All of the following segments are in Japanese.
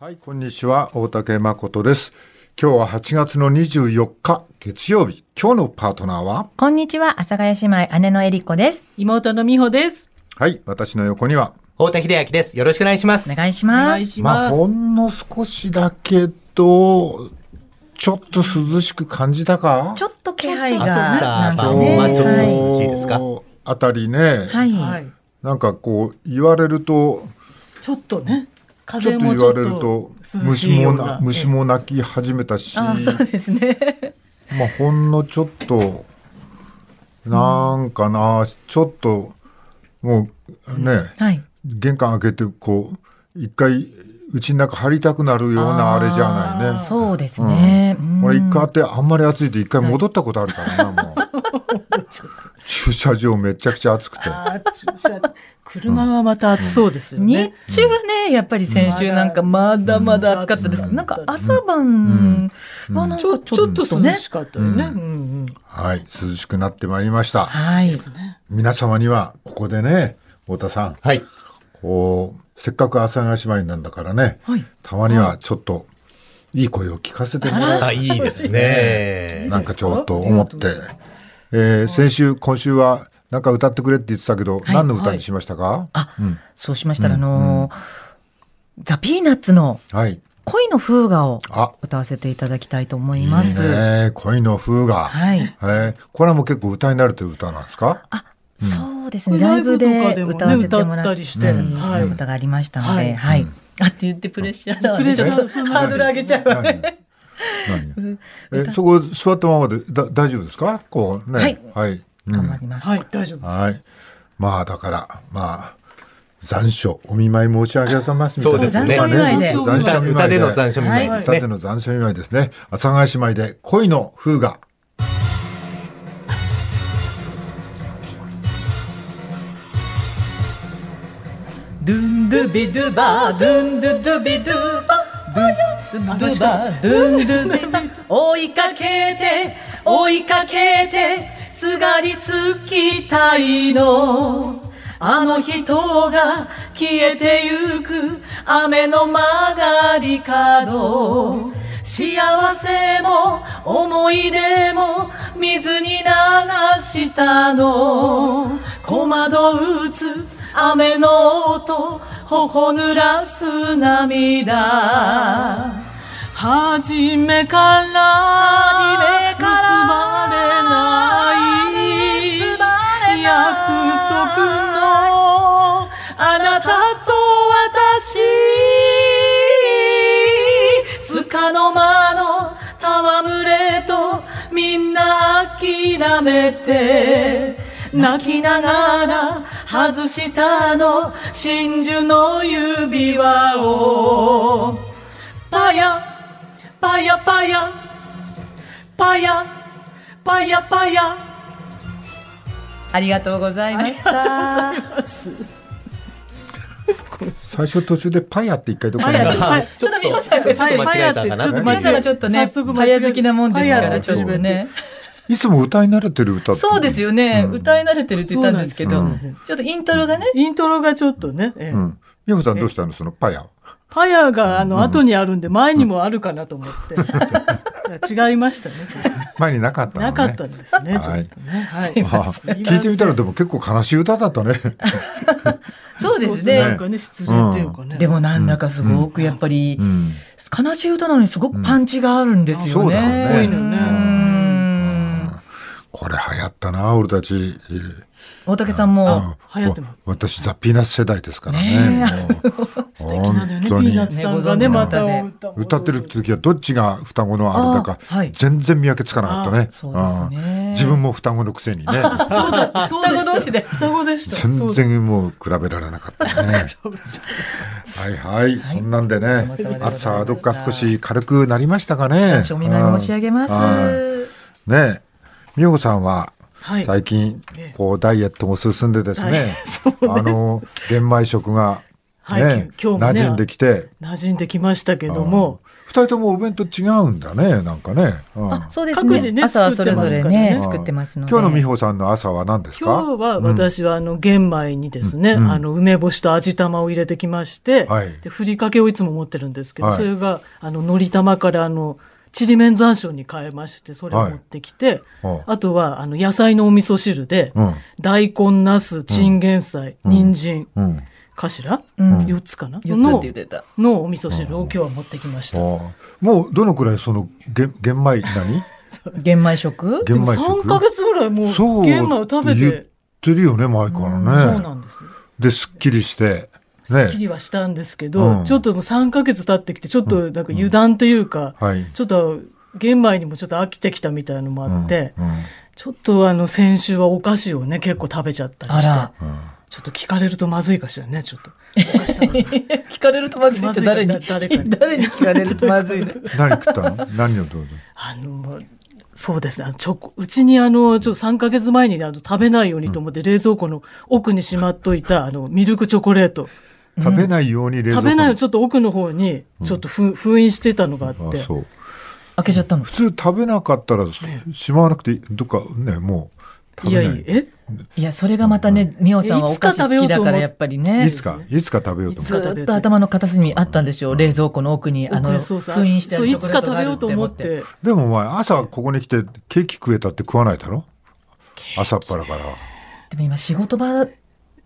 はいこんにちは大竹誠です今日は8月の24日月曜日今日のパートナーはこんにちは阿佐ヶ谷姉妹姉のえりこです妹の美穂ですはい私の横には大竹秀明ですよろしくお願いしますお願いしますまあ、ほんの少しだけどちょっと涼しく感じたかちょっと気配がなんかねまあ、ちょっと涼しいですかあたりね、はい、なんかこう言われるとちょっとねちょっと言われると虫もな虫も鳴き始めたしあそうですねまあほんのちょっとなんかな、うん、ちょっともうね、うんはい、玄関開けてこう一回うちの中入りたくなるようなあれじゃないねそうですね、うん、俺一回あってあんまり暑いって一回戻ったことあるからな、はい、もう。ちゃった。駐車場めちゃくちゃ暑くて。車はまた暑そうですよね。日中はね、やっぱり先週なんかまだまだ暑かったですけど、なんか朝晩はなんかちょっと涼しかったよね。はい、涼しくなってまいりました。はい。皆様にはここでね、太田さん。はい。こう、せっかく阿佐ヶ谷姉妹なんだからね、たまにはちょっと、いい声を聞かせてもらいたい。いいですね。なんかちょっと思って。えー、先週今週はなんか歌ってくれって言ってたけど、はい、何の歌にしましたか、はい、あ、うん、そうしましたら、あのー、ザ・ピーナッツの恋の風雅を歌わせていただきたいと思います。いいね、恋の風雅。はい、えー、これはもう結構歌になるという歌なんですかあ、そうですね。ライブで歌わせてもらったりしてはい、とがありましたので、はい。はい、あって言ってプレッシャーだわ、ね、プレッシャー、ハードル上げちゃうわね。えそこ座ったままでだ大丈夫ですかこうねはい、はいうん、頑張りますはい大丈夫はいまあだからまあ残暑お見舞い申し上げますそうですね。残暑見舞い歌での残暑見舞い歌での残暑見舞いですね。阿佐ヶ谷姉で恋の風が。ドゥンドゥビドゥバドゥンドゥドゥビドゥバドゥドゥドゥンドゥン追いかけて追いかけてすがりつきたいのあの人が消えてゆく雨の曲がり角幸せも思い出も水に流したの小窓つ雨の音ほほぬらす涙はじめから結ばれない約束のあなたと私つかの間の戯れとみんな諦めて泣きながら外したの真珠の指輪をパヤパヤパヤパヤパヤパヤありがとうございましたありがとうございます最初途中でパヤって一回どこちょっと美穂さんちょっと間違えたかな。パヤちょっとね、早好きなもんですから、ちょっとね。いつも歌い慣れてる歌そうですよね、うん、歌い慣れてるって言ったんですけど、ちょっとイントロがね。イントロがちょっとね。ええ、うん。美穂さんどうしたのそのパヤ。パヤがあの後にあるんで前にもあるかなと思って。違いましたね。前になかった、ね、なかったんですね。ちょっとね。はい。聞いてみたらでも結構悲しい歌だったね。そうですね。なんかね失恋というかね、うん、でもなんだかすごくやっぱり、うん、悲しい歌なのにすごくパンチがあるんですよね。そうだね。これ流行ったな俺たち大竹さんも流行って私ザ・ピーナッツ世代ですからね素敵なのよねピーナッツさんがねまた歌ってる時はどっちが双子のあれだか全然見分けつかなかったね自分も双子のくせにねそうだ双子同士で双子でした全然もう比べられなかったねはいはいそんなんでね暑さはどっか少し軽くなりましたかねお見舞い申し上げますね美穂さんは最近、こうダイエットも進んでですね, あの玄米食が、ねはい、今日も馴染んできて馴染んできましたけども二人ともお弁当違うんだねなんかね、あそうですね各自ね朝はそれぞれね作ってますので今日の美穂さんの朝は何ですか今日は私はあの玄米にですね、あの梅干しと味玉を入れてきまして、でふりかけをいつも持ってるんですけど、それがあののり玉からあのちりめん山椒に変えましてそれを持ってきて、はい、あとはあの野菜のお味噌汁で、うん、大根なすチンゲン菜、うん、人参、うん、かしら、うん、4つかなた。のお味噌汁を今日は持ってきました、もうどのくらいその玄米何 玄米食でも3か月ぐらいもう玄米を食べて言ってるよね前からね、そうなんですですっきりしてすっきりはしたんですけど、うん、ちょっともう3か月経ってきてちょっとなんか油断というか、うんはい、ちょっと玄米にもちょっと飽きてきたみたいのもあって、うん、ちょっとあの先週はお菓子をね結構食べちゃったりして。ちょっと聞かれるとまずいかしらね、ちょっと。聞かれるとまずいって誰に誰誰に聞かれるとまずいね。何食ったの何をどうぞ。あの、そうですね。ちょうちにあの、ちょっと3ヶ月前に、ね、あの食べないようにと思って、冷蔵庫の奥にしまっといた、あの、ミルクチョコレート。食べないように冷蔵庫、うん、食べないちょっと奥の方にちょっとうん、封印してたのがあって、う開けちゃったの普通食べなかったらしまわなくてどっかねもう食べないいやいえいやそれがまたね、美、う、桜、さんはお菓子好きだからやっぱりねいつかいつか食べようと思ってずっと頭の片隅にあったんでしょう、うん、冷蔵庫の奥にあの封印してあるチョうレートがあるっ思ってでもお前朝ここに来てケーキ食えたって食わないだろ朝っぱらからでも今仕事場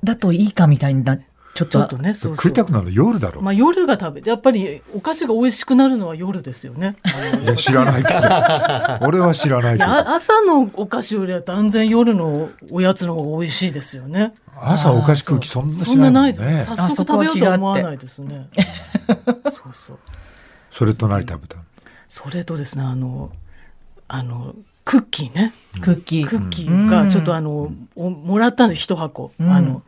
だといいかみたいになってちょっと、ね、そう食いたくなる夜だろう。まあ夜が食べて、やっぱりお菓子が美味しくなるのは夜ですよね。いや知らないけど、俺は知らないけど。朝のお菓子よりは断然夜のおやつの方が美味しいですよね。朝お菓子空気そんなしないもんね。早速食べようとは思わないですね。そうそう。それと何食べたそれとですね、あの、あの、クッキーね。クッキー。クッキーが、ちょっとあの、もらったんです、一箱。あの、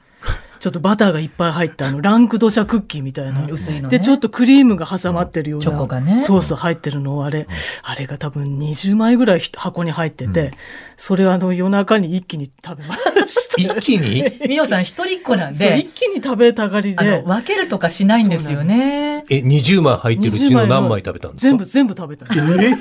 ちょっとバターがいっぱい入ったあのランクドシャクッキーみたいな、うんいね、でちょっとクリームが挟まってるような、うんね、ソース入ってるのあれ、うん、あれが多分20枚ぐらい箱に入ってて、それはあの夜中に一気に食べました一気にみお さん一人っ子なんで一気に食べたがりで分けるとかしないんですよねえ20枚入ってるうちの何枚食べたんですか全部全部食べたんです、えー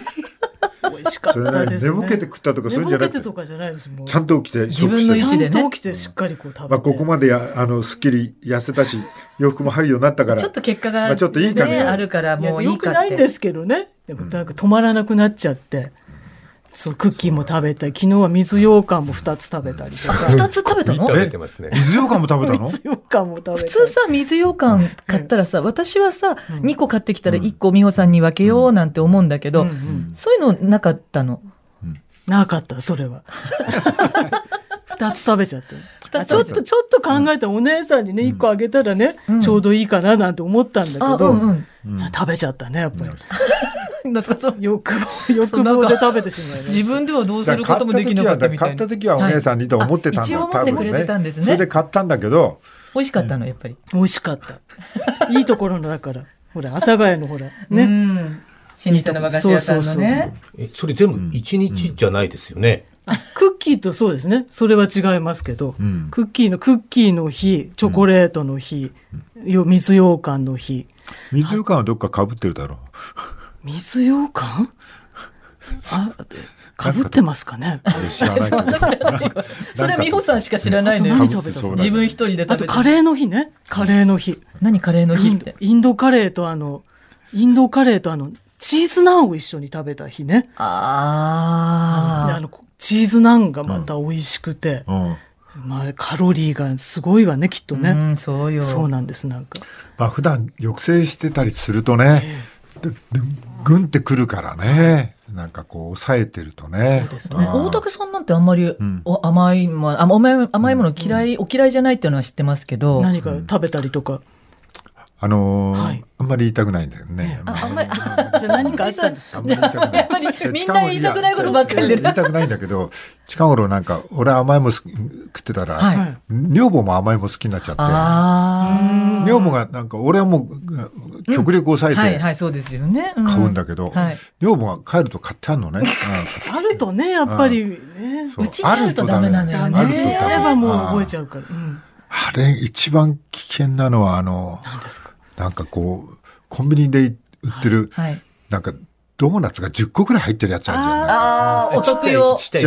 美味しかったです、ね、寝ぼけて食ったとかそういうんじゃなくてとかじゃないですもうちゃんと起きて自分の意思で、ね、ちゃんと起きてしっかりこう食べて、まあ、ここまでやあのすっきり痩せたし 洋服も入るようになったからちょっと結果が、まあ、ちょっといい感じ、ね、あるからもういいかってよくないんですけどねでもなんか止まらなくなっちゃって、うんそうクッキーも食べた昨日は水羊羹も2つ食べたりとか二つ食べたの食べてますね水羊羹も食べたの水羊羹も食べた普通さ水羊羹買ったらさ、私はさ、うん、2個買ってきたら1個美穂さんに分けようなんて思うんだけど、そういうのなかったの、なかったそれは2 つ食べちゃってちょっとちょっと考えたお姉さんにね1個あげたらね、ちょうどいいかななんて思ったんだけど、食べちゃったねやっぱり。なんとかそう欲望 欲望で食べてしまい自分ではどうすることもできなかったみたい買った時はお姉さんにと思ってたんだ、はい、一応持ってくれてたんですね、ね、それで買ったんだけど美味しかったのやっぱり美味しかった いいところのだからほら阿佐ヶ谷のほらね老舗の和菓子屋さんのねそれ全部一日じゃないですよね、うんうん、クッキーとそうですねそれは違いますけど、うん、クッキーのクッキーの日チョコレートの日、うん、水羊羹の日水羊羹はどっかかぶってるだろう水羊羹あかぶってますかね。知らないそれは美穂さんしか知らないの何食べた自分一人であとカレーの日ね。カレーの日。何カレーの日インドカレーとあの、インドカレーとあの、チーズナンを一緒に食べた日ね。ああ。あの、チーズナンがまた美味しくて。まあ、カロリーがすごいわねきっとね、そうよそうなんですなんか、まあ、普段抑制してたりするとね、えぐんってくるからね。なんかこう抑えてるとね。そうですね。大竹さんなんてあんまりお甘いもの、甘いもの嫌い、お嫌いじゃないっていうのは知ってますけど。何か食べたりとか。あのーはい、あんまり言いたくないんだよね。まあ、あんまり、じゃ何かあったんですかみんな言いたくないことばっかりで。言いたくないんだけど、近頃なんか、俺甘いも食ってたら、はい、女房も甘いも好きになっちゃって、女房がなんか、俺はもう、極力抑えて、はい、そうですよね。買うんだけど、女房が帰ると買ってあんのね。あるとね、やっぱり、ね。うちにあるとダメなんだよね。あるとダメ。あればもう覚えちゃうから。うんあれ、一番危険なのは、あの、なんかこう、コンビニで売ってる、はいはい、なんか、ドーナツが十個ぐらい入ってるやつあるじゃないああ、お得用。ちっちゃい、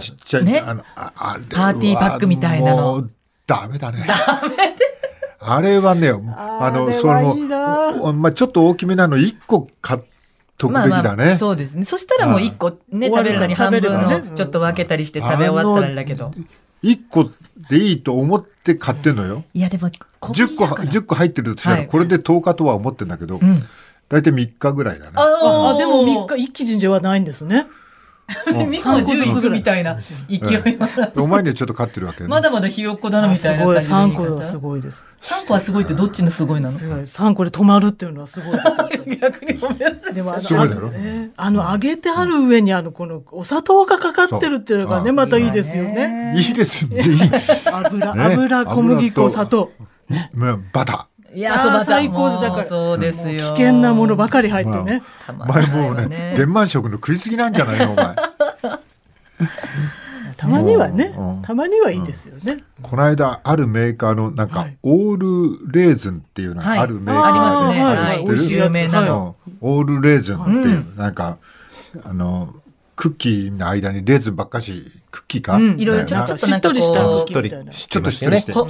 ちっちゃい。ね、あのあれパーティーパックみたいなの。もダメだね。ダメあれはね、あの、その、まあちょっと大きめなの一個買って、くべきだね、そうですね。そしたらもう一個ね、食べるのに半分のちょっと分けたりして食べ終わったらだけど。一個でいいと思って買ってんのよ。いや、でも、1個、1個入ってるとしたら、これで十日とは思ってんだけど、大体三日ぐらいだね。ああ、でも三日、一気にではないんですね。2 個10みたいな勢いお前にはちょっと勝ってるわけ、まだまだひよっこだなみたいな感じで個はすごいです三個はすごいってどっちのすごいなの三個で止まるっていうのはすごいです 逆にごいでもあの、あの揚げてある上にあのこのお砂糖がかかってるっていうのがねまたいいですよねいいですね 油油小麦粉砂糖ねバターいや最高でだからそうですよ危険なものばかり入ってね、まあ、前もうね玄満食の食いすぎなんじゃないの お前たまにはね、うん、たまにはいいですよね、うん、この間あるメーカーのなんか、はい、オールレーズンっていうのがあるメーカーで、はい、ありますね、はい、オールレーズンっていう、なんかあのクッキーの間にレーズンばっかしクッキーか、いろいろちょっとしっとりしたしっとりしっとりし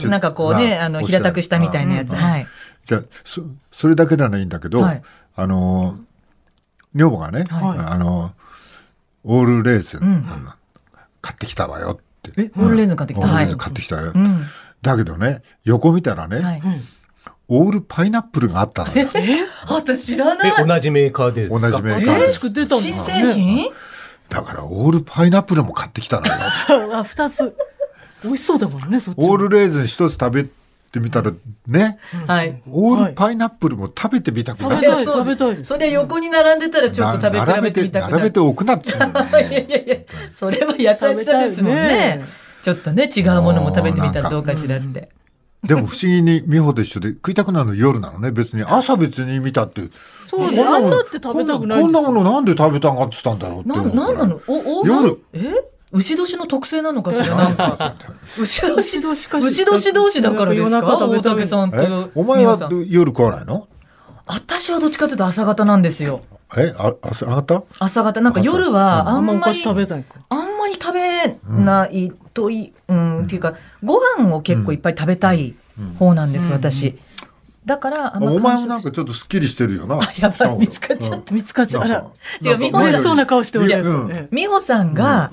て。なんかこうね、あの、平たくしたみたいなやつ。はい。じゃそ、それだけならいいんだけど、あの、女房がね、あの、オールレーズン、買ってきたわよって。オールレーズン買ってきたオールレーズン買ってきたよ。だけどね、横見たらね、オールパイナップルがあったのよ。え私知らない。同じメーカーで同じメーカー新製品だからオールパイナップルも買ってきたのよ あ二つ美味しそうだもんねそっちオールレーズン一つ食べてみたらね、はい、オールパイナップルも食べてみたくなる、はい、食べたいそれ横に並んでたらちょっと食べ比べてみたくなる並べておくなっつうね、いやいやいやそれは優しさですもんね、ね、ちょっとね違うものも食べてみたらどうかしらって。でも不思議に美穂と一緒で食いたくなるの夜なのね別に朝別に見たってそうね朝って食べたくないこんなものなんで食べたかってたんだろうってなんなのおお夜え牛年の特性なのかしらなんか牛年牛年同士だからですか大竹さんとお前は夜食わないの私はどっちかというと朝方なんですよえあ朝方朝方なんか夜はあんまり、うん、あんまり食べないとい、うん、うん、っていうかご飯を結構いっぱい食べたい方なんです、私。だからあんまお前もなんかちょっとすっきりしてるよな。やばい見つかっちゃった、見つかっちゃった。違う美穂さんそうな顔美穂さんが、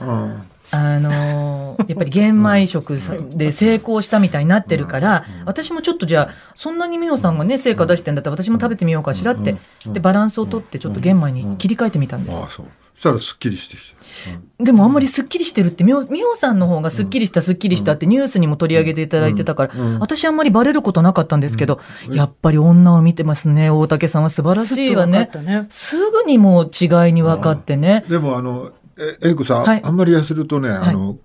あのー、やっぱり玄米食で成功したみたいになってるから、私もちょっとじゃあ、そんなに美穂さんがね、成果出してんだったら私も食べてみようかしらって、で、バランスをとってちょっと玄米に切り替えてみたんです。あそう。したらすっきりしてきた。でもあんまりすっきりしてるって、美穂さんの方がすっきりしたすっきりしたってニュースにも取り上げていただいてたから、私あんまりバレることなかったんですけど、やっぱり女を見てますね。大竹さんは素晴らしいわねすぐにもう違いに分かってね。でもあの、え、えいこさん、はい、あんまり痩せるとね、あの、はい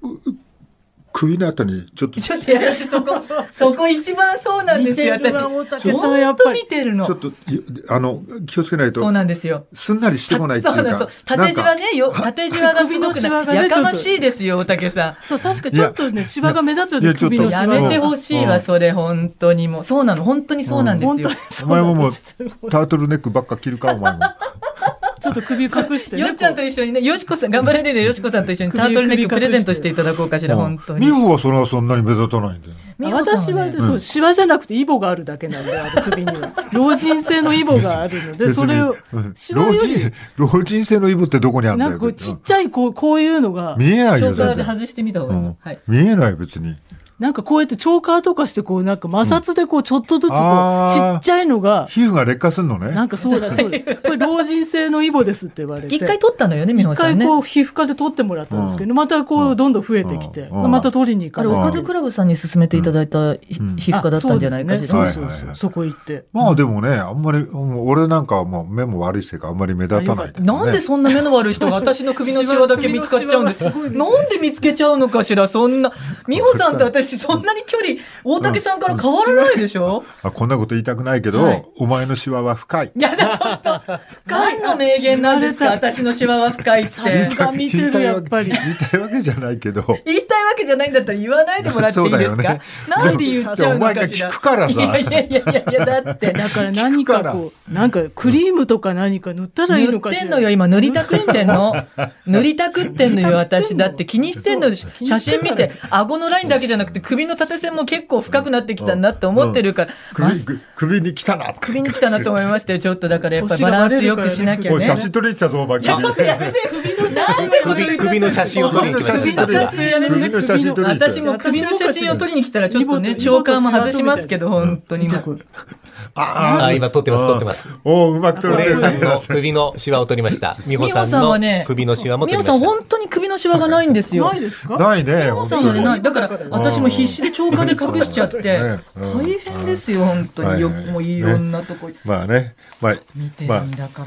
首のあたりちょっとちょっとそこ そこ一番そうなんですよ私本当見てるのちょっとあの気をつけないとそうなんですよすんなりしてこないっていうか縦じわねよ縦じわがすごくやかましいですよ大竹さんそう確かちょっとねしわが目立つよね首のやめてほしいわそれ本当にもうそうなの本当にそうなんですよ、うん、お前ももうタートルネックばっか着るかお前もちょっと首隠してね。よっちゃんと一緒にね、よしこさん、頑張れるでよしこさんと一緒にタートルネックプレゼントしていただこうかしら、本当に。美穂はそれはそんなに目立たないんだよ。私は、そう、シワじゃなくてイボがあるだけなんで、あの首には。老人性のイボがあるので、それを、老人、老人性のイボってどこにあるんだよなんかこう、ちっちゃい、こう、こういうのが。見えないよ。ちょっと外してみた方がいい。見えない、別に。なんかこうやってチョーカーとかしてこうなんか摩擦でこうちょっとずつこう、うん、ちっちゃいのが皮膚が劣化するのねなんかそうだそうだ これ老人性のイボですって言われて一回取ったのよねさんね一回こう皮膚科で取ってもらったんですけど、うん、またこうどんどん増えてきて、うん、また取りに行かれおかずクラブさんに勧めていただいた、皮膚科だったんじゃないかそうそうそう、そこ行ってまあでもねあんまり俺なんかもう目も悪いせいかあんまり目立たない、ね、なんでそんな目の悪い人が私の首のシワだけ見つかっちゃうんですなんで見つけちゃうのかしらそんな美穂さんって私私そんなに距離、大竹さんから変わらないでしょ、うん、あこんなこと言いたくないけど、はい、お前のシワは深い。いや、ちょっと、深いの名言なんですか私のシワは深いって。さすが見てる、やっぱり。言いたいわけじゃないけど。言いたいわけじゃないんだったら言わないでもらっていいですか、ね、なんで言っちゃうのかしら。お前が聞くからさ。いやいやいやいや、だって。だから何かこう、なんかクリームとか何か塗ったらいいのかしら。塗ってんのよ、今塗りたくってんの。塗りたくってんのよ、私。だって気にしてんの写真見て。顎のラインだけじゃなくて、て首の縦線も結構深くなってきたなって思ってるから、うんうん、首首に来たな首に来たなと思いまして ちょっとだからやっぱバランスよくしなきゃね写真撮りれてたぞバキちょっとやめて首の写真首の写真を撮りに来た首の写真撮りに来た私も首の写真を撮りに来たらちょっとね長官も外しますけど本当に。ああ、今撮ってます、撮ってます。おお、うまく撮れてる。さんの首のシワを取りました。美穂さんの首のシワも取りました。美穂さん、本当に首のシワがないんですよ。ないですかないね。美穂さんのない。だから、私も必死で超過で隠しちゃって、大変ですよ、本当に。よもういろんなとこ。まあね、まあ、まあ、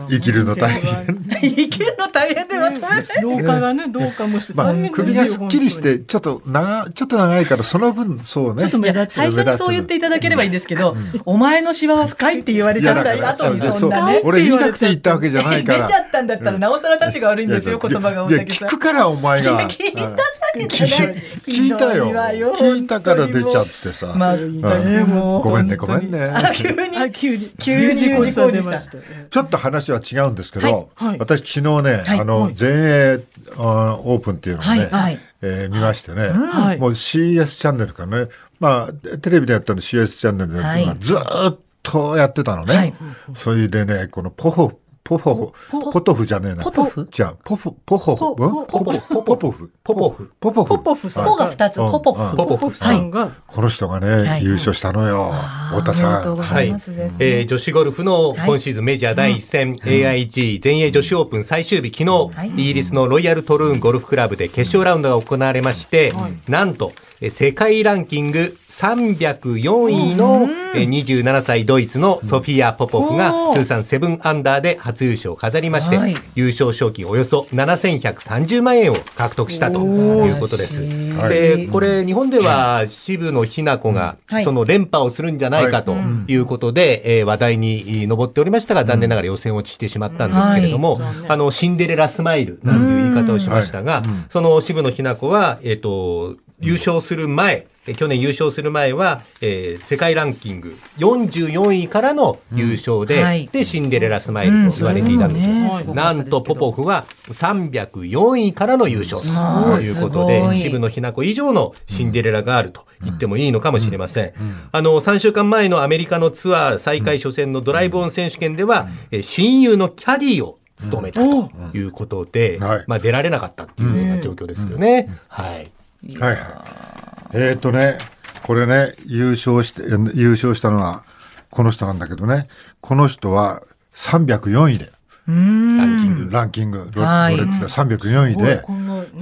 生きるの大変。生きるの大変ではとめ老化がね、老化もして大変首がすっきりして、ちょっと長、ちょっと長いから、その分、そうね。ちょっと最初にそう言っていただければいいんですけど、お前のシワ深いって言われちゃった後にそんなね。俺言いたくて言ったわけじゃないから。出ちゃったんだったらなおさらたちが悪いんですよ、言葉が大竹さん。聞くからお前が。聞いた聞いたよ。聞いたから出ちゃってさ。ごめんね、ごめんね。急に、急に、急に事故出ました。ちょっと話は違うんですけど、私昨日ね、あの、全英オープンっていうのをね、えー、見ましてね、はい、もう CS チャンネルかね、まあ、テレビでやったの CS チャンネルでやったのが、ずっとやってたのね。はい、それでね、このポホ、ポホホ、ポトフじゃねえな。ポトフじゃポフ、ポホホ、ポポポポポフ、ポポフ、ポポフ、ポポフ、ポが二つ、ポポフ、ポポフさんが。この人がね、優勝したのよ。太田さん。はい。え、女子ゴルフの今シーズンメジャー第一戦 AIG 全英女子オープン最終日昨日、イギリスのロイヤルトルーンゴルフクラブで決勝ラウンドが行われまして、なんと、世界ランキング304位の27歳ドイツのソフィア・ポポフが通算7アンダーで初優勝を飾りまして、優勝賞金およそ7130万円を獲得したということです。で、これ日本では渋野日向子がその連覇をするんじゃないかということで、え話題に上っておりましたが、残念ながら予選落ちしてしまったんですけれども、あの、シンデレラスマイルなんていう言い方をしましたが、その渋野日向子は、えっ、と、優勝する前、去年優勝する前は、えー、世界ランキング44位からの優勝で、うんはい、で、シンデレラスマイルと言われていたんですよ。うんね、なんとポポフは304位からの優勝ということで、渋野日向子以上のシンデレラがあると言ってもいいのかもしれません。あの、3週間前のアメリカのツアー再開初戦のドライブオン選手権では、え親友のキャディを務めたということで、まあ出られなかったっていうような状況ですよね。はい。はいはい。えー、っとね、これね、優勝して、優勝したのはこの人なんだけどね、この人は304位で。ランキング。ランキング。ロレッツで304位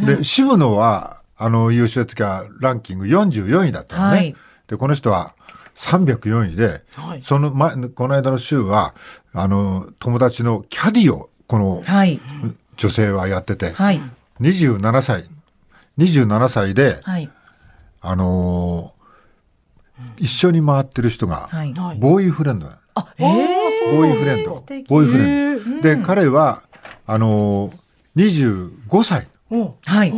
で。で、渋野は、あの、優勝時はランキング44位だったのね。はい、で、この人は304位で、はい、その前、この間の週は、あの、友達のキャディを、この、女性はやってて、はい、27歳。27歳で、はい、あのー、一緒に回ってる人が、ボーイフレンド、はい、あ、えボーイフレンド。ボーイフレンド。で、彼は、あのー、25歳。はい。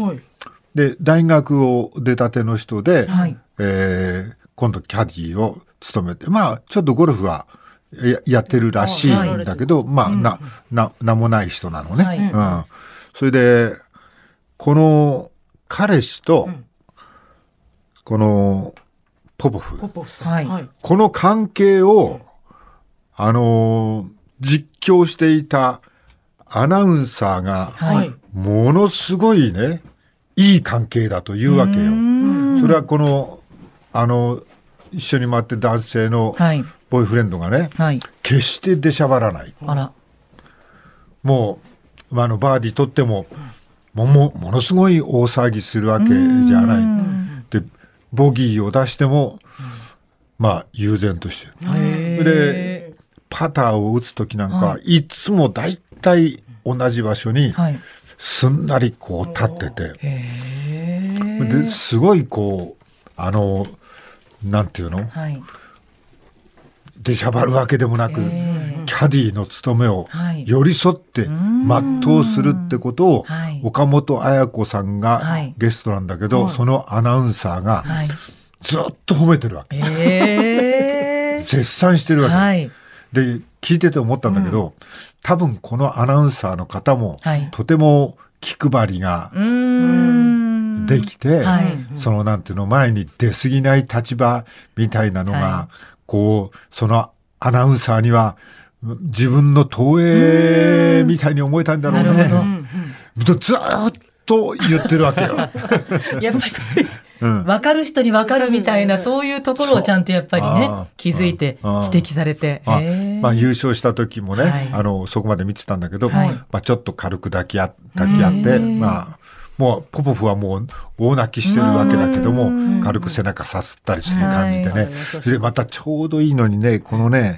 で、大学を出たての人で、はい、えー、今度キャディを務めて、まあ、ちょっとゴルフは、ややってるらしいんだけど、まあ、な、な、名もない人なのね。はい、うん。それで、この彼氏と、このポポフポポフさん、はい、この関係を、あのー、実況していたアナウンサーが、はい、ものすごいねいい関係だというわけよ。それはこのあの一緒に回って男性のボーイフレンドがね、はい、決して出しゃばらない。もう、まあ、のバーディー取っても、ももものすごい大騒ぎするわけじゃない。でボギーを出しても、まあ悠然としてる。でパターを打つ時なんか、はい、いつも大体同じ場所にすんなりこう立ってて、はい、ですごいこうあのなんていうの、はい出しゃばるわけでもなく、キャディの務めを寄り添って全うするってことを、岡本綾子さんがゲストなんだけど、そのアナウンサーがずっと褒めてるわけ。絶賛してるわけ。で、聞いてて思ったんだけど、多分このアナウンサーの方も、とても気配りができて、そのなんていうの前に出過ぎない立場みたいなのが、こう、そのアナウンサーには、自分の投影みたいに思えたんだろうね。うずっと言ってるわけよ。やっぱり。分かる人に分かるみたいな、そういうところをちゃんとやっぱりね、気づいて、指摘されて。まあ、優勝した時もね、あの、そこまで見てたんだけど、まあ、ちょっと軽く抱き合抱き合って、まあ、もうポポフはもう大泣きしてるわけだけども、軽く背中さすったりする感じでね。それでまたちょうどいいのにね、このね、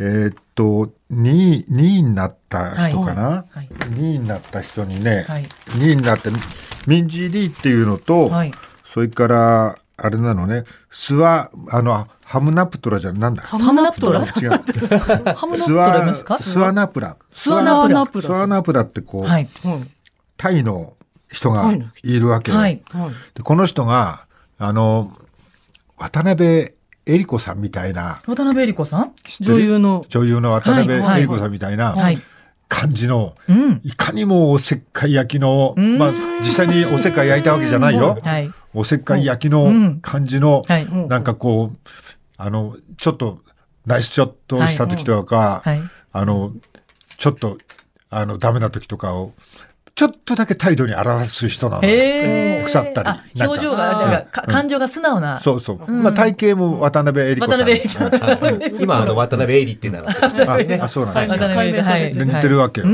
えっと、2位、2位になった人かな、は2位になった人にね、は2位になって、ミンジーリーっていうのと、それから、あれなのね、スワ、あの、ハムナプトラじゃなんだハムナプトラ違う。スワ ナプラ。スワナプラ。スワナプラってこう、タイの人がいるわけ、はいはい、でこの人があの渡辺恵里子さんみたいな渡辺恵里子さん女優の女優の渡辺恵里子さんみたいな、感じの、いかにもおせっかい焼きの、まあ、実際におせっかい焼いたわけじゃないよ。はい、おせっかい焼きの感じの、はい、なんかこう、あの、ちょっと、ナイスショットした時とか、はい、あの、ちょっと、あの、ダメな時とかを、ちょっとだけ態度に表す人なの腐ったり表情が感情が素直なそうそう、まあ、体型も渡辺恵里子さん今あの渡辺恵里って名乗あそうなんですね似てるわけよ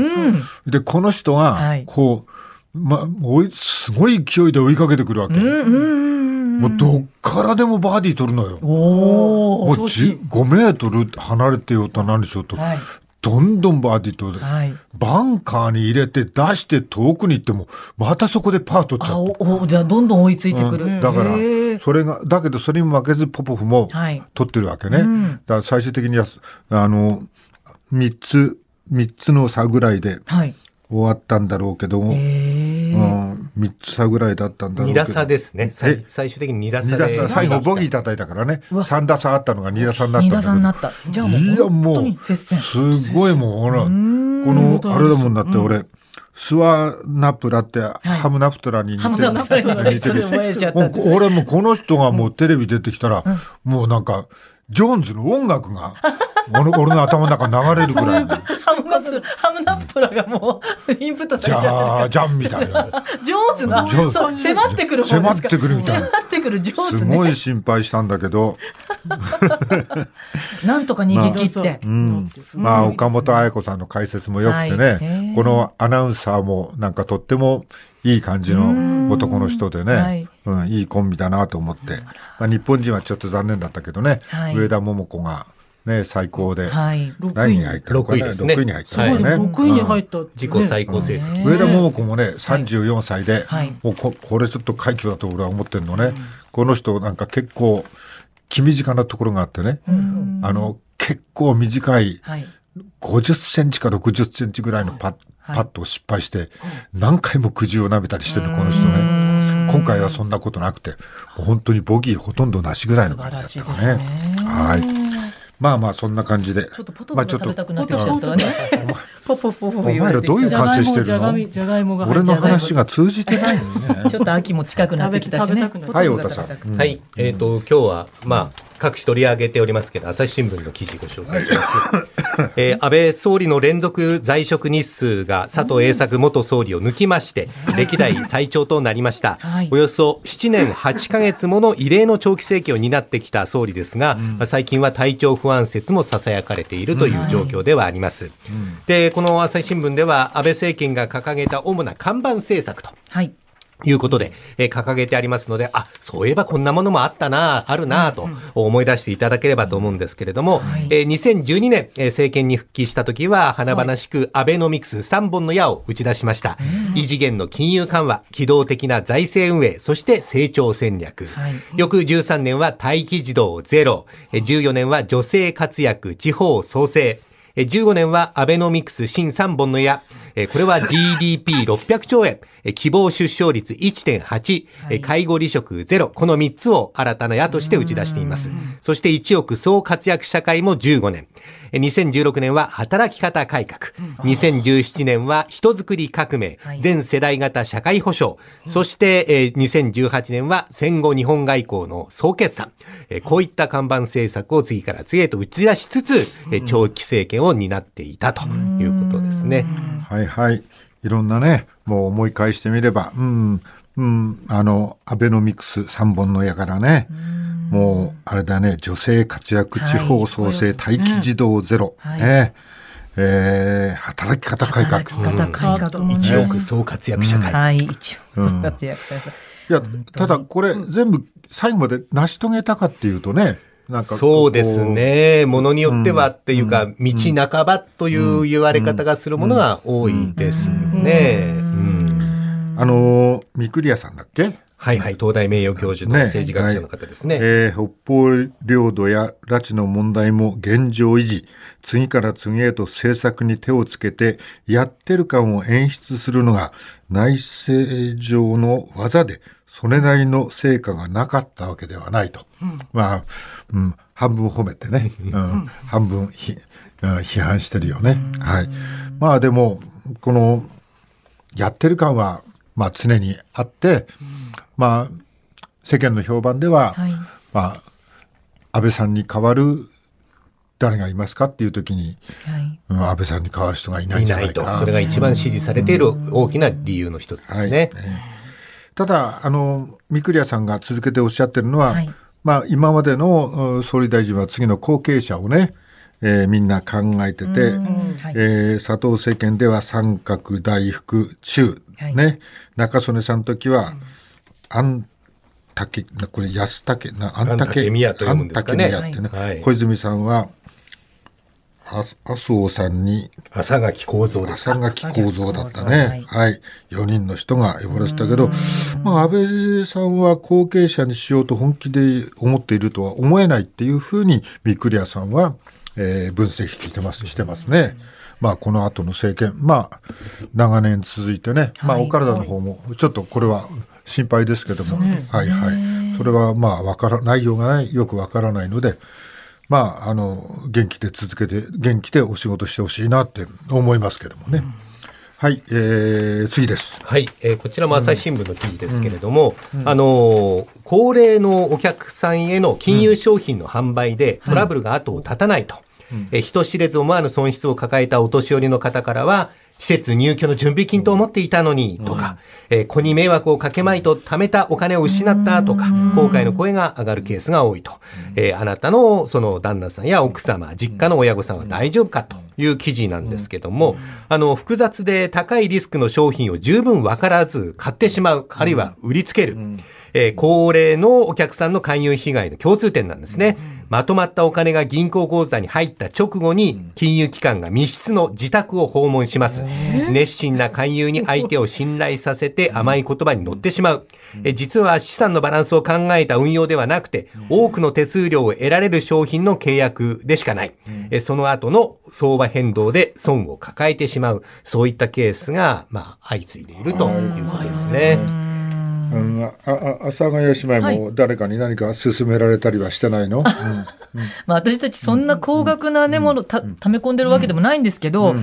でこの人がこう、ま、おいすごい勢いで追いかけてくるわけ。もうどっからでもバーディー取るのよ。もう5メートル離れてようと何でしょうと、どんどんバーディーと、はい、バンカーに入れて出して遠くに行ってもまたそこでパー取っちゃうじゃあどんどん追いついてくる、うん、だからそれがだけどそれに負けずポポフも取ってるわけね、はいうん、だから最終的にはあの3つ3つの差ぐらいで、はい、終わったんだろうけども、うん、3つ差ぐらいだったんだろうけど2打差ですね最終的に2打差で打差最後ボギー叩いたからね3打差あったのが2打差になった2打差になったじゃあもういやもうすごいもうほらこのあれだもんだって俺、うんスワナプラって、ハムナプトラに似てる。似てる。俺もこの人がもうテレビ出てきたら、もうなんか、ジョーンズの音楽が俺俺の頭の中流れるぐらいハムナプトラハムナプトラがもう インプットされちゃってるからじゃんみたいなジョーンズなそう迫ってくる方迫ってくるみたいな迫ってくるジョーンズ、ね、すごい心配したんだけど なんとか逃げ切って、まあ、うんまあ、岡本彩子さんの解説もよくてね、はい、このアナウンサーもなんかとってもいい感じの男の人でね、はい、うん、いいコンビだなと思って、まあ、日本人はちょっと残念だったけどね、はい、上田桃子が。ね、最高で、はい、6位に入った6位に入った位に入った、自己最高成績、上田桃子もね34歳で、はい、もうここれちょっと快挙だと俺は思ってるのね、この人なんか結構気短なところがあってね、うん、あの結構短い、はい、50センチか60センチぐらいのパッ,、パッと失敗して、何回もくじをなめたりしてるこの人ね。今回はそんなことなくて、本当にボギーほとんどなしぐらいの感じだったね。ねはい。まあまあそんな感じで。ちょっとポトフ食べたくなってきちゃったね。ポポポポお前らどういう完成してるの俺の話が通じてないちょっと秋も近くなってきたしね。はい、太田さん。はい、えっと、今日は、まあ、各紙取り上げておりますけど、朝日新聞の記事ご紹介します。えー、安倍総理の連続在職日数が佐藤栄作元総理を抜きまして、歴代最長となりました。およそ7年8ヶ月もの異例の長期政権を担ってきた総理ですが、ま最近は体調不安説も囁かれているという状況ではあります。で、この朝日新聞では安倍政権が掲げた主な看板政策と。はいいうことで、えー、掲げてありますので、あ、そういえばこんなものもあったな、あるな、と思い出していただければと思うんですけれども、はい、えー、2012年、えー、政権に復帰した時は、華々しくアベノミクス3本の矢を打ち出しました。はい、異次元の金融緩和、機動的な財政運営、そして成長戦略。はい、翌13年は待機児童ゼロ、14年は女性活躍、地方創生、15年はアベノミクス新3本の矢、これは GDP600 兆円、希望出生率1.8、はい、介護離職ゼロ、この3つを新たな矢として打ち出しています。そして1億総活躍社会も15年。2016年は働き方改革、2017年は人づくり革命、全世代型社会保障、そして、2018年は戦後日本外交の総決算、こういった看板政策を次から次へと打ち出しつつ、長期政権を担っていたということですね。はいはい。いろんなね、もう思い返してみれば、うん、うん、あの、アベノミクス3本の矢からね、うもう、あれだね、女性活躍地方創生、待機児童ゼロ、はい、ね、えー、働き方改革。働き方改革。一、うん、億総活躍社会。うん、はい、一億総活躍社会。いや、ただこれ全部最後まで成し遂げたかっていうとね、そうですね。ものによってはっていうか、道半ばという言われ方がするものが多いですね。あの三栗屋さんだっけはいはい、東大名誉教授の政治学者の方ですね。ねはい、えー、北方領土や拉致の問題も現状維持、次から次へと政策に手をつけて、やってる感を演出するのが内政上の技で、それなりの成果がなかったわけではないと。うん、まあ、うん、半分褒めてね、うん、半分ひ批判してるよね。はい。まあでも、この、やってる感はまあ、常にあって、うん、まあ、世間の評判では、はい、まあ、安倍さんに代わる誰がいますかっていう時に、はいうん、安倍さんに代わる人がいないんじゃないかいとそれが一番支持されている大きな理由の一つですね。はい、ただあの御厨さんが続けておっしゃってるのは、まあ、今までの総理大臣は次の後継者をね、えー、みんな考えてて、うんうんはい、えー、佐藤政権では三角大福中、はい、ね、中曽根さんの時は、あんたけこれ安武なあんたけ宮と読むんですかね。ってね、はい、小泉さんは麻生さんに朝垣構造朝垣構造だったねはい、4人の人が呼ばれてたけど、まあ、安倍さんは後継者にしようと本気で思っているとは思えないっていうふうにクリアさんはえー、分析してますしてますね。まあ、この後の政権、まあ、長年続いてね、まあ、お体の方も、ちょっとこれは心配ですけども、はいはい、はい、それはまあ、わから内容がない、よくわからないので、まあ、あの元気で続けて元気でお仕事してほしいなって思いますけどもね。うんはい、えー、次です。はい、えー、こちらも朝日新聞の記事ですけれども、うんうん、あのー、高齢のお客さんへの金融商品の販売でトラブルが後を絶たないと。え人知れず思わぬ損失を抱えたお年寄りの方からは、施設入居の準備金と思っていたのに、とか、えー、子に迷惑をかけまいと貯めたお金を失ったとか、後悔の声が上がるケースが多いと。えー、あなたの、その、旦那さんや奥様、実家の親御さんは大丈夫かという記事なんですけども、あの、複雑で高いリスクの商品を十分わからず買ってしまう、あるいは売りつける。えー、高齢のお客さんの勧誘被害の共通点なんですね。まとまったお金が銀行口座に入った直後に、金融機関が密室の自宅を訪問します。熱心な勧誘に相手を信頼させて甘い言葉に乗ってしまう。え実は資産のバランスを考えた運用ではなくて、多くの手数料を得られる商品の契約でしかない。えその後の相場変動で損を抱えてしまう。そういったケースが、まあ、相次いでいるということですね。うん、ああ阿佐ヶ谷姉妹も誰かに何か勧められたりはしてないの、まあ、私たちそんな高額な、ねものため込んでるわけでもないんですけど、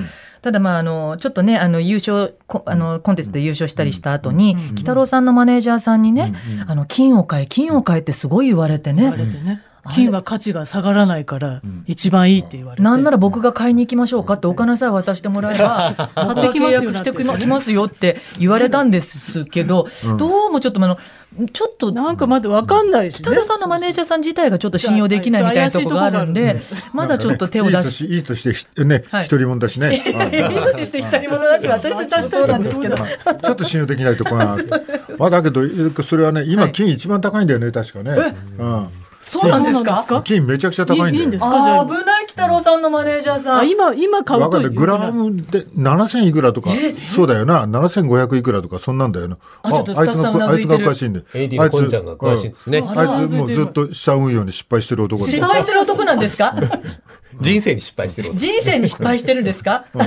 ただ、まあ、あのちょっとねあの優勝コあのコンテストで優勝したりした後に鬼太郎さんのマネージャーさんにね「あの金を買え金を買え」ってすごい言われてね。金は価値が下がらないから一番いいって言われて、うん、なんなら僕が買いに行きましょうかってお金さえ渡してもらえば僕が契約してき ますよって言われたんですけど、どうもちょっとあのちょっとなんかまだ分かんないし、ね、北さんのマネージャーさん自体がちょっと信用できないみたいなところがあるんでまだちょっと手を出しいいとしてね独り者だしねいいとして独り者だし私とちゃしたなんですけどちょっと信用できないところがあだけどそれはね今金一番高いんだよね確かね。うんそうなんですか。金めちゃくちゃ高いんで。す。危ない北郎さんのマネージャーさん。今今買うと。グラムで七千いくらとか、そうだよな、七千五百いくらとかそんなんだよな。ああいつがあいつがおかしいんで。あいつあいつもうずっとしちゃうように失敗してる男。失敗してる男なんですか。人生に失敗してる、人生に失敗してるんですか、コ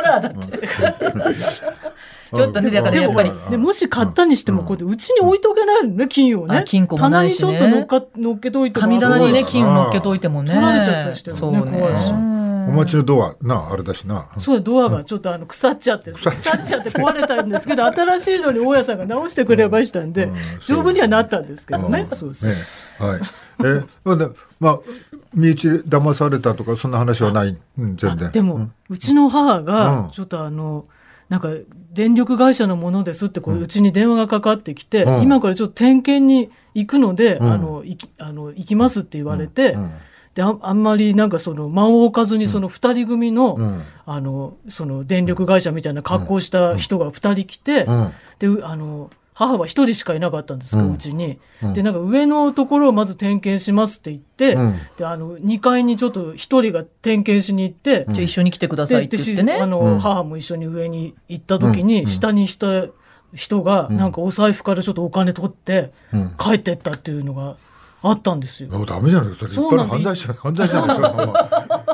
ラーだって。ちょっとね、だからやっぱり。でもし買ったにしても、こうやってうちに置いとけないのね、金をね。金庫棚にちょっと乗っか、乗っけといて神棚にね、金を乗っけといてもね。取られちゃったりしてもね、怖いし。お待ちのドアなあれだしな、そうドアがちょっとあの腐っちゃって腐っちゃって壊れたんですけど新しいのに大家さんが直してくれましたんで、丈夫にはなったんですけどね、そうですねはいえまあ身内騙されたとかそんな話はない、うん、全然でも、うん、うちの母がちょっとあの、なんか電力会社のものですってこううちに電話がかかってきて、うん、今からちょっと点検に行くので、うん、あの行きあの行きますって言われて、うん、であんまりなんかその間を置かずにその2人組の,、あのその電力会社みたいな格好した人が2人来て、であの。母は一人しかいなかったんですおちに、でなんか上のところをまず点検しますって言って、であの2階にちょっと一人が点検しに行って、じゃ一緒に来てくださいって言ってねあの、母も一緒に上に行った時に、下にした人がなんかお財布からちょっとお金取って帰ってったっていうのが。あったんですよ。ダメじゃないそれそうなんです犯罪者、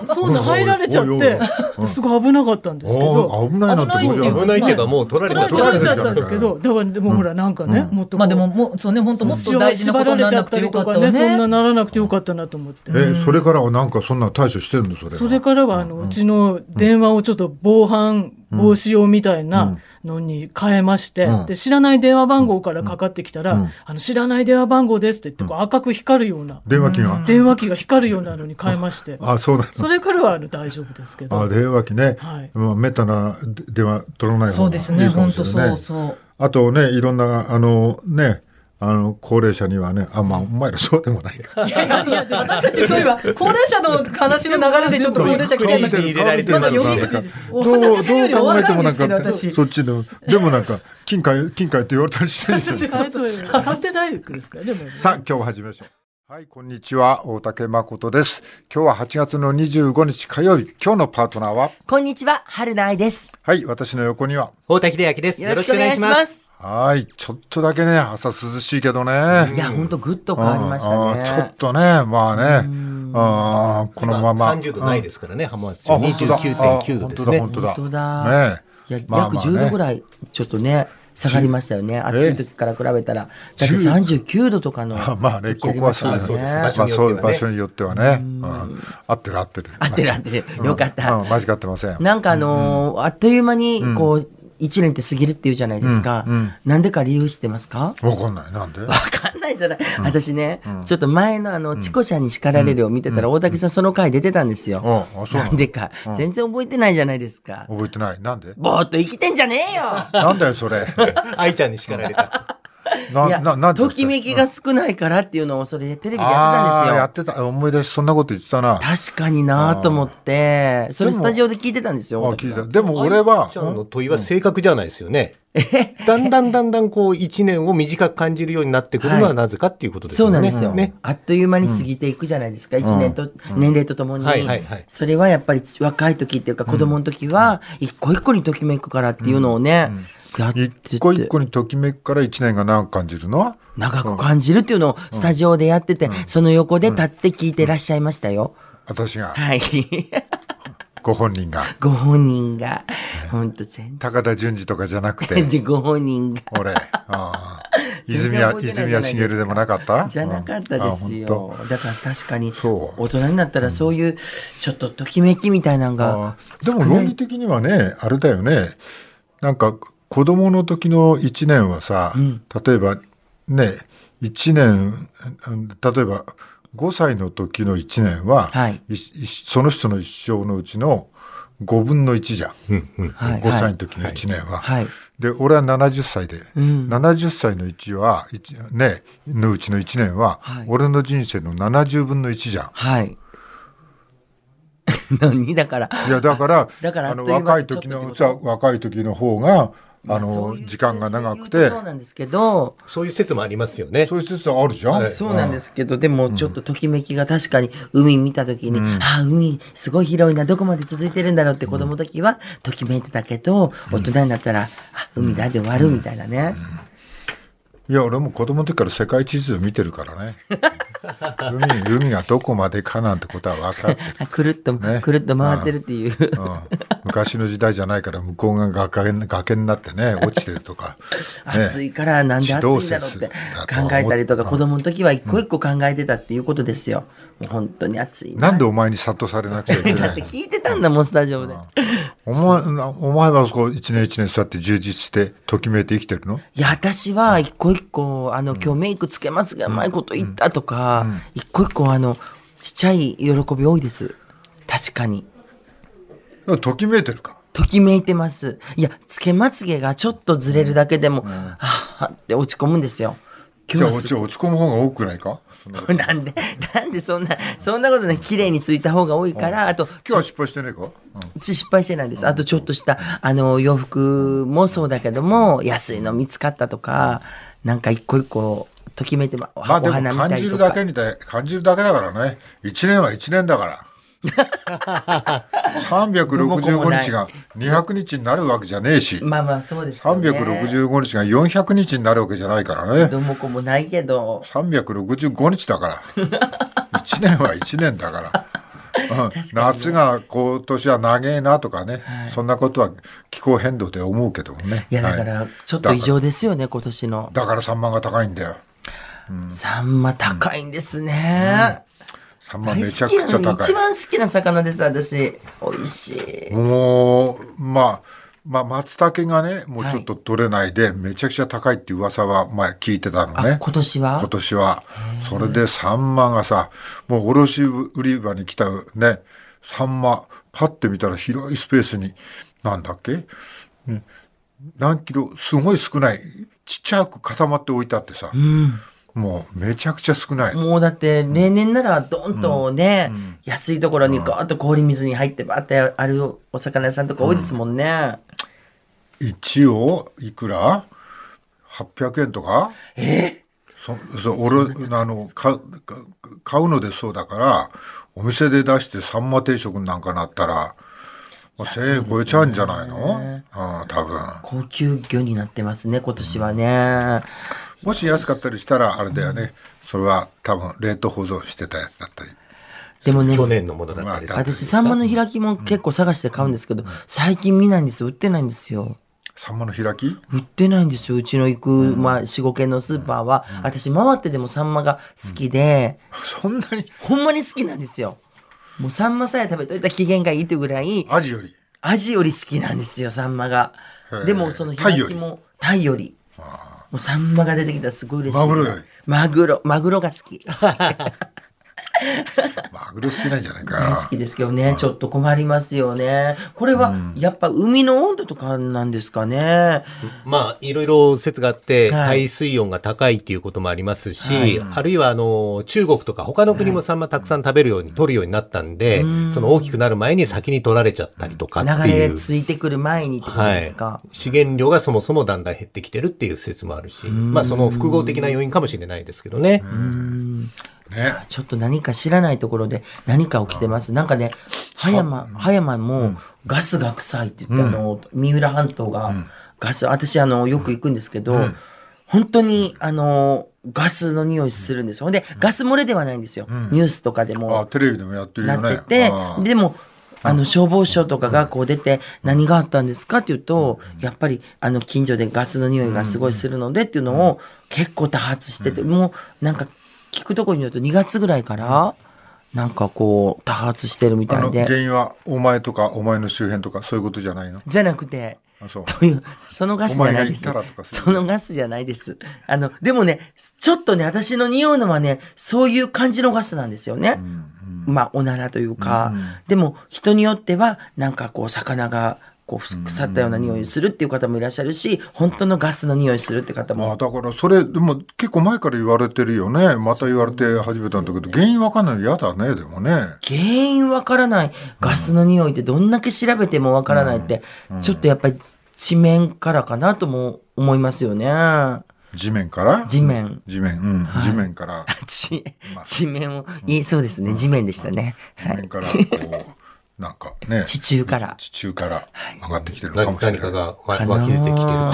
そうなん入られちゃってすごい危なかったんですけど危ないなっていけど、もう取られちゃったんですけどだからでもほらなんかねもっとまあでももそうね本当もっと大事なことにならなくてかねそんなならなくてよかったなと思ってえそれからはなんかそんな対処してるのそれそれからはあのうちの電話をちょっと防犯防止用みたいなのに変えまして、うん、で知らない電話番号からかかってきたら、うんあの知らない電話番号ですって言ってこう赤く光るような、電話機が電話機が光るようなのに変えましてあそうなそれからはあの大丈夫ですけどあ電話機ね、はい、まあ、めったな電話取らない方がいいかもしれない、ね、そうですね本当そうそうあとねいろんなあのねあの高齢者にはね、あ、まあ、お前らそうでもないか。いやいや、そう私たちそういえば、高齢者の話の流れで、ちょっと高齢者来てるんだけど、まだ読み口です。どう、どう考えてもなんか、そっちの、でもなんか、金塊、金塊って言われたりしてそうですよ。そうです。当ってないですからね。さあ、今日は始めましょう。はい、こんにちは。大竹誠です。今日は8月の25日火曜日。今日のパートナーはこんにちは。春菜愛です。はい、私の横には。大竹秀明です。よろしくお願いします。はい、ちょっとだけね、朝涼しいけどね。いや、本当ぐっと変わりましたね。ちょっとね、まあね、あこのまま。30度ないですからね、浜松町。29.9度ですね。本当だ、本当だ。ねいや、約10度ぐらい、ちょっとね。下がりましたよね。暑い時から比べたら、だって39度とかの、まあね、ここはそうですね。まあ、そううい場所によってはね、合ってる合ってる。合ってる合ってる。よかった。間違ってません。なんかあのあっという間にこう。1年って過ぎるっていうじゃないですか。な、んでか理由してますかわかんない。なんでわかんないじゃない。私ね、ちょっと前のあの、チコちゃんに叱られるを見てたら、大竹さんその回出てたんですよ。なんでか、全然覚えてないじゃないですか。覚えてない。なんでぼーっと生きてんじゃねえよなんだよ、それ。愛ちゃんに叱られた。な、な、ときめきが少ないからっていうのを、それテレビでやってたんですよ。やってた、思い出し、そんなこと言ってたな。確かになと思って、それスタジオで聞いてたんですよ。あ、聞いた。でも俺は。ちゃんの問いは正確じゃないですよね。だんだんだんだんこう1年を短く感じるようになってくるのはなぜかっていうことですね、はい、そうなんですよ、ね、あっという間に過ぎていくじゃないですか、うん、1年と、年齢とともに、それはやっぱり若い時っていうか子供の時は一個一個にときめくからっていうのをね、うん一個一個にときめくから1年が長く感じるの長く感じるっていうのをスタジオでやってて、うん、その横で立って聞いてらっしゃいましたよ。うんうん、私が。はい。ご本人が。ご本人が。本当全然高田純次とかじゃなくて。ご本人が。俺。あ 泉谷、泉谷茂でもなかったじゃなかったですよ。だから確かに、大人になったらそういう、ちょっとときめきみたいなのがでも論理的にはね、あれだよね。なんか、子供の時の1年はさ、うん、例えばね1年例えば5歳の時の1年は、はい、その人の一生のうちの5分の1じゃん、うんうん、5歳の時の1年は。はいはい、で俺は70歳で、うん、70歳の1はねのうちの1年は、はい、俺の人生の70分の1じゃん。はい 何だから。いやだからだからあの若い時の若い時の方があの、時間が長くて。そうなんですけど。そういう説もありますよね。そういう説あるじゃん。そうなんですけど、でもちょっとときめきが確かに海見た時に、ああ、海すごい広いな、どこまで続いてるんだろうって子供の時はときめいてたけど、大人になったら、あ、海だで終わるみたいなね。いや、俺も子供の時から世界地図見てるからね。海海がどこまでかなんてことは分かってる くるっと、ね、くるっと回ってるっていう、うんうん、昔の時代じゃないから向こうが崖崖になってね 落ちてるとか、ね、暑いからなんで暑いんだろうって考えたりとか、子供の時は一個一個考えてたっていうことですよ、本当に熱いな。んでお前に殺到されなくちゃいけない だって聞いてたんだもん、スタジオで。お前、お前はそこ一年一年そって充実して、ときめいて生きてるのいや、私は一個一個、あの、今日メイクつけまつげうまいこと言ったとか、うんうん、一個一個、あの、ちっちゃい喜び多いです。確かに。ときめいてるか。ときめいてます。いや、つけまつげがちょっとずれるだけでも、うん、はって落ち込むんですよ。今日は落ち込む方が多くないかなんでなんでそんなそんなことね綺麗についた方が多いから、あと今日は失敗してないか、うん、失敗してないですあとちょっとしたあの洋服もそうだけども安いの見つかったとか、なんか一個一個ときめいてまあでも感じるだけみたい感じるだけだからね一年は一年だから。365日が200日になるわけじゃねえし。まあまあそうです、365日が400日になるわけじゃないからね。どもこもないけど。365日だから。1年は1年だから。うん、夏が今年は長えなとかね、はい、そんなことは気候変動で思うけどもねいやだからちょっと異常ですよね、今年のだからサンマが高いんだよ、うん、サンマ高いんですね、うんサンマめちゃくちゃ高い。一番好きな魚です、私。美味しい。もう、まあ、まあ、松茸がね、もうちょっと取れないで、めちゃくちゃ高いって噂は前聞いてたのね。今年は今年は。それでサンマがさ、もう卸売り場に来たね、サンマ、パッて見たら広いスペースに、なんだっけ、うん、何キロ、すごい少ない、ちっちゃく固まって置いてあってさ、うんもうめちゃくちゃ少ない。もうだって例年ならどんとね、うんうん、安いところにガーッと氷水に入ってばってあるお魚屋さんとか多いですもんね。うん、一応いくら ?800 円とかえそそ俺あの買うのでそうだからお店で出してさんま定食なんかなったら。1000円超えちゃうんじゃないのうん、多分。高級魚になってますね、今年はね。もし安かったりしたらあれだよね、それは多分冷凍保存してたやつだったりでもね、去年のものだったり私、サンマの開きも結構探して買うんですけど、最近見ないんですよ。売ってないんですよ。サンマの開き売ってないんですよ。うちの行く、まあ、4、5軒のスーパーは、私、回ってでもサンマが好きで、そんなにほんまに好きなんですよ。もうサンマさえ食べといた機嫌がいいってぐらい、アジよりアジより好きなんですよ、サンマが。でも、その開きも、タイより。あもうサンマが出てきたらすごい嬉しい。マグロより。マグロ、マグロが好き。マグロ好きなんじゃないか。好きですけどね、ちょっと困りますよね。これは、やっぱ海の温度とかなんですかね。うん、まあ、いろいろ説があって、海水温が高いっていうこともありますし、はい、あるいは、あの、中国とか他の国もサンマたくさん食べるように、取るようになったんで、その大きくなる前に先に取られちゃったりとか流れついてくる前にってことですか、はい、資源量がそもそもだんだん減ってきてるっていう説もあるし、まあ、その複合的な要因かもしれないですけどね。ね、ちょっと何か知らないところで何か起きてます。なんかね、葉山、葉山もガスが臭いって言って、あの、三浦半島がガス、私あの、よく行くんですけど、本当に、あの、ガスの匂いするんですほんで、ガス漏れではないんですよ。ニュースとかでも。テレビでもやってるよなってて、でも、あの消防署とかがこう出て何があったんですかって言うと、やっぱりあの近所でガスの匂いがすごいするのでっていうのを結構多発してて、もうなんか聞くところによると2月ぐらいから、なんかこう多発してるみたいで原因はお前とかお前の周辺とかそういうことじゃないのじゃなくてあそいうそのガスじゃないですそのガスじゃないですあのでもねちょっとね私の匂うのはねそういう感じのガスなんですよね、うんうん、まあおならというか、うんうん、でも人によってはなんかこう魚がこう腐ったような匂いするっていう方もいらっしゃるし本当のガスの匂いするって方も、まあ、だからそれでも結構前から言われてるよねまた言われて始めたんだけど、ね、原因わかんない嫌だねでもね原因わからないガスの匂いってどんだけ調べてもわからないって、うんうん、ちょっとやっぱり地面からかなとも思いますよね地面から地面。地面、うん、はい、地面から。地、地面を、い、そうですね、地面でしたね。地面から、こう。なんかね。地中から。地中から上がってきてるかもしれない。何かが湧き出てきてるって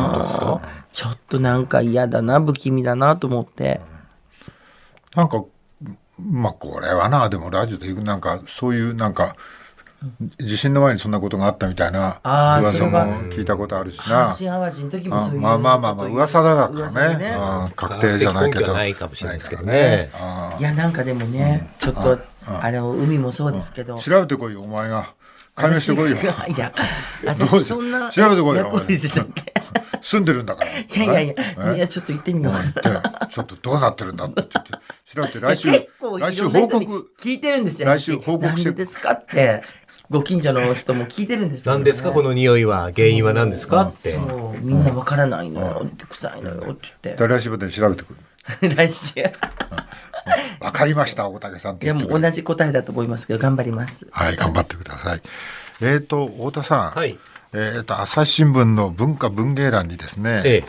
ことですかちょっとなんか嫌だな、不気味だなと思って。うん、なんか、まあこれはな、でもラジオでなんかそういうなんか、地震の前にそんなことがあったみたいな噂も聞いたことあるしな。まあまあまあまあ噂だからね。確定じゃないけど。ないかもしれないですけどね。いやなんかでもね、ちょっと。あの海もそうですけど、調べてこいよお前が解明してこいよいや 私そんな調べてこいよ 住んでるんだから いやいやいや、いやちょっと行ってみようちょっとどうなってるんだってちょっと調べて来週来週報告聞いてるんですよ来週報告してですかってご近所の人も聞いてるんですね、何ですかこの匂いは原因は何ですかってそうみんなわからないのよ、うん、臭いのよって言って来週まで調べてくる来週 わかりました、大竹さんいや、もう同じ答えだと思いますけど、頑張ります。はい、頑張ってください。えっ、ー、と、太田さん。はい。えっ、ー、と、朝日新聞の文化文芸欄にですね、ええ、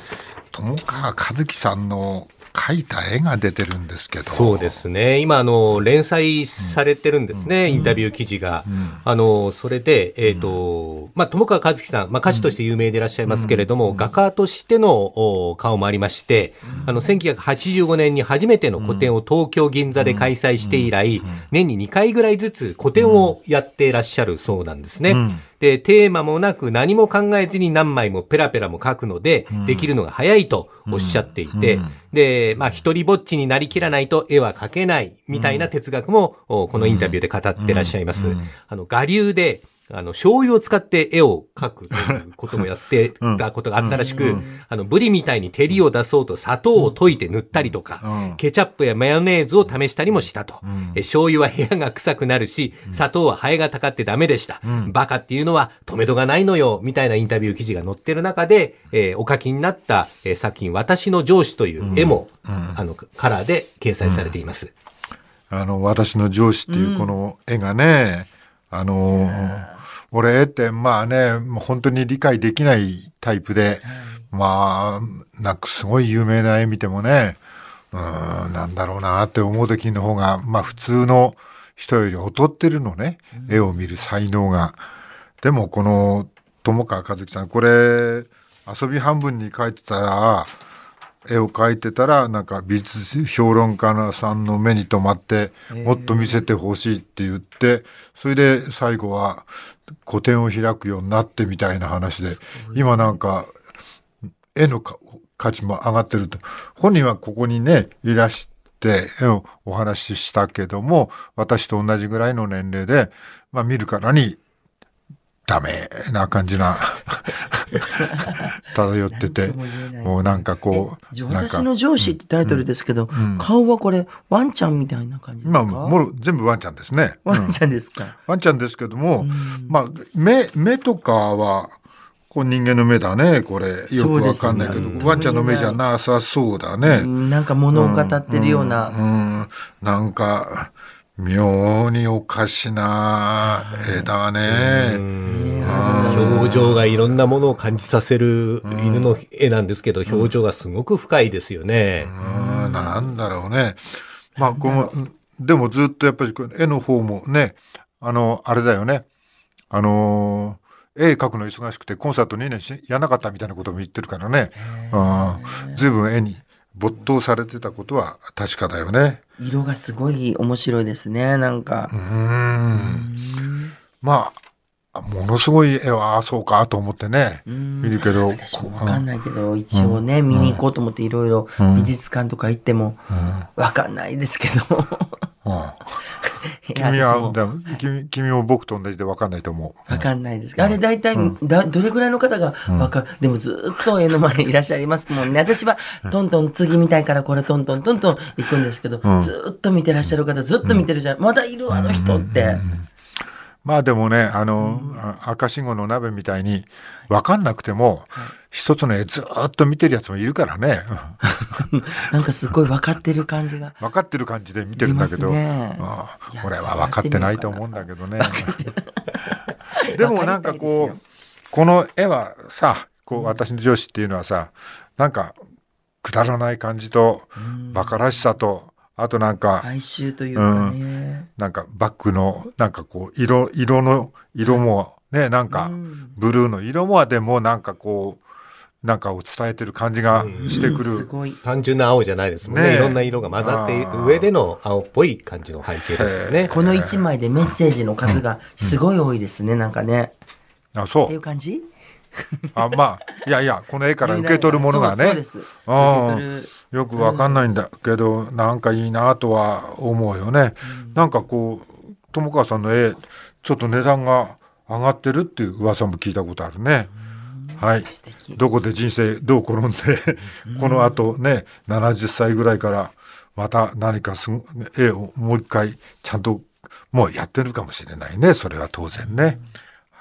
友川和樹さんの描いた絵が出てるんですけどそうですね今あの連載されてるんですね、うん、インタビュー記事が、うん、あのそれで、えーとまあ、友川一樹さん、まあ、歌手として有名でいらっしゃいますけれども、画家としての顔もありまして、あの1985年に初めての個展を東京銀座で開催して以来、年に2回ぐらいずつ個展をやっていらっしゃるそうなんですね。で、テーマもなく何も考えずに何枚もペラペラも書くので、できるのが早いとおっしゃっていて、で、まあ、一人ぼっちになりきらないと絵は描けないみたいな哲学も、このインタビューで語ってらっしゃいます。あの、我流で、あの、醤油を使って絵を描くということもやって たことがあったらしく、あの、ブリみたいに照りを出そうと砂糖を溶いて塗ったりとか、ケチャップやマヨネーズを試したりもしたと。醤油は部屋が臭くなるし、砂糖はハエがたかってダメでした。バカっていうのは止めどがないのよ、みたいなインタビュー記事が載ってる中で、えー、お書きになった、作品、私の上司という絵も、あの、カラーで掲載されています。あの、私の上司っていうこの絵がね、あのー俺って、まあね、もう本当に理解できないタイプで、まあ、なんかすごい有名な絵見てもね、うん、なんだろうなって思う時の方が、まあ普通の人より劣ってるのね、絵を見る才能が。でもこの友川和樹さん、これ、遊び半分に描いてたら、絵を描いてたらなんか美術評論家さんの目に留まってもっと見せてほしいって言ってそれで最後は個展を開くようになってみたいな話で、今なんか、絵の価値も上がってると。本人はここにね、いらしてお話ししたけども、私と同じぐらいの年齢で、まあ見るからにダメな感じな 漂っててもうなんかこう私の上司ってタイトルですけど、うんうん、顔はこれワンちゃんみたいな感じですか、まあ、もう全部ワンちゃんですねワンちゃんですか、うん、ワンちゃんですけども、まあ目目とかはこう人間の目だねこれよくわかんないけど、ね、ワンちゃんの目じゃなさそうだねなんか物を語ってるような、うんなんか妙におかしな絵だね。表情がいろんなものを感じさせる犬の絵なんですけど、表情がすごく深いですよね。うん、なんだろうね。まあ、この、でもずっとやっぱり絵の方もね、あの、あれだよね。あの絵描くの忙しくてコンサート2年しやなかったみたいなことも言ってるからね。ずいぶん絵に没頭されてたことは確かだよね。色がすごい面白いですね、なんか。うん。まあ、ものすごい絵は、あそうかと思ってね、見るけど。私もわかんないけど、一応ね、見に行こうと思っていろいろ美術館とか行っても、わかんないですけど。君は君君も僕と同じで分かんないと思う。分かんないですか。あれ大体、だどれぐらいの方が分かる、でもずっと絵の前にいらっしゃいますもんね。私はトントン次見たいからこれトントントントン行くんですけど、ずっと見てらっしゃる方ずっと見てるじゃん。まだいるあの人って。まあでもね、あの、うん、赤信号の鍋みたいに、分かんなくても、はい、一つの絵ずっと見てるやつもいるからね。なんかすごい分かってる感じが。分かってる感じで見てるんだけど、ね、俺は分かってないと思うんだけどね。でもなんかこう、この絵はさ、こう私の上司っていうのはさ、うん、なんかくだらない感じと、馬鹿らしさと、あとなんか哀愁というかね、うん、なんかバッグのなんかこう色色の色もね、なんかブルーの色もでもなんかこうなんかを伝えてる感じがしてくる、うん、単純な青じゃないですもんね、ね、いろんな色が混ざっている上での青っぽい感じの背景ですよね、この一枚でメッセージの数がすごい多いですね、なんかねあそうっていう感じあまあいやいやこの絵から受け取るものがねよくわかんないんだけど、うん、なんかいいなとは思うよね、うん、なんかこう友川さんの絵ちょっと値段が上がってるっていう噂も聞いたことあるね。はい、どこで人生どう転んでこのあとね70歳ぐらいからまた何かす絵をもう一回ちゃんともうやってるかもしれないねそれは当然ね。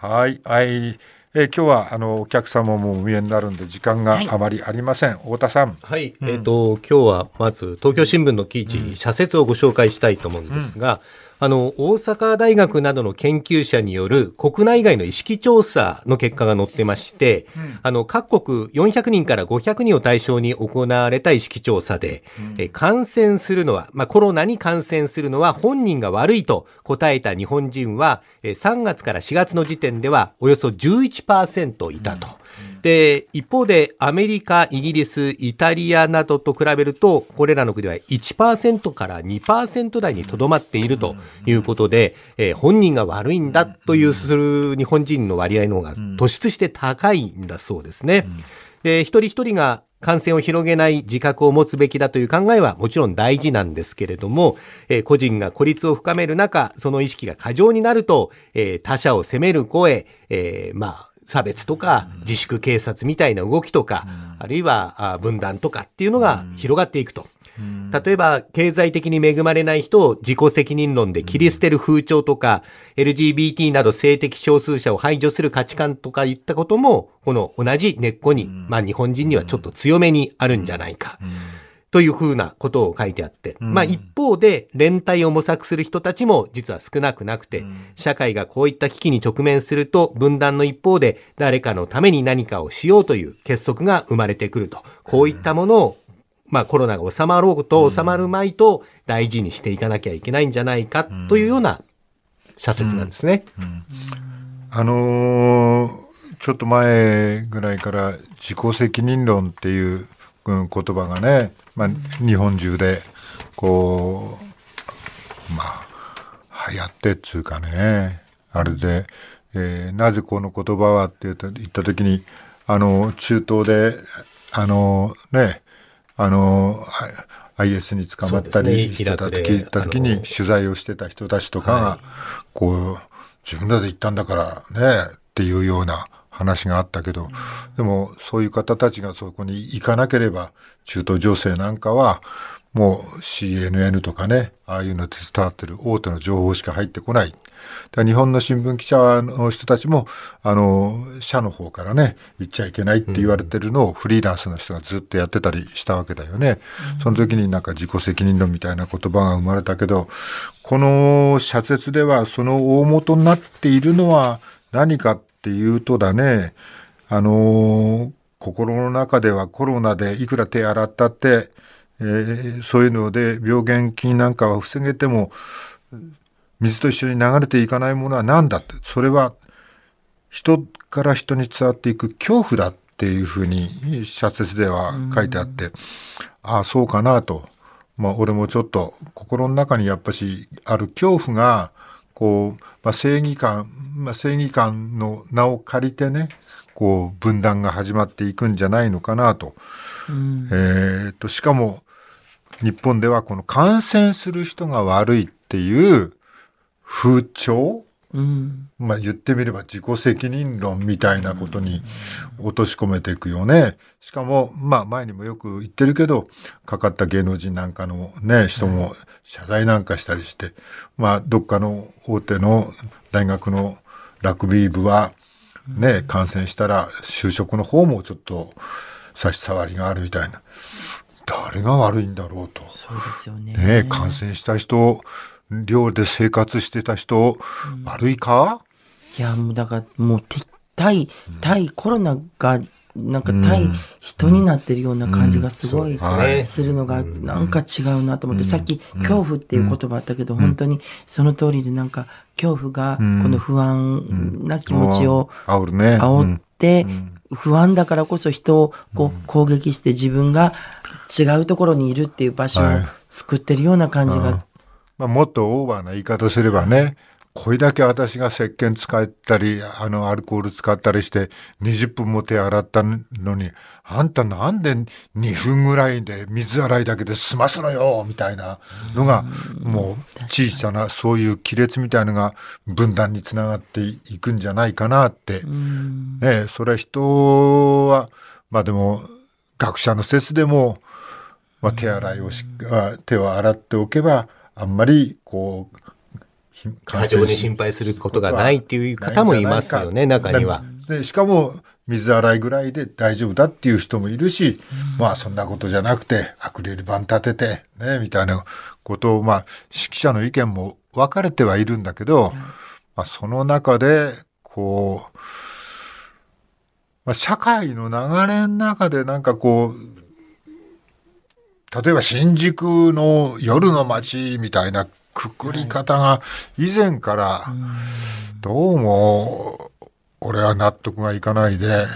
はい、はいえ今日はあのお客様もお見えになるんで時間があまりありません、はい、太田さんはい、うん、えっ、と今日はまず東京新聞の記事、うん、社説をご紹介したいと思うんですが、うんあの、大阪大学などの研究者による国内外の意識調査の結果が載ってまして、あの、各国400人から500人を対象に行われた意識調査で、え感染するのは、まあ、コロナに感染するのは本人が悪いと答えた日本人は、え3月から4月の時点ではおよそ11%いたと。うんで、一方でアメリカ、イギリス、イタリアなどと比べると、これらの国は1%から2%台にとどまっているということで、えー、本人が悪いんだというする日本人の割合の方が突出して高いんだそうですね。で、一人一人が感染を広げない自覚を持つべきだという考えはもちろん大事なんですけれども、えー、個人が孤立を深める中、その意識が過剰になると、えー、他者を責める声、えー、まあ、差別とか自粛警察みたいな動きとか、あるいは分断とかっていうのが広がっていくと。例えば、経済的に恵まれない人を自己責任論で切り捨てる風潮とか、LGBT など性的少数者を排除する価値観とか言ったことも、この同じ根っこに、まあ日本人にはちょっと強めにあるんじゃないか。というふうなことを書いてあって、うん、まあ一方で連帯を模索する人たちも実は少なくなくて、うん、社会がこういった危機に直面すると分断の一方で誰かのために何かをしようという結束が生まれてくると、こういったものを、まあコロナが収まろうと収まる前と大事にしていかなきゃいけないんじゃないかというような社説なんですね。うん、あのー、ちょっと前ぐらいから自己責任論っていう言葉がね、まあ、日本中でこうまあ流行ってっつうかねあれで、えー、なぜこの言葉はって言った言った時にあの中東であのねあの IS に捕まったりしてた時,、ね、た時に取材をしてた人たちとかが、こう自分らで行ったんだからねっていうような話があったけど、でもそういう方たちがそこに行かなければ、中東情勢なんかは、もう CNN とかね、ああいうのて伝わってる大手の情報しか入ってこない。日本の新聞記者の人たちも、あの、社の方からね、行っちゃいけないって言われてるのをフリーランスの人がずっとやってたりしたわけだよね。その時になんか自己責任論みたいな言葉が生まれたけど、この社説ではその大元になっているのは何かっっていうとだね、あのー、心の中ではコロナでいくら手洗ったって、えー、そういうので病原菌なんかは防げても、水と一緒に流れていかないものは何だって、それは人から人に伝わっていく恐怖だっていうふうに社説では書いてあって、ああ、そうかなと。まあ、俺もちょっと心の中にやっぱしある恐怖がこう、まあ、正義感、まあ、正義感の名を借りてねこう分断が始まっていくんじゃないのかなと。うん、えっとしかも日本ではこの感染する人が悪いっていう風潮、うん、まあ言ってみれば自己責任論みたいなことに落とし込めていくよね。しかもまあ前にもよく言ってるけどかかった芸能人なんかのね人も、うん謝罪なんかしたりして、まあ、どっかの大手の大学のラグビー部は、ね、感染したら就職の方もちょっと差し障りがあるみたいな。誰が悪いんだろうと。そうですよね。ね感染した人、寮で生活してた人、うん、悪いかいや、もうだから、もう、対、対コロナがなんか対人になってるような感じがすごいするのが、なんか違うなと思って、さっき恐怖っていう言葉あったけど、本当にその通りでなんか恐怖がこの不安な気持ちを煽って、不安だからこそ人をこう攻撃して自分が違うところにいるっていう場所を作ってるような感じがまあ、もっとオーバーな言い方すればね、これだけ私が石鹸使ったり、あの、アルコール使ったりして、20分も手洗ったのに、あんたなんで2分ぐらいで水洗いだけで済ますのよみたいなのが、もう小さな、そういう亀裂みたいなのが分断につながっていくんじゃないかなって。ねそれは人は、まあでも、学者の説でも、まあ、手洗いをし、手を洗っておけば、あんまり、こう、過剰に心配することがないっていう方もいますよね、中には。で、しかも、水洗いぐらいで大丈夫だっていう人もいるし、まあそんなことじゃなくて、アクリル板立てて、ね、みたいなことを、まあ、指揮者の意見も分かれてはいるんだけど、まあその中で、こう、まあ、社会の流れの中でなんかこう、例えば新宿の夜の街みたいなくくり方が以前からどうも俺は納得がいかないで。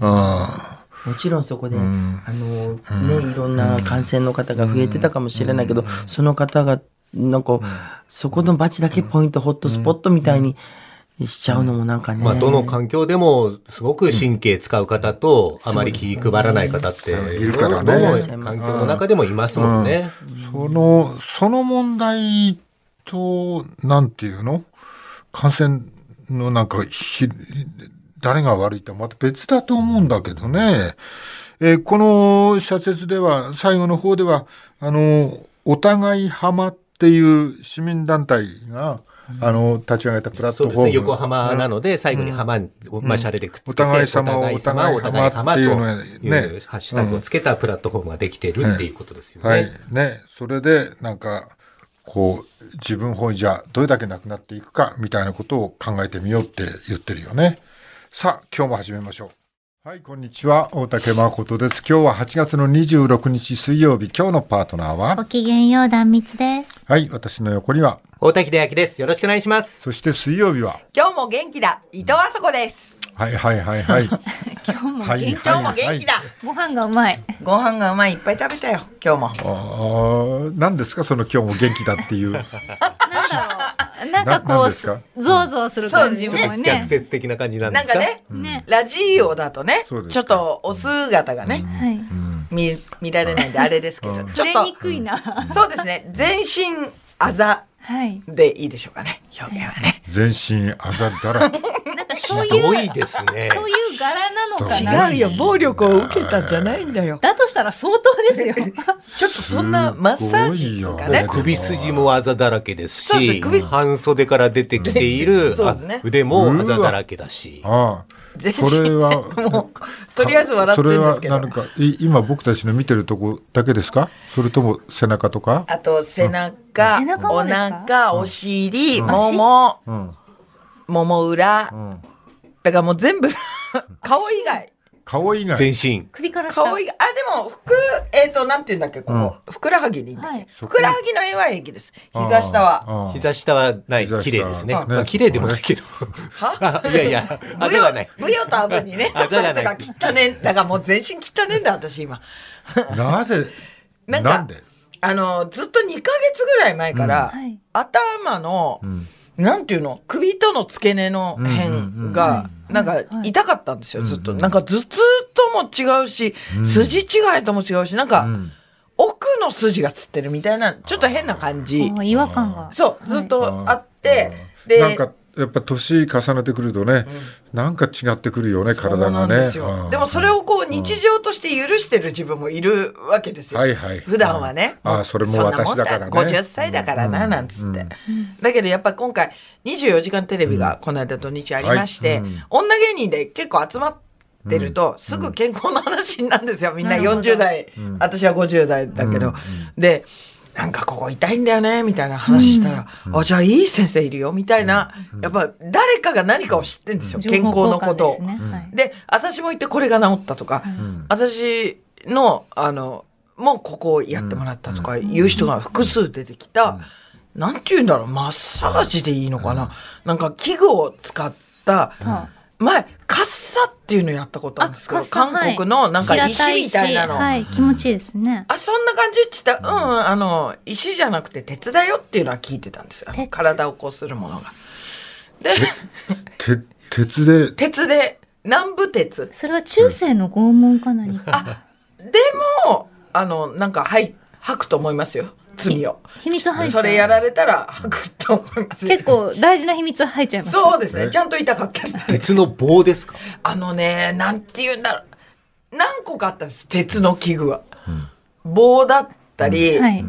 うん、もちろんそこで、うん、あのね、いろんな感染の方が増えてたかもしれないけど、うん、その方がなんか、そこのバチだけポイント、ホットスポットみたいにしちゃうのもなんかね。まあ、どの環境でも、すごく神経使う方と、あまり気に配らない方って、いるからね。どの環境の中でもいますもんね。その、その問題と、なんていうの感染のなんか、誰が悪いってまた別だと思うんだけどね。えー、この社説では、最後の方では、あの、お互い浜っていう市民団体が、あの立ち上げたプラットフォーム、ね、横浜なので、最後に浜を、まあ、シャレでくっつけて、お互い様をお互い様お互い様というハッシュタグをつけたプラットフォームができているっていうことですよね。はい、ねそれでなんかこう自分本位じゃどれだけなくなっていくかみたいなことを考えてみようって言ってるよね。さあ今日も始めましょう。はい、こんにちは。大竹誠です。今日は8月の26日水曜日、今日のパートナーはごきげんよう、断密です。はい、私の横には、大竹で明です。よろしくお願いします。そして水曜日は、今日も元気だ伊藤あそこです、はいはいはい はい。今日も元気だ、ご飯がうまい。ご飯がうまいいっぱい食べたよ今日もああ、何ですか、その今日も元気だっていう。なんだろう。なんかこう、ゾワゾワする感じもね。逆説的な感じなんですかなんかね、ラジオだとね、ちょっとお姿がね、見見られないんであれですけど、ちょっと。見にくいな。そうですね、全身あざでいいでしょうかね、表現はね。全身あざだらそういうですね。そういう柄なのかな。違うよ、暴力を受けたんじゃないんだよ。だとしたら相当ですよ。ちょっとそんなマッサージとかね。首筋もあざだらけですし、首半袖から出てきている 腕もあざだらけだし。ああこれはもうとりあえず笑ってるんですけどそれは何か今僕たちの見てるとこだけですかそれとも背中とかあと背中、お腹お尻、もも、もも裏、だからもう全部 顔以外。顔以外。全身。首から下。顔以外。あ、でも、服、えっ、ー、と、なんて言うんだっけ、ここ。うん、ふくらはぎに、はい。ふくらはぎの絵は平気です。膝下は。膝下はない。綺麗ですね。まあ、綺麗でもないけど。は いやいや、あざがない。ぶよとあぶにね。あざがない。だから汚ね。だからもう全身汚ねんだ、私今。なぜなんか、んあの、ずっと2か月ぐらい前から、うん、頭の、うんなんていうの首との付け根の辺が、なんか痛かったんですよ、ずっと。なんか頭痛とも違うし、筋違いとも違うし、なんか、奥の筋がつってるみたいな、ちょっと変な感じ。違和感が。そう、ずっとあって、で、やっぱ年重ねてくるとね、うん、なんか違ってくるよね体がねでもそれをこう日常として許してる自分もいるわけですよ、はいはい、普段はね、ああそれも私だからね50歳だからななんつって、だけどやっぱ今回『24時間テレビ』がこの間土日ありまして、女芸人で結構集まってると、すぐ健康の話なんですよ、みんな40代、私は50代だけど。でなんかここ痛いんだよね、みたいな話したら、うん、あ、じゃあいい先生いるよ、みたいな、うん、やっぱ誰かが何かを知ってんですよ、うん、健康のことを。で、ね私も行ってこれが治ったとか、私の、あの、もうここをやってもらったとかいう人が複数出てきた、なんて言うんだろう、マッサージでいいのかな、なんか器具を使った、前カッサっていうのやったことあるんですけど韓国のなんか石みたいなの、はい、気持ちいいですねあそんな感じって言ったらうん、あの石じゃなくて鉄だよっていうのは聞いてたんですよ体をこするものがで鉄で鉄で南部鉄それは中世の拷問か何か、あでもあのなんかはい吐くと思いますよ罪を秘密入っちそれやられたら吐くと思います結構大事な秘密入っちゃいますそうですねちゃんと痛かった鉄の棒ですかあのねなんて言うんだろう何個かあったんです鉄の器具は、棒だったり、はい、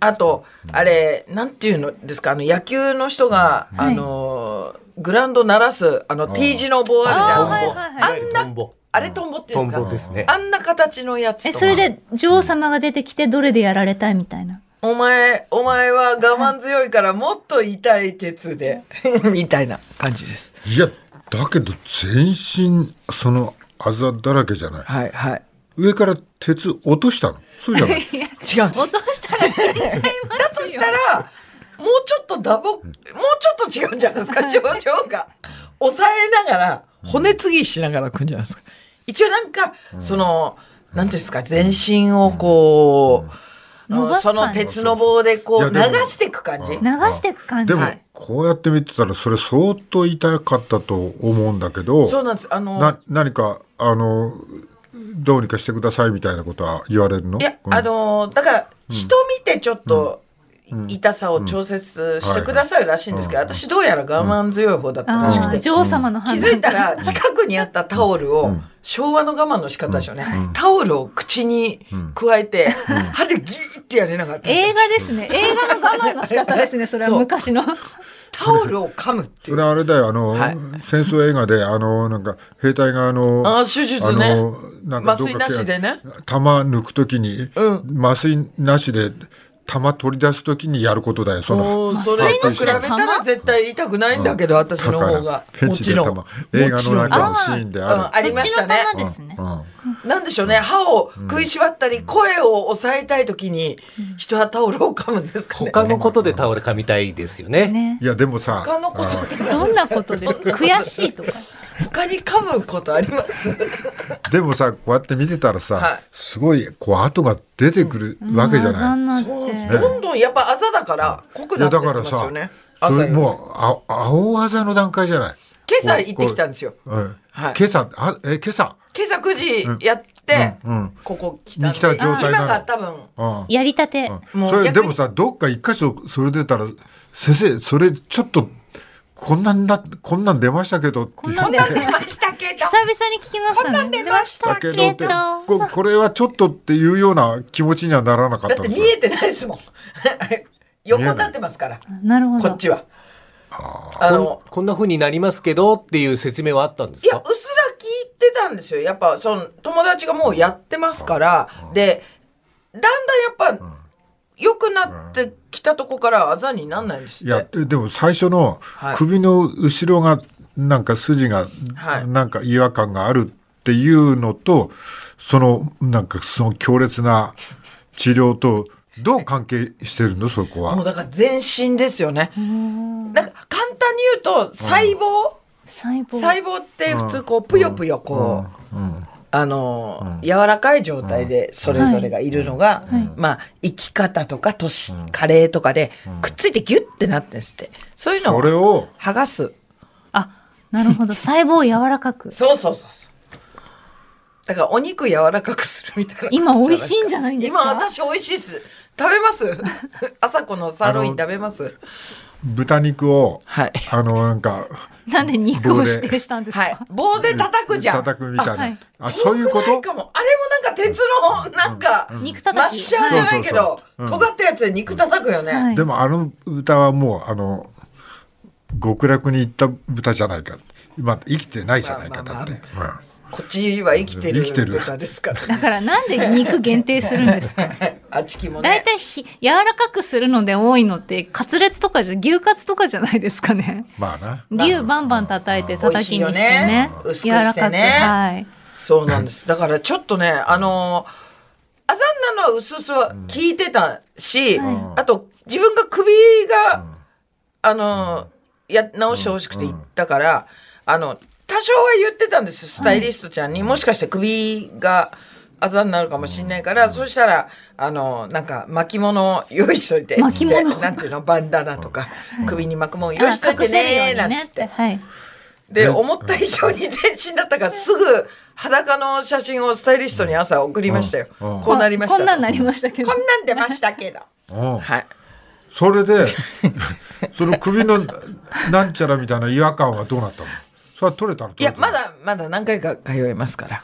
あとあれなんていうのですかあの野球の人が、あのグラウンド鳴らすあの T 字の棒あるじゃないですかあんなあれトンボっていうんですか、ね、あんな形のやつえそれで女王様が出てきてどれでやられたいみたいなお前、お前は我慢強いからもっと痛い鉄で、みたいな感じです。いや、だけど全身、そのあざだらけじゃない。はいはい。上から鉄落としたのそうじゃない 違うんです。落としたら死んじゃいますだとしたら、もうちょっとダボ、もうちょっと違うんじゃないですか、症状が。抑えながら、骨継ぎしながら来るんじゃないですか。一応なんか、うん、その、なんていうんですか、全身をこう、うんその鉄の棒でこう流していく感じ流していく感じでもこうやって見てたらそれ相当痛かったと思うんだけどそうなんですあのな何かあのどうにかしてくださいみたいなことは言われるのいや、あのだから人見てちょっと、痛さを調節してくださるらしいんですけど、私どうやら我慢強い方だったらしくて、女王様の気づいたら近くにあったタオルを、昭和の我慢の仕方でしょうね、タオルを口に加えて、歯でギーってやれなかった映画ですね映画の我慢の仕方ですね それは昔の。タオルを噛むっていう。それあれだよ、あの、戦争映画で、あの、なんか、兵隊があの、あ手術ね。麻酔なしでね。弾抜くときに、うん、麻酔なしで、玉取り出すときにやることだよそのそれと比べたら絶対痛くないんだけど、うん、私の方がもちろん映画の中のシーンであるあ,、うん、ありましたねですね、うん、なんでしょうね歯を食いしばったり声を抑えたいときに人はタオルを噛むんですか、ね、他のことでタオル噛みたいですよね、ね、いやでもさ他のことどんなことですか悔しいとか他に噛むことあります でもさこうやって見てたらさ、はい、すごいこう跡が出てくるわけじゃない、うんなね、どんどんやっぱあざだから濃くなってきますよねそれもうあ青あざの段階じゃない今朝行ってきたんですよ、うんはい、今朝あえ今朝今朝9時やって、うんうんうん、ここ来た来た状態今が多分、うん、やりたて、うん、それでもさどっか一箇所それ出たら先生それちょっとこんなんだ、こんなん出ましたけどってこんなん出ましたけど。久々に聞きましたね。こんなん出ましたけどここれはちょっとっていうような気持ちにはならなかっただって見えてないですもん。横になってますから。なるほど。こっちは。あのこんなふうになりますけどっていう説明はあったんですかいやうすら聞いてたんですよやっぱその友達がもうやってますから、でだんだんやっぱ、良くなってきたとこからあざになんないんですいやでも最初の首の後ろがなんか筋がなんか違和感があるっていうのと、そのなんかその強烈な治療とどう関係してるのそこは。もうだから全身ですよね。なんか簡単に言うと細胞、細胞って普通こうぷよぷよこう。うんあの、うん、柔らかい状態でそれぞれがいるのが、うんはい、まあ、生き方とか年、カレーとかで、くっついてギュッてなってんですって。そういうのを剥がす。あ、なるほど。細胞を柔らかく。そうそうそうだからお肉柔らかくするみたいな今美味しいんじゃないですか今私美味しいです。食べます 朝子のサーロイン食べます豚肉を、はい、あの、なんか、なんで肉を指定したんですか。はい、棒で叩くじゃん。叩くみたいな。あはい、そういうこと。あれもなんか鉄のなんか、肉叩き。マッシャーじゃないけど、尖ったやつで肉叩くよね、でもあの歌はもうあの極楽に行った豚じゃないか。今生きてないじゃないかだって。まあまあまあこっちは生きてる生きてるですから、ね、だからなんで肉限定するんですか あちきもね大体ひ柔らかくするので多いのってカツレツとかじゃ牛カツとかじゃないですかねまあな牛バンバン叩いて叩きにしてねね柔らかく、ね、はいそうなんですだからちょっとねあのあざんなのはうすは聞いてたし、うん、あと自分が首が、うん、あの、うん、や直してほしくて言ったから、あの多少は言ってたんですスタイリストちゃんに、もしかして首があざになるかもしれないから、うん、そしたらあのなんか巻物を用意しといてて巻物なんていうのバンダナとか、首に巻くもん用意しといてねなんつって。はいで、思った以上に全身だったから、すぐ裸の写真をスタイリストに朝送りましたよ。うんうん、こうなりました。こんなんなりましたけど。こんなん出ましたけど。はい。それで、その首のなんちゃらみたいな違和感はどうなったのそれは取れたのいや、まだ、まだ何回か通えますから。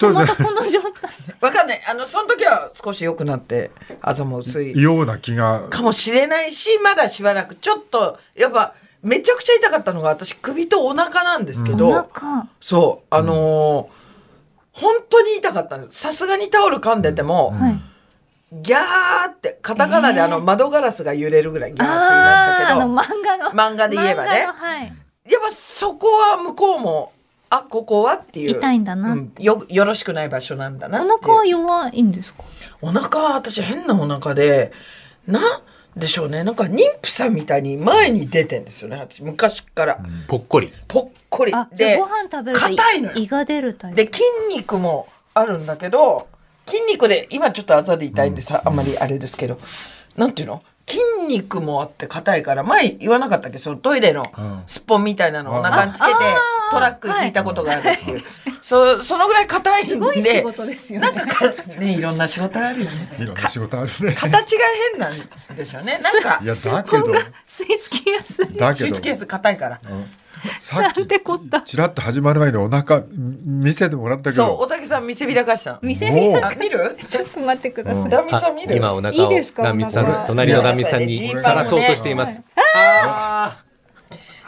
そこの状態。わかんない。あの、その時は少し良くなって、朝も薄い。ような気が。かもしれないし、まだしばらく。ちょっと、やっぱ、めちゃくちゃ痛かったのが、私、首とお腹なんですけど。うん、そう、あのーうん、本当に痛かったんです。さすがにタオル噛んでても、うんはいギャーって、カタカナであの窓ガラスが揺れるぐらいギャーって言いましたけど。漫画の。漫画で言えばね。はい、やっぱそこは向こうもあここはっていう痛いんだな、うん、よよろしくない場所なんだなお腹は弱いんですかお腹は私変なお腹でなでしょうねなんか妊婦さんみたいに前に出てんですよね私昔から、ぽっこりぽっこりでご飯食べる硬いのよ胃が出るタイプで筋肉もあるんだけど筋肉で今ちょっとあざで痛いんでさ、うん、あんまりあれですけどなんていうの筋肉もあって硬いから前言わなかったっけそのトイレのすっぽんみたいなのをお腹につけてトラック引いたことがあるっていう、はい、そそのぐらい硬いんですごい仕事ですよねなんか ねいろんな仕事あるよね いろんな仕事あるね形が変なんですよねなんかいやだけど吸い付きやすい吸い付きやすい硬いから、うんさっきちらっと始まる前にお腹見せてもらったけどそうおたけさん見せびらかした見せびらか見るちょっと待ってください、ダミさん見る今お腹をいいですか隣のダミさんにさらそうとしています、ああ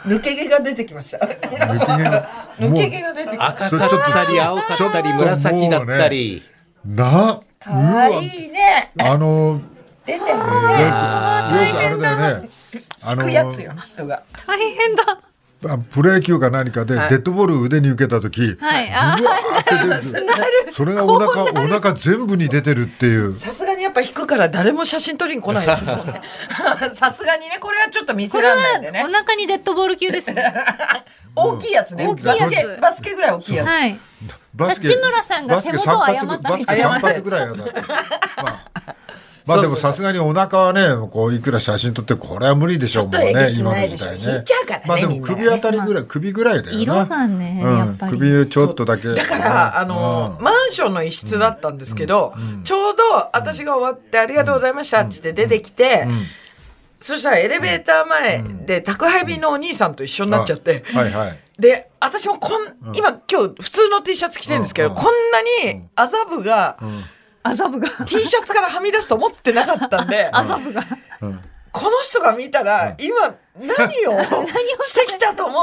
抜け毛が出てきました。抜け毛が出てきました。赤かったり、青かったり、紫だったり。な、かわいいね。あの、出てるね。よくあれだよね。あの、やつよ、人が。大変だ。プロ野球か何かでデッドボール腕に受けた時、はい、ブワそれがお腹お腹全部に出てるっていうさすやっぱ引くから誰も写真撮りに来ないですもんね。さすがにね、これはちょっと見せられないんでね。お腹にデッドボール級ですね。大きいやつね。大きいやつ。バスケぐらい大きいやつ。はい。バスケ。村さんが手元を誤った。バスケ3発ぐらいやだ。まあまあでもさすがにお腹はね、こういくら写真撮ってこれは無理でしょうもうね、今の時代ね。まあでも首あたりぐらい、首ぐらいだよ色がね、やっぱり。首ちょっとだけ。だから、あの、マンションの一室だったんですけど、ちょうど私が終わってありがとうございましたって出てきて、そしたらエレベーター前で宅配便のお兄さんと一緒になっちゃって、はいはい。で、私もこん、今今日普通の T シャツ着てるんですけど、こんなに麻布が、麻布が T シャツからはみ出すと思ってなかったんで 麻布が、うんこの人が見たら、今、何を してきたと思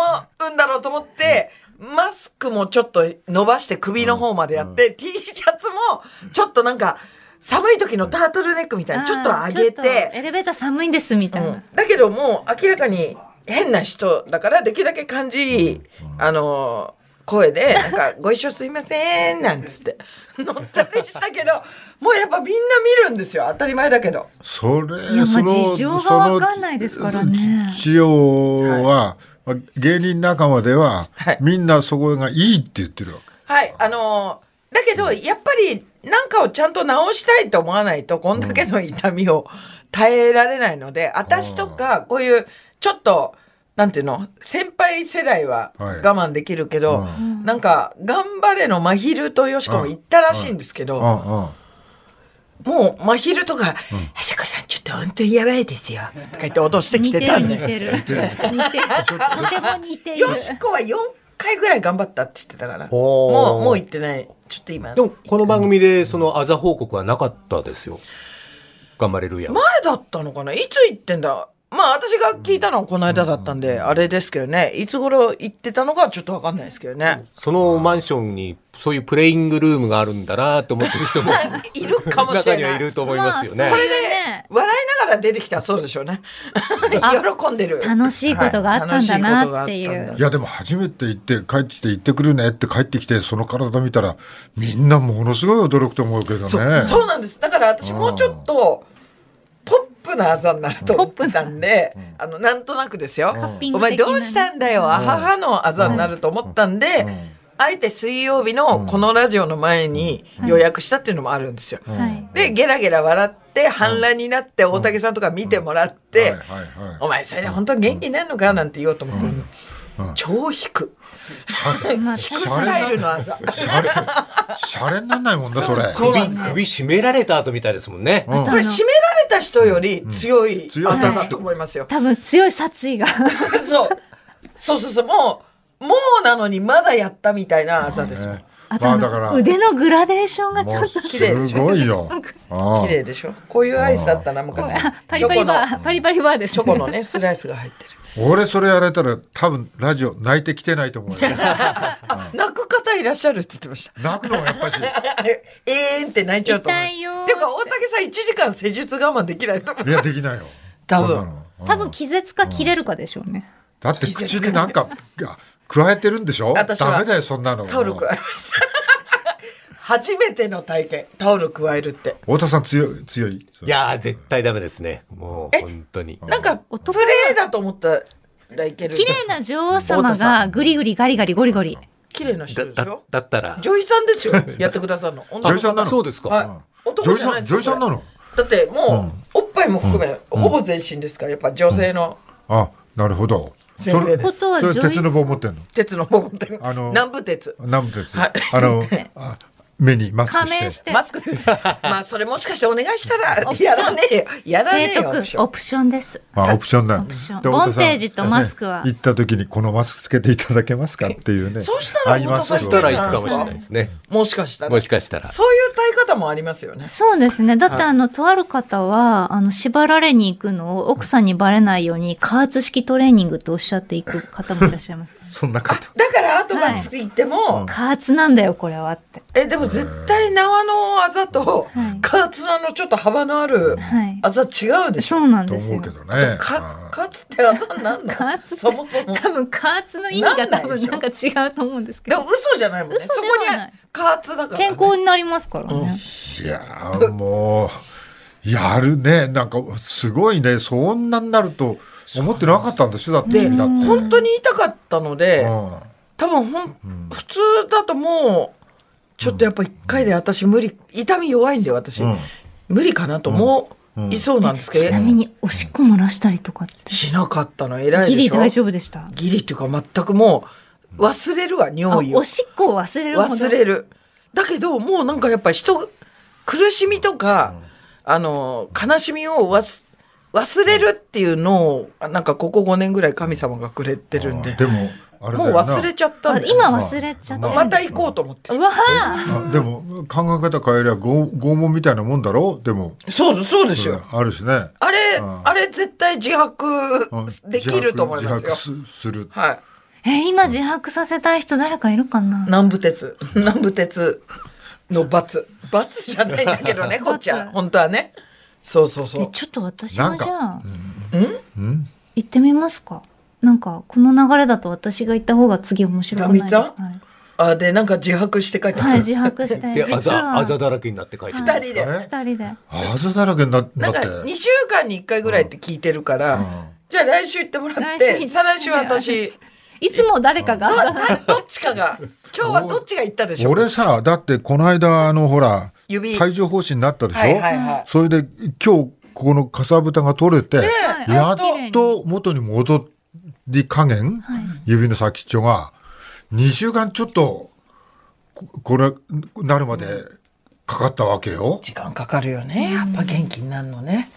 うんだろうと思って、マスクもちょっと伸ばして首の方までやって、T シャツもちょっとなんか、寒い時のタートルネックみたいな、ちょっと上げて。エレベーター寒いんです、みたいな、うん、だけどもう明らかに変な人だから、できるだけ感じ、あのー声で、なんか、ご一緒すいません、なんつって、乗ったりしたけど、もうやっぱみんな見るんですよ。当たり前だけど。それ、いや、まあ、事情がわかんないですからね。事情は、はい、芸人仲間では、はい、みんなそこがいいって言ってるわけ。はい、あのだけど、やっぱり、なんかをちゃんと直したいと思わないと、こんだけの痛みを耐えられないので、うん、私とか、こういう、ちょっと、なんていうの先輩世代は我慢できるけど、はいうん、なんか「頑張れ」の真昼とよしこも言ったらしいんですけど、もう真昼とか「あさこさんちょっと本当にやばいですよ」とか言って脅してきてたんで似てる似てる似てるよしこは4回ぐらい頑張ったって言ってたからもうもう言ってないちょっと今でもこの番組でそのあざ報告はなかったですよ頑張れるや前だったのかないつ言ってんだまあ私が聞いたのはこの間だったんで、あれですけどね、いつ頃行ってたのかちょっとわかんないですけどね。そのマンションにそういうプレイングルームがあるんだなって思ってる人も いるかもしれない。中にはいると思いますよね。まあ、これで、笑いながら出てきたらそうでしょうね。喜んでる。楽しいことがあったんだなっていう。はい、いやでも初めて行って帰ってきて行ってくるねって帰ってきてその体見たらみんなものすごい驚くと思うけどね。そうなんです。だから私もうちょっと、ップなあになると思ったんで、あのなんとなくですよ、お前どうしたんだよ、あははのあになると思ったんで、あえて水曜日のこのラジオの前に予約したっていうのもあるんですよ。でゲラゲラ笑って反乱になって大竹さんとか見てもらって「お前それ本当に元気ないのか?」なんて言おうと思って。超引く。引くスタイルの技。シャレになんないもんだ、それ。首、首絞められた後みたいですもんね。これ、締められた人より強い技だと思いますよ。多分、強い殺意が。そう。そうそうそう、もう、もうなのにまだやったみたいな技ですもん。あだから腕のグラデーションがちょっと綺麗でしょ。すごいよ。綺麗でしょ。こういうアイスだったな昔。パリパリバー、パリパリバーです。チョコのねスライスが入ってる。俺それやられたら多分ラジオ泣いてきてないと思うよ、うん、泣く方いらっしゃるって言ってました泣くのがやっぱし えーんって泣いちゃうと思う痛いよていうか大竹さん1時間施術我慢できないと思ういやできないよ多分、うん、多分気絶か切れるかでしょうね、だって口になんか加えてるんでしょダメだよそんなのタオル加えました初めての体験タオル加えるって太田さん強い強いいや絶対ダメですねもう本当になんかプレーだと思ったらいける綺麗な女王様がグリグリガリガリゴリゴリ綺麗な人ですよだったら女医さんですよ やってくださるの女医さんなのそうですか、はい、男じゃないです女医さんなのだってもう、おっぱいも含め、ほぼ全身ですからやっぱ女性の、あなるほど先生です。それ鉄の棒持ってんの。鉄の棒持ってる。あの南部鉄。南部鉄。はいあの 目にマスクして。マスク。まあそれもしかしてお願いしたらやらねえよ。やらねえよ。オプションです。まあオプションなだ。ボンテージとマスクは。行った時にこのマスクつけていただけますかっていうね。そうしたら本当そしたら行くかもしれないですね。もしかしたら。もしかしたら。そういう対方もありますよね。そうですね。だってあのとある方はあの縛られに行くのを奥さんにバレないように加圧式トレーニングとおっしゃっていく方もいらっしゃいます。そんな方。だから後がついても、加圧なんだよ、これはって。え、でも絶対縄のあざと、加圧のちょっと幅のあるあざ違うでしょ。そうなんですよ。か、かつってあざなんだそもそも。多分加圧の意味が多分なんか違うと思うんですけど。でも嘘じゃないもんね。そこに加圧だから。健康になりますからね。いやもう。やるね。なんか、すごいね。そんなになると、思ってなかったんでしょだってだって本当に痛かったので、多分ほん、普通だともうちょっとやっぱ一回で私無理痛み弱いんで私、無理かなと思う。いそうなんですけど、ちなみにおしっこ漏らしたりとかってしなかったの偉いギリ大丈夫でしたギリっていうか全くもう忘れるわ尿意をおしっこを忘れる忘れるだけどもうなんかやっぱ人苦しみとか、あの悲しみを忘れるっていうのをなんかここ5年ぐらい神様がくれてるんででももう忘れちゃった今忘れちゃったまた行こうと思ってでも考え方変えりゃ拷問みたいなもんだろでもそうそうですよあるしねあれあれ絶対自白できると思いますよ自白するはいえ今自白させたい人誰かいるかな南部鉄南部鉄の罰罰じゃないんだけどね こっちは本当はねそうそうそうちょっと私もじゃあうん行ってみますかなんかこの流れだと私が行った方が次面白くないですあでなんか自白して書ってはい自白してあざあざだらけになって書いて二、はい、人で二人であざだらけになってなんか二週間に一回ぐらいって聞いてるから、うん、じゃあ来週行ってもらって再来週私いつも誰かがどっちかが今日はどっちが行ったでしょう俺さだってこの間のほら帯帯状疱疹になったでしょ、はいはいはい、それで今日ここのかさぶたが取れて、やっと元に戻り加減、はい、指の先っちょが2週間ちょっとこれなるまでかかったわけよ時間かかるよねやっぱ元気になるのね、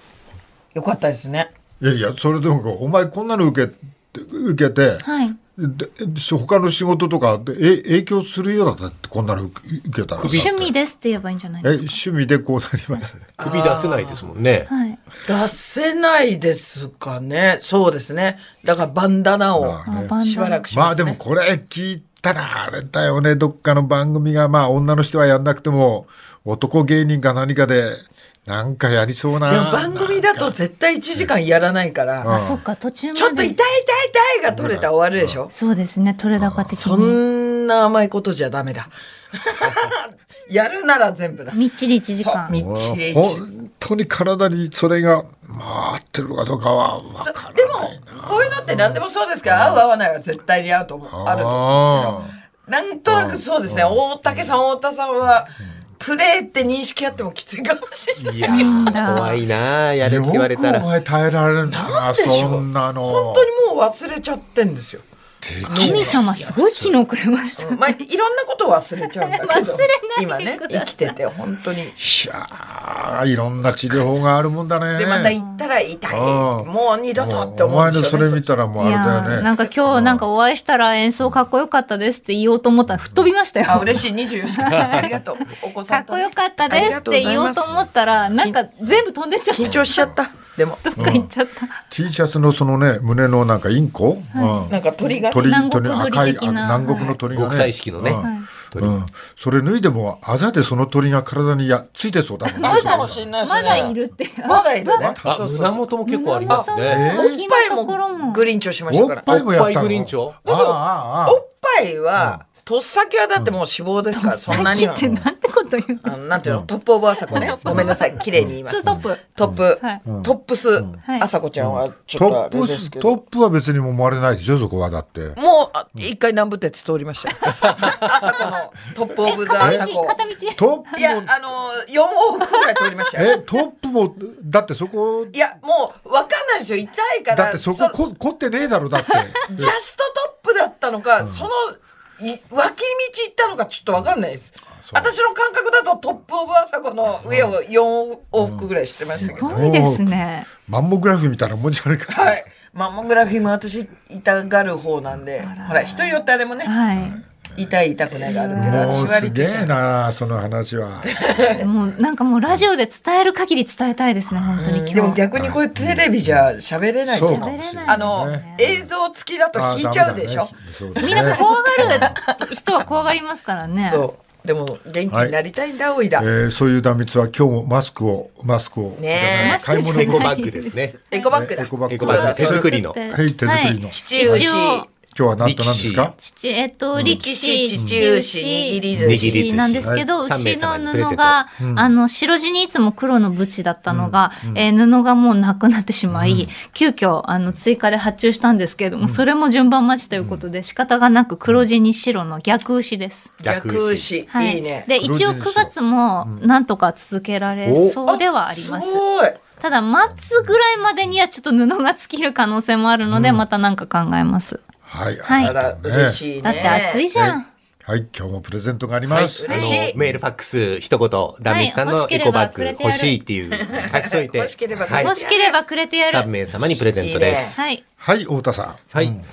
よかったですねいやいやそれでもお前こんなの受け受けて、はい、で他の仕事とかでえ影響するようだったってこんなの受けた趣味ですって言えばいいんじゃないですか趣味でこうなりました 首出せないですもんね、はい、出せないですかねそうですねだからバンダナをしばらくします、ね、まあでもこれ聞いたらあれだよねどっかの番組がまあ女の人はやんなくても男芸人か何かでなんかやりそうな。番組だと絶対1時間やらないから。あ、そっか、途中ちょっと痛い痛い痛いが取れたら終わるでしょそうですね、取れ高的に。そんな甘いことじゃダメだ。やるなら全部だ。みっちり1時間。みっちり本当に体にそれが、まあ、合ってるかどうかは分からないでも、こういうのって何でもそうですけど、合う合わないは絶対に合うと思う。あると思うんですけど。なんとなくそうですね、大竹さん、太田さんは、うんプレーって認識あってもきついかもしれない。いや怖いなやれって言われたら。よくお前耐えられるんだな、そんなの。本当にもう忘れちゃってんですよ。神様すごい昨日くれました、まあ、いろんなこと忘れちゃうんだけど今ね生きてて本当にいやいろんな治療法があるもんだねでまた行ったら痛いもう二度とって思う、ね、お前のそれ見たらもうあれだよねなんか今日なんかお会いしたら演奏かっこよかったですって言おうと思ったら吹っ飛びましたよ、うん、嬉しい24時間ありがとうお子さん、かっこよかったですって言おうと思ったらなんか全部飛んでっちゃった緊張しちゃったでもどっか行っちゃった、T シャツのそのね胸のなんかインコ、うん、なんか鳥が鳥鳥赤い南国の鳥が国際式のね、うん、それ脱いでもあざでその鳥が体にやついてそうだもんね。まだ、ね、まだいるって。まだいるね。ま、そうそう胸元も結構ありますね。おっぱいもグリンチョしましたから。おっぱいもやったグリンチョ。おっぱいは、とっさきはだってもう死亡ですから、そんなに。ってなんてこと言うのなんていうの、トップオブあさこね。ごめんなさい、綺麗に言います。トップ。トップ。トップス、あさこちゃんはちょっとトップス、トップは別にもまれないでしょ、そこはだって。もう、一回南部鉄通りました。あさこのトップオブザあさこ。トップいや、あの、4往復ぐらい通りましたえ、トップも、だってそこ。いや、もう、わかんないでしょ、痛いから。だってそここ凝ってねえだろ、だって。ジャストトップだったのか、その、脇道行ったのかちょっと分かんないです。私の感覚だとトップオブ朝子の上を4往復ぐらいしてましたけど、うん、すごいですねマンモグラフみたいなもんじゃないかはいマンモグラフィーも私痛がる方なんでほら人によってあれもね、はい痛い痛くないがあるけど私割すげえなその話は もうなんかもうラジオで伝える限り伝えたいですね本当にでも逆にこれテレビじゃ喋れないし、ね、あの映像付きだと引いちゃうでしょ、ね、みんな怖がる人は怖がりますからねでも元気になりたいんだ、はい、おいら、えー、そういう壇蜜は今日もマスクをマスクをね買い物エコバッグですねエコバッグだエコバッグ手作りのはい手作りの、はい、父牛今日は何と何ですか父、えっと、力士、父牛、握り寿司なんですけど、牛の布が、あの、白地にいつも黒のブチだったのが、え布がもうなくなってしまい、急遽、あの、追加で発注したんですけれども、それも順番待ちということで、仕方がなく黒地に白の逆牛です。逆牛。はい。で、一応9月も、なんとか続けられそうではあります。ただ、待つぐらいまでにはちょっと布が尽きる可能性もあるので、また何か考えます。はい。はい、あら、嬉しい、ね、だって暑いじゃん。はい、今日もプレゼントがあります。はい、あの、メールファックス一言、ダンミキさんのエコバッグ欲しいっていう書き添えて、欲しければくれてやる。3名様にプレゼントです。いいね、はい、はい、太田さん。はい。うん、えっ、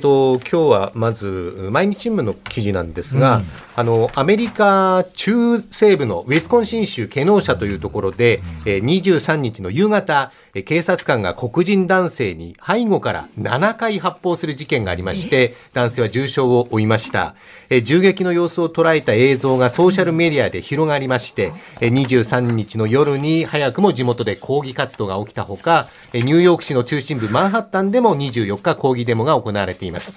ー、と今日はまず毎日新聞の記事なんですが、うんあの、アメリカ中西部のウィスコンシン州ケノーシャというところで、え23日の夕方、警察官が黒人男性に背後から7回発砲する事件がありまして、男性は重傷を負いました。え銃撃の様子を捉えた映像がソーシャルメディアで広がりまして、え23日の夜に早くも地元で抗議活動が起きたほか、ニューヨーク市の中心部マンハッタンでも24日抗議デモが行われています。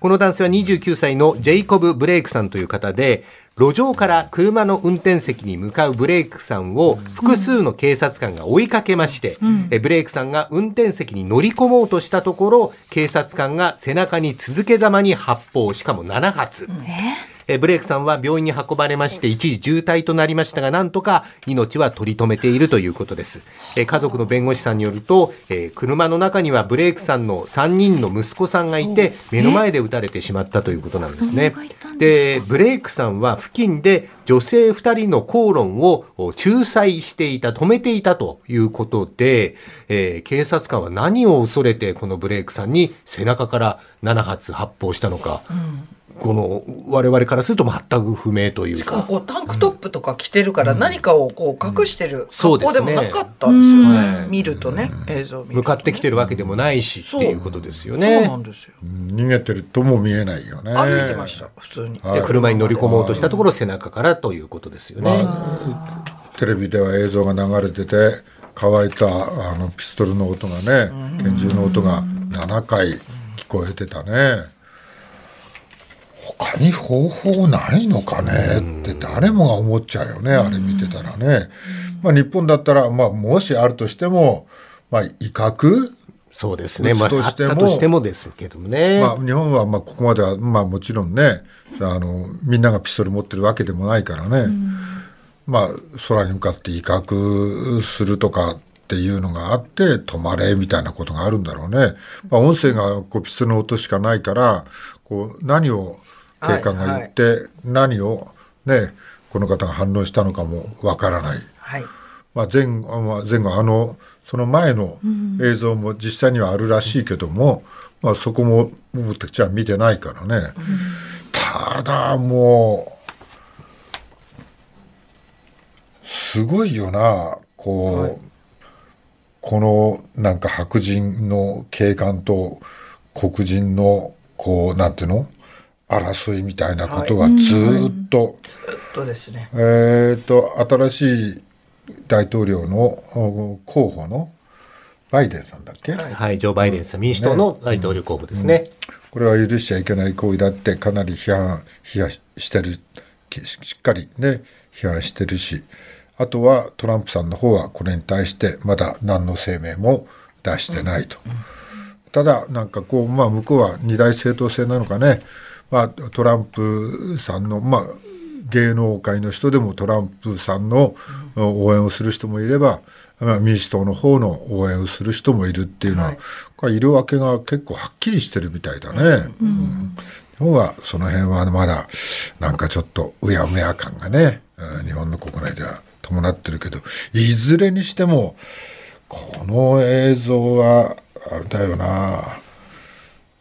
この男性は29歳のジェイコブ・ブレイクさんという方で、路上から車の運転席に向かうブレイクさんを複数の警察官が追いかけまして、うん、えブレイクさんが運転席に乗り込もうとしたところ、警察官が背中に続けざまに発砲、しかも7発。えーえブレイクさんは病院に運ばれまして、一時重体となりましたが、なんとか命は取り留めているということです。え家族の弁護士さんによると、え車の中にはブレイクさんの3人の息子さんがいて、目の前で撃たれてしまったということなんですね。で、ブレイクさんは付近で女性2人の口論を仲裁していた、止めていたということで、えー、警察官は何を恐れてこのブレイクさんに背中から7発発砲したのか、うんこの我々からすると全く不明というかうタンクトップとか着てるから何かをこう隠してる格好でもなかったんですよね、ね、見るとね映像向かってきてるわけでもないしっていうことですよねそうなんですよ逃げてるとも見えないよね歩いてました普通に、はい、車に乗り込もうとしたところ背中からということですよね、まあ、テレビでは映像が流れてて乾いたあのピストルの音がね拳銃の音が7回聞こえてたね、他に方法ないのかねって誰もが思っちゃうよね、あれ見てたらね。まあ、日本だったら、まあ、もしあるとしても、まあ、威嚇そうですね、まあ、あったとしてもですけどね。まあ、日本はまあここまでは、まあ、もちろんねあの、みんながピストル持ってるわけでもないからね、まあ、空に向かって威嚇するとかっていうのがあって、止まれみたいなことがあるんだろうね。まあ、音声がこうピストルの音しかないから、こう何を警官が言って、はいはい、何をねこの方が反応したのかもわからない、はいまあ前、後前後あのその前の映像も実際にはあるらしいけども、うん、まあ、そこも僕たちは見てないからね、うん、ただもうすごいよなこう、このなんか白人の警官と黒人のこうなんていうの争いみたいなことはずっと、はい、ずっとですね。えっ、ー、と、新しい大統領の候補のバイデンさんだっけはい、ジョー・バイデンさん、民主党の大統領候補ですね。ねうん、これは許しちゃいけない行為だってかなり批判、批判してる、しっかりね、批判してるし、あとはトランプさんの方はこれに対してまだ何の声明も出してないと。うんうん、ただ、なんかこう、まあ向こうは二大政党制なのかね、まあ、トランプさんの、まあ、芸能界の人でもトランプさんの応援をする人もいれば、まあ、民主党の方の応援をする人もいるっていうのは、はい、色分けが結構はっきりしてるみたいだね。うん、うん、日本はその辺はまだなんかちょっとうやむや感がね、日本の国内では伴ってるけどいずれにしてもこの映像はあれだよな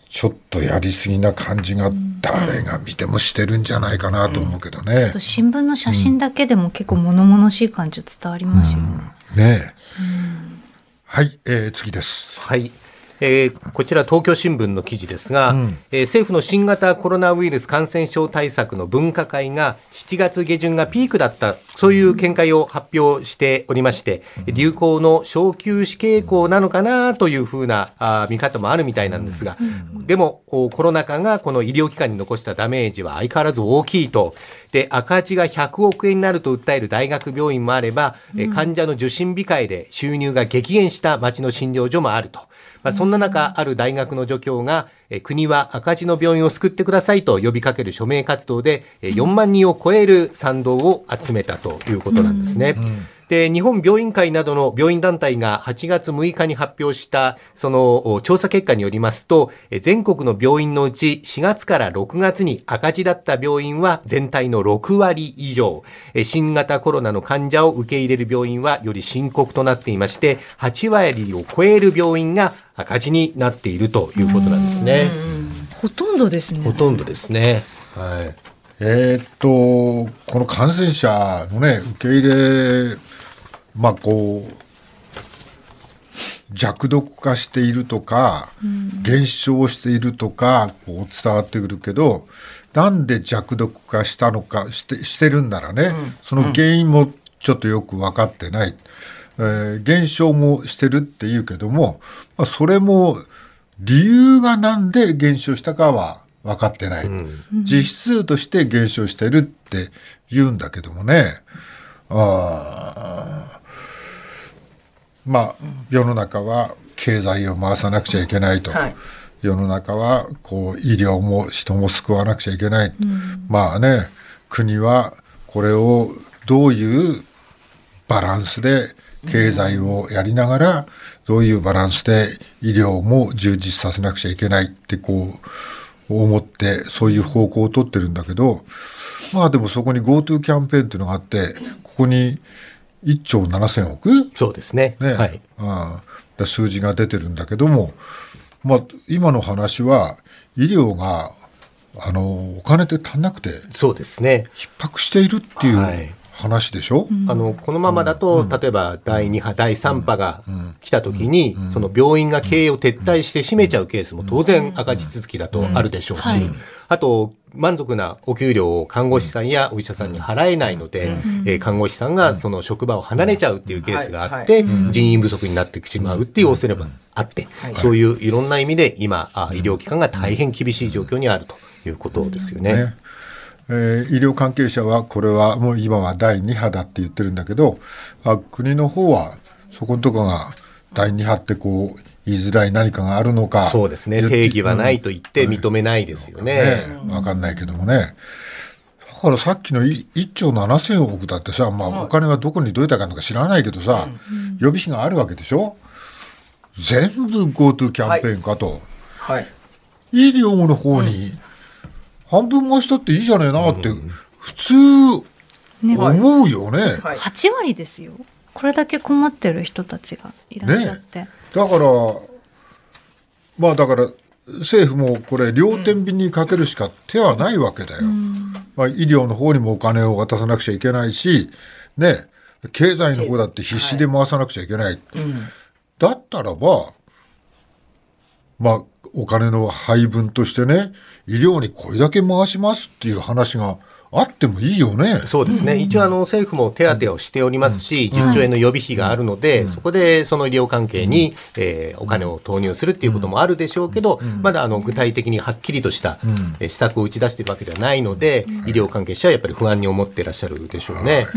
ちょっとやりすぎな感じが誰が見てもしてるんじゃないかなと思うけどね。うんうん、新聞の写真だけでも結構物々しい感じ伝わりますよね。はい、えー、次です。はい。えー、こちら東京新聞の記事ですが、うん、えー、政府の新型コロナウイルス感染症対策の分科会が7月下旬がピークだったそういう見解を発表しておりまして、うん、流行の小休止傾向なのかなというふうなあ見方もあるみたいなんですが、うん、でもコロナ禍がこの医療機関に残したダメージは相変わらず大きいとで赤字が100億円になると訴える大学病院もあれば、うん、患者の受診控えで収入が激減した町の診療所もあると。まあ、そんな中、ある大学の助教が、国は赤字の病院を救ってくださいと呼びかける署名活動で、4万人を超える賛同を集めたということなんですね。で、日本病院会などの病院団体が8月6日に発表した、その調査結果によりますと、全国の病院のうち4月から6月に赤字だった病院は全体の6割以上、新型コロナの患者を受け入れる病院はより深刻となっていまして、8割を超える病院が赤字になっているということなんですね。ほとんどですね。ほとんどですね。はい。えー、っと、この感染者のね、受け入れ、まあこう、弱毒化しているとか、減少しているとか、こう伝わってくるけど、なんで弱毒化したのか、して、してるんならね、その原因もちょっとよく分かってない。えー、減少もしてるっていうけども、まあ、それも理由が何で減少したかは分かってない、うん、実質として減少してるって言うんだけどもねあまあ世の中は経済を回さなくちゃいけないと。はい世の中はこう医療も人も救わなくちゃいけない、うん、まあね国はこれをどういうバランスで経済をやりながら、どういうバランスで医療も充実させなくちゃいけないってこう思って、そういう方向をとってるんだけど、まあでもそこに GoTo キャンペーンっていうのがあって、ここに1兆7000億そうですね。ねはい。ああ数字が出てるんだけども、まあ今の話は医療があのお金で足んなくて、そうですね。逼迫しているっていう話でしょ、うん、あのこのままだと、うん、例えば第2波、第3波が来た時に、その病院が経営を撤退して閉めちゃうケースも当然赤字続きだとあるでしょうし、はい、あと満足なお給料を看護師さんやお医者さんに払えないので、えー、看護師さんがその職場を離れちゃうっていうケースがあって、人員不足になってしまうっていう恐れもあって、そういういろんな意味で今、医療機関が大変厳しい状況にあるということですよね。えー、医療関係者はこれはもう今は第2波だって言ってるんだけどあ国の方はそこのとこが第2波ってこう言いづらい何かがあるのかそうですね定義はないと言って認めないですよね。うん、ね分かんないけどもね。だからさっきの1兆7,000億だってさ、まあ、お金はどこにどうやったかなんか知らないけどさ、予備費があるわけでしょ全部 GoTo キャンペーンかと、はい、はい、医療の方に半分増したっていいじゃねえなって、普通思うよね、ねはい、8割ですよこれだけ困ってる人たちがいらっしゃって、ね、だからまあだから政府もこれ両天秤にかけるしか手はないわけだよ、うん、まあ、医療の方にもお金を渡さなくちゃいけないしね経済の方だって必死で回さなくちゃいけない、はいうん、だったらばまあお金の配分としてね、医療にこれだけ回しますっていう話があってもいいよね。そうですね。一応あの政府も手当をしておりますし、10兆円の予備費があるので、そこでその医療関係に、えー、お金を投入するっていうこともあるでしょうけど、まだあの具体的にはっきりとした施策を打ち出しているわけではないので、医療関係者はやっぱり不安に思っていらっしゃるでしょうね。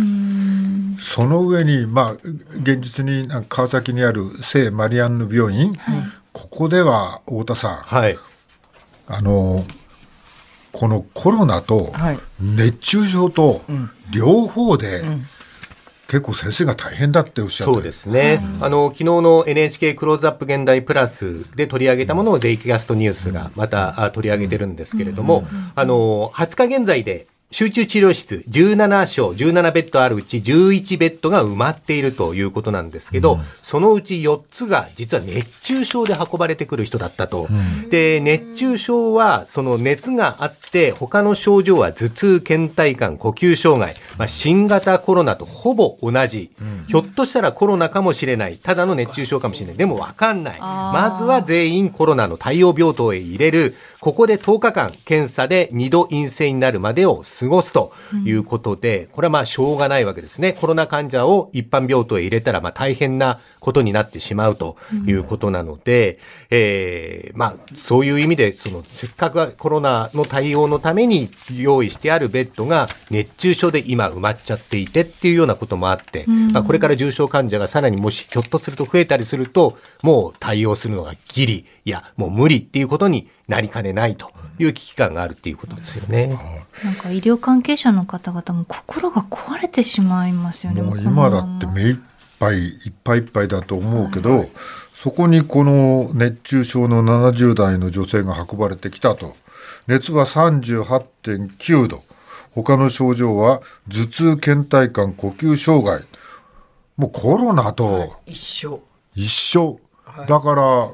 その上に、まあ、現実に川崎にある聖マリアンヌ病院、はいここでは太田さん、はい、あのこのコロナと熱中症と両方で、はい、うん結構先生が大変だっておっしゃそうですね、うん、あの昨日の NHK クローズアップ現代プラスで取り上げたものをイキガストニュースがまた取り上げてるんですけれども、あの20日現在で集中治療室17床、17ベッドあるうち11ベッドが埋まっているということなんですけど、うん、そのうち4つが実は熱中症で運ばれてくる人だったと。うん、で、熱中症はその熱があって、他の症状は頭痛、倦怠感、呼吸障害、まあ、新型コロナとほぼ同じ、うん、ひょっとしたらコロナかもしれない。ただの熱中症かもしれない。でもわかんない。まずは全員コロナの対応病棟へ入れる。ここで10日間検査で2度陰性になるまでを過ごすということで、うん、これはまあしょうがないわけですね。コロナ患者を一般病棟へ入れたらまあ大変なことになってしまうということなので、うん、えー、まあそういう意味で、そのせっかくコロナの対応のために用意してあるベッドが熱中症で今埋まっちゃっていてっていうようなこともあって、うん、まあこれから重症患者がさらにもしひょっとすると増えたりすると、もう対応するのがギリ、いや、もう無理っていうことになりかねないという危機感があるっていうことですよね。なんか医療関係者の方々も心が壊れてしまいますよね。もう今だって目いっぱいいっぱいいっぱいだと思うけど、はい、そこにこの熱中症の70代の女性が運ばれてきたと熱は38.9度他の症状は頭痛倦怠感呼吸障害もうコロナと一緒一緒、だから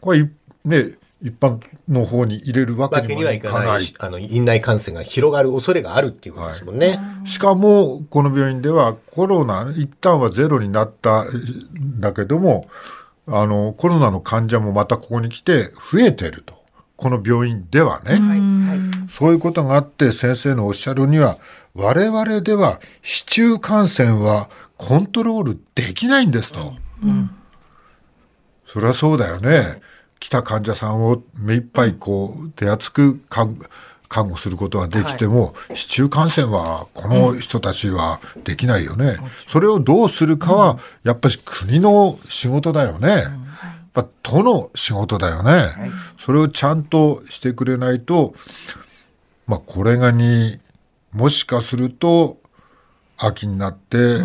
これね一般の方に入れるわけにはいかないしあの院内感染が広がる恐れがあるっていうことですもんね、はい、しかもこの病院ではコロナ一旦はゼロになったんだけどもあのコロナの患者もまたここに来て増えてるとこの病院ではね、はい、そういうことがあって先生のおっしゃるには我々では市中感染はコントロールできないんですと、うんうん、そりゃそうだよね。来た患者さんを目いっぱいこう手厚く看護することはできても、はい、市中感染はこの人たちはできないよね、うん、それをどうするかはやっぱり国の仕事だよね、うん、やっぱ都の仕事だよね、はい、それをちゃんとしてくれないと、まあ、これがにもしかすると秋になって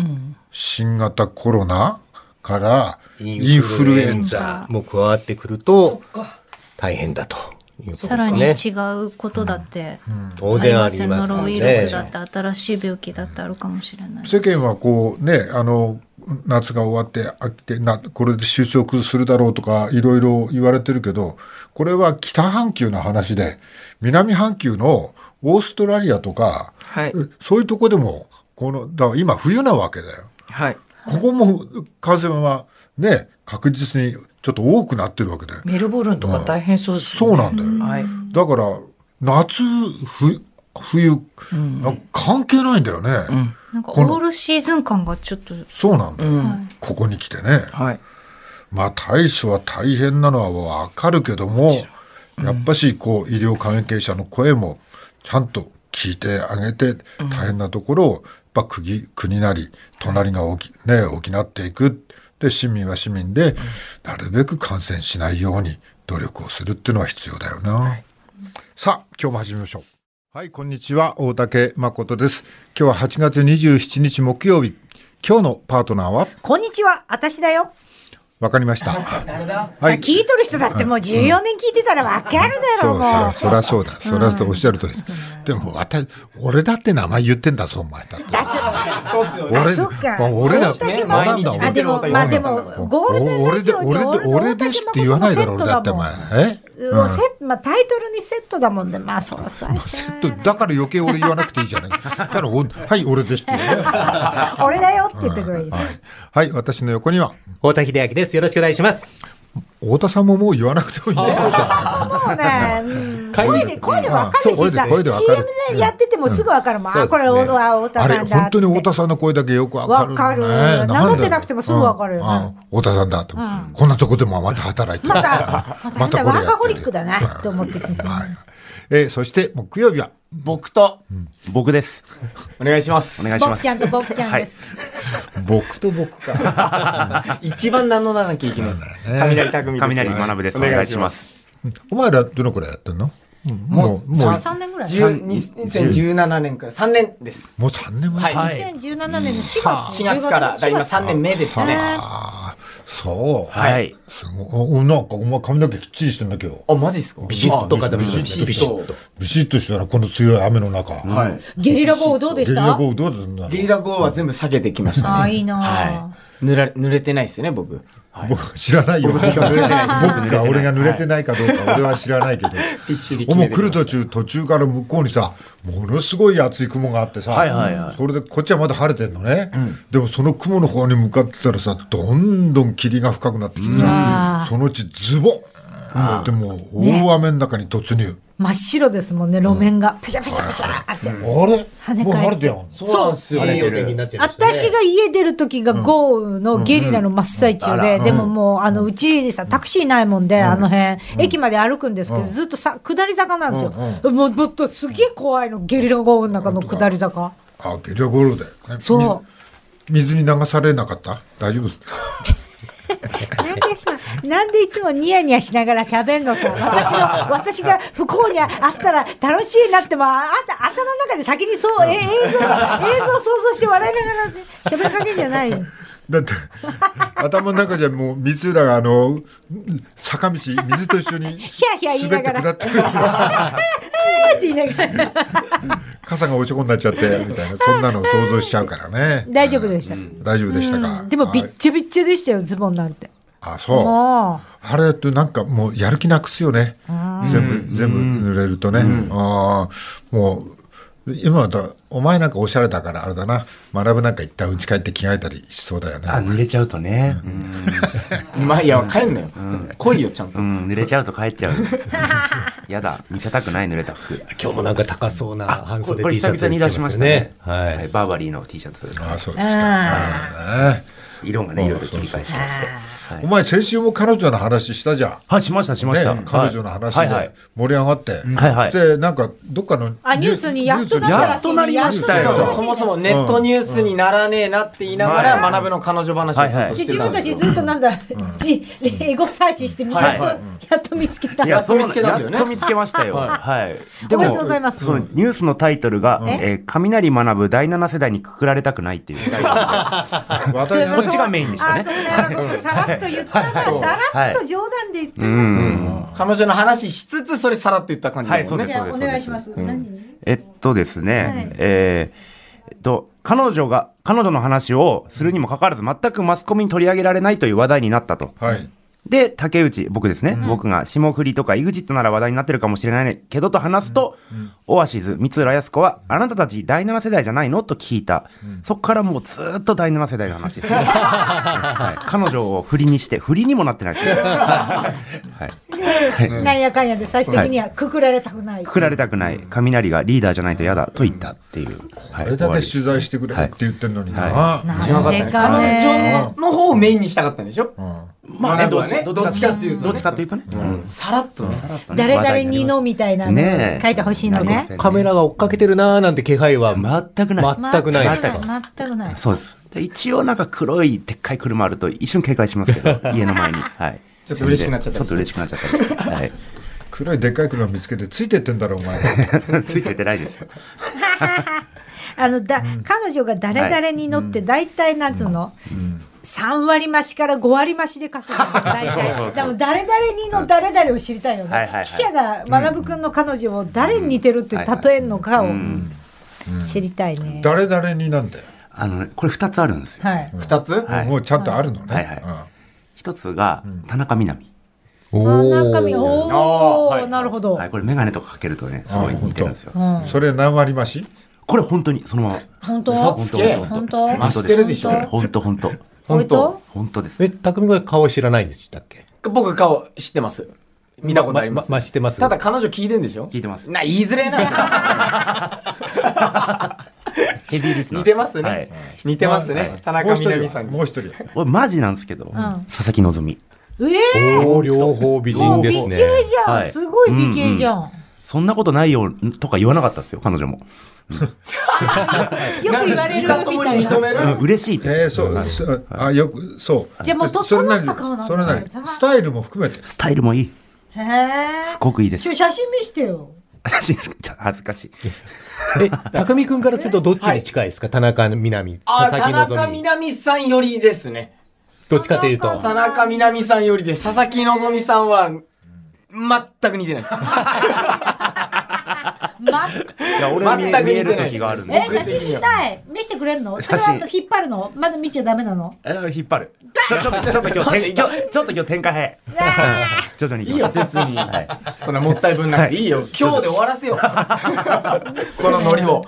新型コロナから、うんインフルエンザも加わってくると大変だと。さらに違うことだって、うんうん、当然ありますね。ノロウイルスだって新しい病気だってあるかもしれない。世間はこうねあの夏が終わって秋きてなこれで就職するだろうとかいろいろ言われてるけどこれは北半球の話で南半球のオーストラリアとか、はい、そういうとこでもこのだから今冬なわけだよ。はい、ここも感染はね、確実にちょっと多くなってるわけで。メルボルンとか大変そうです、ねうん、そうなんだよ。はい、だから、夏、冬、冬、うん、関係ないんだよね、うん。なんかオールシーズン感がちょっと。そうなんだよ。ここに来てね。はい、まあ、対処は大変なのはわかるけども、やっぱし、こう、医療関係者の声もちゃんと聞いてあげて、大変なところを、やっぱ国国なり、隣がおき、ね、補っていく。で市民は市民で、なるべく感染しないように努力をするっていうのは必要だよな、はい、さあ今日も始めましょうはいこんにちは大竹誠です今日は8月27日木曜日今日のパートナーはこんにちは私だよわかりました。はい、聞いとる人だってもう14年聞いてたらわかるだろう、うう。そりゃそうだ。そりゃそうおっしゃるとり、でも私、俺だって名前言ってんだぞ、お前だって。そうっすよね。俺、だっか。俺だって、俺なんだ、俺。あ、でも、まあでも、俺で、俺ってだ俺だって、お前。をセ、ッん、まあ、タイトルにセットだもんね、まあそうさセットだから余計俺言わなくていいじゃない はい俺ですってね 俺だよって言ってくれる、はい、はい、はい、私の横には太田秀明ですよろしくお願いします太田さんももう言わなくてもいいんじゃないもうね、声で声でわかるしさ、CM でやっててもすぐわかるもん。あこれ太田さんだ。本当に太田さんの声だけよくわかる。わかる。名乗ってなくてもすぐわかる太田さんだと。こんなとこでもまた働いてまたまたワーカホリックだなと思って。はえー、そして木曜日は僕と、うん、僕です。お願いします。お願いします。僕ちゃんと僕ちゃんです。はい、僕と僕か。一番名ならなきゃいけない。雷匠です。雷学です。お願いします。お前らどのくらいやってんのもう、もう3年ぐらい2017年から3年です。もう3年前はい。2017年の4月。4月から、だ今3年目ですね。ああ、そう。はい。すごい。なんか、お前髪の毛きっちりしてんだけど。あ、マジっすかビシッとかでビシッと。ビシッと。ビシッとしたら、この強い雨の中。はい。ゲリラ豪雨どうでしたゲリラ豪雨どうだったゲリラ豪雨は全部避けてきましたね。ああ、いいなはい。濡ら、濡れてないですね、僕。は僕知らないよ。僕が俺が濡れてないかどうか、俺は知らないけど。もう来る途中、途中から向こうにさ、ものすごい厚い雲があってさ、はいはいはい、それでこっちはまだ晴れてんのね、うん、でもその雲の方に向かってたらさ、どんどん霧が深くなってきてさ、そのうちズボンても大雨の中に突入。ね真っ白ですもんね路面が、ペシャペシャペシャって跳ね返ってそう私が家出る時が豪雨のゲリラの真っ最中で、でももうあのうちさタクシーないもんで、あの辺、駅まで歩くんですけど、ずっとさ下り坂なんですよ、もうもっとすげえ怖いのゲリラ豪雨の中の下り坂あゲリラ豪雨だよ、ね、そう水に流されなかった大丈夫 なんでさなんでいつもニヤニヤしながら喋るのさ。私の、私が不幸にあったら楽しいなっても、あ頭の中で先にそう、え映像、映像想像して笑いながら喋るかけじゃないだって頭の中じゃもう水浦があの坂道水と一緒に滑って下ってくるって言いながら傘が落ち込んなっちゃってみたいなそんなの想像しちゃうからね大丈夫でした、うん、大丈夫でしたか、うん、でもびっちょびっちょでしたよズボンなんてあそうあれってなんかもうやる気なくすよね全部全部濡れるとね、ああもう今だお前なんかおしゃれだからあれだな学ぶなんか一旦家帰って着替えたりしそうだよねあ濡れちゃうとね、うん、まあ いや帰んなよ、来いよちゃんと、濡れちゃうと帰っちゃう やだ見せたくない濡れた服今日もなんか高そうな半袖 T シャツ、に出しましたね、はい、はい、バーバリーの T シャツあそうですか、ね、色がねいろいろ切り替えしてはい、お前先週も彼女の話したじゃん。はい、しました、しました。ね、彼女の話で盛り上がって。はいはい。で、なんか、どっかのニュあニュースにやっとやっとなりましたよ。そうそもそもネットニュースにならねえなって言いながら、学ぶの彼女話をずっとして自分たちずっとなんだ、じ、エゴサーチしてみたと、やっと見つけた。やっと見つけたんだよね。やっと見つけましたよ。はい。でも、ニュースのタイトルが、え雷学ぶ第7世代にくくられたくないっていう。こっちがメインでしたね。と言ったら、さらっと冗談で言ってた、はい、彼女の話しつつそれさらっと言った感じだもんね、はい、お願いします、えっとですね、はい、えー、えっと彼女が彼女の話をするにもかかわらず全くマスコミに取り上げられないという話題になったと、はいで、竹内、僕ですね、うん、僕が霜降りとか EXIT なら話題になってるかもしれないけどと話すと、うんうん、オアシズ、三浦靖子は、あなたたち第7世代じゃないのと聞いた、そこからもうずっと第7世代の話です、ね はい、彼女を振りにして、振りにもなってないです、なんやかんやで最終的にはくくられたくない、くくられたくない、雷がリーダーじゃないと嫌だと言ったっていう、はい、これだけ取材してくれって言ってるのにな、はいはい、なんでかね、彼女の方をメインにしたかったんでしょ、うんまあ、ね、どっちかっていうと、どっちかっていうとね、さらっとね、誰々にのみたいなね書いてほしいのねカメラが追っかけてるなーなんて気配は全くない。全くない。全くない。そうです。一応なんか黒いでっかい車あると一瞬警戒しますけど、家の前に。はい。ちょっと嬉しくなっちゃった。ちょっと嬉しくなっちゃったりして。はい。黒いでっかい車見つけてついてってんだろお前ついてってないですよ あのだ、うん、彼女が誰々に乗って大体、夏つうの、うん三割増しから五割増しで書く大体 でも誰々にの誰々を知りたいよね、記者が学ぶ君の彼女を誰に似てるって例えるのかを知りたいね、誰々になんだよあの、ね、これ二つあるんですよ、はい、2つ、はい、もうちゃんとあるのね、はいはいはい、つが田中みな実、中身おお、はい、なるほど、はい、これ眼鏡とかかけるとねすごい似てるんですよ、うん、それ何割増しこれ本当にそのまま本当本当本当本当本当本当本当本当本当です。え、匠が顔知らないんでしたっけ僕顔知ってます。見たことあります、ま、ま、ま、知ってます。ただ彼女聞いてんでしょ聞いてます。な、言いづれな。ヘビーリスナ似てますね、はい。似てますね。はい、田中みな実さん。もう一人。俺マジなんですけど、うん、佐々木希。ええー、両方美人ですね。美形じゃん、はい、すごい美形じゃん、うんうん。そんなことないよとか言わなかったですよ、彼女も。よく言われるみたいな。嬉しいえー、そう、はい、あよくそう。じゃあもう整った顔なんだ、ね。スタイルも含めて。スタイルもいい。へえ。すごくいいです。写真見してよ。写真ちょ恥ずかしい。え、匠君からするとどっちに近いですか、田中みな実。あ、田中みな実さんよりですね。どっちかというと。田中みな実さんよりで、佐々木希さんは、全く似てないです。全く見える時があるんえ、写真見たい。見せてくれるの？それは引っ張るの？まだ見ちゃダメなの？え、引っ張る。ちょちょっとちょっと今日 今日ちょっと今日展開早い。徐々にいいよ別に。そんなもったいぶんない。いいよ。今日で終わらせよ このノリを。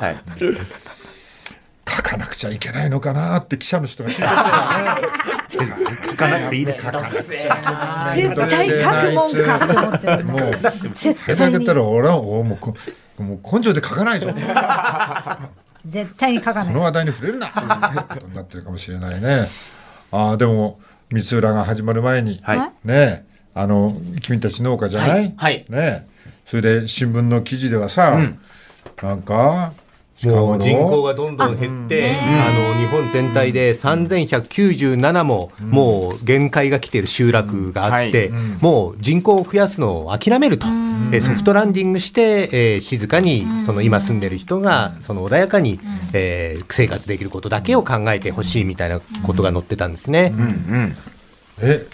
書かなくちゃいけないのかなって記者の人が聞いてたよね。書かなくていいですか。絶対書くもんかと思って。もう、下手げたら俺はもうもう根性で書かないぞ 絶対に書かないこの話題に触れるなとなってるかもしれないねああでも三浦が始まる前に、はい、ねあの君たち農家じゃない、はい、はい、ねそれで新聞の記事ではさ、うん、なんかも人口がどんどん減って、あの日本全体で3197も、もう限界が来ている集落があって、もう人口を増やすのを諦めると、えソフトランディングして、え静かにその今住んでる人がその穏やかに、え生活できることだけを考えてほしいみたいなことが載ってたんですね。うんえ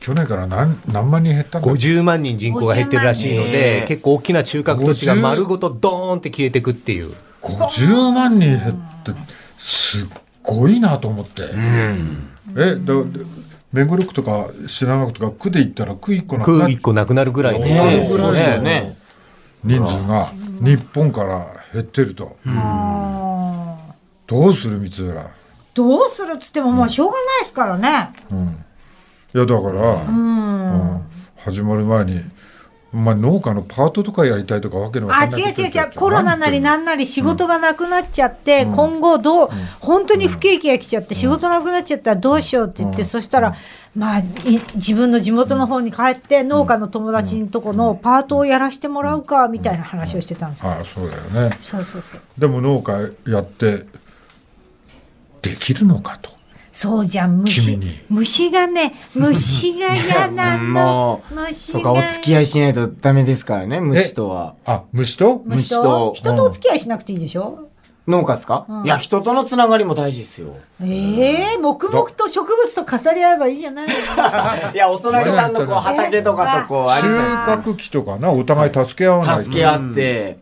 去年から何何万人減ったんだ50万人人口が減ってるらしいので、結構大きな中核都市が丸ごとドーンって消えていくっていう。50万人減ってすっごいなと思って。うん、えだ目黒区とか品川区とか区で行ったら区1個なくなる区1個なくなるぐらいの、ね、ね人数が日本から減ってると。うん、どうする光浦どうするっつってもまあしょうがないですからね。うん、いやだから、うん、始まる前にまあ、農家のパートとかやりたいとかわけのわかんないあ違う違う違うコロナなりなんなり仕事がなくなっちゃって、うん、今後どう、うん、本当に不景気が来ちゃって、うん、仕事なくなっちゃったらどうしようって言って、そしたらまあ自分の地元の方に帰って農家の友達のとこのパートをやらしてもらうかみたいな話をしてたんですよ、ああそうだよねそうそうそうでも農家やってできるのかとそうじゃん、虫。虫がね、虫が嫌なの。虫が。か、お付き合いしないとダメですからね、虫とは。あ、虫と虫と。人とお付き合いしなくていいでしょ農家ですか、うん、いや、人とのつながりも大事ですよ。ええー、黙々と植物と語り合えばいいじゃない いや、お隣さんのこう畑とかとこう、あり収穫期とかな、お互い助け合わない、い、助け合って、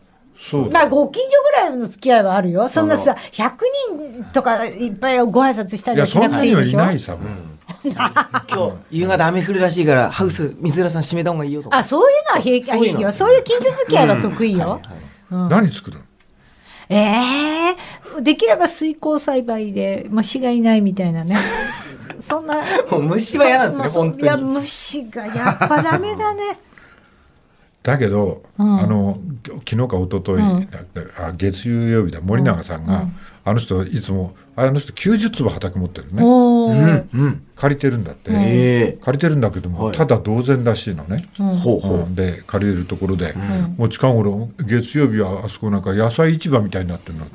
まあご近所ぐらいの付き合いはあるよそんなさ100人とかいっぱいご挨拶したりしなくていいでしょいさ、うん、今日夕方雨降るらしいからハウス水浦さん閉めた方がいいよとかあそういうのは平気そういそういう近所付き合いは得意よ、何作るのええー、できれば水耕栽培で虫がいないみたいなねそんな 虫は嫌なんですね本当にいや虫がやっぱダメだねだけど、うん、あの昨日か一昨日、うん、あ月曜日だ森永さんが、うん、あの人いつもあの人90坪畑持ってるね、うん、借りてるんだって、えー、借りてるんだけども、はい、ただ同然らしいのね、うん、で借りれるところで、もう近頃月曜日はあそこなんか野菜市場みたいになってるの。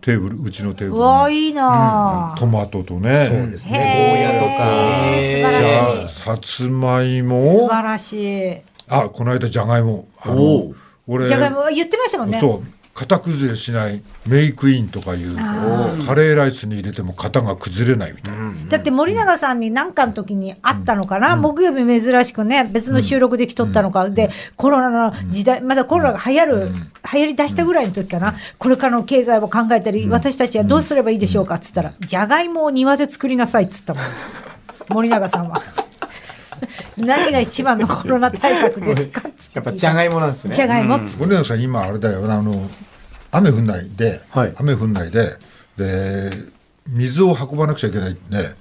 テーブルうちのテーブルわいいな、トマトとねそうですねゴーヤとかさつまいも素晴らしいあこの間じゃがいもあの俺じゃがいも言ってましたもんねそう型崩れしないメイクインとかいうカレーライスに入れても型が崩れないみたいな、うん、だって森永さんに何かの時に会ったのかな、うん、木曜日珍しくね別の収録で来とったのか、うん、でコロナの時代まだコロナが流行る、流行りだしたぐらいの時かな、これからの経済を考えたり、私たちはどうすればいいでしょうかっつったら、じゃがいもを庭で作りなさいっつったもん森永さんは。何が一番のコロナ対策ですか やっぱじゃがいもなんですねじゃがいも森ん、さん今あれだよあの雨降んないで、はい、雨降んないでで水を運ばなくちゃいけないんで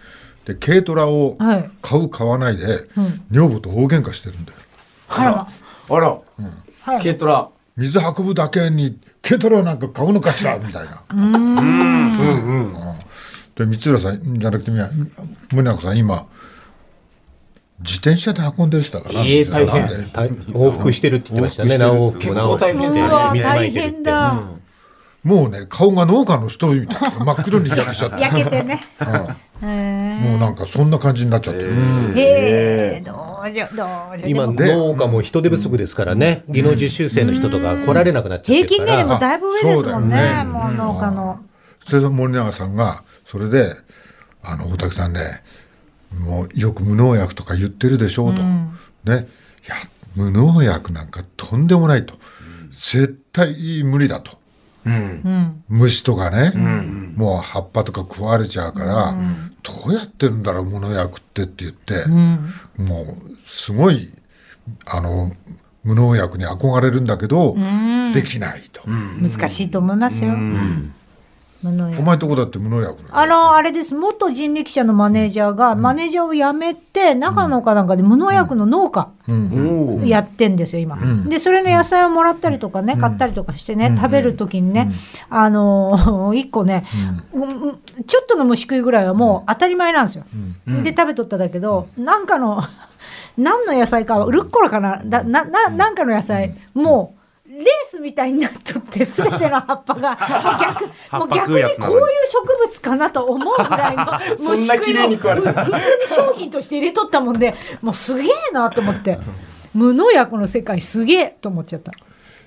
で軽トラを買う買わないで、はいうん、女房と大喧嘩してるんだよあらあら、うん、軽トラ水運ぶだけに軽トラなんか買うのかしらみたいなうんうんうんで光浦さんじゃなくて森永さん今自転車で運んでる人だから。ええー、大変。往復してるって言ってましたね。何往復も何往復して。水まいてるって。もうね、顔が農家の人みたいな、真っ黒に焼ちゃって。焼けてね。もうなんかそんな感じになっちゃってる。へえ、どうじゃ、どうじゃ。今、農家も人手不足ですからね、技能実習生の人とか来られなくなっちゃってる平均年齢もだいぶ上ですもんね、もう農家の。それで森永さんが、それで、あの、大竹さんね、もうよく無農薬とか言ってるでしょうと、うん、ね、いや無農薬なんかとんでもないと、絶対無理だと、うん、虫とかね、うん、もう葉っぱとか食われちゃうから、うん、どうやってるんだろう無農薬ってって言って、もうすごいあの無農薬に憧れるんだけど、できないと、難しいと思いますよ。うんお前とこだって無農薬あのあれです元人力車のマネージャーが、マネージャーを辞めて長野かなんかで無農薬の農家やってんですよ今、でそれの野菜をもらったりとかね、買ったりとかしてね、食べる時にね、あの 一個ね、ちょっとの虫食いぐらいはもう当たり前なんですよ、で食べとっただけどなんかの 何の野菜かルッコラかなだなななんかの野菜、もうレースみたいになっとって全ての葉っぱが もう逆もう逆にこういう植物かなと思うぐらいの虫食いを普通に商品として入れとったもんでもうすげえなと思って無農薬の世界すげえと思っちゃった。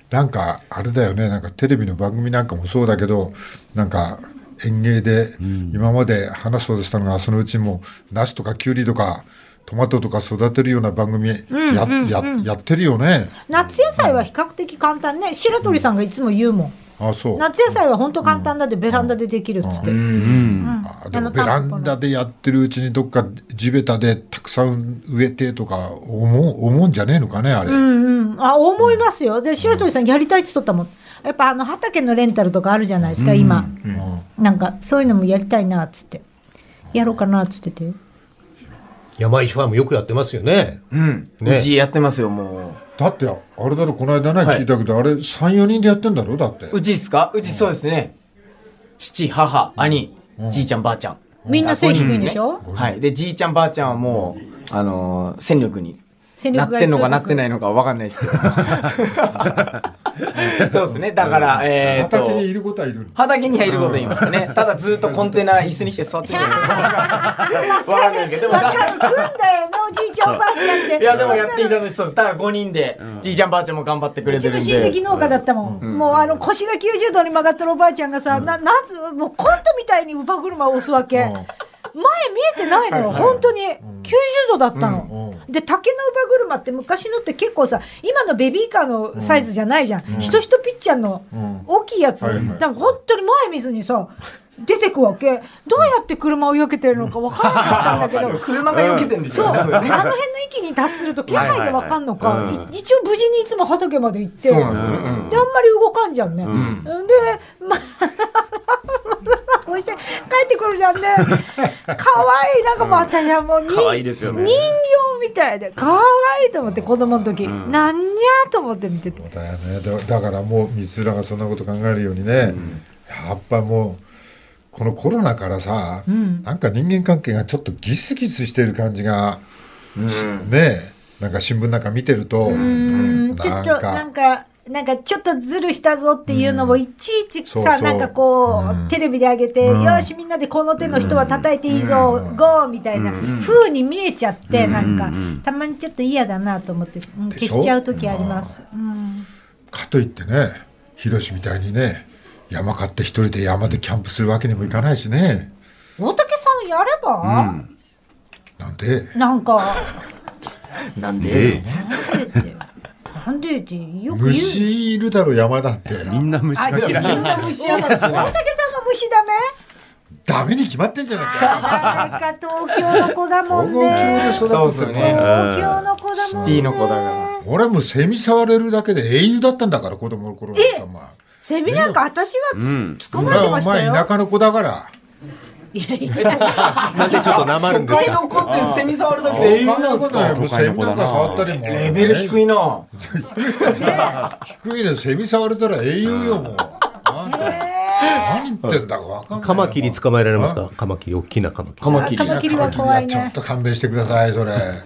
なんかあれだよねなんかテレビの番組なんかもそうだけどなんか園芸で今まで話そうとしたのが、そのうちもナスとかキュウリとかトマトとか育てるような番組やうんうんうん、ややってるよね夏野菜は比較的簡単ね、白鳥さんがいつも言うもん、あそう夏野菜は本当簡単だって、ベランダでできるっつって、うんうんベランダでやってるうちにどっか地べたでたくさん植えてとか思う思うんじゃねえのかねあれ、うんうん、あ思いますよで白鳥さんやりたいっつっとったもんやっぱあの畑のレンタルとかあるじゃないですか、今、うんうん、なんかそういうのもやりたいなっつってやろうかなっつってて。山石ファームよくやってますよね。うん。ね、うちやってますよ、もう。だって、あれだろ、この間ね、聞いたけど、あれ、3、4人でやってんだろだって。うちですかうちそうですね。うん、父、母、兄、うん、じいちゃん、ばあちゃん。みんな背低いんでしょ、ね、はい。で、じいちゃん、ばあちゃんはもう、あのー、戦力に戦なってんのかなってないのかわかんないですけど。そうですね。だから、えっ畑、にいることはいる畑にはいること言いますね。ただずっとコンテナ椅子にして座ってる わかんないけど、わかるんだよおじいちゃんおばあちゃんっていやでもやっていただいてそうです。だから5人で、じいちゃんばあちゃんも頑張ってくれうてちるの親戚農家だったもん、もうあの腰が90度に曲がってるおばあちゃんがさ、ななんつもうコントみたいに乳母車を押すわけ、前見えてないのよ、はいはい、本当に90度だったの。うん、で竹の馬車って昔のって結構さ今のベビーカーのサイズじゃないじゃん、うん、ひとひとピッチャーの大きいやつ、うん、だ本当に前見ずにさ出てくわけどうやって車を避けてるのか分からなかったんだけど 車が避けてんでそうあの辺の域に達すると気配で分かんのか、はいはいはい、一応無事にいつも畑まで行ってで、ねうん、であんまり動かんじゃんね、うん、でまあ顔して帰ってくるじゃんね 可愛いなんかもう私はもう、うん、いね人形みたいで可愛いいと思って子供の時、うん、なんじゃと思って見ててだよねだからもう光浦がそんなこと考えるようにね、やっぱもうこのコロナからさ、うん、なんか人間関係がちょっとギスギスしてる感じが、うん、ねなんか新聞なんか見てると、うん、なんかなんかちょっとずるしたぞっていうのをいちいちさ、うん、なんかこう、うん、テレビで上げて、うん、よしみんなでこの手の人は叩いていいぞ、ゴーみたいな、風に見えちゃって、なんかたまにちょっと嫌だなと思って、消しちゃう時あります。かといってねヒロシみたいにね山買って一人で山でキャンプするわけにもいかないしね大竹さんやれば、なんでなんか なんででなんでってよく言虫いるだろ山だって。みんな虫が嫌い。みんな虫嫌だ。大竹さんも虫ダメ？ダメに決まってんじゃないですか。なんか東京の子だもんね。東京で育つね。東京の子だもんね。シティの子だから。俺はもうセミ触れるだけで英雄だったんだから子供の頃だったまあ。セミなんか私は、う捕まえてましたよ。お前田舎の子だから。いやいやなんでちょっとなまるんですか。都会の子ってセミ触るだけで永遠なんですか。都会の子だ触ったりも。レベル低いな。低いね。セミ触れたら英雄よもう。なん何言ってんだかわかんない。カマキリ捕まえられますか。カマキリ大きなカマキリ。カマキリ。カマキリは怖いね。ちょっと勘弁してくださいそれ。な。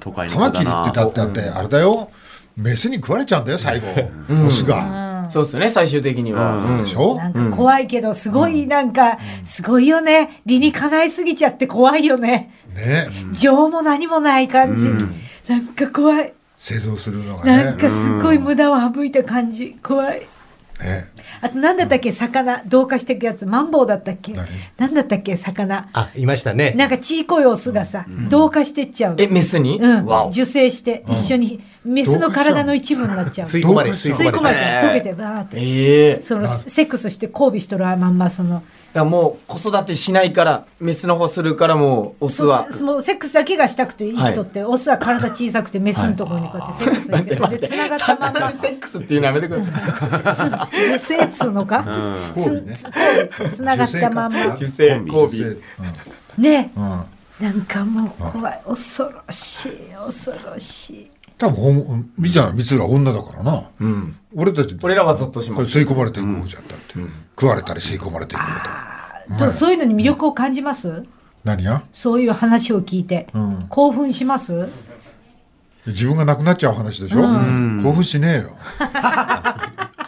カマキリってだってあれだよ。メスに食われちゃうんだよ最後。オスが。そうですね最終的には、なんか怖いけどすごいなんか、すごいよね理にかないすぎちゃって怖いよねね情も何もない感じ、なんか怖い製造するのが、ね、なんかすごい無駄を省いた感じ怖いね、あと何だったっけ、魚同化していくやつマンボウだったっけ何だったっけ魚あいましたねなんかちいこいオスがさ、同化してっちゃうえメスに、うん、受精して一緒に、メスの体の一部になっちゃう吸い込まれ吸い込まれちゃう溶けてバーって、えー、そのセックスして交尾しとるまんまその。だもう子育てしないからメスの方するからもうオスはもうセックスだけがしたくていい人って、はい、オスは体小さくてメスのところにこうやってセックスして、は い、でつながったままセックスっていうのやめてください受精っつうのか、うん、つつながったまま受精交尾ね、うん、なんかもう怖い恐ろしい恐ろしい多分、ほん、みちゃん、みつら女だからな。うん。俺たち。俺らはゾッとします。吸い込まれていくゃったって。うん、うん食われたり吸い込まれていくみたいそういうのに魅力を感じます、うん、何やそういう話を聞いて、うん、興奮します自分がなくなっちゃう話でしょ、うん、興奮しねえよ。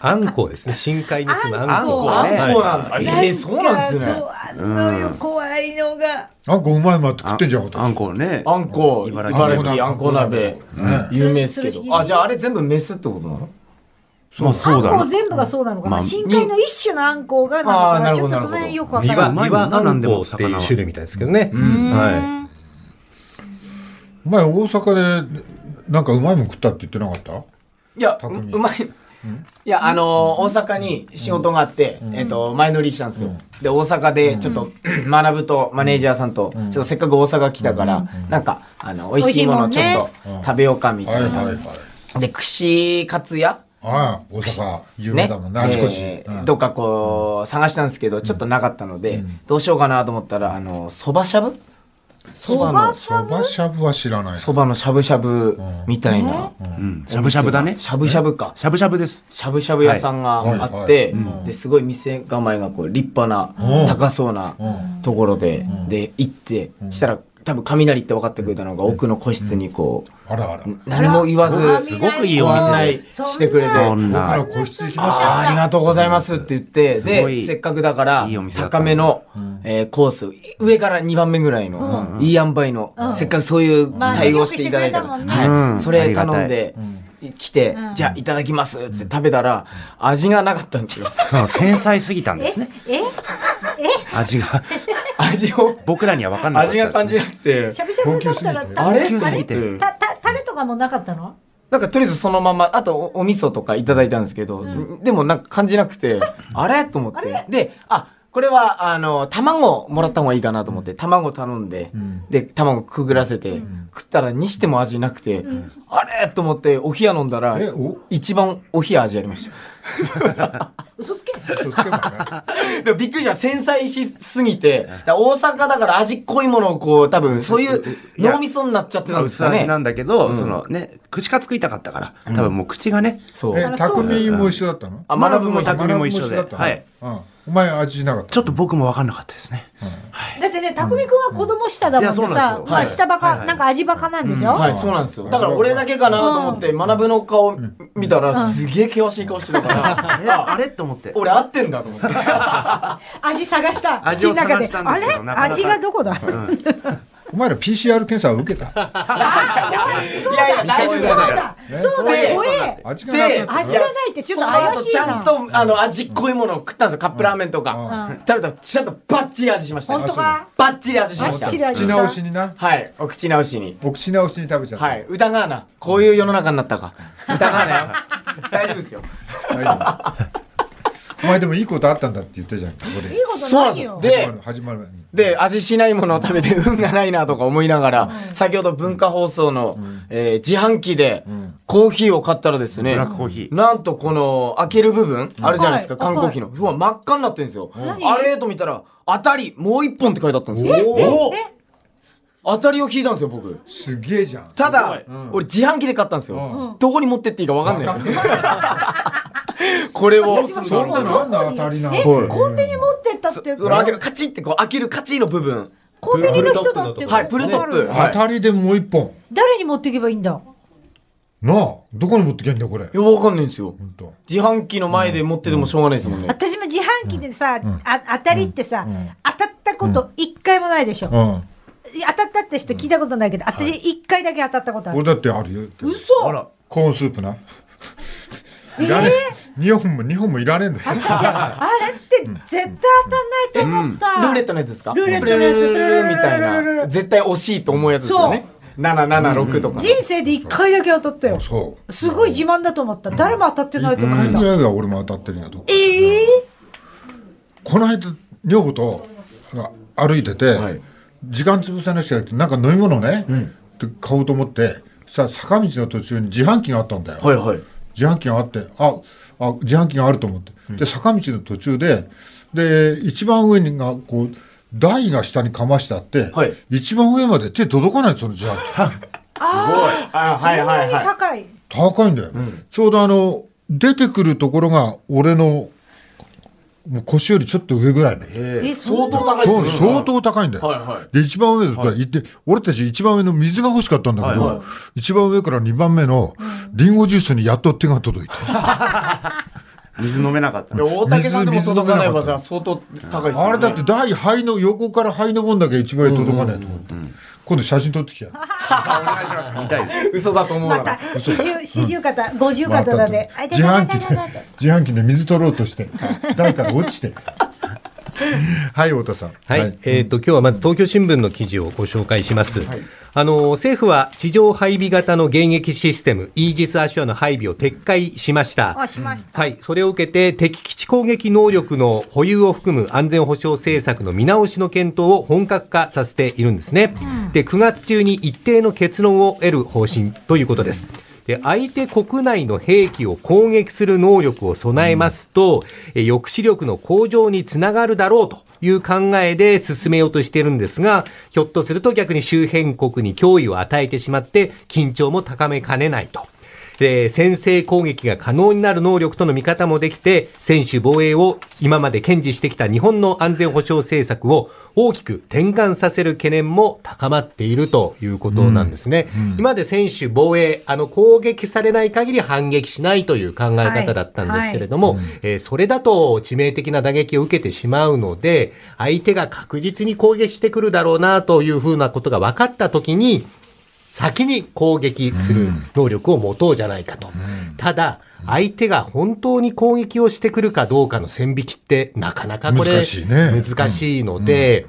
あんこですね。深海に住むあんこ。あんこなんだ。ええ、そうなんですね。あのよ怖いのが。あんこうまいまって食ってんじゃん、あんこね。あんこ、茨城あんこ鍋、有名ですけど。あ、じゃああれ全部メスってことなのまあ、そうだ、ね、全部がそうなのかな、まあ、深海の一種のあんこがなのかな、ちょっとその辺よくわかんない。岩あっていう種類みたいですけどね。はい。前大阪でなんかうまいもん食ったって言ってなかったいやう、うまい。いや、あのー、大阪に仕事があって、うん、えっ、ー、と、前乗りしたんですよ。で、大阪で、ちょっと、うん、学ぶと、マネージャーさんと、ちょっとせっかく大阪来たから、うん、なんか、あの、美味しいものちょっと食べようか、みたいな。いいね、で、串カツ屋ああ大阪 有名だもんねあちこち、えーうん、どっかこう探したんですけどちょっとなかったので、うん、どうしようかなと思ったらあのそばしゃぶそばのしゃぶしゃぶは知らないそばのしゃぶしゃぶみたいな、しゃぶしゃぶだねしゃぶしゃぶかしゃぶしゃぶですしゃぶしゃぶ屋さんがあって、ですごい店構えがこう立派な、高そうなところで、で行ってしたら多分雷って分かってくれたのが奥の個室にこう、あらあら何も言わずすごくいいお案内してくれて奥の個室行きましたありがとうございますって言ってでせっかくだから高めの、えコース上から2番目ぐらいの、いい塩梅の、せっかくそういう対応していただいた、はい、それ頼んで。来て、じゃあいただきますって食べたら、味がなかったんですよ。繊細すぎたんですね。ええ味が。味を僕らには分かんない味が感じなくてしゃぶしゃぶだったらあれあたたタレとかもなかったのなんかとりあえずそのままあとおお味噌とかいただいたんですけど、でもなんか感じなくて あれと思ってであこれはあの卵もらった方がいいかなと思って卵頼んで、うん、で卵くぐらせて、うん、食ったらにしても味なくて、うん、あれと思ってお冷や飲んだら一番お冷や味ありました嘘つけでもびっくりした繊細しすぎて大阪だから味濃いものをこう多分そういう脳みそになっちゃってたんですかねなんだけど、そのね口が作りたかったから多分もう口がね、そう匠も一緒だったのあ学ぶも匠も一緒ではい、うんお前味しなかったちょっと僕も分かんなかったですね、だってね匠君は子供下だもんねさ、まあ下バカ、なんか味バカなんでしょ、うはいそうなんですよだから俺だけかなと思って学ぶの顔見たらすげえ険しい顔してるから、あれと思って俺合ってんだと思って 味探した口の中であれ味がどこだ、お前ら PCR 検査を受けたそうだいやいや大そうだよそうだよ、ね、味がない味がないってちょっと怪しいちゃんとあの味濃いものを食ったんですよカップラーメンとか、うん、食べたらちゃんとバッチリ味しました本当かバッチリ味しました口直しになはいお口直しにお口直しに食べちゃったはい疑わなこういう世の中になったか 疑わなよ大丈夫ですよ大丈夫お前でもいいことあったんだって言ったじゃんここでいいことないよで始まる前にで味しないものを食べて運がないなとか思いながら、先ほど文化放送の、え自販機でコーヒーを買ったらですね、なんとこの開ける部分あるじゃないですか、缶コーヒーのうわ真っ赤になってるんですよあれと見たら「当たりもう一本」って書いてあったんですよ当たりを引いたんですよ僕すげえじゃんただ、俺自販機で買ったんですよ、どこに持ってっていいか分かんないですよ これをそんなの当たりなコンビニ持ってったっていうかカチってこう開けるカチの部分コンビニの人だってはいプルトップ当たりでもう一本誰に持っていけばいいんだなあどこに持ってけんだこれいやわかんないんですよ自販機の前で持っててもしょうがないですもんね、うん、私も自販機でさ、うん、あ当たりってさ、うん、当たったこと一回もないでしょ、う当たったって人聞いたことないけど、私一回だけ当たったことある、俺だってあるよ嘘コーンスープないられ、えー、本も日本もいられんです私あれって絶対当たんないと思った、うん、ルーレットのやつですかルーレットのやつルルルみたいな絶対惜しいと思うやつですよね776とか、人生で1回だけ当たったよすごい自慢だと思った、うん、誰も当たってないと思ったい俺も当たってるやとええー、この間女房と歩いてて、はい、時間潰せなしゃなんか飲み物ね、うん、買おうと思ってさ坂道の途中に自販機があったんだよ、はいはい、自販機があってああ自販機があると思ってで坂道の途中でで一番上にがこう台が下にかましてあって、はい、一番上まで手届かないその自販機。ああそんなに高い、はいはいはい、高いんだよ、うん、ちょうどあの出てくるところが俺のもう腰よりちょっと上ぐらいの。え、相当高いですね。相当高いんだよ。はいはい、で、一番上だっはい、俺たち一番上の水が欲しかったんだけど、はいはい、一番上から二番目のリンゴジュースにやっと手が届いた。水飲めなかった。大竹さんでも届かない場合は相当高いです、ね、あれだって大肺の横から肺の分だけ一番上届かないと思って。うんうんうん今度写真撮ってきて。お願いします。見たい嘘だと思うまた四十四十肩 五十肩だで、機 で自販機で水取ろうとして、誰かが落ちて はい、太田さん。はい、はい、えっ、ー、と、今日はまず東京新聞の記事をご紹介します。はい、あの、政府は地上配備型の迎撃システム、イージス・アショアの配備を撤回しました。ししはい、それを受けて敵基地攻撃能力の保有を含む安全保障政策の見直しの検討を本格化させているんですね。うん、で、9月中に一定の結論を得る方針ということです。うんで相手国内の兵器を攻撃する能力を備えますと、うん、抑止力の向上につながるだろうと。いう考えで進めようとしてるんですが、ひょっとすると逆に周辺国に脅威を与えてしまって、緊張も高めかねないと。えー、先制攻撃が可能になる能力との見方もできて、専守防衛を今まで堅持してきた日本の安全保障政策を大きく転換させる懸念も高まっているということなんですね。うんうん、今まで専守防衛、あの攻撃されない限り反撃しないという考え方だったんですけれども、はいはい、えー、それだと致命的な打撃を受けてしまうので、相手が確実に攻撃してくるだろうなというふうなことが分かった時に、先に攻撃する能力を持とうじゃないかと。ただ、相手が本当に攻撃をしてくるかどうかの線引きってなかなかこれ難しいので、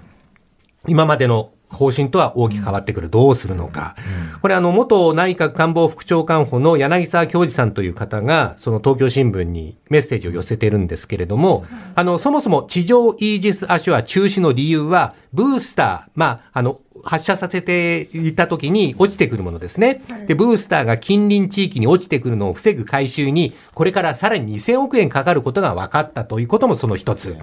今までの方針とは大きく変わってくる。どうするのか。これあの、元内閣官房副長官補の柳沢教授さんという方が、その東京新聞にメッセージを寄せてるんですけれども、あの、そもそも地上イージス・アシュア中止の理由は、ブースター、まあ、あの、発射させていった時に落ちてくるものですね。で、ブースターが近隣地域に落ちてくるのを防ぐ回収に、これからさらに2000億円かかることが分かったということもその一つ。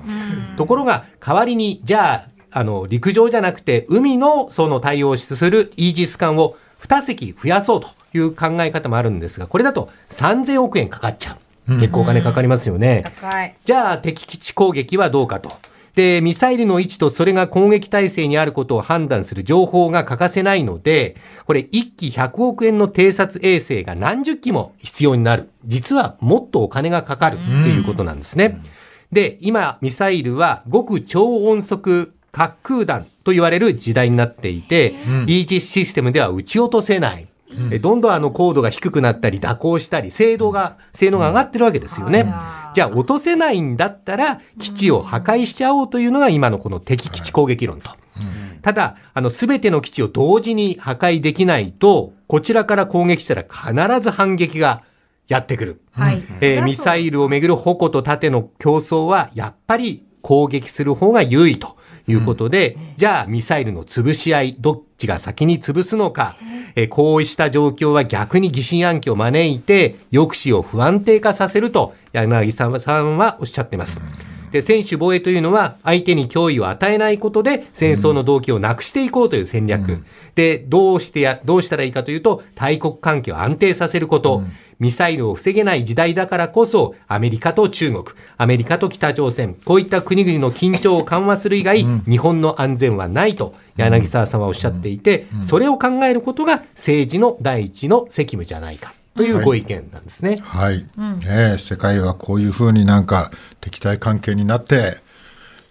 ところが、代わりに、じゃあ、あの、陸上じゃなくて、海のその対応するイージス艦を2隻増やそうという考え方もあるんですが、これだと3000億円かかっちゃう。結構お金かかりますよね。じゃあ敵基地攻撃はどうかと。で、ミサイルの位置とそれが攻撃体制にあることを判断する情報が欠かせないので、これ1機100億円の偵察衛星が何十機も必要になる。実はもっとお金がかかるっていうことなんですね。で、今、ミサイルは極超音速滑空弾と言われる時代になっていて、イージスシステムでは撃ち落とせない。えどんどんあの高度が低くなったり、蛇行したり、精度が、性能が上がってるわけですよね。じゃあ落とせないんだったら、基地を破壊しちゃおうというのが今のこの敵基地攻撃論と。ただ、あの、全ての基地を同時に破壊できないと、こちらから攻撃したら必ず反撃がやってくる。はい、えー、ミサイルをめぐる矛と盾の競争は、やっぱり攻撃する方が優位ということで、うん、じゃあミサイルの潰し合い、どっちが先に潰すのか、えー、合した状況は逆に疑心暗鬼を招いて、抑止を不安定化させると柳沢さんはおっしゃってます。で、専守防衛というのは、相手に脅威を与えないことで、戦争の動機をなくしていこうという戦略。うん、で、どうしてや、どうしたらいいかというと、大国関係を安定させること。うんミサイルを防げない時代だからこそ、アメリカと中国、アメリカと北朝鮮、こういった国々の緊張を緩和する以外、日本の安全はないと柳沢さんはおっしゃっていて、それを考えることが政治の第一の責務じゃないか。というご意見なんですね。はい。はい、ね世界はこういうふうになんか敵対関係になって、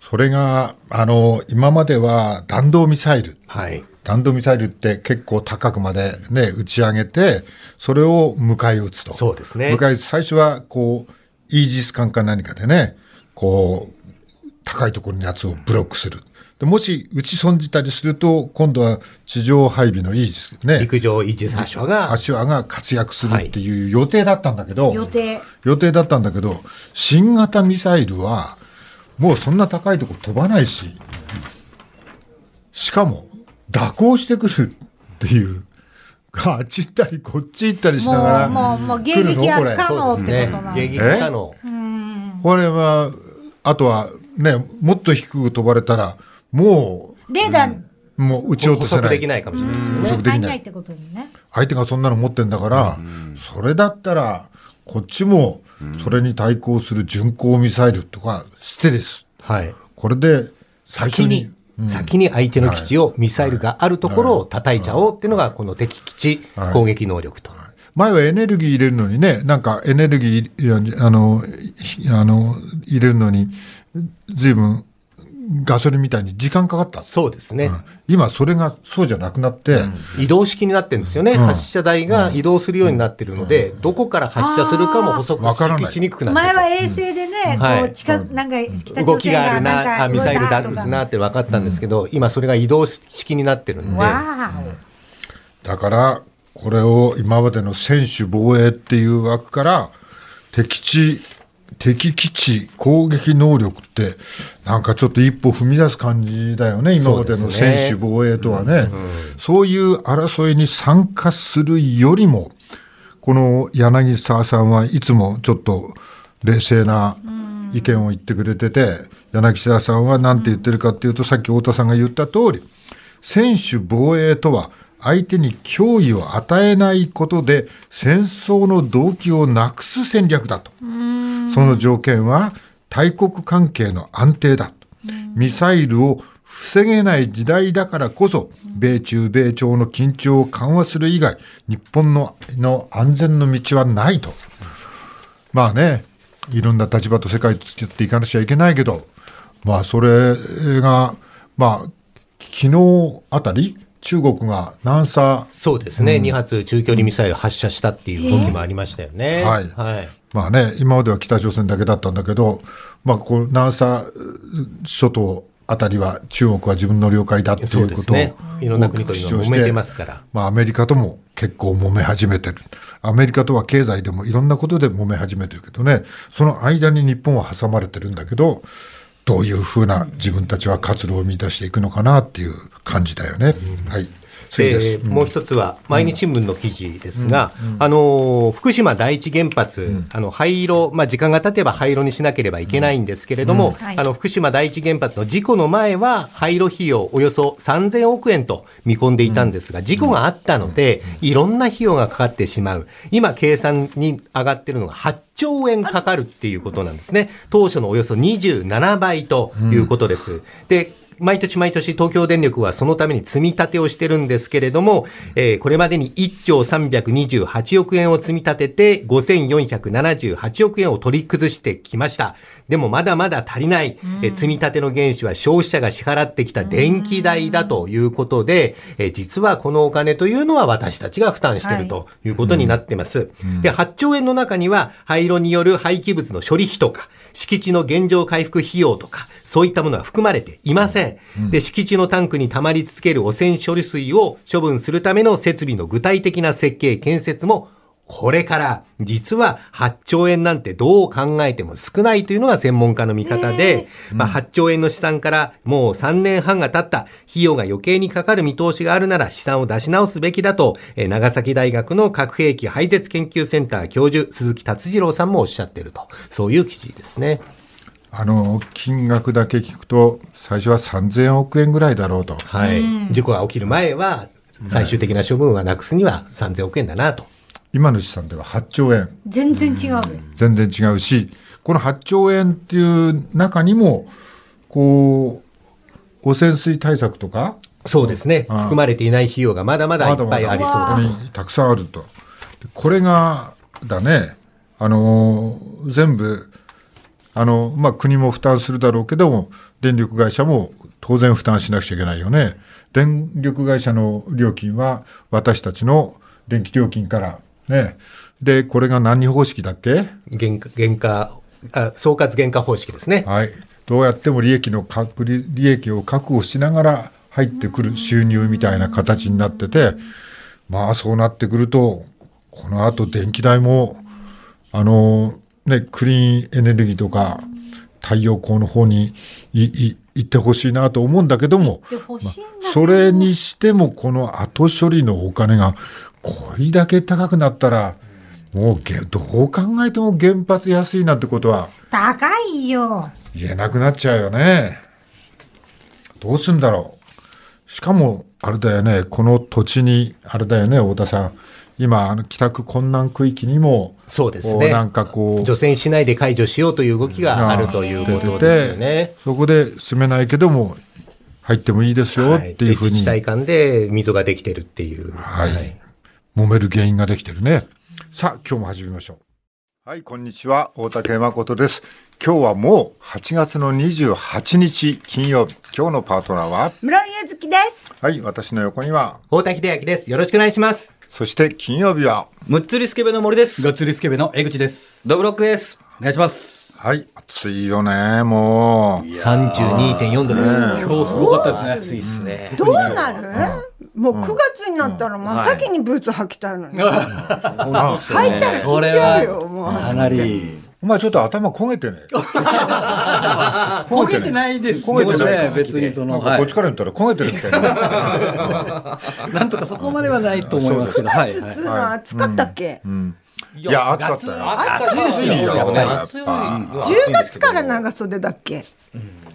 それが、あの、今までは弾道ミサイル。はい。弾道ミサイルって結構高くまで、ね、打ち上げて、それを迎え撃つと。そうですね。迎え撃つ。最初は、こう、イージス艦か何かでね、こう、高いところのやつをブロックする。でもし撃ち損じたりすると、今度は地上配備のイージスね。陸上イージス発射が。発射が活躍するっていう予定だったんだけど、はい、予定。予定だったんだけど、新型ミサイルは、もうそんな高いとこ飛ばないし、しかも、蛇行してくるっていう。あっち行ったりこっち行ったりしながらもうもう迎撃は不可能ってことなんですね。迎撃不可能。これはあとはねもっと低く飛ばれたらもうレーダー、うん、もう打ち落とせない。できないかもしれないですね。捕捉できない。ってことにね。相手がそんなの持ってんだから、それだったらこっちもそれに対抗する巡航ミサイルとか捨てです。はい。これで最初に先に相手の基地をミサイルがあるところを叩いちゃおうっていうのが、この敵基地攻撃能力と。前はエネルギー入れるのにね、なんかエネルギーあのあの入れるのに、ずいぶんガソリンみたいに時間かかったそうですね、うん、今、それがそうじゃなくなって、うん、移動式になってるんですよね、うん、発射台が移動するようになってるので、どこから発射するかも細く識しにくくなって前は衛星でね、こう近なんか動きがあるな、あミサイルだ撃つなって分かったんですけど、今、それが移動式になってるんで。だからこれを今までの専守防衛っていう枠から敵地敵基地攻撃能力ってなんかちょっと一歩踏み出す感じだよね今までの専守防衛とはね、そういう争いに参加するよりもこの柳沢さんはいつもちょっと冷静な意見を言ってくれてて、柳沢さんは何て言ってるかっていうと、さっき太田さんが言った通り専守防衛とは相手に脅威を与えないことで戦争の動機をなくす戦略だと。うんその条件は大国関係の安定だ。ミサイルを防げない時代だからこそ、米中米朝の緊張を緩和する以外、日本のの安全の道はないと。まあね、いろんな立場と世界と付き合っていかなきゃいけないけど、まあそれが、まあ、昨日あたり、中国が南沙そうですね、うん、2発中距離ミサイル発射したっていう動きもありましたよね。はい、はいまあね、今までは北朝鮮だけだったんだけど、まあ、こう南沙諸島あたりは中国は自分の領海だっていうことを、いろんな国と緒。揉めてますから、まあ、アメリカとも結構揉め始めてるアメリカとは経済でもいろんなことで揉め始めてるけどねその間に日本は挟まれてるんだけどどういうふうな自分たちは活路を見出していくのかなっていう感じだよね。うん、はいえー、もう一つは、毎日新聞の記事ですが、あの福島第一原発、あの廃炉、まあ、時間が経てば廃炉にしなければいけないんですけれども、あの福島第一原発の事故の前は、廃炉費用およそ3000億円と見込んでいたんですが、事故があったので、いろんな費用がかかってしまう。今、計算に上がってるのが8兆円かかるっていうことなんですね。当初のおよそ27倍ということです。で、毎年毎年東京電力はそのために積み立てをしてるんですけれども、えー、これまでに1兆328億円を積み立てて、5478億円を取り崩してきました。でもまだまだ足りない、え積み立ての原資は消費者が支払ってきた電気代だということで、え実はこのお金というのは私たちが負担してるということになってます。はで、8兆円の中には、廃炉による廃棄物の処理費とか、敷地の現状回復費用とか、そういったものは含まれていません。ん、で、敷地のタンクに溜まり続ける汚染処理水を処分するための設備の具体的な設計、建設もこれから実は8兆円なんてどう考えても少ないというのが専門家の見方で、まあ、8兆円の資産からもう3年半が経った費用が余計にかかる見通しがあるなら資産を出し直すべきだと、え長崎大学の核兵器廃絶研究センター教授鈴木達次郎さんもおっしゃっているとそういう記事ですね。あの金額だけ聞くと最初は3000億円ぐらいだろうと、はい、事故が起きる前は最終的な処分はなくすには3000億円だなと今の資産では8兆円全然違う全然違うしこの8兆円っていう中にもこう汚染水対策とかそうですね含まれていない費用がまだまだいっぱいありそうだとたくさんあるとこれがだねあの全部あの、まあ、国も負担するだろうけども電力会社も当然負担しなくちゃいけないよね電力会社の料金は私たちの電気料金からね。で、これが何方式だっけ原価、原価、あ総括原価方式ですね。はい。どうやっても利益の確、利益を確保しながら入ってくる収入みたいな形になってて、まあそうなってくると、この後電気代も、あの、ね、クリーンエネルギーとか、太陽光の方に行ってほしいなと思うんだけども、まあ、それにしてもこの後処理のお金がこれだけ高くなったら、もうどう考えても原発安いなんてことは高いよ言えなくなっちゃうよねどうすんだろうしかもあれだよねこの土地にあれだよね太田さん今あの帰宅困難区域にもそうですねなんかこう除染しないで解除しようという動きがあるということですよねそこで住めないけども入ってもいいですよっていうふうに、はい、自治体間で溝ができてるっていうはい、はい揉める原因ができてるね。さあ、今日も始めましょう。はい、こんにちは。大竹誠です。今日はもう8月の28日金曜日。今日のパートナーは室井ゆずきです。はい、私の横には大竹秀明です。よろしくお願いします。そして金曜日はむっつりスケベの森です。がっつりスケベの江口です。どぶろくです。お願いします。はい、暑いよね、もう。三十二点四度です、ね。今日すごかったですね。暑いですね。どうなる？もう9月になったら真っ先にブーツ履きたいのに、うんはい、履いたら死んじゃうよもうかなりお前ちょっと頭焦げてね。焦げてないです焦げてない。別にその。こっちから言ったら焦げてるみたいな。なんとかそこまではないと思いますけど。はい。9月の暑かったっけいや、暑かったよ。暑いですよ。10月から長袖だっけ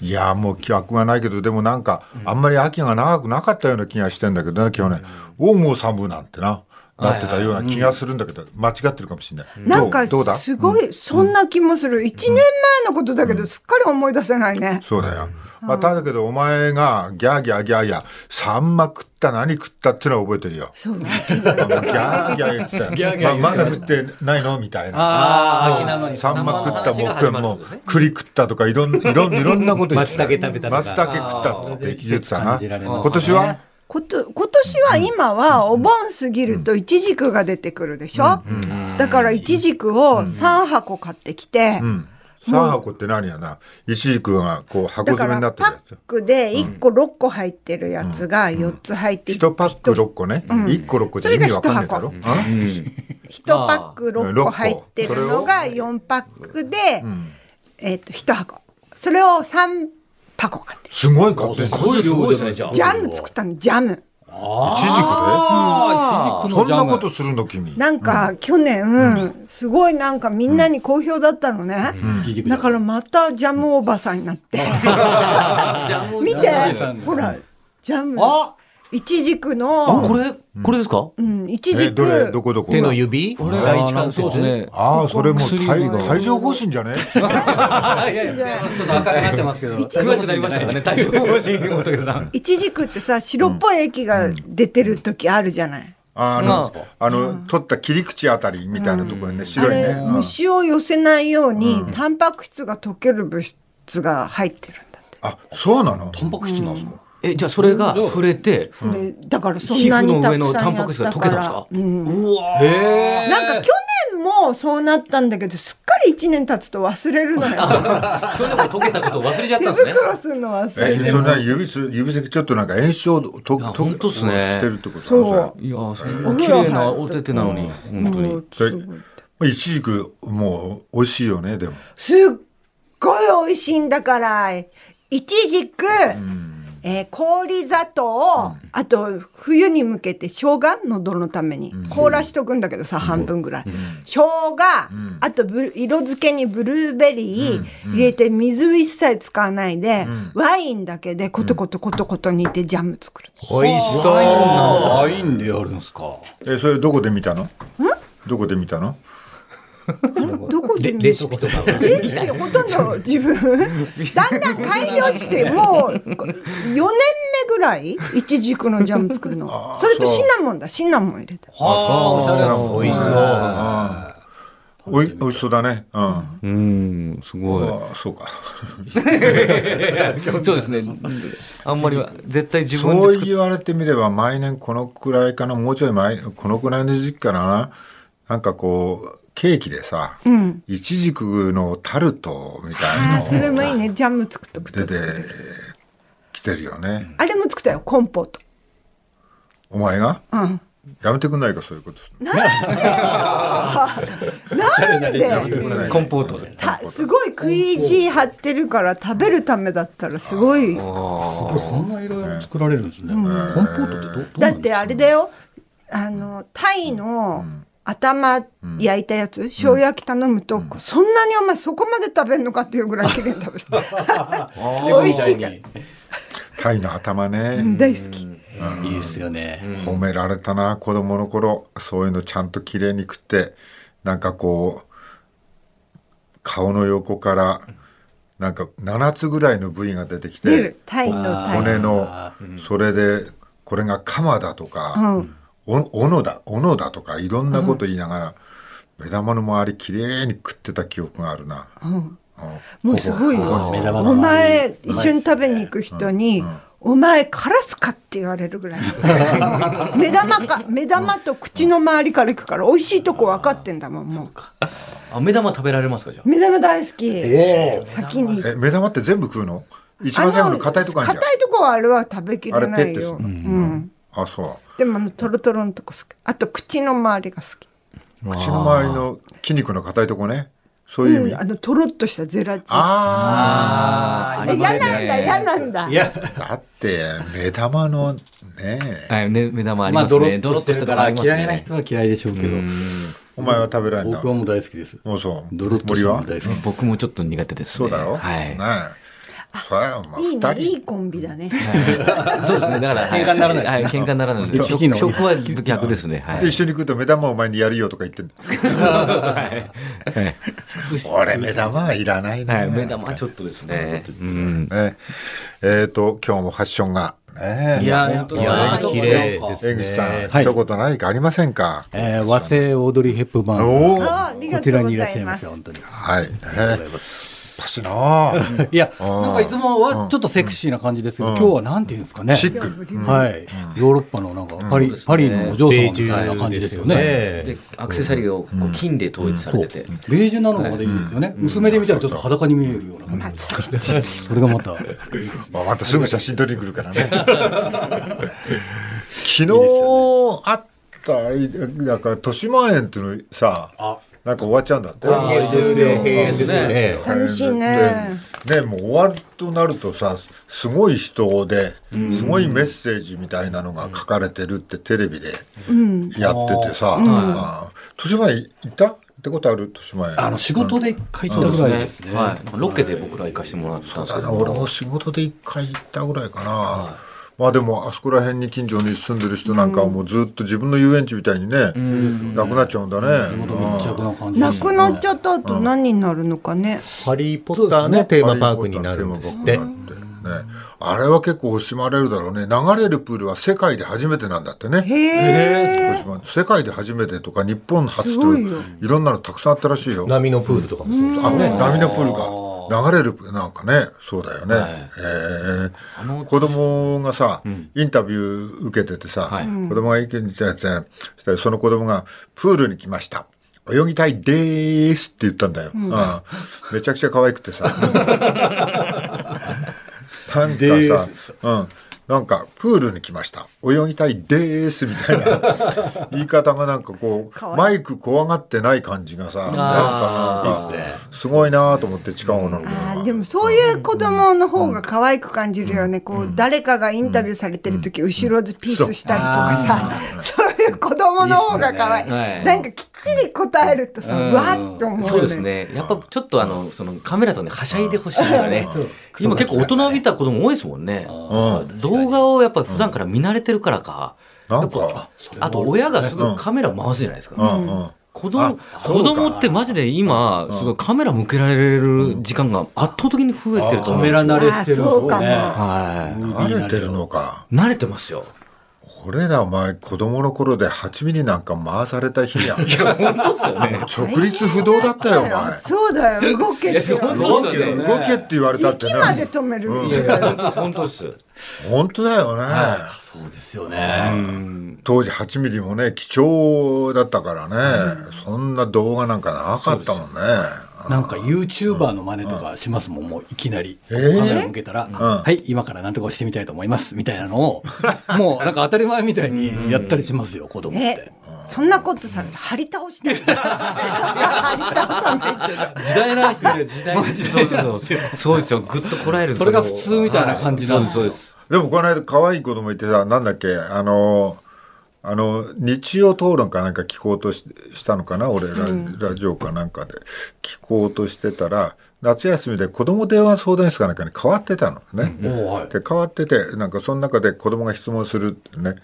いやもう気悪がないけどでもなんか、あんまり秋が長くなかったような気がしてんだけどね今日ね「う郷う寒なんてな。なってたような気がするんだけど、間違ってるかもしれない。なんか、すごい、そんな気もする。1年前のことだけど、すっかり思い出せないね。そうだよ。まあ、だけどお前がギャーギャーギャーギャー、サンマ食った何食ったってうのは覚えてるよ。そうね。ギャーギャー言ってたまあ、まだ食ってないのみたいな。あ秋なのに。サンマ食ったも食も、栗食ったとかいろん、いろん、いろんなこと言って松茸食べたとか。松茸食ったって言ってたな。今年はこと今年は今はお盆過ぎるとイチジクが出てくるでしょ、だからイチジクを3箱買ってきて、うん3箱って何やな一君がこう箱詰めになってるやつパックで1個6個入ってるやつが4つ入って1パック6個ね、う1個6個で意味わかんないだろ、う1パック6個入ってるのが4パックで、えー、と1箱それを3箱買ってすごい買ってすごい量ですねじゃジャム作ったのジャム一ああ、そんなことするの君。なんか、去年、うん、すごいなんかみんなに好評だったのね。うん、だからまたジャムおばさんになって。見て、ほら、ジャム。あいちじくのこれこれですかうんいちじくどれどこどこ手の指第一関節ねああそれも帯状疱疹じゃね いちじく ってさ白っぽい液が出てる時あるじゃないあの、あの、取った切り口あたりみたいなところね、白いね。虫を寄せないように、タンパク質が溶ける物質が入ってるんだって。あ、そうなのタンパク質なんですかえじゃあそれが触れて、だからそんなにたくのタンパク質が溶けたんでうん、うわなんか去年もそうなったんだけどすっかり一年経つと忘れるのよ去年も溶けたこと忘れちゃったんですね手袋するの忘れてそれ指す指先ちょっとなんか炎症とと本すねしてるってことそういやそんな綺麗なお手手なのに、うん、本当に、うん、いちじくもう美味しいよねでもすっごい美味しいんだからいちじく、うんえー、氷砂糖、うん、あと冬に向けて生姜喉のために、凍らしとくんだけどさ、半分ぐらい、うん、生姜、あと色付けにブルーベリー入れて水一切使わないで、ワインだけでコトコトコトコト煮てジャム作る、おいしそうワインでやるんですかえそれどこで見たのどこで見たのどこでレシピとかレシピほとんど自分 だんだん改良してもう4年目ぐらいいちじくのジャム作るのそれとシナモンだシナモン入れたはあおしゃれな美味しそうおい、おいしそうだね。うん。うん、すごい。そうか。そうですね。あんまり絶対自分そう言われてみれば、毎年このくらいかな、もうちょい前、このくらいの時期かな。なんかこう、ケーキでさ、いちじくのタルトみたいなそれもいいねジャム作っとくと出てきてるよねあれも作ったよコンポートお前がうんやめてくんないかそういうこと なんで コンポートで。すごい食い意地張ってるから食べるためだったらすごい。そんな色作られるんですね。コンポートってどだってあれだよ。あのタイの頭焼いたやつ、うん、焼き頼むと、うん、そんなにお前そこまで食べんのかっていうぐらい綺麗に食べる 美味しい タイの頭ね、うん、大好き、いいですよね、褒められたな子供の頃そういうのちゃんと綺麗に食ってなんかこう顔の横からなんか7つぐらいの部位が出てきて骨のそれでこれが鎌だとか、おのだ、おのだとかいろんなこと言いながら、うん、目玉の周りきれいに食ってた記憶があるな。うん、うん、もうすごいよ。お前、一緒に食べに行く人に、お前カラスかって言われるぐらい 目玉か目玉と口の周りからいくから美味しいとこ分かってんだもんもうあ目玉食べられますかじゃ目玉大好き、えー、先にえ目玉って全部食うの一番最後の硬いとこあるじゃん硬いとこはあれは食べきれないよ、うん、うん、あそうでもあのトロトロのとこ好きあと口の周りが好き口の周りの筋肉の硬いとこねそういう意味、うん、あのとろっとしたゼラチンああ嫌なんだ嫌なんだいやだって目玉のねはいね目玉ありますね、まあ、ドロッとしたから嫌いな人は嫌いでしょうけどお前は食べられない僕はもう大好きですもうそうドロッとしたの大好き僕もちょっと苦手です、ね、そうだろはい、ねそれまあいいね、いいコンビだね。そうですね、だから、喧嘩にならない。はい、喧嘩にならないので、食は逆ですね。はい、一緒に食うと目玉お前にやるよとか言って俺、目玉はいらないい、目玉はちょっとですね。えっと、今日もファッションが。ね、いや、本当に綺麗です江口さん、一言何かありませんか。えー、和製オードリーヘップバーン。こちらにいらっしゃいました、本当に。はい。ありがとうございます。ぱしないやなんかいつもはちょっとセクシーな感じですけど、今日はなんていうんですかねシック、はい、ヨーロッパのなんかパリ,、パリのお嬢様みたいな感じですよねでアクセサリーを金で統一されてて、ベージュなのがまだいいですよね、薄めで見たらちょっと裸に見えるような感じ、うん、それがまたままたすぐ写真撮りに来るからね 昨日あったられだから豊島園っていうのさあなんか終わっちゃうんだって。月で閉園ですね。寂しいね。ね、もう終わるとなるとさ、すごい人で、すごいメッセージみたいなのが書かれてるってテレビでやっててさ、年島行ったってことある豊島へ。あの、仕事で一回たぐらいですね。ロケで僕ら行かしてもらった俺も仕事で一回行ったぐらいかな。まあでもあそこら辺に近所に住んでる人なんかはもうずっと自分の遊園地みたいにね、うん、なくなっちゃうんだね、なくなっちゃった後何になるのかね、ハリー・ポッターのテーマパークになるんですってね、あれは結構惜しまれるだろうね流れるプールは世界で初めてなんだってね世界で初めてとか日本初といろんなのたくさんあったらしいよ波のプールとかもそうですね波のプールか流れるなんかねそうだよね、はいえー、子供がさ、うん、インタビュー受けててさ、はい、子供が意見についてその子供が「プールに来ました」泳ぎたいですって言ったんだよ、うん、ああめちゃくちゃ可愛くてさ なんかさ、うん、なんかプールに来ました泳ぎたいですみたいな 言い方がなんかこうマイク怖がってない感じがさなんかなんかすごいなと思って近頃のあでもそういう子供の方が可愛く感じるよね、うん、こう誰かがインタビューされてる時、うん、後ろでピースしたりとかさ、うん、そういう子供の方が可愛いい、ねはい、なんかきっちり答えるとさ、わっと思う、ね、そうですねやっぱちょっとあのそのカメラとねはしゃいでほしいですよね今結構大人びた子供多いですもんねどう動画をやっぱり普段から見慣れてるからか、なんかあと親がすぐカメラ回すじゃないですか、うんうん子供子供ってマジで今、すごいカメラ向けられる時間が圧倒的に増えてると思う。カメラ慣れてるんですね。はい。慣れてるのか。慣れてますよ。これらお前子供の頃で8ミリなんか回された日や いや本当っすよね直立不動だったよお前そうだよ 動けって動け、動けって言われたってね息まで止める、本当っす本当だよね、そうですよね、当時8ミリもね貴重だったからね、そんな動画なんかなかったもんねなんかユーチューバーの真似とかしますもん、もういきなり、カメラ向けたら、はい、今からなんとかしてみたいと思いますみたいなのを、もうなんか当たり前みたいにやったりしますよ、子供って。そんなことされて、張り倒して。時代なんていう時代そうそうそう。そうですよ、ぐっとこらえるそれが普通みたいな感じなんですでもこの間可愛い子供いてさ、なんだっけ、あのあの日曜討論かなんか聞こうとしたのかな俺ラ,、ラジオかなんかで聞こうとしてたら夏休みで子ども電話相談室かなんかに変わってたのね。で変わっててなんかその中で子どもが質問するね。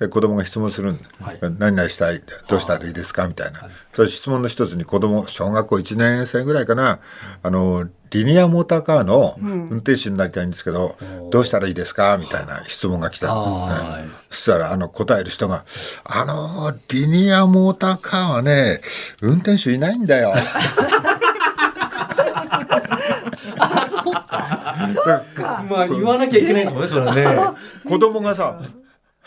で子供が質問するはい、何々したいってどうしたらいいですかみたいな、はい、それ質問の一つに子供小学校1年生ぐらいかなあのリニアモーターカーの運転手になりたいんですけど、うん、どうしたらいいですかみたいな質問が来た、はそしたらあの答える人が「あのー、リニアモーターカーはね運転手いないんだよ」まあ言わなきゃいけないですもんねそれはね。子供がさ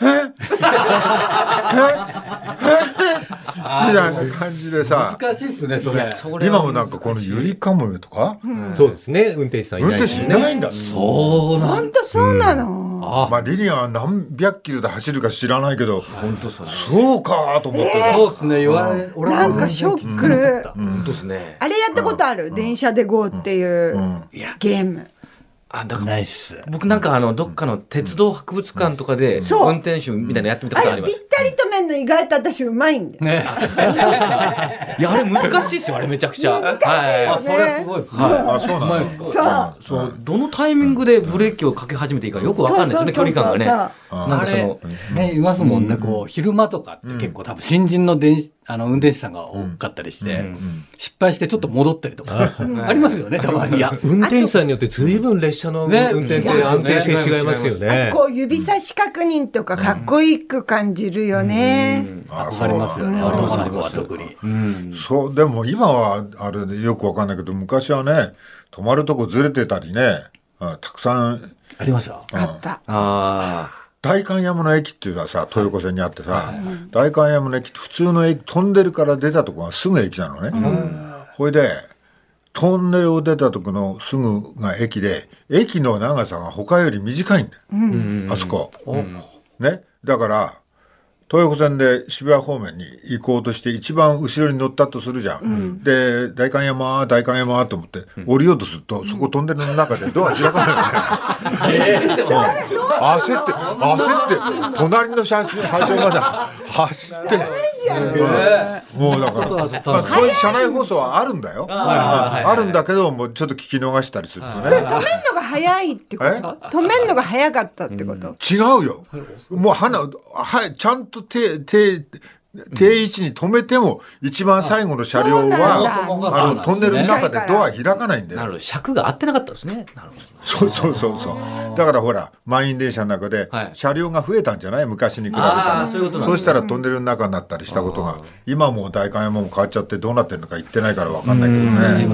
えみたいな感じでさ難しいっすねそれ今もなんかこのゆりかもめとか、うん、そうですね運転手さんいない、ね、運転手いないんだそうなんだそうなの、うんあまあ、リニアは何百キロで走るか知らないけど、本当そうかと思って、えー、そうですね言われ、うん、なんかショック、うんうん、本当ですねあれやったことある、電車で GO っていう、ゲームあだから僕なんかあのどっかの鉄道博物館とかで運転手みたいなのやってみたことありますぴったりとめんの意外と私うまいんで、ね、いやあれ難しいですよあれめちゃくちゃ難しい、ね、はい、それすごいです、ね、はい、あそうなんですそうどのタイミングでブレーキをかけ始めていいかよくわかんないですよね距離感がねなんかそのねいますもんね、こう昼間とかって結構多分新人の電あの運転手さんが多かったりして、うんうん、失敗してちょっと戻ったりとか、ありますよねたまにいや運転手さんによって随分列車の運転って安定性違いますよね。こう指差し確認とかかっこいいく感じるよね。ありますよね。あの子に。そうでも今はあれでよくわかんないけど昔はね止まるとこずれてたりね、たくさんありますよ。あった。ああ。代官山の駅っていうのはさ豊子線にあってさ、代官山の駅って普通の駅飛んでるから出たとこはすぐ駅なのね、ほいでトンネルを出たとこのすぐが駅で駅の長さが他より短いんだよ、うん、あそこ、うん、ねだから東横線で渋谷方面に行こうとして一番後ろに乗ったとするじゃん、うん、で代官山代官山と思って降りようとすると、そこトンネルの中でドア開かないよね、えー焦って焦って隣の車線車掌まで走って、もうだから、まあ、そういう車内放送はあるんだよあるんだけどもうちょっと聞き逃したりするとねそれ止めるのが早いってこと止めるのが早かったってこと、違うよもう花はちゃんと手手定位置に止めても、一番最後の車両は、あの、トンネルの中でドア開かないんだよ。なるほど。尺が合ってなかったですね。なるほど。そうそうそうそう。だからほら、満員電車の中で、車両が増えたんじゃない昔に比べたら。そういうことそうしたらトンネルの中になったりしたことが、今も代官山も変わっちゃってどうなってるのか言ってないからわかんないけど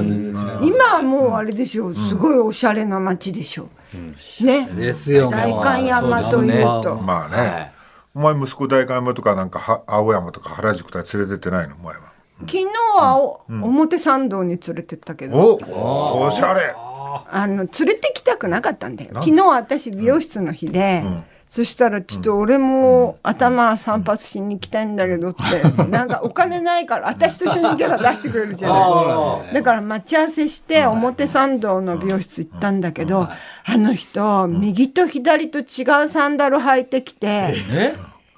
ね。今はもうあれでしょう。すごいおしゃれな街でしょう。ね。ですよ、代官山というと。まあね。お前息子代官山とかなんか青山とか原宿とか連れてってないのお前は、うん、昨日は、うん、表参道に連れてったけどおおしゃれあの連れてきたくなかったんだよ昨日私美容室の日で、うんそしたら、ちょっと俺も頭散髪しに行きたいんだけどって、なんかお金ないから、私と一緒に行けば出してくれるじゃない。だから待ち合わせして、表参道の美容室行ったんだけど、あの人、右と左と違うサンダル履いてきて、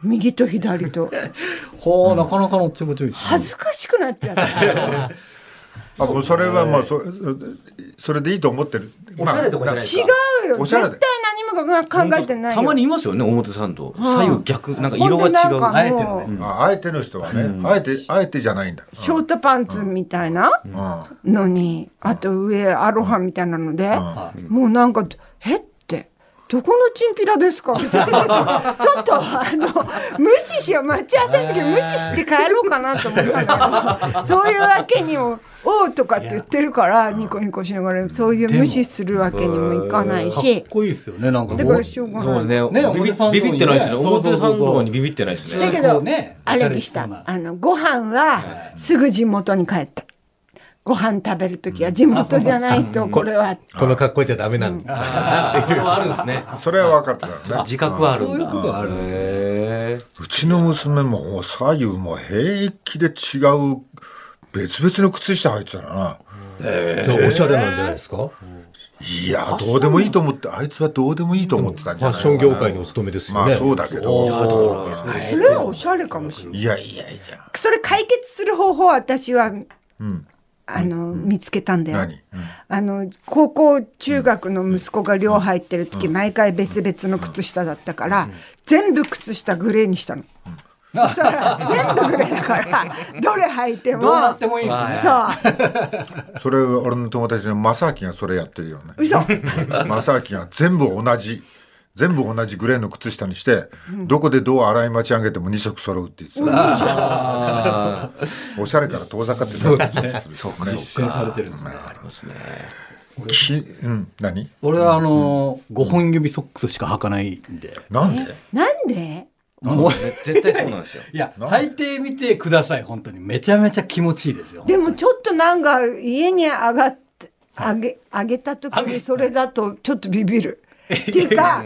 右と左と。は あ、なかなかの気持ちいい。恥ずかしくなっちゃった。あもそれはまあそれそれでいいと思ってる。おしゃれとかじゃないですか。違うよ。おしゃれ絶対何も考えてないたまにいますよね表参道、は左右逆なんか色が違うあえてのね、ああえての人はね、うん、あえてあえてじゃないんだ、ショートパンツみたいなのに、うん、あと上アロハみたいなので、もうなんかえどこのチンピラですか ちょっとあの無視しよう待ち合わせの時無視して帰ろうかなと思ったんだけどそういうわけにも「おう」とかって言ってるから ニコニコしながらそういう無視するわけにもいかないしかっこいいですよねなんかだからしょうがないねねビビビビってないしね表参道にビビってないしねだけど、あれでしたあのご飯はすぐ地元に帰ったご飯食べるときは地元じゃないとこれは、この格好じゃダメなんだなっていうあるんですねそれは分かったん自覚はあるそういうことあるんですねうちの娘もお左右も平気で違う別々の靴下履いてたなおしゃれなんじゃないですかいやどうでもいいと思ってあいつはどうでもいいと思ってたんじゃないファッション業界にお勤めですよねまあそうだけどそれはおしゃれかもしれないいやいやいやそれ解決する方法は私はうん、あの、見つけたんだよ、あの高校中学の息子が寮入ってる時、毎回別々の靴下だったから、全部靴下グレーにしたの。そしたら全部グレーだから どれ履いてもどうなってもいいですねそう それ俺の友達の正明がそれやってるよね嘘正明が全部同じ全部同じグレーの靴下にして、どこでどう洗い待ち上げても2足揃うって言ってた、おしゃれから遠ざかってた、ね、そうかそうかされてるのがありますね、きうん何俺はあのー、5本指ソックスしか履かないんでなんでなんでう絶対そうなんですよ。いや、履いてみてください、本当に。めちゃめちゃ気持ちいいですよ。でもちょっとなんか、家に上がって、あげ、あげた時にそれだと、ちょっとビビる。对 吧？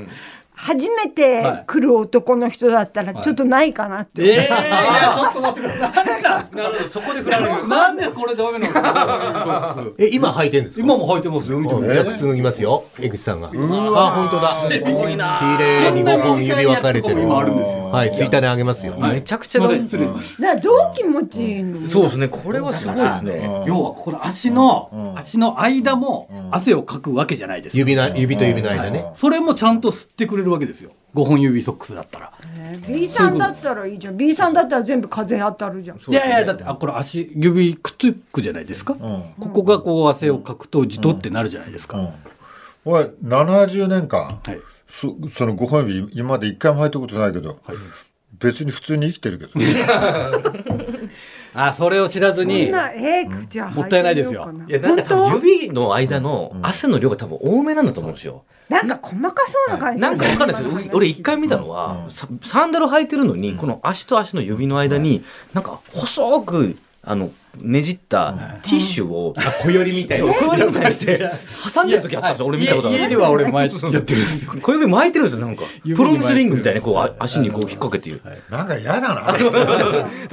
初めて来る男の人だったらちょっとないかなって、はいはい、えー、いやちょっと待ってくださいなそこで振られるなんでこれダメなのえ今履いてんです今も履いてますよ見てもね靴脱ぎますよ江口さんがうわあ本当だ綺麗に5本指分かれてるはいツイッターであげますよめちゃくちゃ失礼しますだどう気持ちいいのそうですねこれはすごいですね要はこの足の足の間も汗をかくわけじゃないですか指な指と指の間ねそれもちゃんと吸ってくれれるわけですよ5本指ソックスだったら、えー、B さんだったらいいじゃん B さんだったら全部風当たるじゃん、いやいやだってあこれ足指くっつくじゃないですか、うん、ここがこう汗をかくとじとってなるじゃないですか、うんうん、70年間、はい、そその5本指今まで一回も入ったことないけど、はい、別に普通に生きてるけど あそれを知らずに、もったいないですよ。いやなんか指の間の汗の量が多分多めなんだと思うんですよ。なんか細かそうな感じ、なんかわかんないですよ。俺一回見たのは、サンダル履いてるのに、この足と足の指の間に、なんか細く、あの、ねじったティッシュを、小よりみたいな小よりみたいにして挟んでる時あったんですよ俺見たことある家では俺巻いてやってるんです 小指巻いてるんですよなんかプロミスリングみたいにこう足にこう引っ掛けてるなんか嫌だな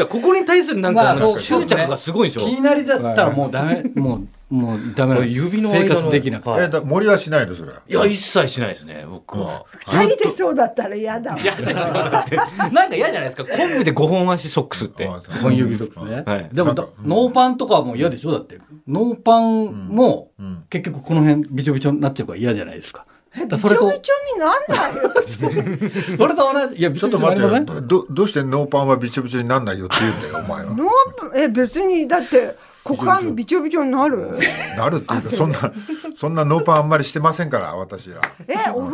ここに対するなんか執着がすごいんですよ気になりだったらもうダメもうもうダメなん指の生活できなくて、はい、森はしないのそれいや一切しないですね僕は二人でそうだったら嫌だ嫌でなんか嫌じゃないですか昆布で5本足ソックスって5本指ソックスね、はい、でもノーパンとかもう嫌でしょだってノーパンも結局この辺びちょびちょになっちゃうから嫌じゃないですかえびちょびちょになんないよそれと同じいやちょっと待ってくださどどうしてノーパンはびちょびちょになんないよって言うんだよお前はノーパンえ別にだって股間びちょびちょになるなるっていうかそんなそんなノーパンあんまりしてませんから私は。えお風呂上が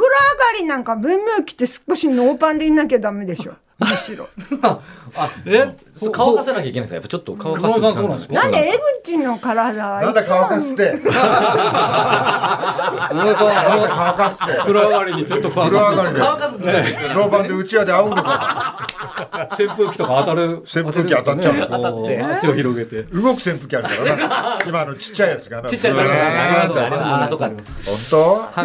りなんかブームー着て少しノーパンでいなきゃダメでしょむしろ。あ、え、顔かせなきゃいけないんですか。やっぱちょっと乾かす。なんで江口の体は。なんだ乾かして。俺と乾かして。風呂上がりにちょっと乾かして。乾かすじゃないですか。風呂でうちわで仰うのか。扇風機とか当たる。扇風機当たっちゃう。当たって。足を広げて。動く扇風機あるからな。今のちっちゃいやつがちっちゃいやつがな。あ、そうか。本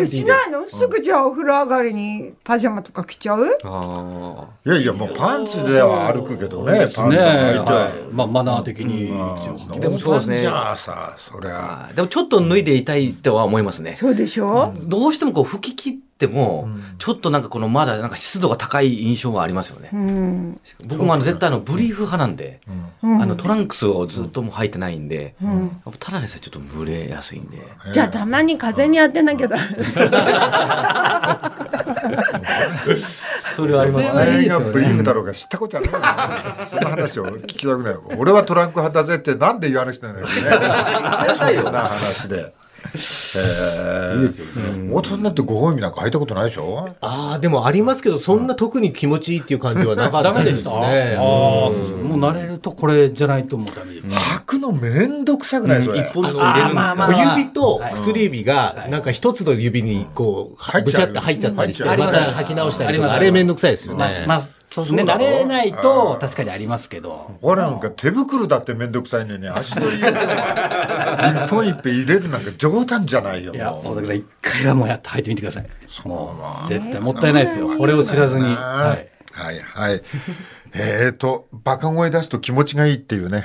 当？しないの？すぐじゃお風呂上がりにパジャマとか着ちゃう？ああ。いやいや。もパンツでは歩くけどね、パンツ履いて、はまあマナー的に、うん、でもそうですね。じゃあさ、そりゃ、でもちょっと脱いでいたいとは思いますね。そうでしょ。どうしてもこう吹き切ってっても、ちょっとなんかこのまだなんか湿度が高い印象はありますよね、うん、僕もあの絶対あのブリーフ派なんで、うん、あのトランクスをずっとも履いてないんで、うん、ただでさえちょっと蒸れやすいんで、じゃあたまに風に当てなきゃダそれはありますね。誰がブリーフだろうが知ったことあるかその話を聞きたくない。俺はトランク派だぜってなんで言わなきゃいけないのよね。な話で。いいですよ大人になってご褒美なんか入ったことないでしょああ、でもありますけど、そんな特に気持ちいいっていう感じはなかったですね。ああ、そうそう。もう慣れるとこれじゃないともうダメです。履くの面倒くさくないそれ。一本ずつ入れるんですか小指と薬指が、なんか一つの指にこう、ぐしゃって入っちゃったりして、また履き直したりとか、あれ面倒くさいですよね。まあそうそうね慣れないと確かにありますけど俺なんか手袋だって面倒くさいのに足のり一本一本入れるなんか冗談じゃないよいやもうだから一回はもうやって履いてみてくださいそうな絶対もったいないですよこれを知らずに、はい、はいはい えっ、ー、とバカ声出すと気持ちがいいっていうね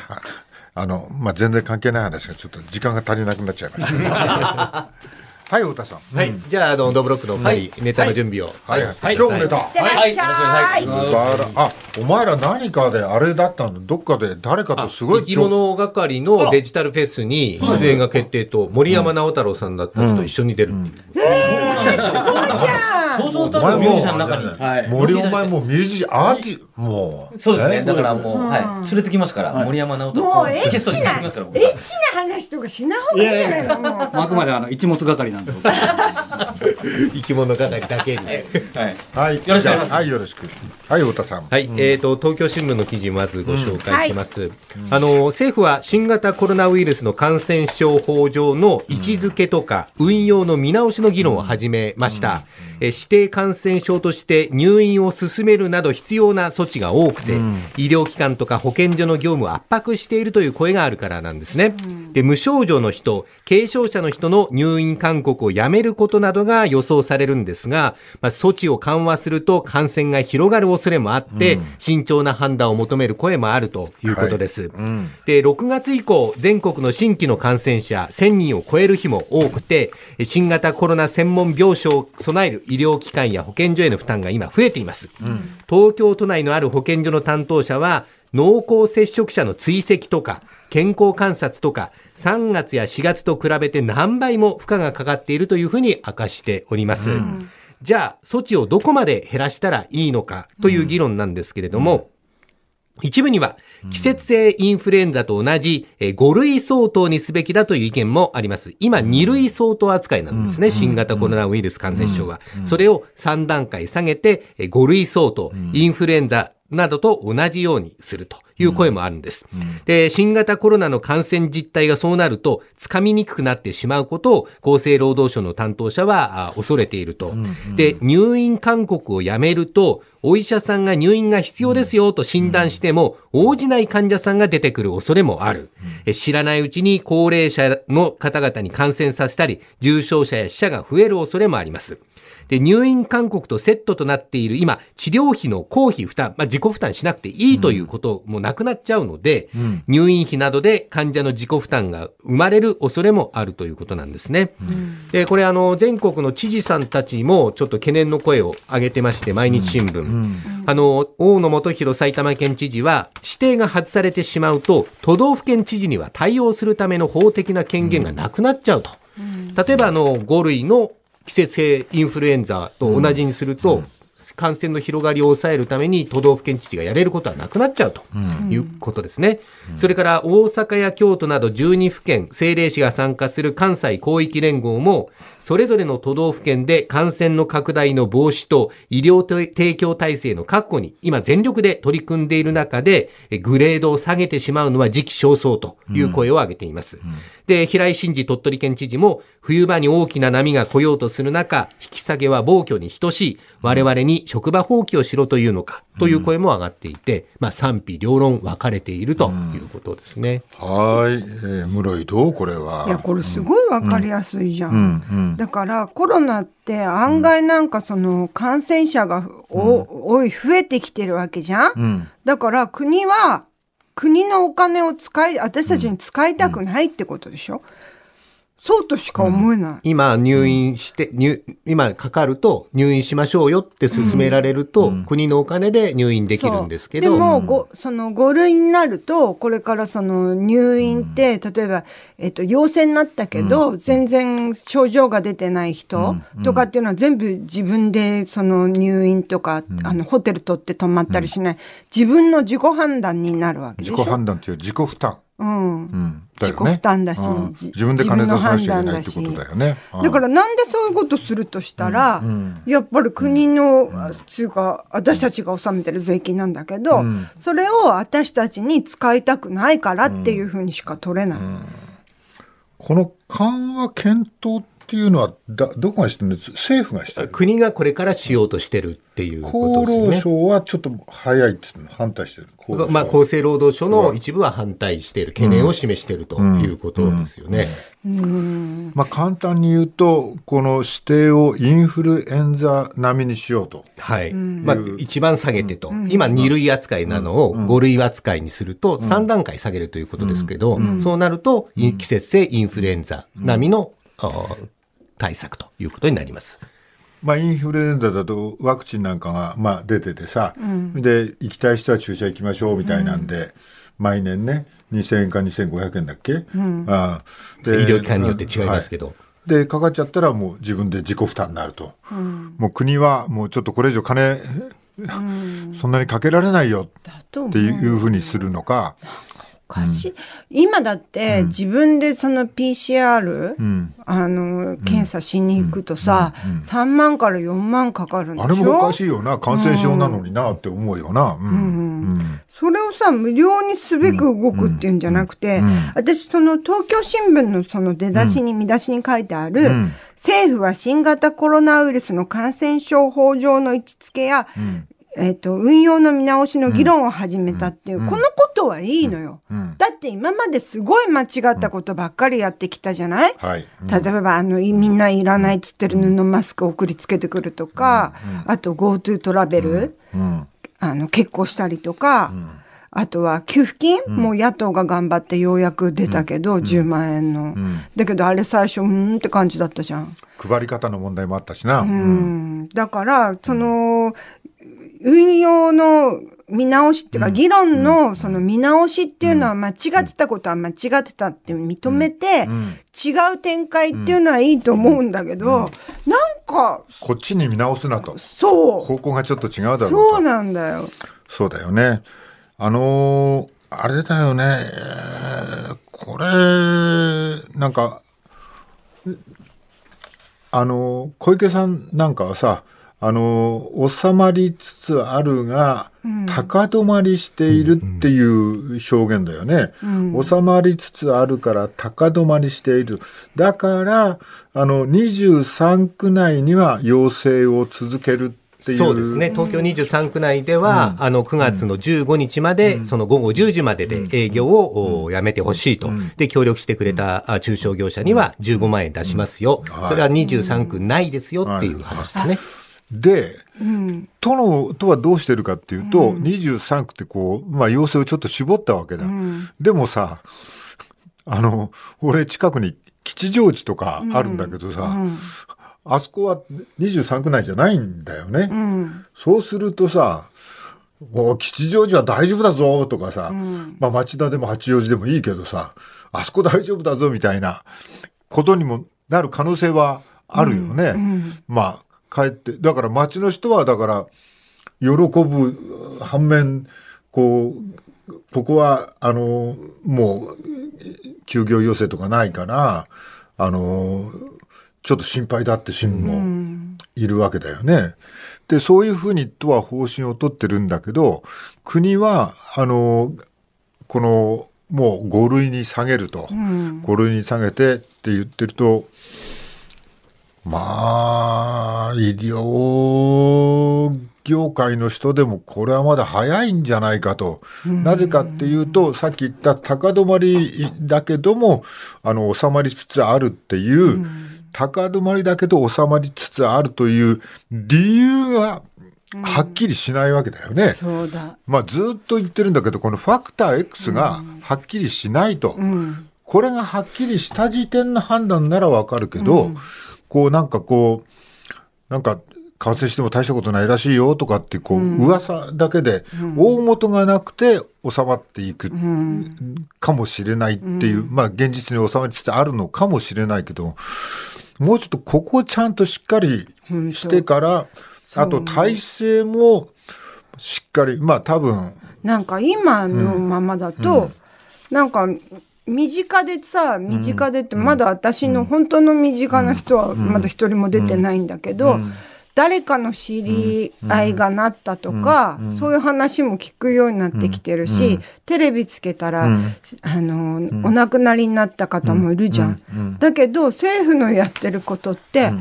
あの、まあ、全然関係ない話がちょっと時間が足りなくなっちゃいましたはい、太田さん。はい、じゃあ、あの、ドブロックのお二人、ネタの準備を。はい、はい、今日ネタ。はい、よろしくお願いします。あ、お前ら何かで、あれだったの、どっかで、誰かとすごい。生き物係のデジタルフェスに出演が決定と、森山直太朗さんだった人と一緒に出る。ええ、すごいじゃん。そうそうミュージシャンの中に。はい、森、お前もうミュージシャン、アーティもう。そうですね。だからもう、はい。連れてきますから、森山直太もうエッチな、エッチな話とかしなほがいいんじゃないのあくまであの、一物係なんで。生き物係だけに。はい。よろしくはい、よろしく。はい、太田さん。はい、えっと、東京新聞の記事、まずご紹介します。あの、政府は新型コロナウイルスの感染症法上の位置づけとか運用の見直しの議論を始めました。指定感染症として入院を進めるなど必要な措置が多くて、うん、医療機関とか保健所の業務を圧迫しているという声があるからなんですね。うん、で無症状の人、軽症者の人の入院勧告をやめることなどが予想されるんですが、まあ、措置を緩和すると感染が広がる恐れもあって、うん、慎重な判断を求める声もあるということです。はい、で6月以降、全国の新規の感染者1000人を超える日も多くて、新型コロナ専門病床を備える医療機関内や保健所への負担が今増えています、うん、東京都内のある保健所の担当者は濃厚接触者の追跡とか健康観察とか3月や4月と比べて何倍も負荷がかかっているというふうに明かしております、うん、じゃあ措置をどこまで減らしたらいいのかという議論なんですけれども、一部には季節性インフルエンザと同じ、え5類相当にすべきだという意見もあります。今2類相当扱いなんですね。新型コロナウイルス感染症は。それを3段階下げて、え5類相当、インフルエンザなどと同じようにするという声もあるんです、うんうん、で、新型コロナの感染実態がそうなると、つかみにくくなってしまうことを厚生労働省の担当者は恐れていると、うんうん。で、入院勧告をやめると、お医者さんが入院が必要ですよと診断しても、応じない患者さんが出てくる恐れもある。知らないうちに高齢者の方々に感染させたり、重症者や死者が増える恐れもあります。で、入院勧告とセットとなっている今、治療費の公費負担、まあ、自己負担しなくていいということもなくなっちゃうので、うん、入院費などで患者の自己負担が生まれる恐れもあるということなんですね。うん、で、これあの、全国の知事さんたちもちょっと懸念の声を上げてまして、毎日新聞。うん、あの、大野元弘埼玉県知事は、指定が外されてしまうと、都道府県知事には対応するための法的な権限がなくなっちゃうと。例えばあの5類の季節性インフルエンザと同じにすると、うんうん感染の広がりを抑えるために都道府県知事がやれることはなくなっちゃうということですね。うんうん、それから大阪や京都など12府県、政令市が参加する関西広域連合も、それぞれの都道府県で感染の拡大の防止と医療提供体制の確保に今全力で取り組んでいる中で、グレードを下げてしまうのは時期尚早という声を上げています。うん、で、平井真治鳥取県知事も、冬場に大きな波が来ようとする中、引き下げは暴挙に等しい、我々に職場放棄をしろというのかという声も上がっていて、うん、まあ、賛否両論分かれているということですね。うん、はい、えー、室井どうこれは。いやこれすごいわかりやすいじゃん。だからコロナって案外なんかその感染者がお、おい増えてきてるわけじゃん、だから国は国のお金を使い私たちに使いたくないってことでしょ、うんそうとしか思えない。うん、今入院して、入、今かかると入院しましょうよって勧められると、うん、国のお金で入院できるんですけど。でも、ご、その5類になると、これからその入院って、例えば、えっと、陽性になったけど、全然症状が出てない人とかっていうのは全部自分でその入院とか、あの、ホテル取って泊まったりしない、自分の自己判断になるわけでしょ。自己判断という自己負担。うん、うんね、自己負担だし、自分で金のさなきだだからなんでそういうことするとしたら、うん、やっぱり国の、つうか私たちが納めてる税金なんだけど、うん、それを私たちに使いたくないからっていうふうにしか取れない、この緩和検討っていうのはだどこがしてるんです政府がしてる国がこれからしようとしてるっていうことですね厚労省はちょっと早いって反対してるまあ、厚生労働省の一部は反対している、懸念を示しているということですよね、まあ、簡単に言うと、この指定をインフルエンザ並みにしようとはいまあ、一番下げてと、今、2類扱いなのを5類扱いにすると、3段階下げるということですけど、そうなると、季節性インフルエンザ並みの対策ということになります。まあ、インフルエンザだとワクチンなんかが、まあ、出ててさ、うん、で行きたい人は注射行きましょうみたいなんで、うん、毎年ね2000円か2500円だっけ、うん、あで医療機関によって違いますけど。はい、でかかっちゃったらもう自分で自己負担になると、もう国はもうちょっとこれ以上金そんなにかけられないよっていうふうにするのか、かうん、今だって自分でその PCR、うん、あの検査しに行くとさ、うん、3万から4万かかるんでしょあれもおかしいよな感染症なのになって思うよな、それをさ無料にすべく動くっていうんじゃなくて、私その東京新聞のその出だしに見出しに書いてある、政府は新型コロナウイルスの感染症法上の位置づけや、えっ、ー、と、運用の見直しの議論を始めたっていう、うん、このことはいいのよ、うん、だって今まですごい間違ったことばっかりやってきたじゃない、はい、例えば、あの、みんないらないっつってる布マスク送りつけてくるとか、あと GoTo トラベル、あの、結婚したりとか、あとは給付金、うん、もう野党が頑張ってようやく出たけど、うん、10万円の、うん、だけどあれ最初うんって感じだったじゃん配り方の問題もあったしな、うんだからその運用の見直しっていうか、議論のその見直しっていうのは間違ってたことは間違ってたって認めて、違う展開っていうのはいいと思うんだけど、なんか。こっちに見直すなと。そう。方向がちょっと違うだろうと。そうなんだよ。そうだよね。あのー、あれだよね。これ、なんか、あのー、小池さんなんかはさ、あの収まりつつあるが、うん、高止まりしているっていう証言だよね、うんうん、収まりつつあるから高止まりしているだからあの23区内には要請を続けるそうですね東京23区内では、うん、あの9月の15日まで、うん、その午後10時までで営業を、やめてほしいと、うん、で協力してくれた中小業者には15万円出しますよ、それは23区内ですよっていう話ですね。はいで、うん、都のはどうしてるかっていうと、うん、23区ってこう、まあ、要請をちょっと絞ったわけだ、うん、でもさあの俺近くに吉祥寺とかあるんだけどさ、うん、あそこは23区内じゃないんだよね、そうするとさ吉祥寺は大丈夫だぞとかさ、まあ、町田でも八王子でもいいけどさあそこ大丈夫だぞみたいなことにもなる可能性はあるよね。まあ帰って、だから町の人はだから、喜ぶ反面、こう、ここは、あの、もう、休業要請とかないから、あの、ちょっと心配だって市民もいるわけだよね。うん、で、そういうふうにとは方針をとってるんだけど、国は、あの、この、もう5類に下げると、うん、5類に下げてって言ってると、まあ、医療業界の人でもこれはまだ早いんじゃないかと、なぜかっていうと、さっき言った高止まりだけども、あの収まりつつあるっていう、高止まりだけど収まりつつあるという理由がはっきりしないわけだよね。うまあ、ずっと言ってるんだけどこのファクター X がはっきりしないと、これがはっきりした時点の判断ならわかるけど、こうなんかこうなんか感染しても大したことないらしいよとかってこう、うん、噂だけで大元がなくて収まっていくかもしれないっていう、まあ現実に収まりつつあるのかもしれないけどもうちょっとここをちゃんとしっかりしてから、あと体制もしっかりまあ多分なんか今のままだと、うん、なんか身近でさ身近でってまだ私の本当の身近な人はまだ一人も出てないんだけど、誰かの知り合いがなったとか、そういう話も聞くようになってきてるし、テレビつけたら、あのお亡くなりになった方もいるじゃん。だけど政府のやってることって、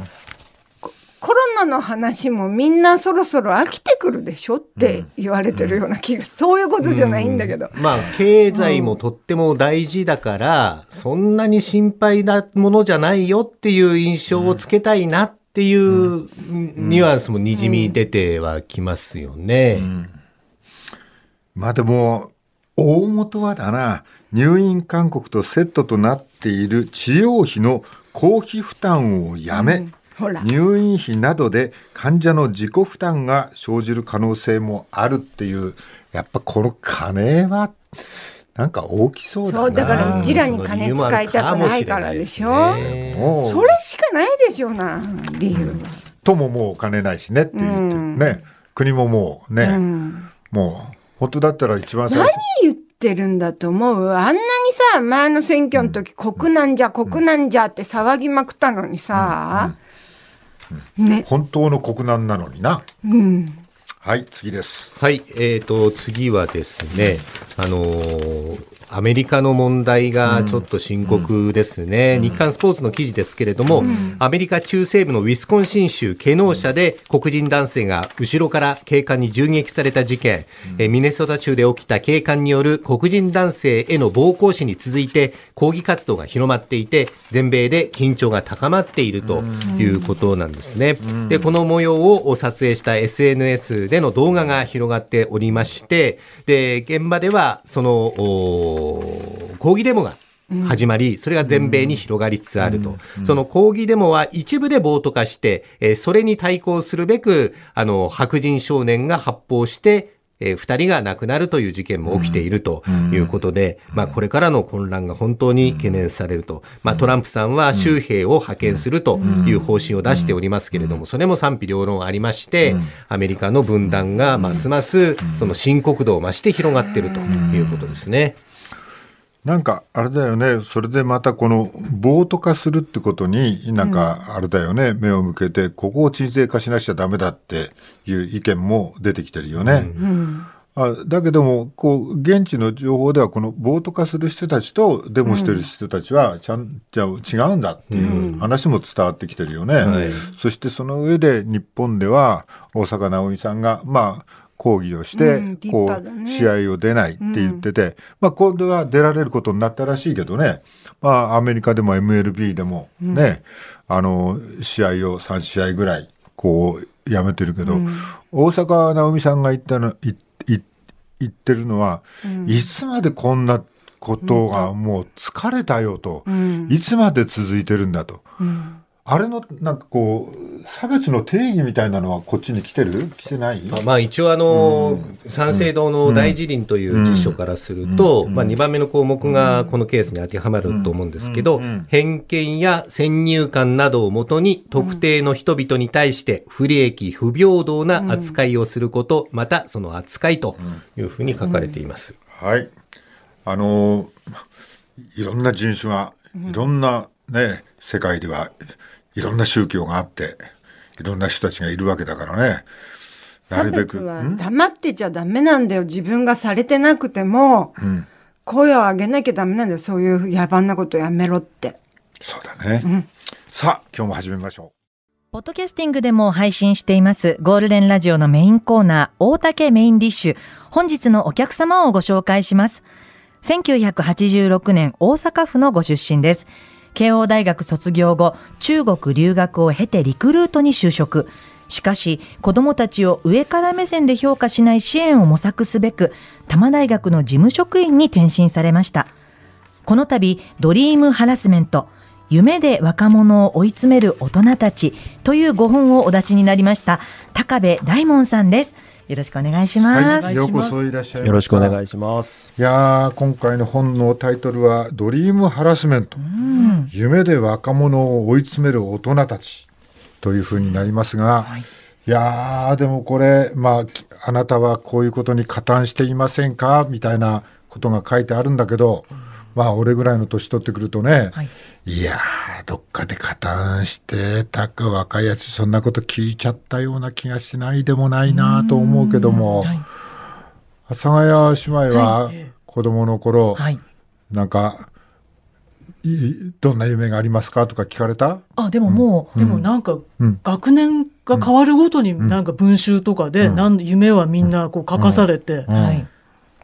コロナの話もみんなそろそろ飽きてくるでしょって言われてるような気が、うん、そういうことじゃないんだけど、うん、まあ経済もとっても大事だから、そんなに心配なものじゃないよっていう印象をつけたいなっていうニュアンスもにじみ出てはきますよね。まあでも大元はだな入院勧告とセットとなっている治療費の公費負担をやめ、うん入院費などで患者の自己負担が生じる可能性もあるっていうやっぱこの金はなんか大きそうだだからうちらに金使いたくないからでしょそれしかないでしょうな理由は、とももうお金ないしねって言ってね、ね国ももうね、うん、もう本当だったら一番最初何言ってるんだと思うあんなにさ前の選挙の時、うん、国難じゃ国難じゃって騒ぎまくったのにさ、ね、本当の国難なのにな。うんはい、次です。はい、えっ、ー、と、次はですね、あのー、アメリカの問題がちょっと深刻ですね、うん、日刊スポーツの記事ですけれども、うん、アメリカ中西部のウィスコンシン州ケノー社で黒人男性が後ろから警官に銃撃された事件、うん、えミネソタ州で起きた警官による黒人男性への暴行死に続いて抗議活動が広まっていて全米で緊張が高まっているということなんですね、でこの模様を撮影した SNS での動画が広がっておりましてで現場ではその抗議デモが始まり、それが全米に広がりつつあると。その抗議デモは一部で暴徒化して、えー、それに対抗するべく、あの、白人少年が発砲して、えー、2人が亡くなるという事件も起きているということで、まあ、これからの混乱が本当に懸念されると、まあ、トランプさんは州兵を派遣するという方針を出しておりますけれども、それも賛否両論ありまして、アメリカの分断がますますその深刻度を増して広がっているということですね。なんかあれだよねそれでまたこの暴徒化するってことになんかあれだよね、うん、目を向けてここを鎮静化しなくちゃダメだっていう意見も出てきてるよね。うん、あだけどもこう現地の情報ではこの暴徒化する人たちとデモしてる人たちはちゃん、じゃ違うんだっていう話も伝わってきてるよね。うんはい、そしてその上で日本では大坂なおみさんがまあ抗議をして、うん、こう、試合を出ないって言ってて、うん、まあ、今度は出られることになったらしいけどね、まあ、アメリカでも MLB でもね、うん、あの試合を3試合ぐらいこうやめてるけど、大坂なおみさんが言ったの言ってるのは、いつまでこんなことがもう疲れたよと、いつまで続いてるんだと。あれのなんかこう差別の定義みたいなのはこっちに来てる来てないまあ一応あの、うん、三省堂の大辞林という辞書からすると、うんうん、まあ2番目の項目がこのケースに当てはまると思うんですけど、偏見や先入観などをもとに特定の人々に対して不利益不平等な扱いをすること、またその扱いというふうに書かれています。はい。あのいろんな人種がいろんなね世界では。いろんな宗教があって、いろんな人たちがいるわけだからね。なるべく。黙ってちゃダメなんだよ。自分がされてなくても、うん、声を上げなきゃダメなんだよ。そういう野蛮なことやめろって。そうだね。うん、さあ、今日も始めましょう。ポッドキャスティングでも配信しています、ゴールデンラジオのメインコーナー、大竹メインディッシュ。本日のお客様をご紹介します。1986年、大阪府のご出身です。慶応大学卒業後、中国留学を経てリクルートに就職。しかし、子供たちを上から目線で評価しない支援を模索すべく、多摩大学の事務職員に転身されました。この度、ドリームハラスメント、夢で若者を追い詰める大人たちというご本をお出しになりました、高部大門さんです。よろしくお願いします。はい、ようこそいらっしゃいよろしくお願いします。いや今回の本のタイトルはドリームハラスメント、うん、夢で若者を追い詰める大人たちというふうになりますが。はいいやでもこれ、まあ、あなたはこういうことに加担していませんかみたいなことが書いてあるんだけど、うまあ俺ぐらいの年取ってくるとね、はい、いやどっかで加担してたか若いやつそんなこと聞いちゃったような気がしないでもないなと思うけども、はい、阿佐ヶ谷姉妹は子供の頃、はい、なんかいどんな夢がありますかとか聞かれたあでももう、うん、でもなんか、学年が変わるごとになんか文集とかで、うん、なん夢はみんなこう書かされて、はい、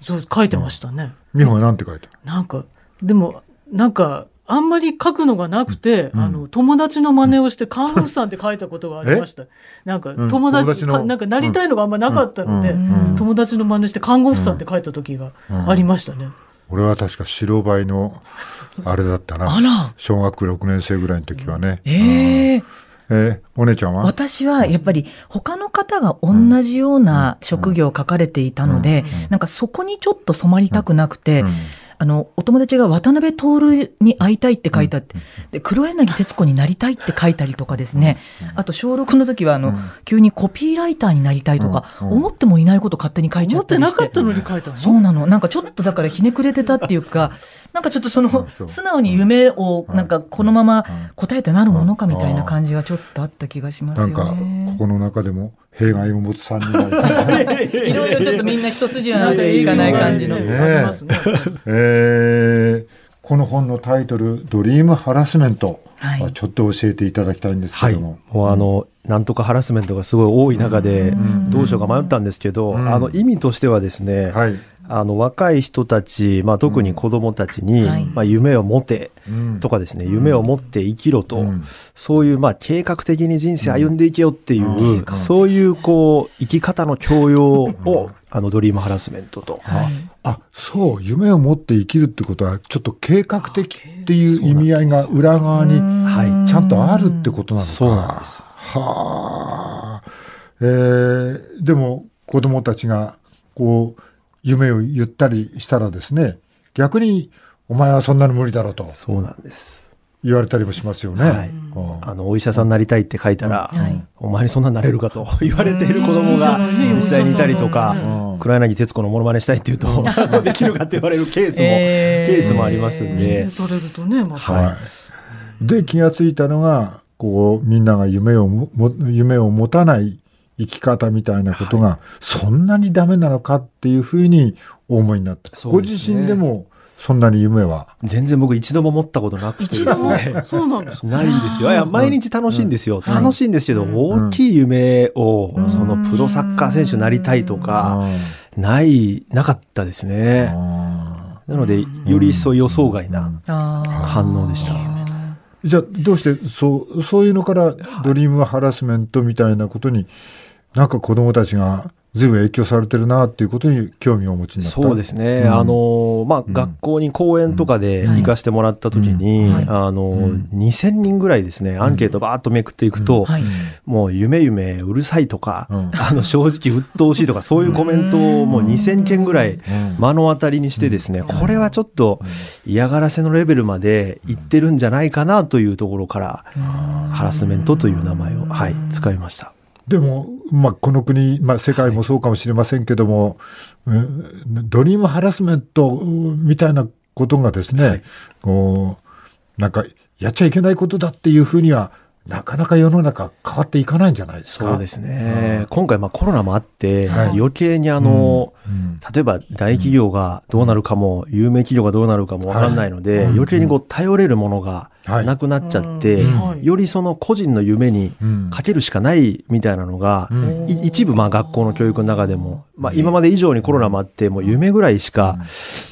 そう書いてましたね。美穂は何て書いてなんかでも、なんか、あんまり書くのがなくて、うん、あの、友達の真似をして、看護婦さんって書いたことがありました。なんか、友達、うん、なんかなりたいのがあんまなかったので、うん、友達の真似して看護婦さんって書いた時がありましたね。俺は確か白バイの、あれだったな。小学6年生ぐらいの時はね。えええー、お姉ちゃんは私はやっぱり他の方が同じような職業を書かれていたので、うんうん、なんかそこにちょっと染まりたくなくて、うんあの、お友達が渡辺徹に会いたいって書いたって、で、黒柳徹子になりたいって書いたりとかですね、あと小6の時は、あの、急にコピーライターになりたいとか、思ってもいないこと勝手に書いちゃったりして。思ってなかったのに書いたのそうなの。なんかちょっとだからひねくれてたっていうか、なんかちょっとその、素直に夢を、なんかこのまま答えてなるものかみたいな感じがちょっとあった気がしますよね。なんか、ここの中でも、弊害を持つ3人 いろいろちょっとみんな一筋縄でいかない感じの、ね。えーこの本のタイトル、ドリームハラスメント、はい、ちょっと教えていただきたいんですけども。はい、もうあの、なんとかハラスメントがすごい多い中で、どうしようか迷ったんですけど、あの意味としてはですね、はい、あの若い人たち、まあ、特に子どもたちに、うんはい、まあ、夢を持てとかですね、うん、夢を持って生きろと、うん、そういう、まあ、計画的に人生歩んでいけよっていう、そういうこう生き方の教養を、あのドリームハラスメントと、はい、あそう夢を持って生きるってことはちょっと計画的っていう意味合いが裏側にちゃんとあるってことなのか、はい、はあ、えー、でも子どもたちがこう夢を言ったりしたらですね、逆に、お前はそんなの無理だろうと。そうなんです。言われたりもしますよね。はい、あの、お医者さんになりたいって書いたら、うんお前にそんなになれるかと 言われている子供が実際にいたりとか、うん、黒柳徹子のものまねしたいって言うと、うん、できるかって言われるケースも、えー、ケースもありますんで。されるとね、また。はい、で、気がついたのが、こう、みんなが夢を夢を持たない生き方みたいなことが、そんなにダメなのかっていうふうにお思いになった。はい、ご自身でもそんなに夢は全然僕一度も持ったことなくてですね。そうなんですないんですよ。いや、毎日楽しいんですよ。うん、楽しいんですけど、うん、大きい夢を、うん、そのプロサッカー選手になりたいとか、ない、なかったですね。なので、より一層予想外な反応でした。じゃあ、どうして、そう、そういうのから、ドリームハラスメントみたいなことに、はいなんか子どもたちがずいぶん影響されてるなっていうことに興味をお持ちになったそうですね、うん、あのまあ、学校に講演とかで行かしてもらった時に、あの、2000人ぐらいですねアンケートばーっとめくっていくと、はい、もう「夢夢うるさい」とか、あの「正直鬱陶しい」とかそういうコメントをもう2000件ぐらい目の当たりにしてですね、これはちょっと嫌がらせのレベルまでいってるんじゃないかなというところから、ハラスメントという名前を、はい、使いました。でも、まあ、この国、まあ、世界もそうかもしれませんけども、はい、ドリームハラスメントみたいなことがですね、はい、こうなんかやっちゃいけないことだっていうふうにはなかなか世の中変わっていかないんじゃないですか。そうですね。うん、今回、まあコロナもあって、い、余計にあの、うん、例えば大企業がどうなるかも、うん、有名企業がどうなるかもわかんないので、はい、余計にこう頼れるものがなくなっちゃって、よりその個人の夢にかけるしかないみたいなのが、一部まあ学校の教育の中でも、まあ、今まで以上にコロナもあってもう夢ぐらいしか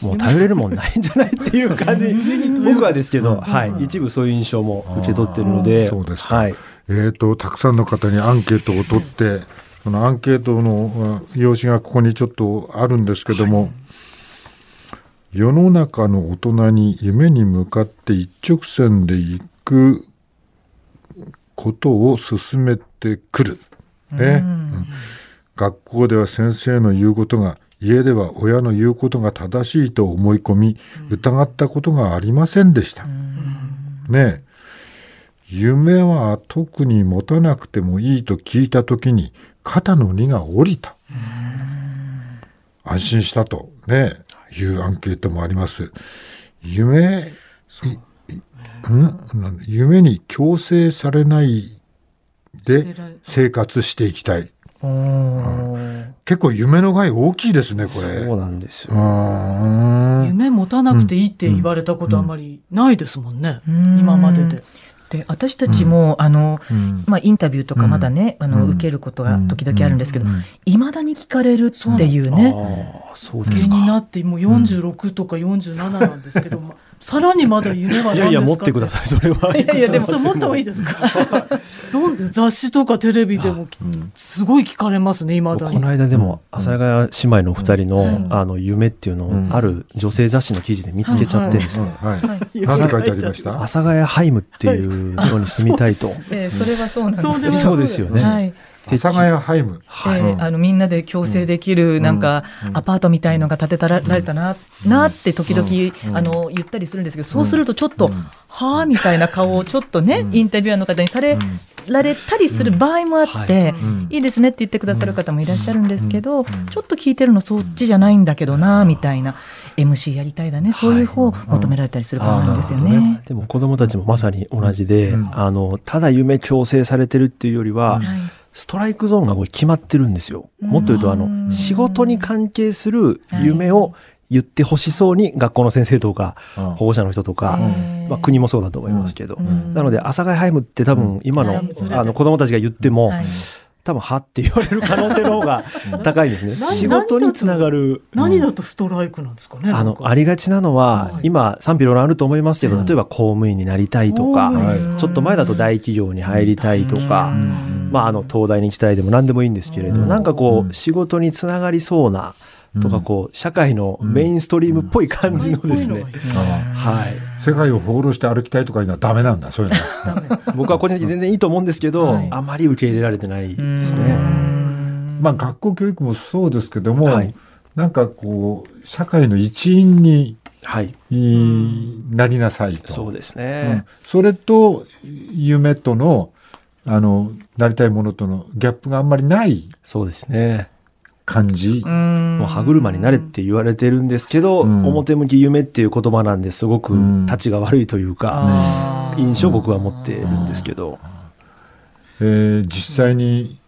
もう頼れるもんないんじゃないっていう感じ僕はですけど、はい、一部そういう印象も受け取ってるので。そうですはいえーと、とたくさんの方にアンケートを取ってそのアンケートの用紙がここにちょっとあるんですけども、はい世の中の大人に夢に向かって一直線で行くことを進めてくる。ね、うん、学校では先生の言うことが家では親の言うことが正しいと思い込み疑ったことがありませんでした。うん、ね夢は特に持たなくてもいいと聞いた時に肩の荷が下りた。安心したとねいうアンケートもあります。夢、うん夢に強制されないで生活していきたい。結構夢の害大きいですねこれそうなんですよ夢持たなくていいって言われたことあんまりないですもんね、今までで。で私たちも、あの、まあ、インタビューとかまだね、あの受けることが時々あるんですけど未だに聞かれるっていうね。気になってもう46とか47なんですけども、う ん、さらにまだ夢はいやいや持ってくださいそれはいやいや でもそれ持った方がいいですか どん雑誌とかテレビでも、うん、すごい聞かれますね今だにこの間でも阿佐ヶ谷姉妹のお二人の,、あの夢っていうのを、ある女性雑誌の記事で見つけちゃってですね、はいはい書いてありました阿佐ヶ谷ハイムっていうところに住みたいと、はい、そうね、それはそうなんですよ、そうですよね、はい阿佐谷ハイム、はい、あのみんなで共生できるなんか、アパートみたいのが建てたられたな、なって時々、あの言ったりするんですけどそうするとちょっと、はあみたいな顔をちょっとね、インタビュアーの方にされ、られたりする場合もあって、いいですねって言ってくださる方もいらっしゃるんですけど、ちょっと聞いてるのそっちじゃないんだけどなみたいな MC やりたいだねそういう方を求められたりする場合もあるんですよね。でも子どもたちもまさに同じで、あのただ夢調整されてるっていうよりは、ストライクゾーンがこれ決まってるんですよ。もっと言うと、あの、仕事に関係する夢を言ってほしそうに学校の先生とか保護者の人とか、まあ、国もそうだと思いますけど、なので朝会ハイムって多分今の,、あの子供たちが言っても、多分はって言われる可能性の方が高いですね仕事につながる何だとストライクなんですかねあのありがちなのは、今賛否両論あると思いますけど例えば公務員になりたいとか、ちょっと前だと大企業に入りたいとか。まあ、あの東大に行きたいでも何でもいいんですけれど、うん、なんかこう、仕事につながりそうなとかこう社会のメインストリームっぽい感じのですね、世界を放浪して歩きたいとかいうのはダメなんだそういうの 僕は個人的に全然いいと思うんですけど、はい、あまり受け入れられてないですねまあ学校教育もそうですけども、はい、なんかこう社会の一員にはい、なりなさいと。そうですね、うん、それと夢とのあのなりたいものとのギャップがあんまりないそうですね感じもう歯車になれって言われてるんですけど、うん、表向き夢っていう言葉なんですごくたちが悪いというか、うん、印象僕は持ってるんですけど、えー、実際に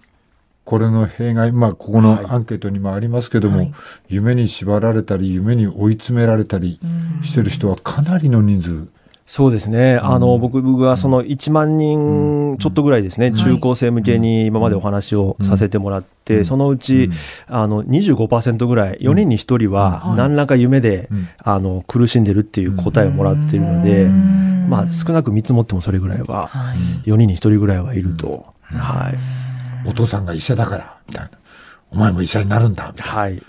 これの弊害、まあ、ここのアンケートにもありますけども、はい、夢に縛られたり夢に追い詰められたりしてる人はかなりの人数そうですね、あの、うん、僕はその1万人ちょっとぐらいですね、うん、中高生向けに今までお話をさせてもらって、うん、そのうち、あの25%ぐらい、4人に1人は、何らか夢で、あの苦しんでるっていう答えをもらっているので、まあ、少なく見積もってもそれぐらいは、4人に1人ぐらいはいると、はい、お父さんが医者だからみたいな、お前も医者になるんだみたいな。はい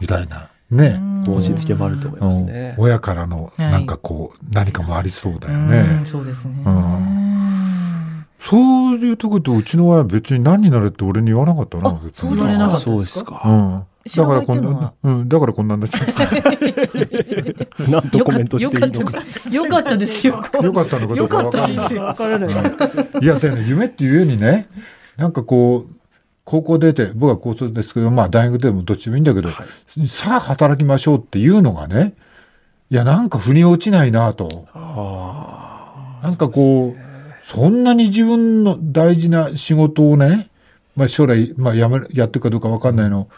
みたいなね、押し付けもあると思いますね。親からの、なんかこう、何かもありそうだよね。そうですね。そういうとこでうちの親は別に何になれって俺に言わなかったな。そうですか。そうですか。だからこんな、うん、だからこんなんなっ なんとコメントしていいのか。よかったですよ。よかったのかどうかわからない。いや、だよ夢っていうようにね、なんかこう、高校出て、僕は高卒ですけど、まあ大学でもどっちもいいんだけど、はい、さあ働きましょうっていうのがね、いや、なんか腑に落ちないなと。なんかこう、そ、ね,、んなに自分の大事な仕事をね、まあ将来、まあやめ、やってるかどうかわかんないの、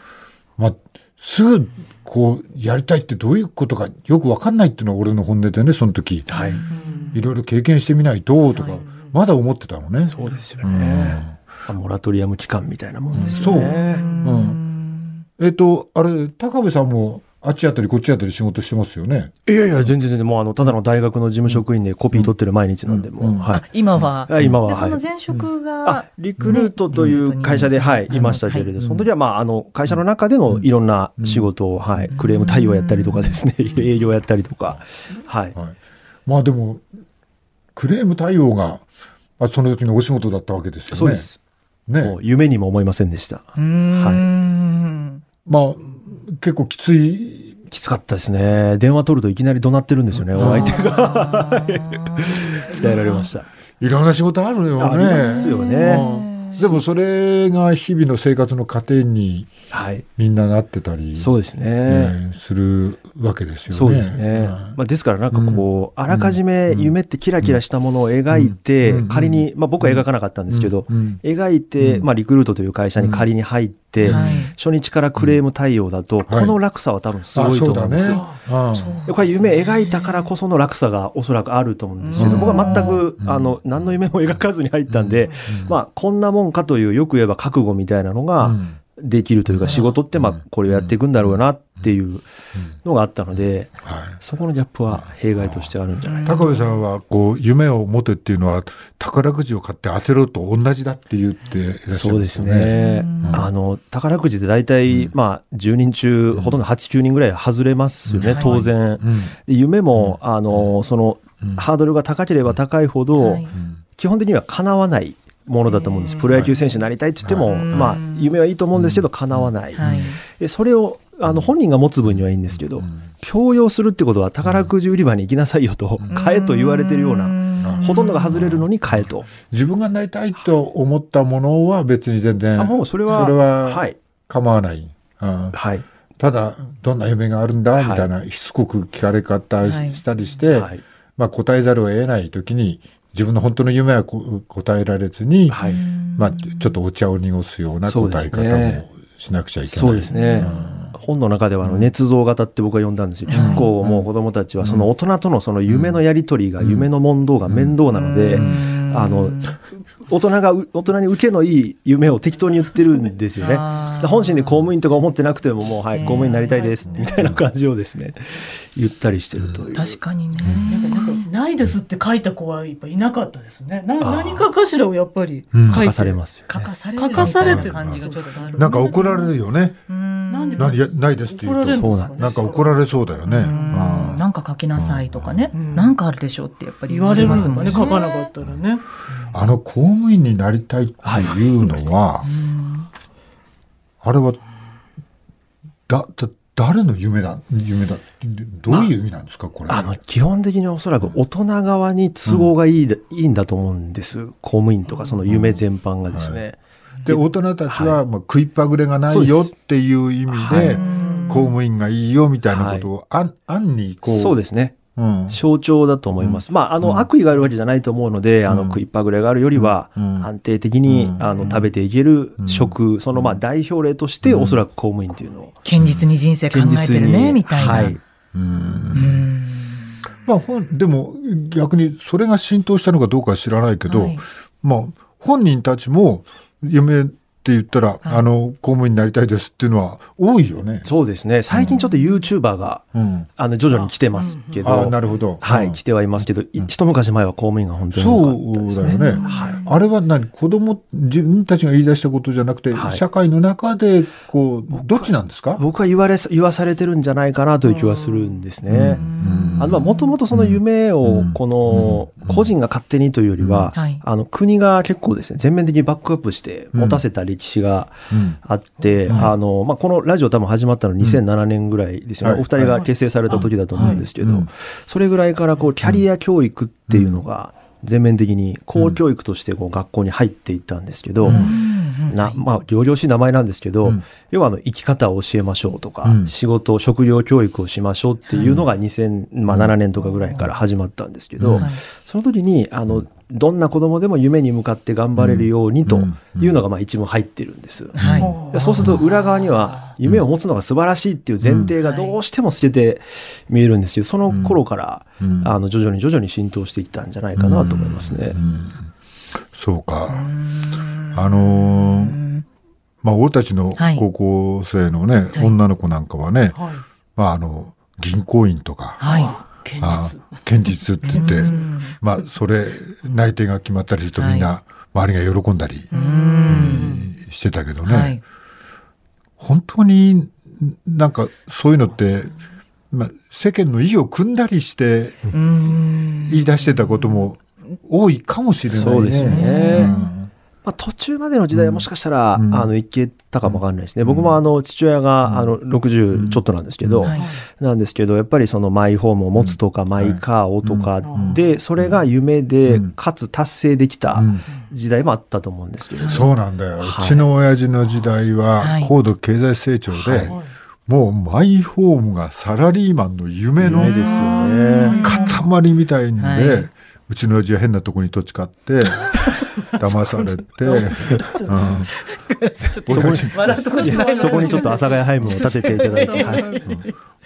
まあ、すぐこうやりたいってどういうことかよくわかんないっていうのは俺の本音でね、その時。はい。いろいろ経験してみないと、とか、まだ思ってたのね。そうですよね。モラトリアム期間みたいなもんですよね。そう。うん。えっ、ー、と、あれ、高部さんも、あっちやったりこっちやったり仕事してますよね。いやいや、全然全然、もうあの、ただの大学の事務職員でコピー取ってる毎日なんで、もう、はい。今は、今は、その前職が、リクルートという会社で、はい、いましたけれど、その時は、まあ、あの、会社の中でのいろんな仕事を、はい、クレーム対応やったりとかですね、営業やったりとか、はい。まあでも、クレーム対応が、その時のお仕事だったわけですよね。そうです。ね、もう夢にも思いませんでした。はい、まあ結構きついきつかったですね電話取るといきなり怒鳴ってるんですよねお相手が 鍛えられましたいろんな仕事あるよねありますよね、でもそれが日々の生活の糧にみんななってたり、はい、そうですね、ね、するわけですよね。そうですね、まあ、ですからなんかこう、うん、あらかじめ夢ってキラキラしたものを描いて、うん、仮に、まあ、僕は描かなかったんですけど、うん、描いて、まあ、リクルートという会社に仮に入って。、はい、初日からクレーム対応だと、この落差は多分すごいと思うんですよ。はいね、これ夢描いたからこその落差がおそらくあると思うんですけど、僕は全く、あの、何の夢も描かずに入ったんで、まあ、こんなもんかという、よく言えば覚悟みたいなのが、できるというか仕事ってまあこれをやっていくんだろうなっていうのがあったので、そこのギャップは弊害としてあるんじゃないか高部さんはこう夢を持てっていうのは宝くじを買って当てろと同じだって言っていらっしゃる、ね、そうですね、あの宝くじって大体まあ10人中ほとんど89人ぐらい外れますよね、当然、夢もあのそのハードルが高ければ高いほど、基本的には叶わないものだと思うんです、プロ野球選手になりたいって言っても、まあ、夢はいいと思うんですけど、叶わない、でそれをあの本人が持つ分にはいいんですけど、強要するってことは宝くじ売り場に行きなさいよと、買えと言われてるような、ほとんどが外れるのに買えと。自分がなりたいと思ったものは別に全然、あもうそれは、それは、はい、構わない。はい、ただ、どんな夢があるんだ、みたいな、しつこく聞かれ方したりして、まあ、答えざるを得ない時に、自分の本当の夢は答えられずに、はい、まあ、ちょっとお茶を濁すような答え方もしなくちゃいけない。そうですね、うん、本の中ではあの捏造型って僕は読んだんですよ、結構もう子どもたちはその大人とのその夢のやり取りが夢の問答が面倒なので、あの大人が大人に受けのいい夢を適当に言ってるんですよね。本心で公務員とか思ってなくてももうはい公務員になりたいですみたいな感じをですね言ったりしてるという。確かにね。ないですって書いた子はやっぱいなかったですね。な何かかしらをやっぱり書かされます。書かされ書かされて感じがちょっとなんか怒られるよね。なんでないですって言うとなんか怒られそうだよね。なんか書きなさいとかね。なんかあるでしょうってやっぱり言われますもんね。書かなかったらね。あの公務員になりたいっていうのは、はい、あれはだだ誰の夢だ夢だどういう意味なんですか、これあの基本的におそらく大人側に都合がいい,、ういいんだと思うんです公務員とかその夢全般がですね。うんはいで大人たちは、まあ、食いっぱぐれがないよっていう意味で、公務員がいいよみたいなことを、案にこうそうですね象徴だと思います。まあ、あの、悪意があるわけじゃないと思うので、あの、食いっぱぐれがあるよりは、安定的に、あの、食べていける食、その、まあ、代表例として、おそらく公務員というのを。堅実に人生考えてるね、みたいな。はい。まあ、本でも逆にそれが浸透したのかどうかは知らないけど、まあ、本人たちも夢って言ったら、はい、あの公務員になりたいですっていうのは多いよね。そうですね。最近ちょっとユーチューバーが、うん、あの徐々に来てますけど、あなるほど、はい、来てはいますけど、うん、一昔前は公務員が本当に多かったですね。そうだよね。はい、あれは何子供自分たちが言い出したことじゃなくて、はい、社会の中でこうどっちなんですか？僕は言われ言わされてるんじゃないかなという気はするんですね。あのもともとその夢をこの個人が勝手にというよりは、あの国が結構ですね全面的にバックアップして持たせたり。歴史があって、うん、あのまあ、このラジオ多分始まったの2007年ぐらいですよね、うん、お二人が結成された時だと思うんですけど、それぐらいからこうキャリア教育っていうのが全面的に公教育としてこう学校に入っていったんですけど、うんなまあ、料しい名前なんですけど、うん、要はあの生き方を教えましょうとか、うん、仕事職業教育をしましょうっていうのが2007年とかぐらいから始まったんですけど、その時にあのどんな子供でも夢に向かって頑張れるようにというのがまあ一文入ってるんです。はそうすると裏側には夢を持つのが素晴らしいっていう前提がどうしても透けて見えるんですけどその頃からあの徐々に徐々に浸透していったんじゃないかなと思いますね。うんそうか。あのー、まあ、俺たちの高校生のね、はい、女の子なんかはね、はい、まあ、あの、銀行員とか、はい堅実堅実って言って、まあ、それ、内定が決まったりするとみんな、周りが喜んだり、してたけどね、本当になんかそういうのって、まあ、世間の意を組んだりして、言い出してたことも、多いかもしれない、ね、そうですよね。まあ、途中までの時代はもしかしたら、うん、あのいけたかもわかんないですね、うん、僕もあの父親があの60ちょっとなんですけど、はい、なんですけどやっぱりそのマイホームを持つとか、マイカーをとかで、それが夢で、かつ達成できた時代もあったと思うんですけど、ね、そうなんだよ、はい、うちの親父の時代は高度経済成長で、はいもうマイホームがサラリーマンの夢の塊みたいんで、うちの親父は変なとこに土地買って、騙されて、そこにちょっと阿佐ヶ谷ハイムを建てていただいて、はいうん、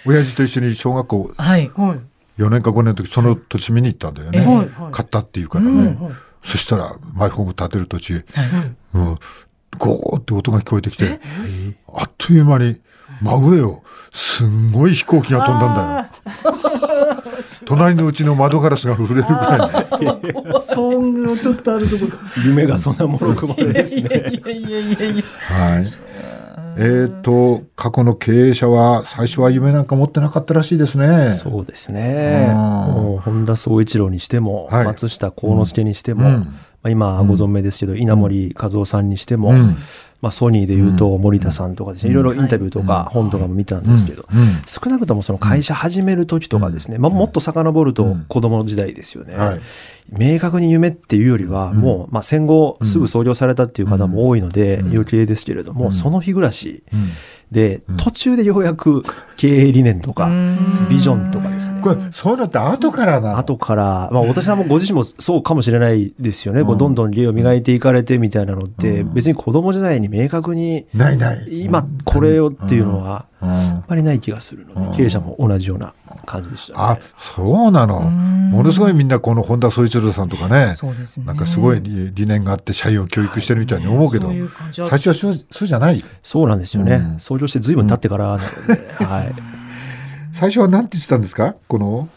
親父と一緒に小学校、はい、4年か5年の時、その土地見に行ったんだよね。買ったっていうからね。そしたら、マイホーム建てる土地、はい、うゴーって音が聞こえてきて、あっという間に真上をすんごい飛行機が飛んだんだよ 隣のうちの窓ガラスが震えるくらいねそんのちょっとあるところ夢がそんなもろくまですねはいえーと、過去の経営者は最初は夢なんか持ってなかったらしいですね。そうですね。もう本田宗一郎にしても、はい、松下幸之助にしても、うんまあ、今ご存命ですけど、稲盛和夫さんにしても、まあ、ソニーでいうと森田さんとかですね、いろいろインタビューとか本とかも見たんですけど、少なくともその会社始める時とかですね、まあ、もっと遡ると子供の時代ですよね、明確に夢っていうよりはもう、まあ、戦後すぐ創業されたっていう方も多いので余計ですけれども、その日暮らしで、うん、途中でようやく経営理念とか、ビジョンとかですね。これ、そうだって後からな後から、まあ、私さんもご自身もそうかもしれないですよね。こうどんどん理由を磨いていかれてみたいなのって、別に子供時代に明確に、ないない。今、これをっていうのは、あんまりない気がするので、経営者も同じような。感じでした、ね、あそうなのものすごいみんなこの本田宗一郎さんとかねそうですねなんかすごい理念があって社員を教育してるみたいに思うけど、はいね、最初はそうじゃないそうなんですよね、うん、創業して随分経ってから、ね、うん、はい、最初は何て言ってたんですかこの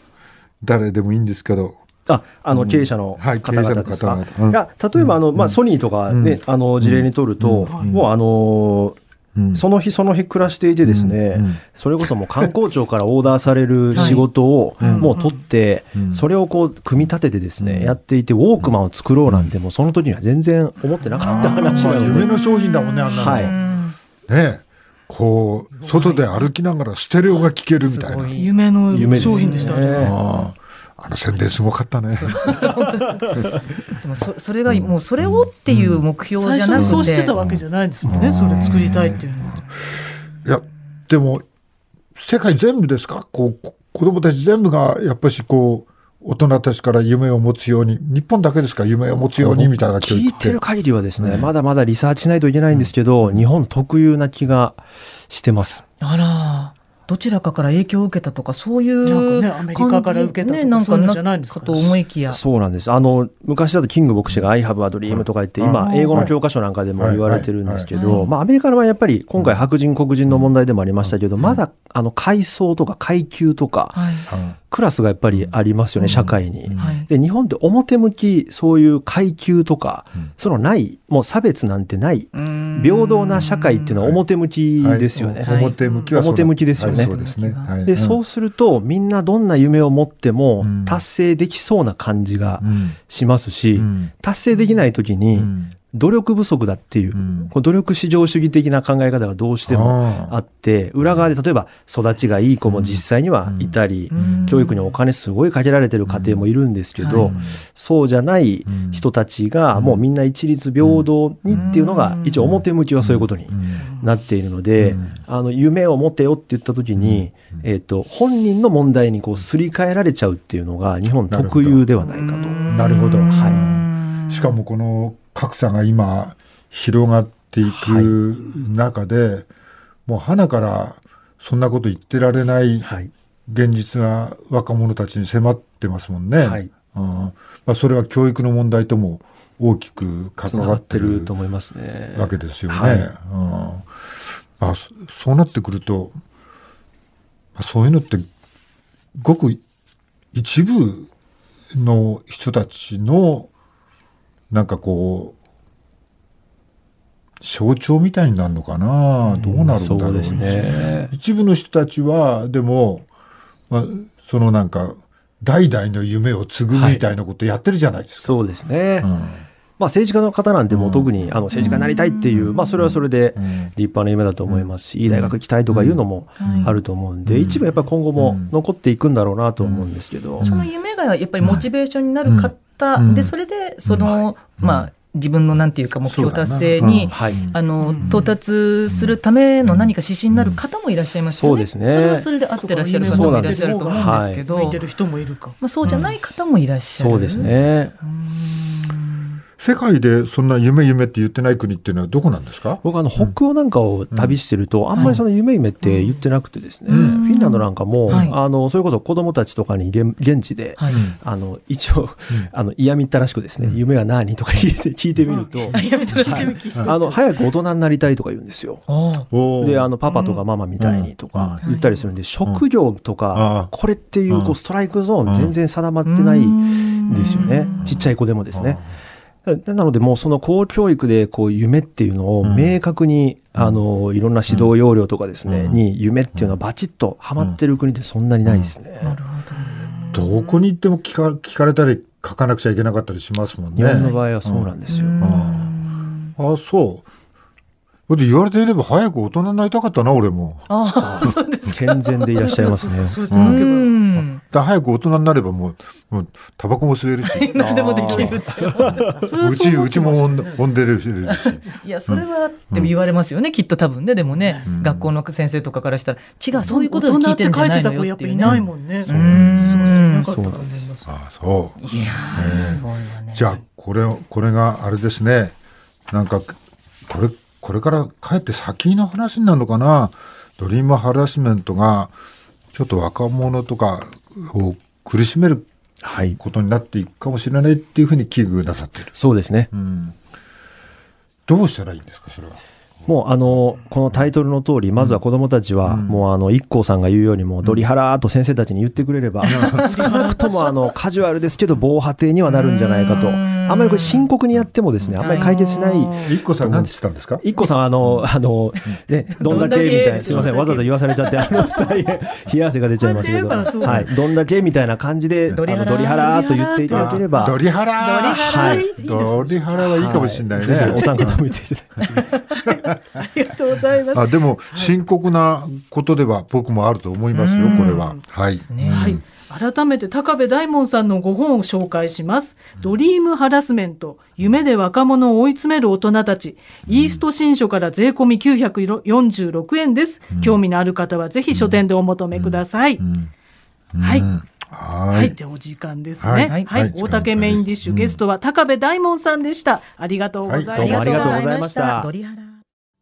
誰でもいいんですけどああの経営者の方々ですか、うんはいうん、例えばあの、まあ、ソニーとかね、うん、あの事例にとると、もうあのーその日その日暮らしていてですね、うんうん、それこそもう観光庁からオーダーされる仕事をもう取って、それをこう組み立ててですね、やっていてウォークマンを作ろうなんてもうその時には全然思ってなかった話なので夢の商品だもんねあんなの、はい、ねこう外で歩きながらステレオが聴けるみたいな夢の商品でしたねあの宣伝すごかったね。でもそそれが、もうそれをっていう目標じゃなくて、そうしてたわけじゃないですもんね、それ作りたいっていうのは。いやでも世界全部ですかこう子供たち全部がやっぱしこう大人たちから夢を持つように、日本だけですか、夢を持つようにみたいな聞いてる限りはですね、うん、まだまだリサーチしないといけないんですけど、うん、日本特有な気がしてます。あら。どちらかから影響を受けたとかそういうなんか、ね、アメリカから受けたとか、ね、なんかじゃないんですか、と思いきやそうなんですあの昔だとキング牧師が「I have a dream」とか言って、今英語の教科書なんかでも言われてるんですけど、まあ、アメリカの場合やっぱり今回白人黒人の問題でもありましたけど、まだあの階層とか階級とか、クラスがやっぱりありますよね、うん、社会に、うんで日本って表向きそういう階級とか、うん、そのないもう差別なんてない平等な社会っていうのは表向きですよね、はいはい、表向きは表向きですよね、そうですね、でそうするとみんなどんな夢を持っても達成できそうな感じがしますし、達成できない時に、努力不足だっていう、うん、努力至上主義的な考え方がどうしてもあって裏側で例えば育ちがいい子も実際にはいたり、うん教育にお金すごいかけられてる家庭もいるんですけど、そうじゃない人たちがもうみんな一律平等にっていうのが一応表向きはそういうことになっているので、あの夢を持てよって言った時に、えーと本人の問題にこうすり替えられちゃうっていうのが日本特有ではないかと。なるほどはいしかもこの格差が今広がっていく中で、はい、もう花からそんなこと言ってられない現実が若者たちに迫ってますもんね。はい、うんまあ、それは教育の問題とも大きく関わってると思いますねわけですよね。はい、うんまあ、そうなってくると、まあ、そういうのってごく一部の人たちのなんかこう、象徴みたいになるのかな、どうなるんだろう,、ううね、一部の人たちはでも、まあ、そのなんか代々の夢を継ぐみたいなことやってるじゃないですか。はい、そうですね、うんまあ、政治家の方なんても特にあの政治家になりたいっていう、まあ、それはそれで立派な夢だと思いますし、いい大学行きたいとかいうのもあると思うんで、一部やっぱり今後も残っていくんだろうなと思うんですけど、その夢がやっぱりモチベーションになるか、うん、でそれでその、うん、まあ自分のなんていうか目標達成に、はい、あの到達するための何か指針になる方もいらっしゃいますよね。そねそれはそれで合ってらっしゃる方もいらっしゃると思うんですけど、向いてる人もいるか。まあそうじゃない方もいらっしゃる。そうですね。世界でそんな夢夢って言ってない国っていうのはどこなんですか僕あの北欧なんかを旅してると、あんまりその夢夢って言ってなくてですね、フィンランドなんかも、あのそれこそ子供たちとかに現地で、あの一応、あの嫌みったらしくですね、夢は何とか聞いて聞いてみると、あの早く大人になりたいとか言うんですよ。であのパパとかママみたいにとか言ったりするんで、職業とか、これっていうこうストライクゾーン全然定まってないんですよね、ちっちゃい子でもですね。なので、もうその公教育でこう夢っていうのを明確に、あのいろんな指導要領とかですね、に夢っていうのはバチッとはまってる国でそんなにないですね。どこに行っても聞か聞かれたり書かなくちゃいけなかったりしますもんね。日本の場合はそうなんですよ。ああそう。だって言われていれば早く大人になりたかったな俺もああそうです健全でいらっしゃいますね早く大人になればもうもうタバコも吸えるし 何でもできるうちうちも飲んでるしいやそれはでも言われますよね、きっと多分ねでもね、学校の先生とかからしたら違うそういうことで聞いてるんじゃないのよっていう、ね、いないもんねそうですあそういやすごいわねじゃあこれこれがあれですねなんかこれこれからかえって先の話になるのかなドリームハラスメントがちょっと若者とかを苦しめることになっていくかもしれないっていうふうに危惧なさってる、そうですね、うん、どうしたらいいんですかそれは。もうあのこのタイトルの通り、まずは子どもたちは、もうあの IKKO さんが言うように、もドリハラと先生たちに言ってくれれば、少なくともあのカジュアルですけど、防波堤にはなるんじゃないかと。あんまりこれ深刻にやってもですね、あんまり解決しない。一個さん何したんですか一個さんあの、あの、ね、どんだけみたいな、すみません、わざわざ言わされちゃって、あの、冷や汗が出ちゃいましたけど、はい、どんだけみたいな感じで、あの、ドリハラと言っていただければ。ドリハラはい。ドリハラはいいかもしれないね。お三方見ていただ ありがとうございます。あ、でも、深刻なことでは僕もあると思いますよ、これは。はい。はい。改めて高部大門さんのご本を紹介します。ドリームハラスメント、夢で若者を追い詰める大人たち、イースト新書から税込み946円です。興味のある方はぜひ書店でお求めください。はい。はいはい、でお時間ですね。はい、はい大竹メインディッシュ、ゲストは高部大門さんでした。ありがとうございました。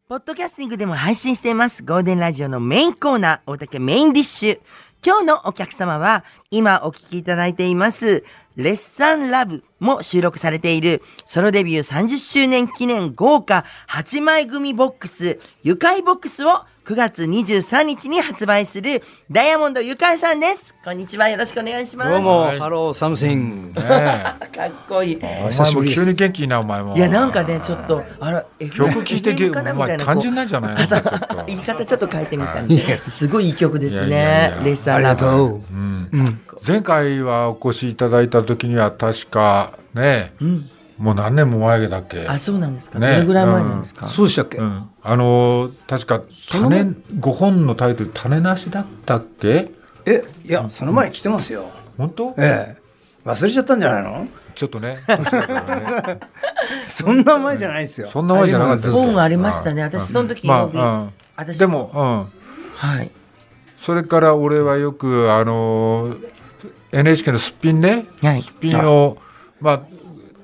ポッドキャスティングでも配信しています。ゴールデンラジオのメインコーナー、大竹メインディッシュ。今日のお客様は、今お聴きいただいています、レッサンラブも収録されている、ソロデビュー30周年記念豪華8枚組ボックス、愉快ボックスを9月23日に発売するダイヤモンドゆかりさんです。こんにちは。よろしくお願いします。どうも、はい、ハローサムシング。ね、かっこいい。久しぶり急に元気な、お前も。いや、なんかね、ちょっと、あら、曲聴いてみかなたいな。単純なんじゃない言い方ちょっと変えてみたんで、すごいいい曲ですね。レッサーありがとう。前回はお越しいただいた時には、確か、ね、うんもう何年も前だっけあそうなんですか、ね、どれぐらい前なんですか、うん、そうでしたっけ、うん、あの確か種五本のタイトル「種なし」だったっけえいやその前来てますよ、うん、本当ええ忘れちゃったんじゃないのちょっとね そんな前じゃないですよ、そんな前じゃなかった本ありましたね私その時、まあ、私でも、うん、はいそれから俺はよくあの NHK のすっぴんね、はい、すっぴんを、まあ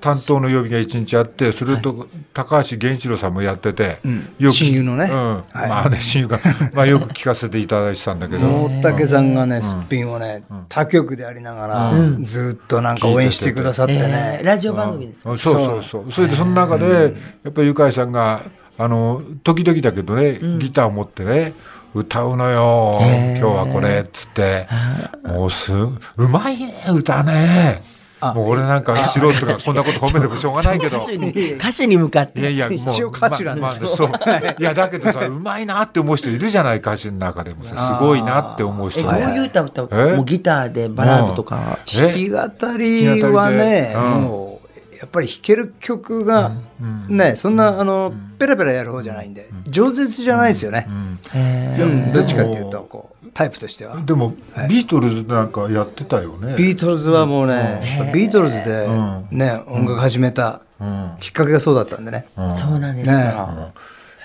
担当の曜日が一日あってそれと高橋源一郎さんもやってて、親友のね、まあね親友が、まあ、よく聞かせていただいてたんだけど大竹さんがね、すっぴんをね他局でありながら、ずっとなんか応援してくださってね、ラジオ番組ですそうそうそうそれでその中でやっぱりゆかいさんがあの時々だけどねギターを持ってね、歌うのよ、今日はこれっつってもうすうまいね歌ねもう俺なんか素人がこんなこと褒めてもしょうがないけど歌詞に向かっていやいやもう一応歌手なんですけど、いやだけどさうまいなって思う人いるじゃない歌詞の中でもさすごいなって思う人どういう歌歌うもうギターでバラードとか、弾き語りはね、もうやっぱり弾ける曲が、ねそんな、あのペラペラやる方じゃないんで、饒舌じゃないですよね、どっちかっていうとこうタイプとしてはでも、はい、ビートルズなんかやってたよねビートルズはもうね、うん、ビートルズでね、うん、音楽始めたきっかけがそうだったんでね、そうなんですか、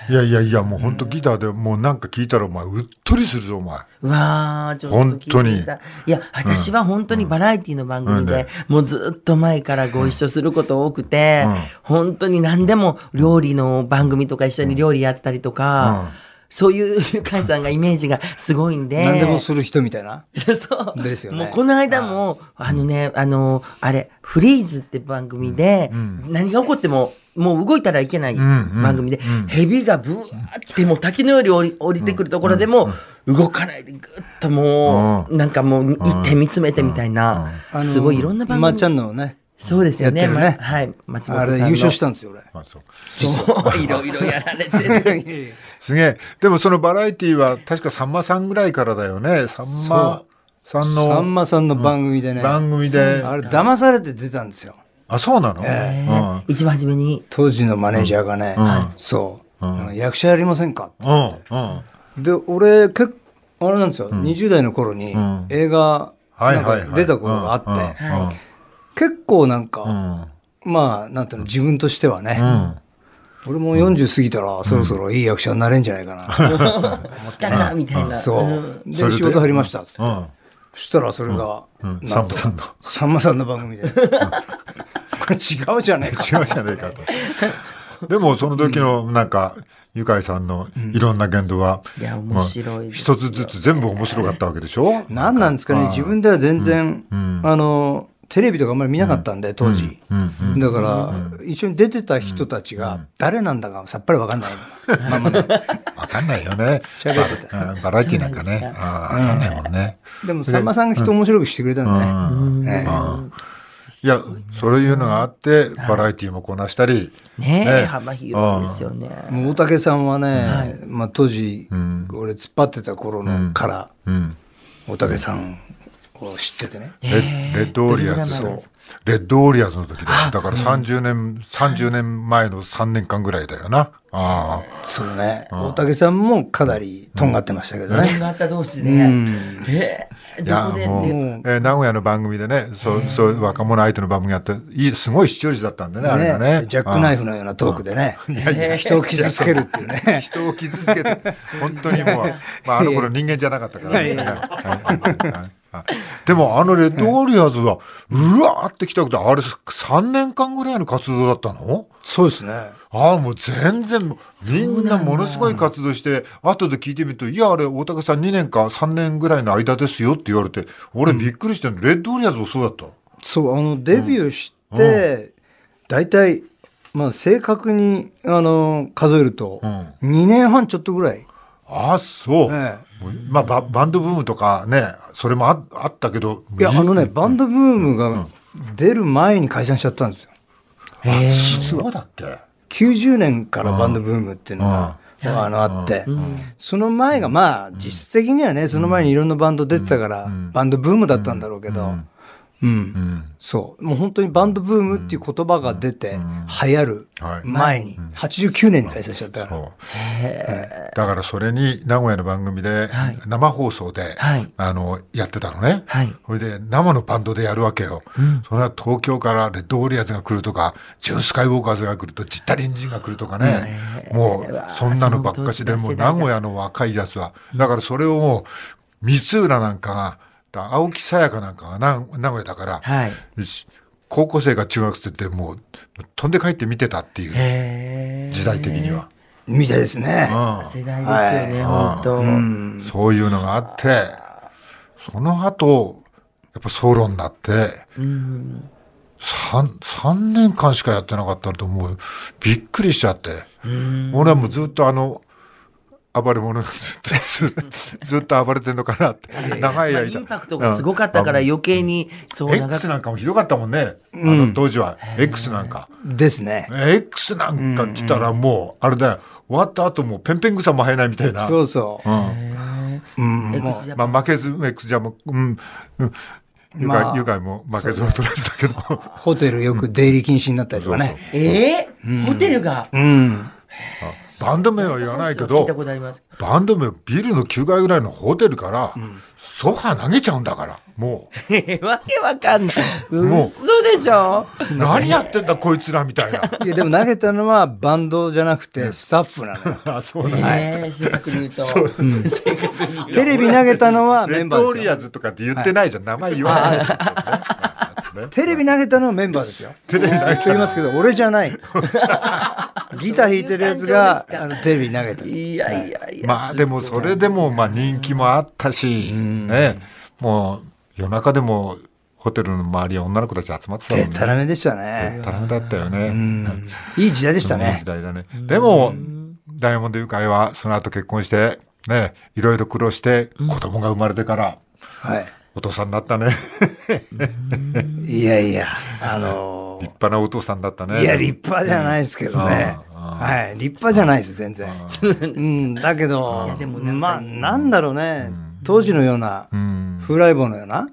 いやいやいやもう本当ギターでもうなんか聞いたらお前うっとりするぞお前うわちょっと本当にいや私は本当にバラエティの番組で、もうずっと前からご一緒すること多くて、本当に何でも料理の番組とか一緒に料理やったりとか、そういうゆかいさんがイメージがすごいんで。何でもする人みたいな。そう。ですよね。もうこの間も、あのね、あの、あれ、フリーズって番組で、うん、何が起こっても、もう動いたらいけない番組で、うんうん、蛇がブワーってもう滝のより降り降りてくるところでも、動かないでぐっともう、なんかもう一点見つめてみたいな、すごいいろんな番組。まちゃんのね、そうですよね。ねはい、松本優勝したんですよ、俺。あ、そう。そう、いろいろやられて すげえ。でもそのバラエティーは確かさんまさんぐらいからだよね。さんまさんの。さんまさんの番組でね。うん、番組で。あれ、騙されて出たんですよ。あ、そうなの、えーうん、一番初めに。当時のマネージャーがね、うん、そう、うん、役者やりませんかってで、俺、結構、あれなんですよ、うん、20代の頃に映画、なんか出たことがあって、うんはいはい結構なんか、まあ、なんていうの、自分としてはね、俺も40過ぎたら、そろそろいい役者になれんじゃないかな。来たか、みたいな。そう。で、仕事入りましたっつって。そしたらそれが、さんまさんの。さんまさんの番組で。これ違うじゃねえか。違うじゃかと。でもその時のなんか、ゆかいさんのいろんな言動は、一つずつ全部面白かったわけでしょ何なんですかね自分では全然、あの、テレビとかあんまり見なかったんで、当時。だから、一緒に出てた人たちが、誰なんだかさっぱりわかんない。まあまあ、わかんないよね。喋ってた。バラエティーなんかね。わかんないもんね。でも、さんまさんが人面白くしてくれたんだね。いや、そういうのがあって、バラエティーもこなしたり。ね幅広いですよね。大竹さんはね、まあ当時、俺突っ張ってた頃のから、大竹さんを知っててね。レッドオリアーズ。レッドオリアーズの時だ。だから30年、30年前の3年間ぐらいだよな。ああ。そうね。大竹さんもかなりとんがってましたけどね。と、うんがった同士で。えどこでえ名古屋の番組でね、そう、そう、若者相手の番組やって、いい、すごい視聴率だったんでね、あれね。ジャックナイフのようなトークでね。いやいや、人を傷つけるっていうね。人を傷つけて、本当にもう、まあ、あの頃人間じゃなかったからね。はいでもあのレッドウォリアーズは、うわーって来たこと、あれ3年間ぐらいの活動だったのそうですね。ああ、もう全然、みんなものすごい活動して、後で聞いてみると、いや、あれ、大竹さん2年か3年ぐらいの間ですよって言われて、俺びっくりしてるの、レッドウォリアーズもそうだった。そう、あの、デビューして、大体、うん、まあ、正確に、あの、数えると、2年半ちょっとぐらい。あそう、ええ、まあバ、バンドブームとかね、それもああったけど。いや、あのね、バンドブームが出る前に解散しちゃったんですよ。うん、実は。だっけ ?90 年からバンドブームっていうのが、うんうん、あのあって、その前がまあ実質的にはねその前にいろんなバンド出てたから、バンドブームだったんだろうけど、うん、そうもう本当にバンドブームっていう言葉が出て、流行る前に、89年に開催しちゃったから、だからそれに名古屋の番組で、生放送で、あのやってたのね、はい、それで生のバンドでやるわけよ、それは東京からレッドオリアーズが来るとかジュースカイウォーカーズが来るとジッタリンジンが来るとかね、もうそんなのばっかしでもう名古屋の若いやつはだからそれをもう光浦なんかが青木さやかなんかが名古屋だから、はい、高校生が中学生ってもう飛んで帰って見てたっていう時代的には。みたいですね。うん、世代ですよね、はい、本当、うん、そういうのがあってその後やっぱソロになって、うん、3, 3年間しかやってなかったと思うびっくりしちゃって、俺はもうずっとあの暴れ者 ずっと暴れてんのかなって長い間、まあ、インパクトがすごかったから余計にそう長く X なんかもひどかったもんね、うん、あの当時は X なんかですね X なんか来たらもうあれだよ終わった後もペンペン草も生えないみたいなそうそう、うん、うん、まあ負けず X じゃもううんうん愉快まあ、ゆかも負けず劣らずだけど。ホテルよく出入り禁止になったりとかね。そうそうそうええーうん、ホテルがうん。バンド名は言わないけど、バンド名、ビルの9階ぐらいのホテルから、ソファ投げちゃうんだから、もう。わけわかんない。もう。嘘でしょ何やってんだ、こいつらみたいな。いや、でも投げたのはバンドじゃなくて、スタッフなの あ、そうなんだ。えと。そうなん、テレビ投げたのはメンバーですリアズとかって言ってないじゃん。名前言わないでテレビ投げたのはメンバーですよ。テレビ投げますけど、俺じゃない。ギター弾いてるやつがあのテレビ投げた。いやいやいや。まあでもそれでもまあ人気もあったし、ね、もう夜中でもホテルの周りは女の子たち集まってたもんね。たらめでしたね。たらめだったよね。いい時代でしたね。いい時代だね。でも、ダイヤモンドユカイはその後結婚して、ね、いろいろ苦労して子供が生まれてから、はい。お父さんなったね いやいや、あの立派なお父さんだったね。いや、立派じゃないですけどね。はい、立派じゃないです、全然。うん、だけど、まあ、なんだろうね、当時のような、風来坊のような、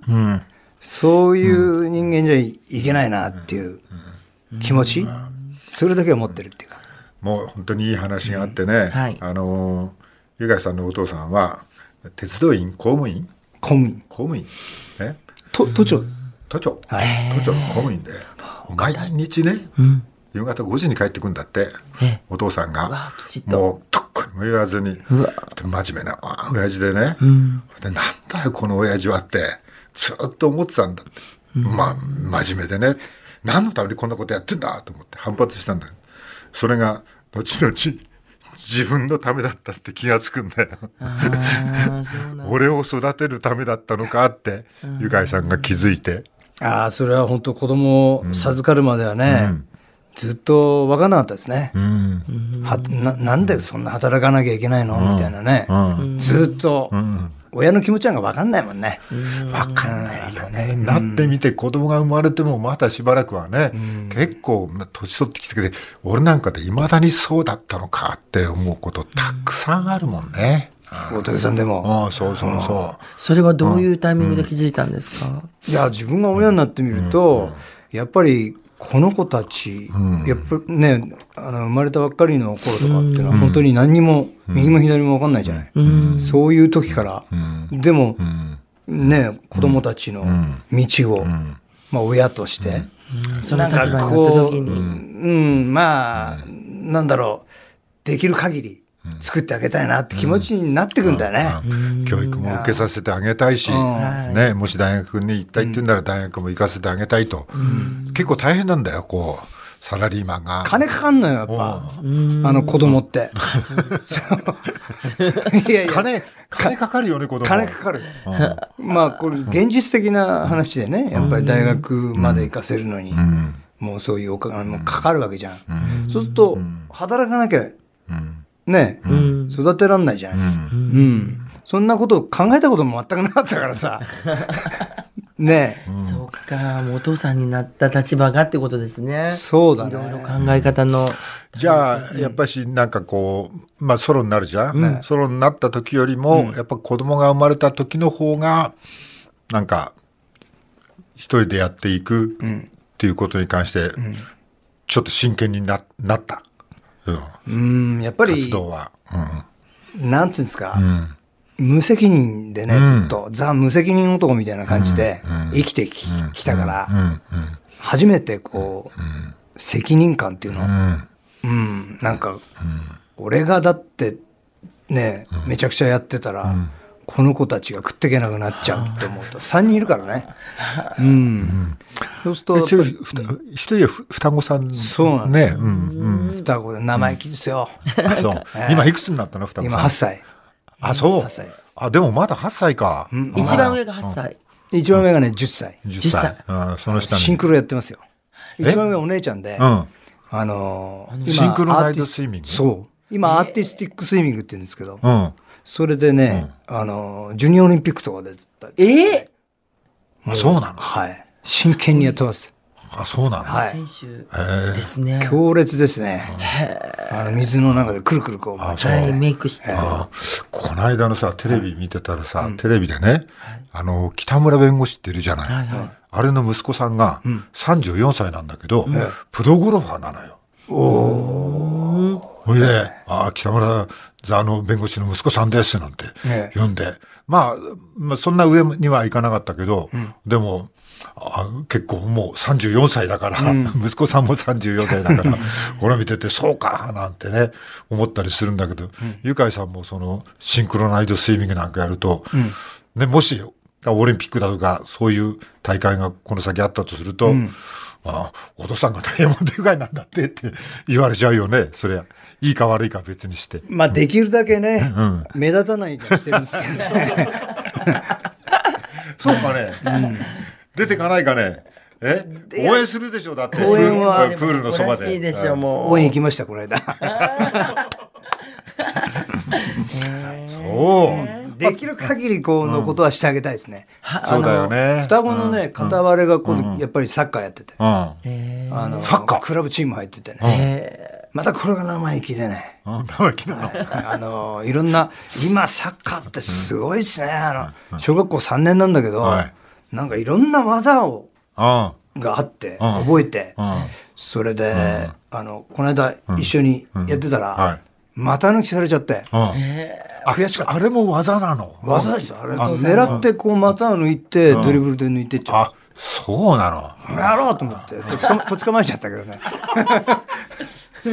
そういう人間じゃいけないなっていう気持ち、それだけは持ってるっていうか。もう本当にいい話があってね、はい、あのー、ゆかさんのお父さんは、鉄道員、公務員公務員。公務員。え都都庁。都庁。都庁公務員で。毎日ね、夕方5時に帰ってくんだって、お父さんが。もう、とっくにも言わずに、真面目な親父でね、で、なんだよ、この親父はって、ずっと思ってたんだって。まあ、真面目でね、何のためにこんなことやってんだと思って反発したんだそれが、後々、自分のためだったって気がつくんだよ 俺を育てるためだったのかってゆかいさんが気づいてああそれは本当子供を授かるまではね、うん、ずっと分かんなかったですね、うん、はななんでそんな働かなきゃいけないの、みたいなね、うん、ずっと、親の気持ちなんか分かんないもんね。分かんないよね。なってみて子供が生まれてもまたしばらくはね、結構年取ってきてくれ俺なんかでいまだにそうだったのかって思うことたくさんあるもんね。大竹さんでも。あそうそうそう。それはどういうタイミングで気づいたんですか、いや、自分が親になってみると、やっぱりこの子たち、うん、やっぱりねあの生まれたばっかりの頃とかっていうのは本当に何にも右も左も分かんないじゃない、うん、そういう時から、うん、でも、ね子供たちの道を、まあ、親として、うん、なんかこう、うんまあ、なんだろうできる限り作ってあげたいなって気持ちになってくんだよね、教育も受けさせてあげたいし、ね、もし大学に行きたいって言うなら大学も行かせてあげたいと、結構大変なんだよこう。サラリーマンが。金かかんのよ、やっぱ。あの、子供って。いやいや。金、金かかるよね、子供。金かかる。まあ、これ、現実的な話でね、やっぱり大学まで行かせるのに、もうそういうお金もかかるわけじゃん。そうすると、働かなきゃね、うん、育てらんないじゃない、うん、うん、そんなこと考えたことも全くなかったからさ ねえ、うん、そっかもうお父さんになった立場がってことですねそうだねいろいろ考え方の、じゃあやっぱしなんかこうまあソロになるじゃん、ね、ソロになった時よりも、やっぱ子供が生まれた時の方がなんか一人でやっていくっていうことに関して、ちょっと真剣にななったうん、やっぱり活動は、うん、なんていうんですか、うん、無責任でね、ずっと、ザ・無責任男みたいな感じで生きてき,、きたから、初めてこう、責任感っていうの、うん、なんか、俺がだってね、めちゃくちゃやってたら、この子たちが食っていけなくなっちゃうって思うと、3人いるからね。うん。そうすると、一人は双子さん。そうなんですね。双子で生意気ですよ。今いくつになったの双子今8歳。あ、そう。あ、でもまだ8歳か。一番上が8歳。一番上がね、10歳。10歳。その下シンクロやってますよ。一番上お姉ちゃんで、あの、シンクロナイズスイミングそう。今、アーティスティックスイミングって言うんですけど、それでね、あの、ジュニアオリンピックとかでずっと。ええあそうなのはい。真剣にやってます。あ、そうなんだ。選手ですね。強烈ですね。あの水の中でくるくるこう、あそうメイクして。この間のさ、テレビ見てたらさ、テレビでね、あの、北村弁護士っているじゃない。あれの息子さんが34歳なんだけど、プロゴルファーなのよ。おお。ほいで、ああ、北村あの弁護士の息子さんですなんて読んで、まあ、まあ、そんな上にはいかなかったけど、うん、でもあ結構もう34歳だから、うん、息子さんも34歳だからこれ 見ててそうかなんてね思ったりするんだけど、うん、ゆさんもそのシンクロナイドスイミングなんかやると、うん、ね、もしオリンピックだとかそういう大会がこの先あったとすると、うん、あお父さんがダイヤモンドゆかなんだってって言われちゃうよねそりゃ。いいか悪いか別にして。まあ、できるだけね、うん、目立たないようにしてるんですけどね。そうかね、うん、出てかないかね。え応援するでしょう、だって応援はプールのそばででしょ、うん、もう応援行きましたこの間 そうできる限りこのことはしてあげたいですね、うん、そうだよね双子のね、片割れがこの、やっぱりサッカーやってて、うん、あのサッカークラブチーム入っててね、またこれが生意気でね。生意気なの、あの、いろんな、今サッカーってすごいですね。あの、小学校3年なんだけど、なんかいろんな技を、があって、覚えて、それで、あの、この間一緒にやってたら、股抜きされちゃって。悔しかった。あれも技なの技ですあれ。狙って、こう、股を抜いて、ドリブルで抜いてっちゃう。あ、そうなのやろうと思って、とつかまえちゃったけどね。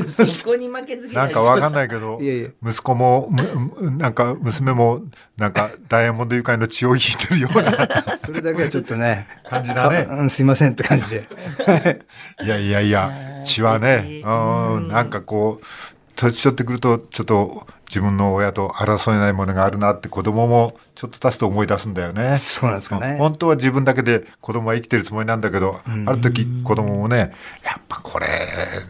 そこに負けず嫌いなんかわかんないけど、いやいや息子も、なんか娘も、なんかダイヤモンド愉快の血を引いてるような。それだけはちょっとね、感じだね。うん、すいませんって感じで。いやいやいや、血はね、うん、なんかこう、立ちってくるとちょっと自分の親と争えないものがあるなって子供もちょっと足すと思い出すんだよね。そうなんですかね。本当は自分だけで子供は生きてるつもりなんだけど、ある時子供もね、やっぱこれ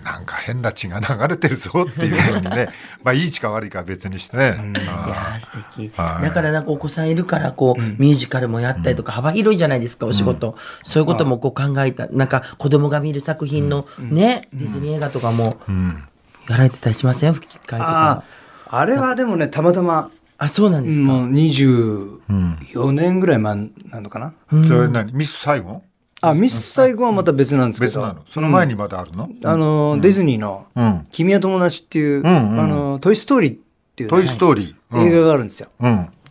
なんか変な血が流れてるぞっていううにね、まあいい血か悪いか別にしてね。いや素敵、はい、だからなんかお子さんいるからこう、ミュージカルもやったりとか幅広いじゃないですかお仕事、そういうこともこう考えたなんか子供が見る作品のね、ディズニー映画とかも、うんやられてたりしません吹き替えとかあ。あれはでもね、たまたま。あ、そうなんですか。もう24年ぐらい前なのかな。うん、それ何ミス最後あ、ミス最後はまた別なんですけど。のその前にまだあるの、あの、ディズニーの、君は友達っていう、あの、トイストーリーっていう、トイストーリー、映画があるんですよ。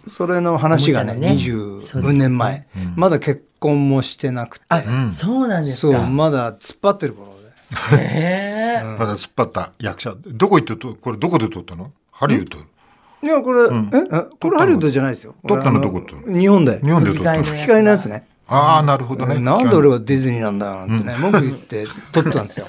それの話がね、ね20年前、まだ結婚もしてなくて。あ、そうなんですか。そう、まだ突っ張ってる頃えまだ突っ張った役者どこ行ってこれどこで撮ったのハリウッドいやこれ、うん、えこれハリウッドじゃないですよ撮ったのどこ日本で日本で撮った吹き替えのやつねああなるほどね、なんで俺はディズニーなんだなんてね、文句言って撮ったんですよ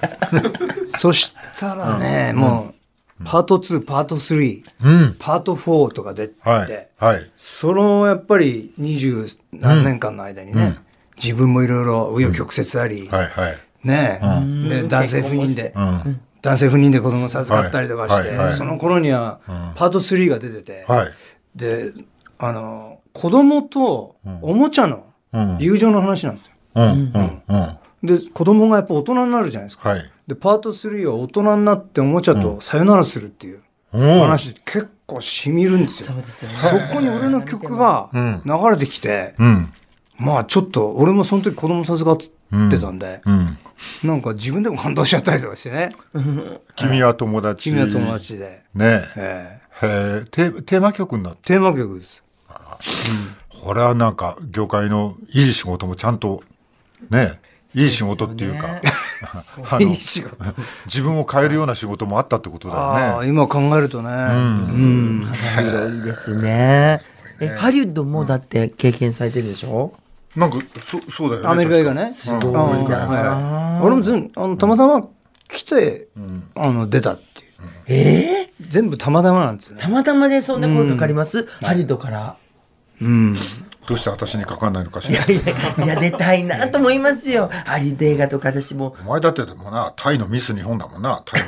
そしたらね、もう、パート2パート3、うん、パート4とか出て、はいはい、そのやっぱり二十何年間の間にね、自分もいろいろ紆余曲折あり、はいはい、ねで男性不妊で、男性不妊で子供授かったりとかして、その頃にはパート3が出てて、であの子供とおもちゃの友情の話なんですよ。で子供がやっぱ大人になるじゃないですか。でパート3は大人になっておもちゃとさよならするっていう話、結構しみるんですよ。そこに俺の曲が流れてきて、まあちょっと俺もその時子供授かってってたんで、うん、なんか自分でも感動しちゃったりとかしてね 君は友達君は友達でねええテテーマ曲になってテーマ曲です、うん、これはなんか業界のいい仕事もちゃんとねいい仕事っていうか いい仕事 自分を変えるような仕事もあったってことだよね今考えるとねうん、うん、いいですねえハリウッドもだって経験されてるでしょうなんかそそうだよねアメリカ映画ね、うん、アメリカ映画、はい、俺もずあのたまたま来て、うん、あの出たっていう、うん、ええー、全部たまたまなんですよねたまたまでそんな声かかります、ハリウッドからうんどうして私にかかんないのかしら。いやいや、いや出たいなと思いますよ。ありで映画とか私も。お前だってでもな、タイのミス日本だもんな、タイ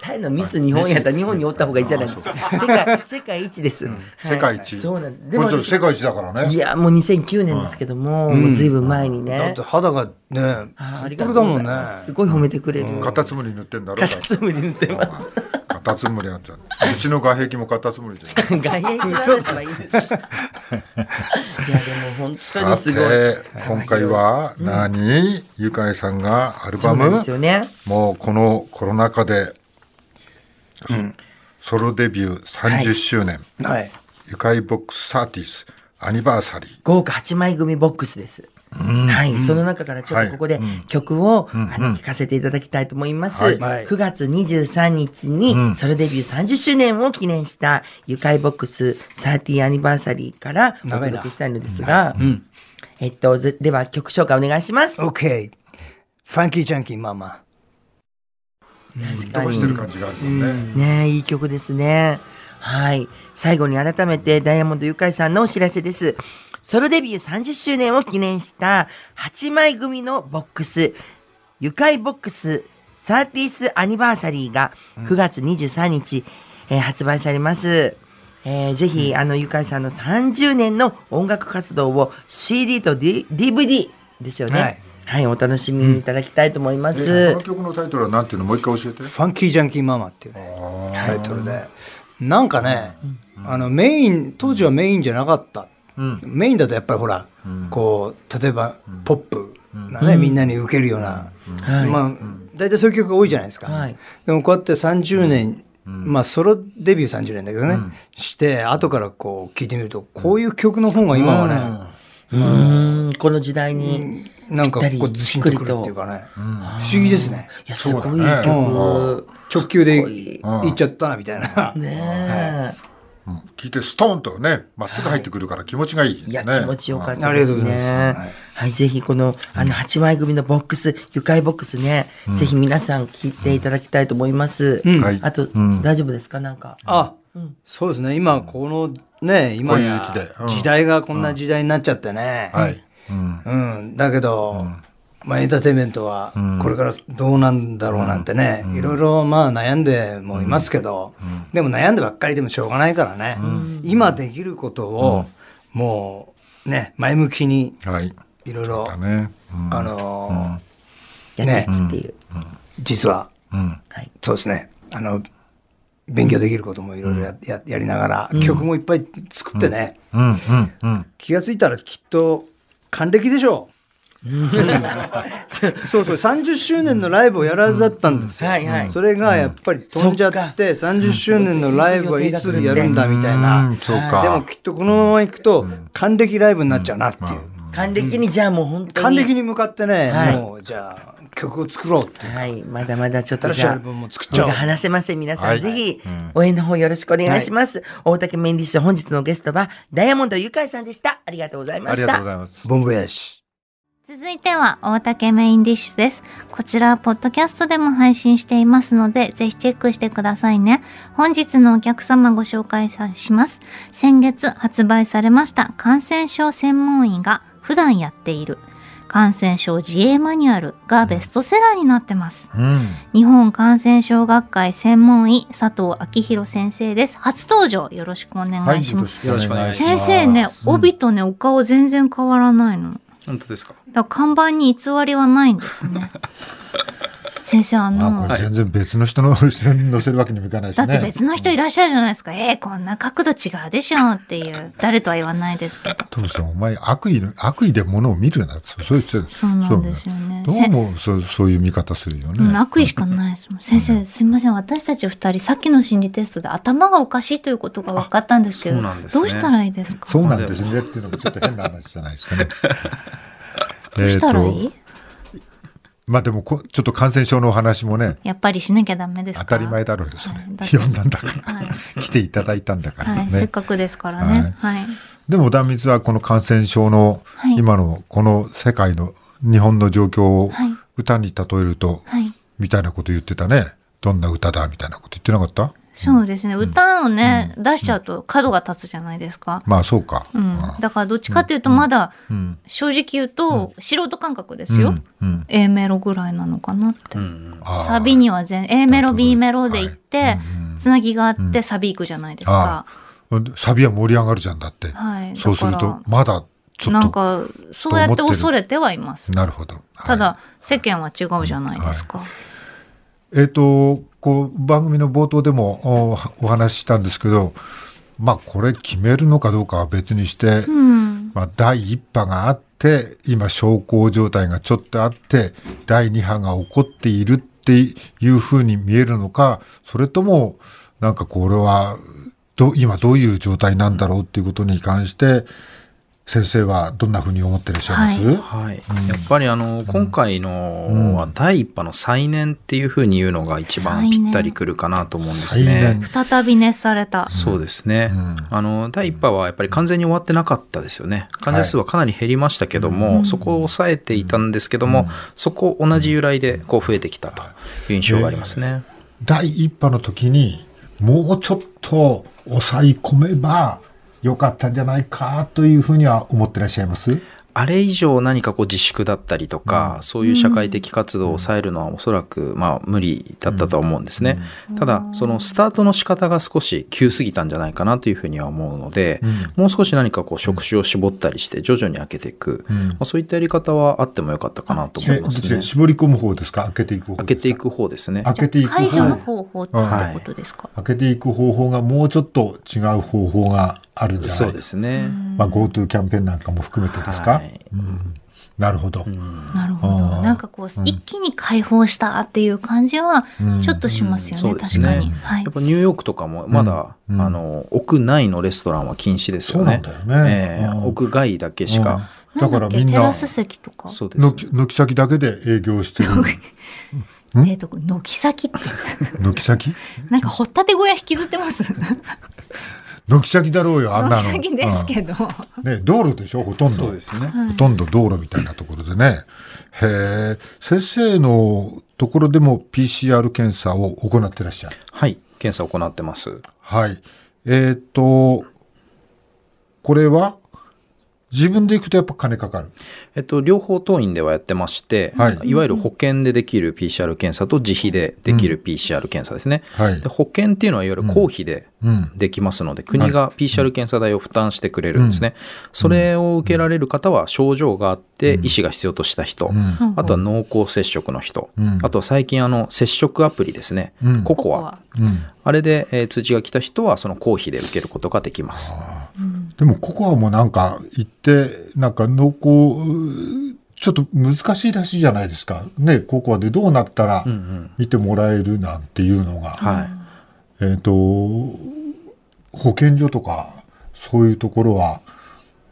タイのミス日本やったら日本におった方がいいじゃないですか。世界、世界一です。うんはい、世界一。そうなんでも、世界一だからね。いや、もう2009年ですけども、うん、もう随分前にね。だって肌がね、ありがとうございます。すごい褒めてくれる。カタツムリ塗ってんだろ。カタツムリ塗ってます。たつむりあっちゃう。うちの外壁もカタツムリじゃん。外壁の話はいいです。いやでも本当にすごい。今回は何、うん、ゆかいさんがアルバムですよ、ね、もうこのコロナ禍で、うん、ソロデビュー三十周年、はい、はい、ゆかいボックスサーティスアニバーサリー。豪華八枚組ボックスです。はい、その中からちょっとここで曲を、あの聴かせていただきたいと思います。はい、9月23日にソロデビュー30周年を記念した愉快ボックス30アニバーサリーからお届けしたいのですが、えっと、では曲紹介お願いします。OK。ファンキージャンキーママ。確かに。ね。ねいい曲ですね。はい。最後に改めてダイヤモンドユカイさんのお知らせです。ソロデビュー30周年を記念した8枚組のボックス、愉快ボックス 30th アニバーサリーが9月23日、うん、えー、発売されます。えー、ぜひ、あの、ゆかいさんの30年の音楽活動を CD と、D、DVD ですよね。はいはい、お楽しみいただきたいと思います。うん、この曲のタイトルはなんていうの、もう一回教えて。ファンキージャンキーママっていうね、タイトルで。なんかね、うん、あのメイン、当時はメインじゃなかったメインだとやっぱりほら、こう例えばポップね、みんなに受けるような、まあ、大体そういう曲が多いじゃないですか。でもこうやって30年、まあソロデビュー30年だけどね、して後からこう聞いてみるとこういう曲の方が今はね、うんこの時代になんかこうずっくとくるっていうかね、不思議ですね。いやすごい曲、直球でいっちゃったみたいな。ね聞いてストンとね、まっすぐ入ってくるから気持ちがいいね。い、や、気持ちよかったですね。はい、ぜひこの、あの、8枚組のボックス、愉快ボックスね、うん、ぜひ皆さん聞いていただきたいと思います。うん、あと、大丈夫ですかなんか。あ、そうですね。今、このね、今時代がこんな時代になっちゃってね。はい。うん、だけど、まあ、エンターテインメントはこれからどうなんだろうなんてね、いろいろまあ悩んでもいますけど、でも悩んでばっかりでもしょうがないからね、今できることをもうね前向きにいろいろ、あのね実は、そうですねあの勉強できることもいろいろや,、やりながら、曲もいっぱい作ってね、気が付いたらきっと還暦でしょう。そうそう30周年のライブをやらずだったんですよ、はいはい、それがやっぱり飛んじゃって30周年のライブはいつやるんだみたいな、でもきっとこのままいくと還暦ライブになっちゃうなっていう還暦にじゃあもう本当に還暦に向かってね、はい、もうじゃあ曲を作ろうはい、まだまだちょっとじゃあ、目が離せません。皆さん、はい、ぜひ、応援の方よろしくお願いします。はい、大竹メンディッシュ、本日のゲストは、ダイヤモンドユカイさんでした。ありがとうございました。ありがとうございます。ボンボヤシ。続いては大竹メインディッシュです。こちら、ポッドキャストでも配信していますので、ぜひチェックしてくださいね。本日のお客様ご紹介します。先月発売されました感染症専門医が普段やっている感染症自衛マニュアルがベストセラーになってます、うん、日本感染症学会専門医佐藤昭弘先生です初登場よろしくお願いします、はい、します。先生ね帯とね、お顔全然変わらないの本当ですか。だから看板に偽りはないんですね。先生あの、まあ、全然別の人の乗せるわけにもいかないし、ね、だって別の人いらっしゃるじゃないですか、うん、えー、こんな角度違うでしょっていう誰とは言わないですけど父さんお前悪意の悪意で物を見るなそうそうなんですよねどうもそうそういう見方するよね悪意しかないですもん先生すみません私たち二人さっきの心理テストで頭がおかしいということが分かったんですけど、ね、どうしたらいいですかそうなんですねっていうのもちょっと変な話じゃないですかね どうしたらいい、えーまあでもこ、ちょっと感染症のお話もね。やっぱりしなきゃダメです当たり前だろうよ、それ。呼んだんだから。来ていただいたんだからね。せっかくですからね。はい。でも、壇蜜はこの感染症の、今のこの世界の日本の状況を歌に例えると、みたいなこと言ってたね。どんな歌だみたいなこと言ってなかったそうですね、歌をね、出しちゃうと角が立つじゃないですか。まあそうか、うん、だからどっちかっていうとまだ、正直言うと、素人感覚ですよ、A メロぐらいなのかなって、サビには全 A メロ B メロでいって、つなぎがあってサビいくじゃないですか。サビは盛り上がるじゃんだって、はい、そうするとまだなんかそうやって恐れてはいますなるほど、ただ世間は違うじゃないですか、えっ、ー、と、こう、番組の冒頭でもお話ししたんですけど、まあ、これ決めるのかどうかは別にして、うん、まあ、第1波があって、今、小康状態がちょっとあって、第2波が起こっているっていうふうに見えるのか、それとも、なんかこれは、ど今どういう状態なんだろうっていうことに関して、先生はどんなふうに思ってらっしゃいます、はいはい、やっぱりあの、今回のは第一波の再燃っていうふうに言うのが一番ぴったりくるかなと思うんですね。再び熱された。そうですね、うん、あの第一波はやっぱり完全に終わってなかったですよね。患者数はかなり減りましたけども、はい、そこを抑えていたんですけども、うん、そこ同じ由来でこう増えてきたという印象がありますね。第一波の時にもうちょっと抑え込めば良かったんじゃないかというふうには思ってらっしゃいますあれ以上何かこう自粛だったりとか、うん、そういう社会的活動を抑えるのはおそらく、まあ、無理だったと思うんですね、うん、ただそのスタートの仕方が少し急すぎたんじゃないかなというふうには思うので、うん、もう少し何かこう職種を絞ったりして徐々に開けていく、まあ、そういったやり方はあってもよかったかなと思いますね絞り込む方ですか開けていく方開けていく方ですね開けていく方法ってことですか、はい、開けていく方法がもうちょっと違う方法があるんじゃないそうですね。まあ GoTo キャンペーンなんかも含めてですか。はい、うんなるほど。なるほど。なんかこう、一気に解放したっていう感じは、ちょっとしますよね、確かに。はい、やっぱニューヨークとかも、まだ、あの、屋内のレストランは禁止ですよね。そうなんだよね。屋外だけしか。だからみんな、テラス席とか。そうです。軒先だけで営業してる。えっと、軒先って。軒先なんか、掘ったて小屋引きずってます。軒先だろうよあんなの軒先ですけど、うん、ね、道路でしょほとんどそうですね、ほとんど道路みたいなところでねへえ先生のところでも PCR 検査を行ってらっしゃるはい検査を行ってますはいえっ、とこれは自分で行くとやっぱ金かかる、えっと、両方当院ではやってまして、はい、いわゆる保険でできる PCR 検査と自費でできる PCR 検査ですね、うんはい、で保険っていうのはいわゆる公費でできますので、国が PCR 検査代を負担してくれるんですね、それを受けられる方は症状があって、医師が必要とした人、あとは濃厚接触の人、あとは最近あの、接触アプリですね、ココア、あれで、え通知が来た人は、その公費で受けることができます。でもココアもなんか行って、なんか濃厚、ちょっと難しいらしいじゃないですか。ね、ココアでどうなったら見てもらえるなんていうのが。うんうん、はい。えっ、と、保健所とか、そういうところは、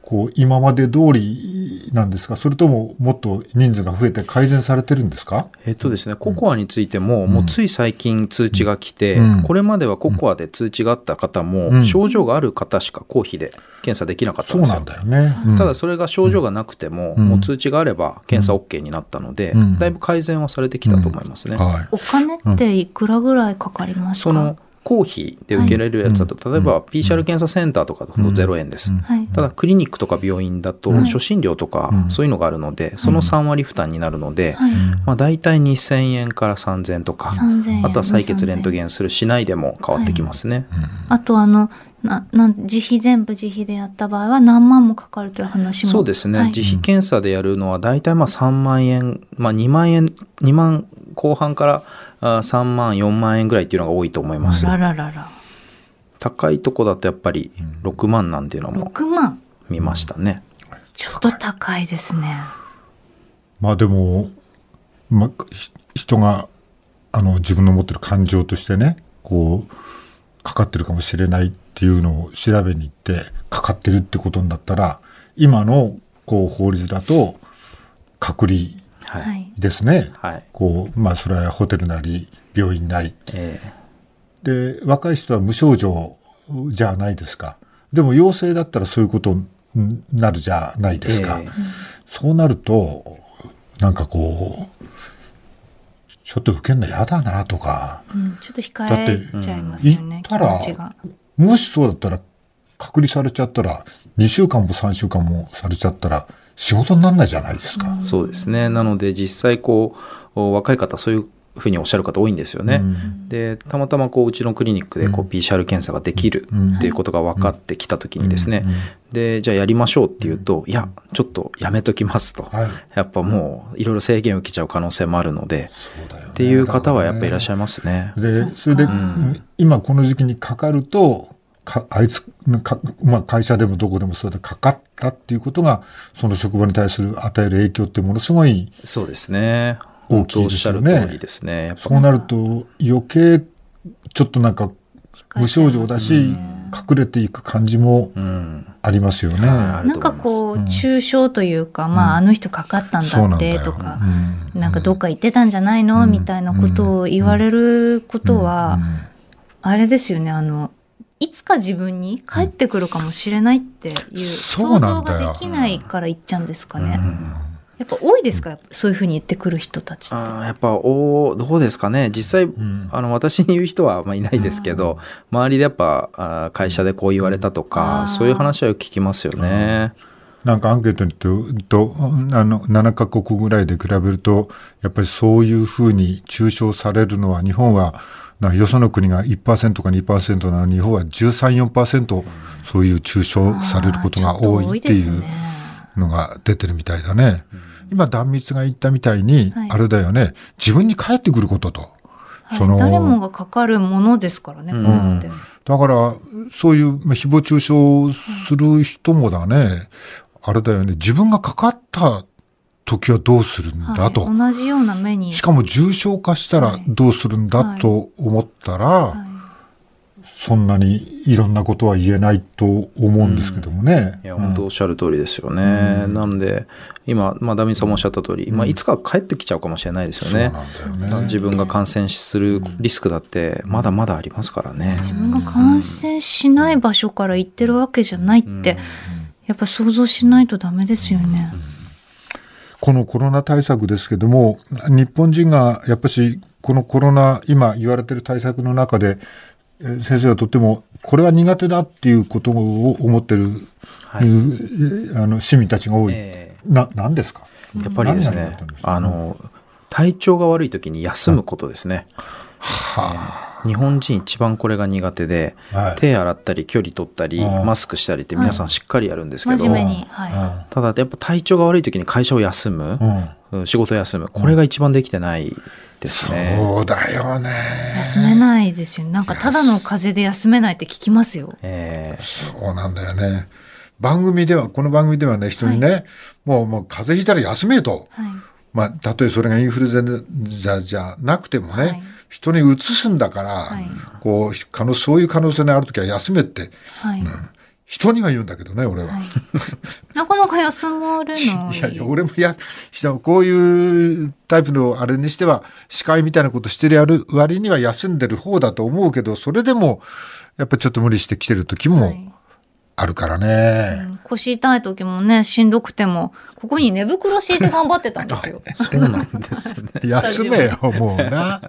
こう、今まで通りなんですかそれとももっと人数が増えて改善されてるんですかえっとですね、ココアについても、もうつい最近通知が来て、これまではココアで通知があった方も、症状がある方しか公費で検査できなかったんですよ。そうなんだよね。ただそれが症状がなくても、もう通知があれば検査 OK になったので、だいぶ改善はされてきたと思いますね。お金っていくらぐらいかかりますかその公費で受けられるやつだと、例えば PCR 検査センターとかだと0円です、ただクリニックとか病院だと初診料とかそういうのがあるので、その3割負担になるので、まあ、大体2000円から3000円とかあとは採血レントゲンするしないでも変わってきますね。あとあのなな自費全部自費でやった場合は何万もかかるという話もそうですね、はい、自費検査でやるのは大体まあ3万円、まあ、2万円2万後半から3万4万円ぐらいっていうのが多いと思います。ららら高いとこだとやっぱり6万なんていうのも見ましたね。ちょっと高いですね。まあでも、ま、人があの自分の持ってる感情としてねこうかかってるかもしれないっていうのを調べに行ってかかってるってことになったら今のこう法律だと隔離ですね、はい、こうまあ、それはホテルなり病院なり、えー、で若い人は無症状じゃないですかでも陽性だったらそういうことになるじゃないですか、えー、そうなるとなんかこうちょっと受けるの嫌だなとか、うん、ちょっと控えちゃいますよねたらもしそうだったら隔離されちゃったら2週間も3週間もされちゃったら仕事にならないじゃないですか。そうですねなので実際こう若い方そういうふうにおっしゃる方多いんですよね。うん、でたまたまこううちのクリニックでこう PCR 検査ができるっていうことが分かってきた時にですね、でじゃあやりましょうっていうと、いやちょっとやめときますと、はい、やっぱもういろいろ制限を受けちゃう可能性もあるので、ね、っていう方はやっぱいらっしゃいますね。ねでそれで、うん、今この時期にかかるとかあいつか、まあ、会社でもどこでもそれでかかったっていうことがその職場に対する与える影響ってものすごいそうですね大きいですよね。ねですねそうなると余計ちょっとなんか無症状だし、隠れていく感じもありますよね。なんかこう抽象というか、まああの人かかったんだってとか、なんかどっか行ってたんじゃないの、みたいなことを言われることは、あれですよねあのいつか自分に帰ってくるかもしれないっていう想像ができないから言っちゃうんですかね。やっぱ多いですか、そういうふうに言ってくる人たちってやっぱおどうですかね実際、うん、あの私に言う人はまあいないですけど、うん、周りでやっぱあ会社でこう言われたとか、うん、そういう話はよく聞きますよね。なんかアンケートにとあの7か国ぐらいで比べるとやっぱりそういうふうに中傷されるのは日本はよその国が1%か2%なのに日本は13、4%そういう中傷されることが多いっていうのが出てるみたいだね。今、壇蜜が言ったみたいに、あれだよね、はい、自分に返ってくることと。その誰もがかかるものですからね、うん、だから、そういう、まあ、誹謗中傷する人もだね、あれだよね、自分がかかった時はどうするんだと、はい、同じような目にしかも重症化したらどうするんだと思ったら、はいはい、そんなにいろんなことは言えないと思うんですけどもね、うん、いや本当おっしゃる通りですよね、うん、なので今、まあ、ダミンさんもおっしゃった通り、うん、まり、あ、いつか帰ってきちゃうかもしれないですよね、ね、自分が感染するリスクだってまだまだありますからね、自分が感染しない場所から行ってるわけじゃないって、やっぱ想像しないとダメですよね、このコロナ対策ですけども、日本人がやっぱし、このコロナ、今言われてる対策の中で、先生はとても、これは苦手だっていうことを思ってる、はい、あの市民たちが多い。えー、な、何ですかやっぱりですね、あの、体調が悪い時に休むことですね。はあ、えー日本人一番これが苦手で、はい、手洗ったり距離取ったり、うん、マスクしたりって皆さんしっかりやるんですけど、はい、ただやっぱ体調が悪い時に会社を休む、うん、仕事休むこれが一番できてないですね、そうだよね休めないですよなんかただの風邪で休めないって聞きますよ、えー、そうなんだよね番組ではこの番組ではね人にね、はい、もうもう風邪ひいたら休めと、はい、まあたとえそれがインフルエンザじゃなくてもね、はい人に移すんだから、はい、こう可能そういう可能性のある時は休めって、はい、うん人には言うんだけどね、俺は。はい、なかなか休まれない。いや、俺もや、こういうタイプのあれにしては、司会みたいなことしてるやる割には休んでる方だと思うけど、それでも、やっぱちょっと無理してきてる時もあるからね、うん、腰痛い時もねしんどくてもここに寝袋敷いて頑張ってたんですよそうなんですね 休めよもうな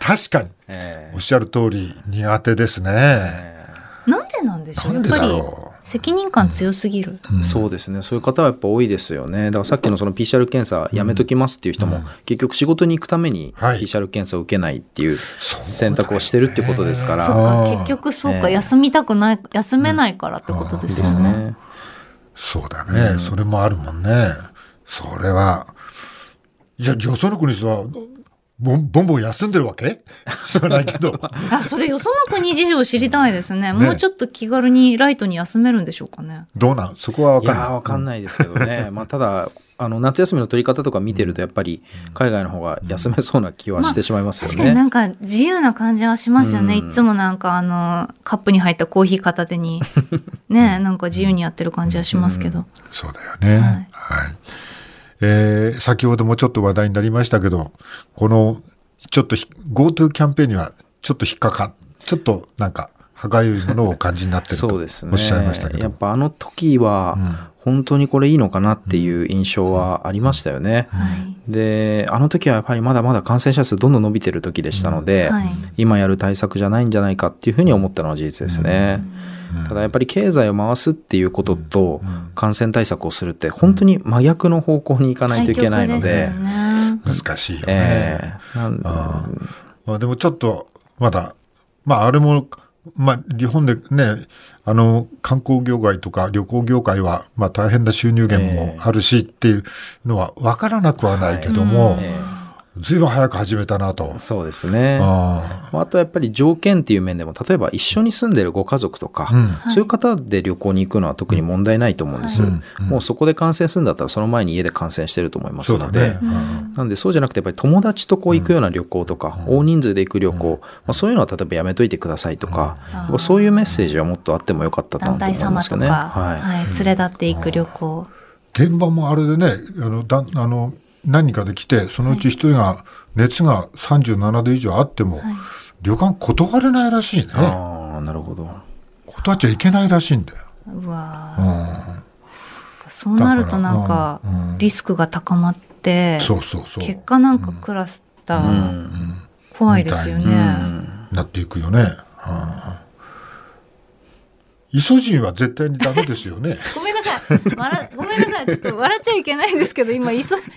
確かに、えー、おっしゃる通り苦手ですね、えー、なんでなんでしょうなんでだろう責任感強すぎる、うん、そうですねそういう方はやっぱ多いですよねだからさっきのその PCR 検査やめときますっていう人も、結局仕事に行くために PCR 検査を受けないっていう選択をしてるってことですから、ね、そうか結局そうか、ね、休みたくない休めないからってことですよね、うんうん、そうだね、それもあるもんねそれはいやあ、予想力にしては、ボンボンボン休んでるわけ 知らないけどあそれよその国事情知りたいですね、ね、もうちょっと気軽にライトに休めるんでしょうかねどうなんそこは分かんないい分かんないですけどねまあただあの夏休みの取り方とか見てるとやっぱり海外の方が休めそうな気はしてしまいますよね。うんまあ、確かになんか自由な感じはしますよね。うん、いつもなんかあのカップに入ったコーヒー片手にねなんか自由にやってる感じはしますけど。うん、そうだよね。はい、はいえー、先ほどもちょっと話題になりましたけど、この、ちょっと GoTo キャンペーンにはちょっと引っかか、ちょっとなんか、歯がゆいものをお感じになってるとおっしゃいましたけど、ね、やっぱあの時は本当にこれいいのかなっていう印象はありましたよね、であの時はやっぱりまだまだ感染者数どんどん伸びてる時でしたので、うんはい、今やる対策じゃないんじゃないかっていうふうに思ったのは事実ですね、うんただやっぱり経済を回すっていうことと感染対策をするって本当に真逆の方向に行かないといけないので、ね、難しいよね、えー、あまあ、でもちょっとまだまああれもまあ、日本でね、あの、観光業界とか旅行業界は、まあ大変な収入源もあるしっていうのは分からなくはないけども、えーえーずいぶん早く始めたなと。そうですね。ああとやっぱり条件っていう面でも、例えば一緒に住んでるご家族とか、うん、そういう方で旅行に行くのは特に問題ないと思うんです。もうそこで感染するんだったら、その前に家で感染してると思いますので、ねうん、なんでそうじゃなくて、やっぱり友達とこう行くような旅行とか、うん、大人数で行く旅行、まあ、そういうのは例えばやめといてくださいとか、うん、そういうメッセージはもっとあってもよかったと思いますけどね。はい、はい、連れ立っていく旅行。現場もあれでね、あの、だあの何人かで来てそのうち1人が熱が37度以上あっても、はい、旅館断れないらしいねああなるほど断っちゃいけないらしいんだようわ、うん、そうなるとなんかリスクが高まって、うん、そうそうそう結果なんかクラスター、うん、怖いですよね、なっていくよね、はあイソジンは絶対にダメですよね。ごめんなさい、まごめんなさい、ちょっと笑っちゃいけないんですけど、今イソ、急な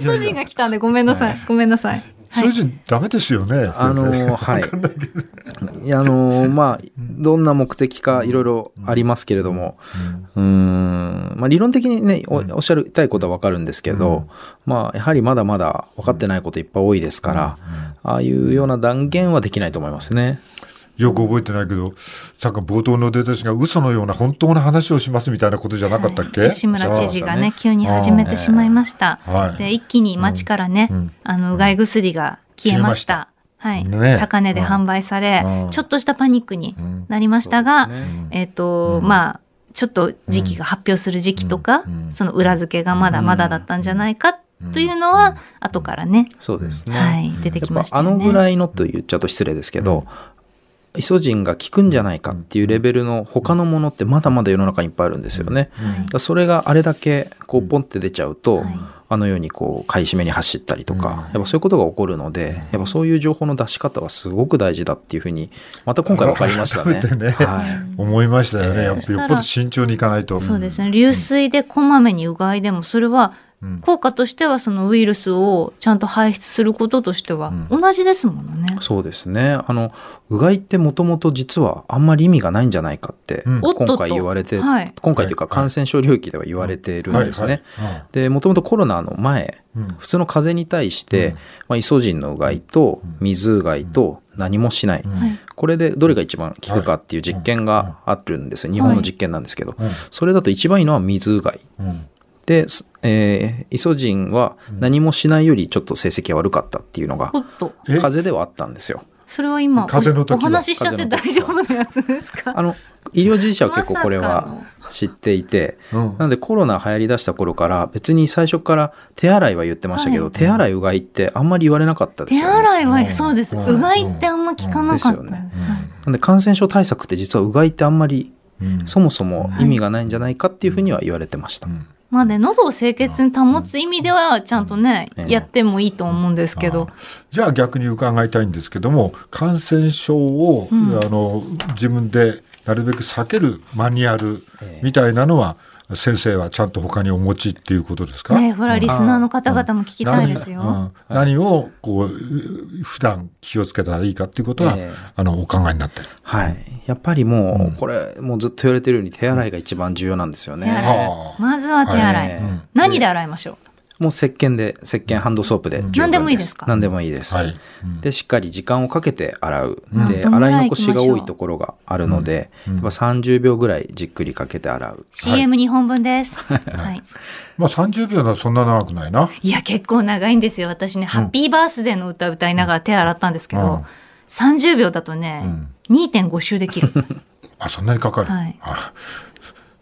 イソジンが来たんで、ごめんなさい、ごめんなさい。イソジンダメですよね。あのはい。いやあのまあどんな目的かいろいろありますけれども、うん、まあ理論的にねおっしゃりたいことはわかるんですけど、まあやはりまだまだ分かってないこといっぱい多いですから、ああいうような断言はできないと思いますね。よく覚えてないけど、なんか冒頭の出だしが嘘のような本当の話をしますみたいなことじゃなかったっけ、はい、吉村知事がね、ね、急に始めてしまいました。はい、で一気に町からね、うんあのうがい薬が消えました。はい、ね、高値で販売され、うん、ちょっとしたパニックになりましたが、うんね、えっ、ー、と、まあちょっと時期が発表する時期とか、その裏付けがまだまだだったんじゃないかというのは後からね、そうですね、はい、出てきました、ね、あのぐらいのと言っちゃうと失礼ですけど、イソジンが効くんじゃないかっていうレベルの他のものってまだまだ世の中にいっぱいあるんですよね。うそれがあれだけこうポンって出ちゃうと、あのようにこう買い占めに走ったりとか、やっぱそういうことが起こるので、やっぱそういう情報の出し方はすごく大事だっていうふうにまた今回分かりましたね。ねはい、思いましたよね。やっぱよっぽど慎重にいかないと。そうですね。流水でこまめにうがいでもそれは効果としてはそのウイルスをちゃんと排出することとしては同じですものね、うん、そうですねあのうがいってもともと実はあんまり意味がないんじゃないかって、今回言われて、はい、今回というか感染症領域では言われているんですね。でもともとコロナの前、うん、普通の風邪に対して、まあ、イソジンのうがいと水うがいと何もしない、うん、これでどれが一番効くかっていう実験があるんです、はい、日本の実験なんですけど、はい、それだと一番いいのは水うがい、うん、でえー、イソジンは何もしないよりちょっと成績が悪かったっていうのが、うん、風邪ではあったんですよ。それは今風の時お話ししちゃって大丈夫なやつですかあの医療従事者は結構これは知っていて、まん、なのでコロナ流行りだした頃から別に最初から手洗いは言ってましたけど、はい、手洗いうがいってあんまり言われなかったですよね手洗いはそうです、うん、うがいってあんま聞かなかった、うん、ですよね、なんで感染症対策って実はうがいってあんまり、そもそも意味がないんじゃないかっていうふうには言われてました、まあね、喉を清潔に保つ意味では、ちゃんとね、うん、やってもいいと思うんですけど。じゃあ逆に伺いたいんですけども、感染症を、うん、あの、自分でなるべく避けるマニュアルみたいなのは、えー先生はちゃんと他にお持ちっていうことですかねほらリスナーの方々も聞きたいですよ。うん、何,、をこう普段気をつけたらいいかっていうことは、えー、あのお考えになってる。はい、やっぱりもう、これもうずっと言われてるように手洗いが一番重要なんですよね。いまずは手洗い、何で洗いましょうもう石鹸で石鹸ハンドソープでで何でもいいですか何でもいいです、はい、でしっかり時間をかけて洗う、うん、で洗い残しが多いところがあるので、うん、やっぱ30秒ぐらいじっくりかけて洗う、CM2 本分です、はい、まあ30秒ならそんな長くないないや結構長いんですよ私ね、ハッピーバースデーの歌歌いながら手洗ったんですけど、うん30秒だとね、うん、2.5周できる。あ、そんなにかかる。はい、あ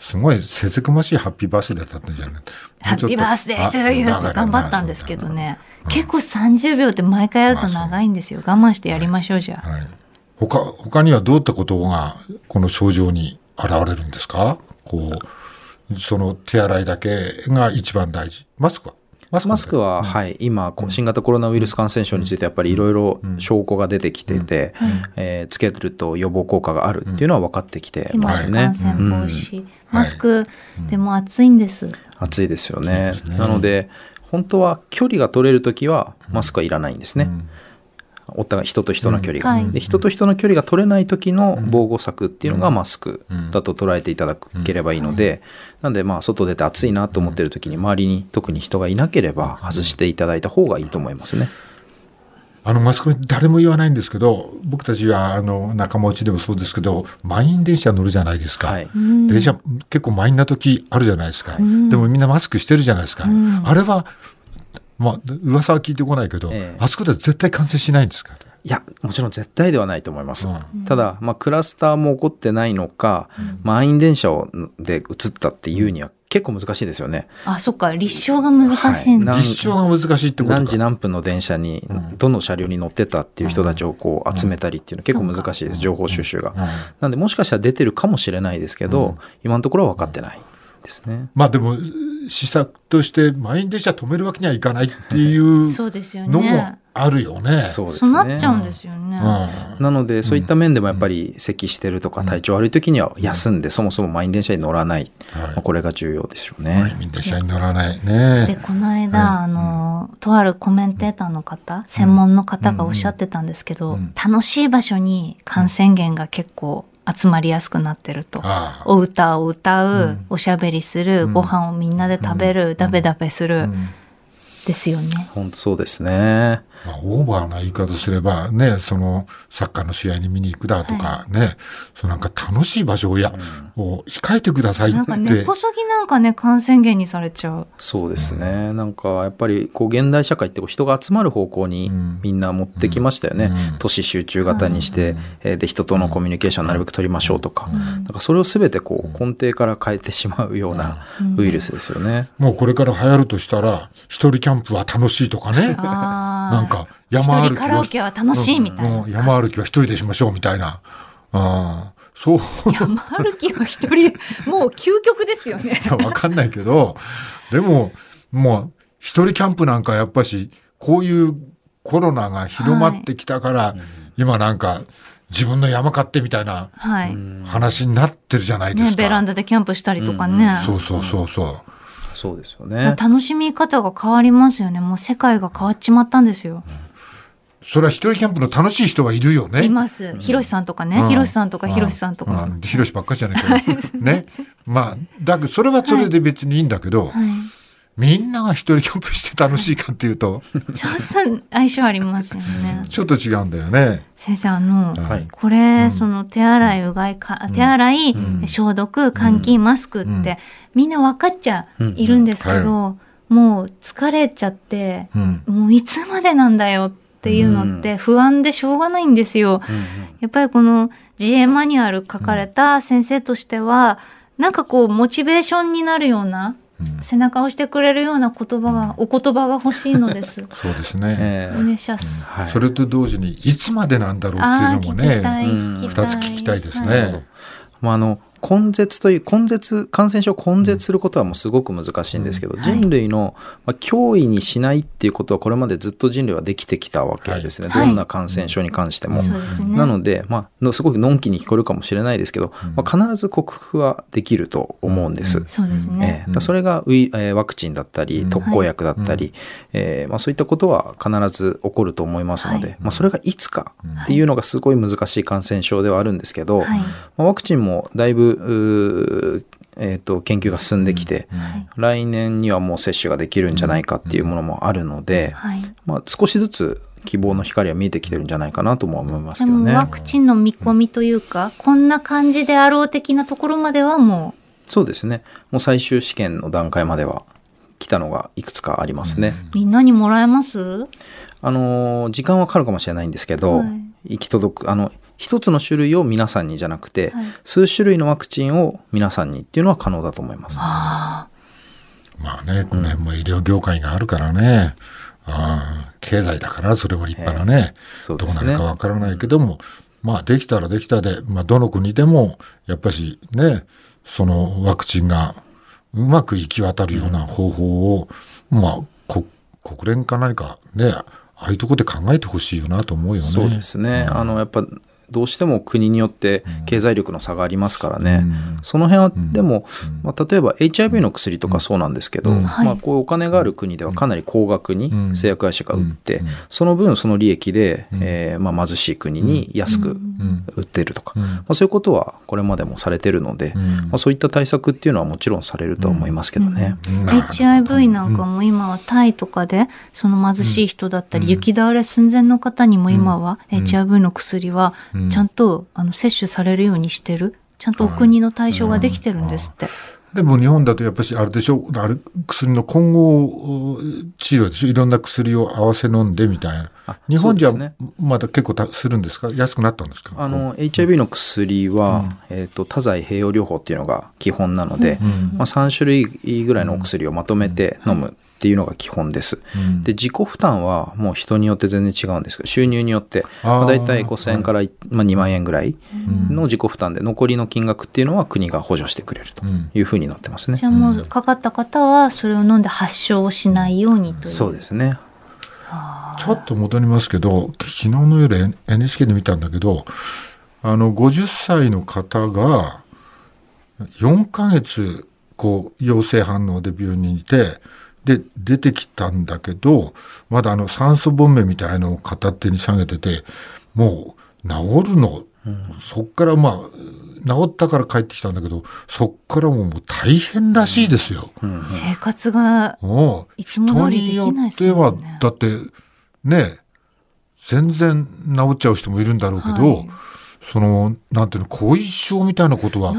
すごいせせくましいハッピーバースデーだったんじゃないハッピーバースデーというと頑張ったんですけどね、結構30秒って毎回やると長いんですよ我慢してやりましょうじゃあ、他他にはどういったことがこの症状に現れるんですかこうその手洗いだけが一番大事マスクはマスマスクは、はい、今、新型コロナウイルス感染症についてやっぱりいろいろ証拠が出てきてて、うんうん、えー、つけると予防効果があるっていうのは分かってきてますね。マスクでも暑いんです。暑いですよね。ねなので本当は距離が取れる時はマスクはいらないんですね。うんお互い人と人の距離が、うんはい、で人と人の距離が取れない時の防護策っていうのがマスクだと捉えていただければいいので、なんでまあ外出て暑いなと思ってる時に周りに特に人がいなければ外していただいた方がいいと思いますね。あのマスク誰も言わないんですけど僕たちはあの仲間内でもそうですけど満員電車乗るじゃないですか、はい、電車結構満員な時あるじゃないですか、でもみんなマスクしてるじゃないですか、あれはまあ噂は聞いてこないけど、えあそこでは絶対完成しないんですかいやもちろん絶対ではないと思います、うん、ただ、まあ、クラスターも起こってないのか、うん、満員電車をで移ったっていうには結構難しいですよね。あ、そっか、立証が難しい、はい、立証が難しいってこと何時何分の電車に、どの車両に乗ってたっていう人たちをこう集めたりっていうのは結構難しいです、情報収集が。なんで、もしかしたら出てるかもしれないですけど、今のところは分かってない。ですね。まあでも施策として満員電車止めるわけにはいかないっていうのもあるよね。そうですね。そうなっちゃうんですよね。うん、なのでそういった面でもやっぱり咳してるとか体調悪い時には休んで、そもそも満員電車に乗らない、はい、これが重要でしょうね。満員電車に乗らないね。でこの間、あのとあるコメンテーターの方、専門の方がおっしゃってたんですけど、楽しい場所に感染源が結構集まりやすくなってるとお歌を歌う、うん、おしゃべりする、うん、ご飯をみんなで食べる、うん、ダベダベする、うんですよね。本当そうですね。まあ、オーバーな言い方すれば、ね、そのサッカーの試合に見に行くだとかね、はい、そなんか楽しい場所をや、うん、を控えてくださいって。なんか根こそぎなんかね、感染源にされちゃう。そうですね。うん、なんかやっぱりこう現代社会ってこう人が集まる方向にみんな持ってきましたよね。うん、都市集中型にして、うん、で人とのコミュニケーションなるべく取りましょうとか、なんかそれをすべてこう根底から変えてしまうようなウイルスですよね。もうこれから流行るとしたら、一人キャンンプは楽しいとかね。なんか山歩きカラオケは楽しいみたいな。山歩きは一人でしましょうみたいな。うんそう。山歩きは一人、もう究極ですよね。いや、わかんないけど、でも、もう、一人キャンプなんかやっぱし、こういうコロナが広まってきたから、はい、今なんか、自分の山買ってみたいな話になってるじゃないですか。はいね、ベランダでキャンプしたりとかね。うん、そうそうそうそう。そうですよね楽しみ方が変わりますよねもう世界が変わっちまったんですよ、それは一人キャンプの楽しい人はいるよね。います。ひろしさんとかね、ひろしさんとか、ひろしさんとか。ひろしばっかじゃないけど。ね。まあ、だけど、それはそれで別にいいんだけど。はいみんなが一人キャンプして楽しいかっていうとちょっと相性ありますよねちょっと違うんだよね先生あの、はい、これ、うん、その手洗いうがいか手洗い、うん、消毒換気、うん、マスクって、みんな分かっちゃいるんですけど、はい、もう疲れちゃって、もういつまでなんだよっていうのって不安でしょうがないんですよ、やっぱりこの自衛マニュアル書かれた先生としては、なんかこうモチベーションになるような背中を押してくれるような言葉が、お言葉が欲しいのです。そうですね。えー、ネシャス、それと同時にいつまでなんだろうっていうのもね、二つ聞きたいですね。まああの根絶という根絶感染症を根絶することはもうすごく難しいんですけど、うん、人類の、まあ、脅威にしないっていうことはこれまでずっと人類はできてきたわけですね、はい、どんな感染症に関しても。はい、なので、まあ、すごくのんきに聞こえるかもしれないですけど、まあ、必ず克服はできると思うんです。それがウイ、えー、ワクチンだったり特効薬だったり、えー、まあ、そういったことは必ず起こると思いますので、はい、まあ、それがいつかっていうのがすごい難しい感染症ではあるんですけど、まあ、ワクチンもだいぶうえーと、研究が進んできて、うんはい、来年にはもう接種ができるんじゃないかっていうものもあるので、うんはい、まあ、少しずつ希望の光は見えてきてるんじゃないかなとも思いますけどね。ワクチンの見込みというか、うん、こんな感じであろう的なところまではもうそうですねもう最終試験の段階までは来たのがいくつかありますね。みんなにもらえますあの時間はかかるかもしれないんですけど、はい、行き届くあの一つの種類を皆さんにじゃなくて、はい、数種類のワクチンを皆さんにっていうのは可能だと思います。まあね、この辺も医療業界があるからね、うん、あ経済だからそれも立派なね、えー、ねどうなるかわからないけども、まあできたらできたで、まあどの国でもやっぱしね、そのワクチンがうまく行き渡るような方法を、うん、まあ国連か何かね、ああいうところで考えてほしいよなと思うよね。そうですね。あの、やっぱどうしても国によって経済力の差がありますからね、うん、その辺はでも、まあ、例えば HIV の薬とかそうなんですけど、うん、まあ、こうお金がある国ではかなり高額に製薬会社が売って、その分その利益で、えー、まあ、貧しい国に安く売ってるとか、まあ、そういうことはこれまでもされてるので、まあ、そういった対策っていうのはもちろんされると思いますけどね。HIV なんかも今はタイとかでその貧しい人だったり雪倒れ寸前の方にも今は HIV の薬はちゃんとあの接種されるようにしてるちゃんとお国の対象ができてるんですって。でも日本だとやっぱりあれでしょあれ薬の混合治療でしょいろんな薬を合わせ飲んでみたいな。日本じゃまだ結構たするんですか安くなったんですかあの、HIV の薬は、うん、えっ、と、多剤併用療法っていうのが基本なので、うん、まあ、3種類ぐらいのお薬をまとめて飲むっていうのが基本です。うん、で自己負担はもう人によって全然違うんですけど収入によって、だい大体5,000円から、はい、まあ、2万円ぐらいの自己負担で残りの金額っていうのは国が補助してくれるというふうになってますね。じゃあもうかかった方はそれを飲んで発症をしないようにという。そうですねちょっと戻りますけど昨日の夜 NHK で見たんだけどあの50歳の方が4ヶ月こう陽性反応で病院にいてで出てきたんだけどまだあの酸素ボンベみたいのを片手に下げててもう治るの、うん、そっからまあ治ったから帰ってきたんだけどそっからももう大変らしいですよ。うんうん、生活がいつも通りできないですよね。はだってね全然治っちゃう人もいるんだろうけど、はい、そのなんていうの後遺症みたいなことは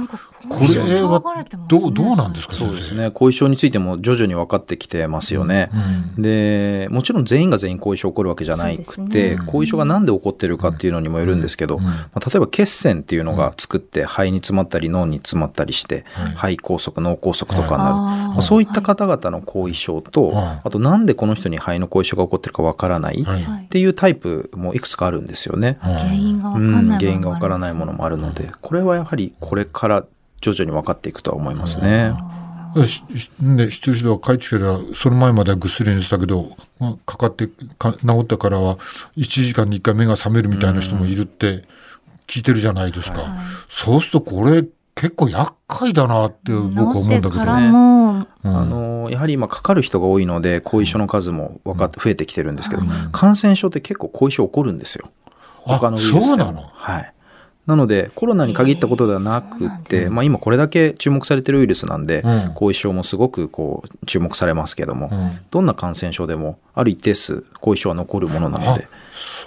これはどうどうなんですか、そうですね後遺症についても徐々に分かってきてますよね、うん、でもちろん全員が全員後遺症起こるわけじゃなくて、ね、後遺症が何で起こってるかっていうのにもよるんですけど、例えば血栓っていうのが作って肺に詰まったり脳に詰まったりして、肺梗塞脳梗塞とかになる、そういった方々の後遺症と、あとなんでこの人に肺の後遺症が起こってるか分からないっていうタイプもいくつかあるんですよね、原因が分からないものもあるのでこれはやはりこれから徐々に分かっていくとは思いますね。で知ってる人は帰ってきたらその前まではぐっすり寝てたけどかかってか治ったからは1時間に1回目が覚めるみたいな人もいるって聞いてるじゃないですか、そうするとこれ結構厄介だなって僕は思うんだけどね。うん、あのやはり今かかる人が多いので後遺症の数も分かって増えてきてるんですけど、うん、感染症って結構後遺症起こるんですよ他のウイルスでも。そうなのはいなのでコロナに限ったことではなくて、えー、まあ、今これだけ注目されてるウイルスなんで、うん、後遺症もすごくこう注目されますけども、うん、どんな感染症でもある一定数後遺症は残るものなので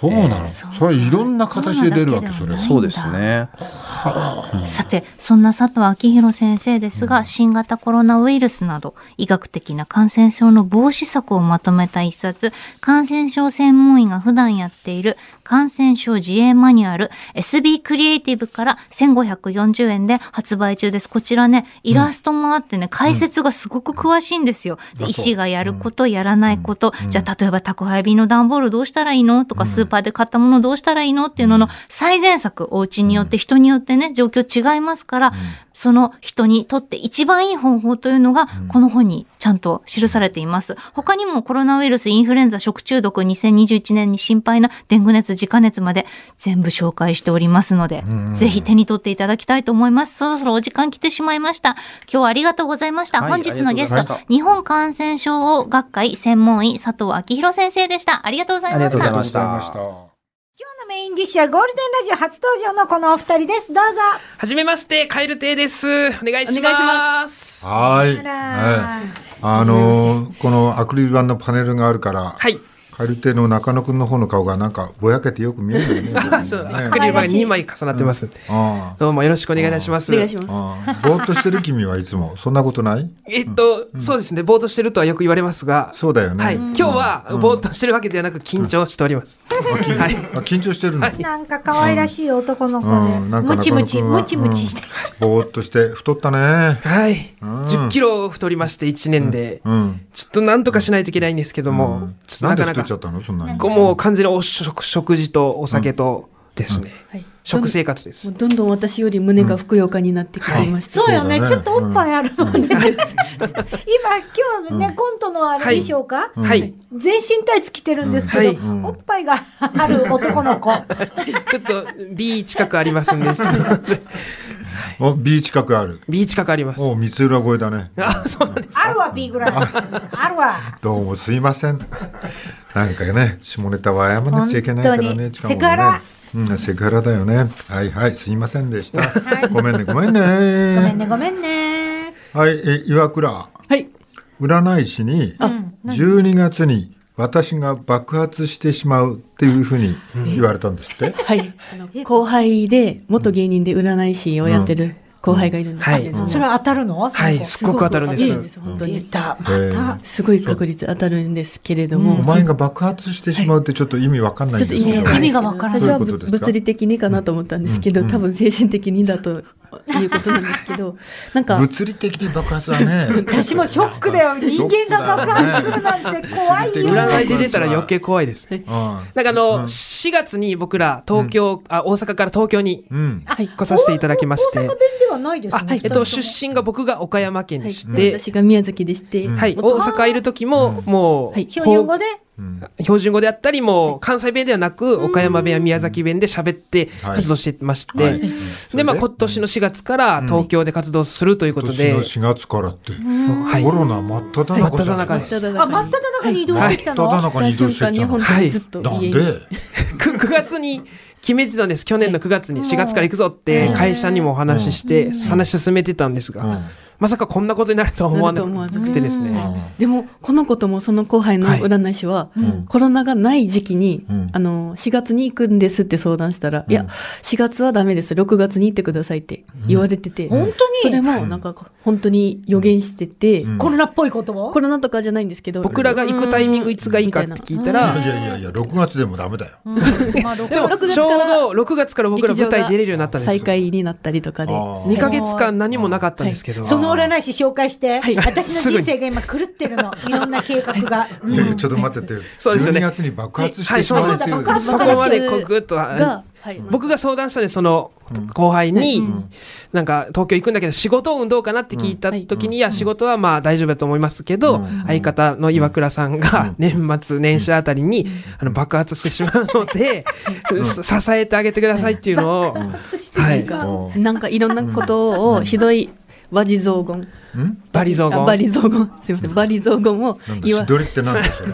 そうなの、えー、それいろんな形で出るわけそれそうですね、はあうん、さてそんな佐藤昭弘先生ですが、うん、新型コロナウイルスなど医学的な感染症の防止策をまとめた一冊感染症専門医が普段やっている感染症自衛マニュアル SB クリエイティブから1540円で発売中ですこちらねイラストもあってね、うん、解説がすごく詳しいんですよ、医師がやることやらないこと、じゃあ例えば宅配便の段ボールどうしたらいいのとか、スーパーで買ったものどうしたらいいのっていうのの最善策、お家によって人によってね、状況違いますから、その人にとって一番いい方法というのが、この本にちゃんと記されています。他にもコロナウイルス、インフルエンザ、食中毒、2021年に心配なデング熱、自家熱まで全部紹介しておりますので、ぜひ手に取っていただきたいと思います。そろそろお時間来てしまいました。今日はありがとうございました。はい、本日のゲスト、日本感染症学会専門医佐藤昭弘先生でした。ありがとうございました。メインディッシュはゴールデンラジオ初登場のこのお二人ですどうぞはじめましてカエル亭ですお願いしますはい、はい、あのー、このアクリル板のパネルがあるから、はい、カルテの中野くんの方の顔がなんかぼやけてよく見えるよね。そう、アクリル板2枚重なってます。どうもよろしくお願いします。お願いします。ぼーっとしてる君はいつもそんなことない？えっと、そうですね。ぼーっとしてるとはよく言われますが、そうだよね。今日はぼーっとしてるわけではなく緊張しております。はい。緊張してるの。なんか可愛らしい男の子で、ムチムチムチムチして。ぼーっとして太ったね。はい。10キロ太りまして一年で、ちょっとなんとかしないといけないんですけども、なかなか。ちゃったのそんなに。もう完全にお食食事とお酒とですね。はい食生活です。どんどん私より胸がふくよかになってきていました。そうよね、ちょっとおっぱいあるのね。今、今日ね、コントのあれょうかはい全身タイツ着てるんですけど、おっぱいがある男の子。ちょっと B 近くありますんで、おビー近くあるビー近くありますお三浦越えだねあそうですあるわ B ぐらいあるわどうもすいませんなんかね下ネタは謝らなくちゃいけないからねねセクハラうん、セクハラだよね。はいはい、すいませんでした。ごめんね、ごめんね。ごめんね、ごめんね。はい、え、岩倉。はい。占い師に、十二月に私が爆発してしまうっていうふうに言われたんですって、うん、はい後輩で元芸人で占い師をやってる後輩がいるんですけど、うんはい、それは当たるのはいすごく当たるんです本当にまたすごい確率当たるんですけれども、お前が爆発してしまうってちょっと意味わかんないんですけど、はい、意味がわからない最初は物理的にかなと思ったんですけど、多分精神的にだということなんですけど、なんか。物理的に爆発はね。私もショックだよ。人間が爆発するなんて怖いよ。占いで出たら余計怖いですなんかあの、4月に僕ら東京、あ、大阪から東京に来させていただきまして。大阪弁ではないですね。えっと、出身が僕が岡山県でして。私が宮崎でして。はい。大阪いる時も、もう。標準語で標準語であったりも関西弁ではなく岡山弁や宮崎弁で喋って活動してまして、でまあ今年の4月から東京で活動するということで、今年の4月からってコロナ真っ只中真っ只中です真っ只中に移動してきたの、真っ只中に移動してきたはい、ずっとなんで9 月に決めてたんです去年の9月に4月から行くぞって会社にもお話しして、話し進めてたんですが、まさかこんなことになるとは思わなくてですね。でも、この子ともその後輩の占い師は、はいコロナがない時期に、うん、あの、4月に行くんですって相談したら、うん、いや、4月はダメです、6月に行ってくださいって言われてて、本当にそれもなんか本当に予言してて、コロナっぽいこともコロナとかじゃないんですけど、僕らが行くタイミングいつがいいかって聞いたら、いやいやいや、6月でもダメだよ。までも、ちょうど6月から僕ら舞台出れるようになったんです再開になったりとかで。2か月間何もなかったんですけど、はいオーラないし紹介して、はい、私の人生が今狂ってるの、いろんな計画が。うん、ちょっと待ってて、そうですよね。12月に爆発してしまうんですよ、そこまでこぐっと。はい、僕が相談したでその後輩に、なんか東京行くんだけど仕事運動かなって聞いた時に、いや仕事はまあ大丈夫だと思いますけど、相方の岩倉さんが年末年始あたりにあの爆発してしまうので、支えてあげてくださいっていうのを、はい、なんかいろんなことをひどい和地蔵言バリゴン。バリゴ言。すみません、バリ雑言を言わ。どれってなんだそれ。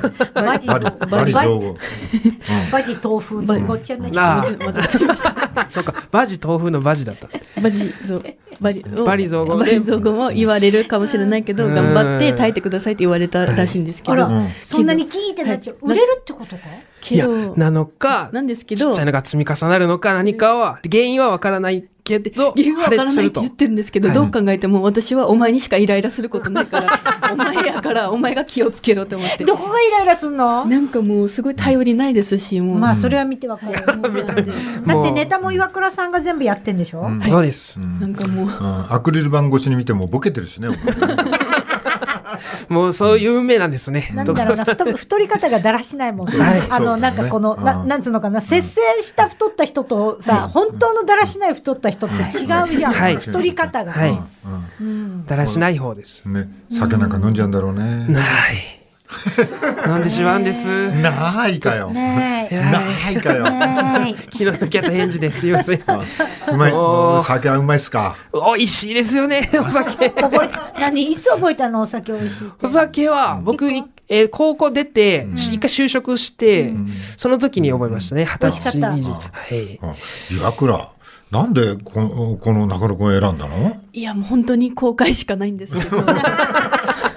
バリバリ言。バジ豆腐ごちゃになっちゃそうか、バジ豆腐のバジだった。バジバリバリバリ言われるかもしれないけど、頑張って耐えてくださいって言われたらしいんですけど。そんなに聞いてなっちゃう。売れるってことか。いやなのか、なんですけど、ちっちゃいのが積み重なるのか何かは原因はわからないけど、原因はわからないって言ってるんですけど、どう考えても私はお前にしかイライラすることないから お前やからお前が気をつけろって思ってどこがイライラすんのなんかもうすごい頼りないですしもうまあそれは見てわかるだってネタも岩倉さんが全部やってんでしょ、うんはい、そうです、なんかもう、アクリル板越しに見てもボケてるしね もうそういう運命なんですね。なんだろうな太太り方がだらしないもんさ、はい、あの、ね、なんかこの、ななんつうのかな節制した太った人とさ、うん、本当のだらしない太った人って違うじゃん、はい、太り方が、はいうん、だらしない方です、ね、酒なんか飲んじゃうんだろうね。ないなんでしまうんです。ないかよ。ないかよ。気の抜けた返事ですすみません。うまい。お酒はうまいっすか。美味しいですよね。お酒。何いつ覚えたのお酒美味しい。お酒は僕えー、高校出て、うん、一回就職して、うん、その時に覚えましたね。二十歳。はい。岩倉。なんでこのこの中野くん選んだのいやもう本当に後悔しかないんですけど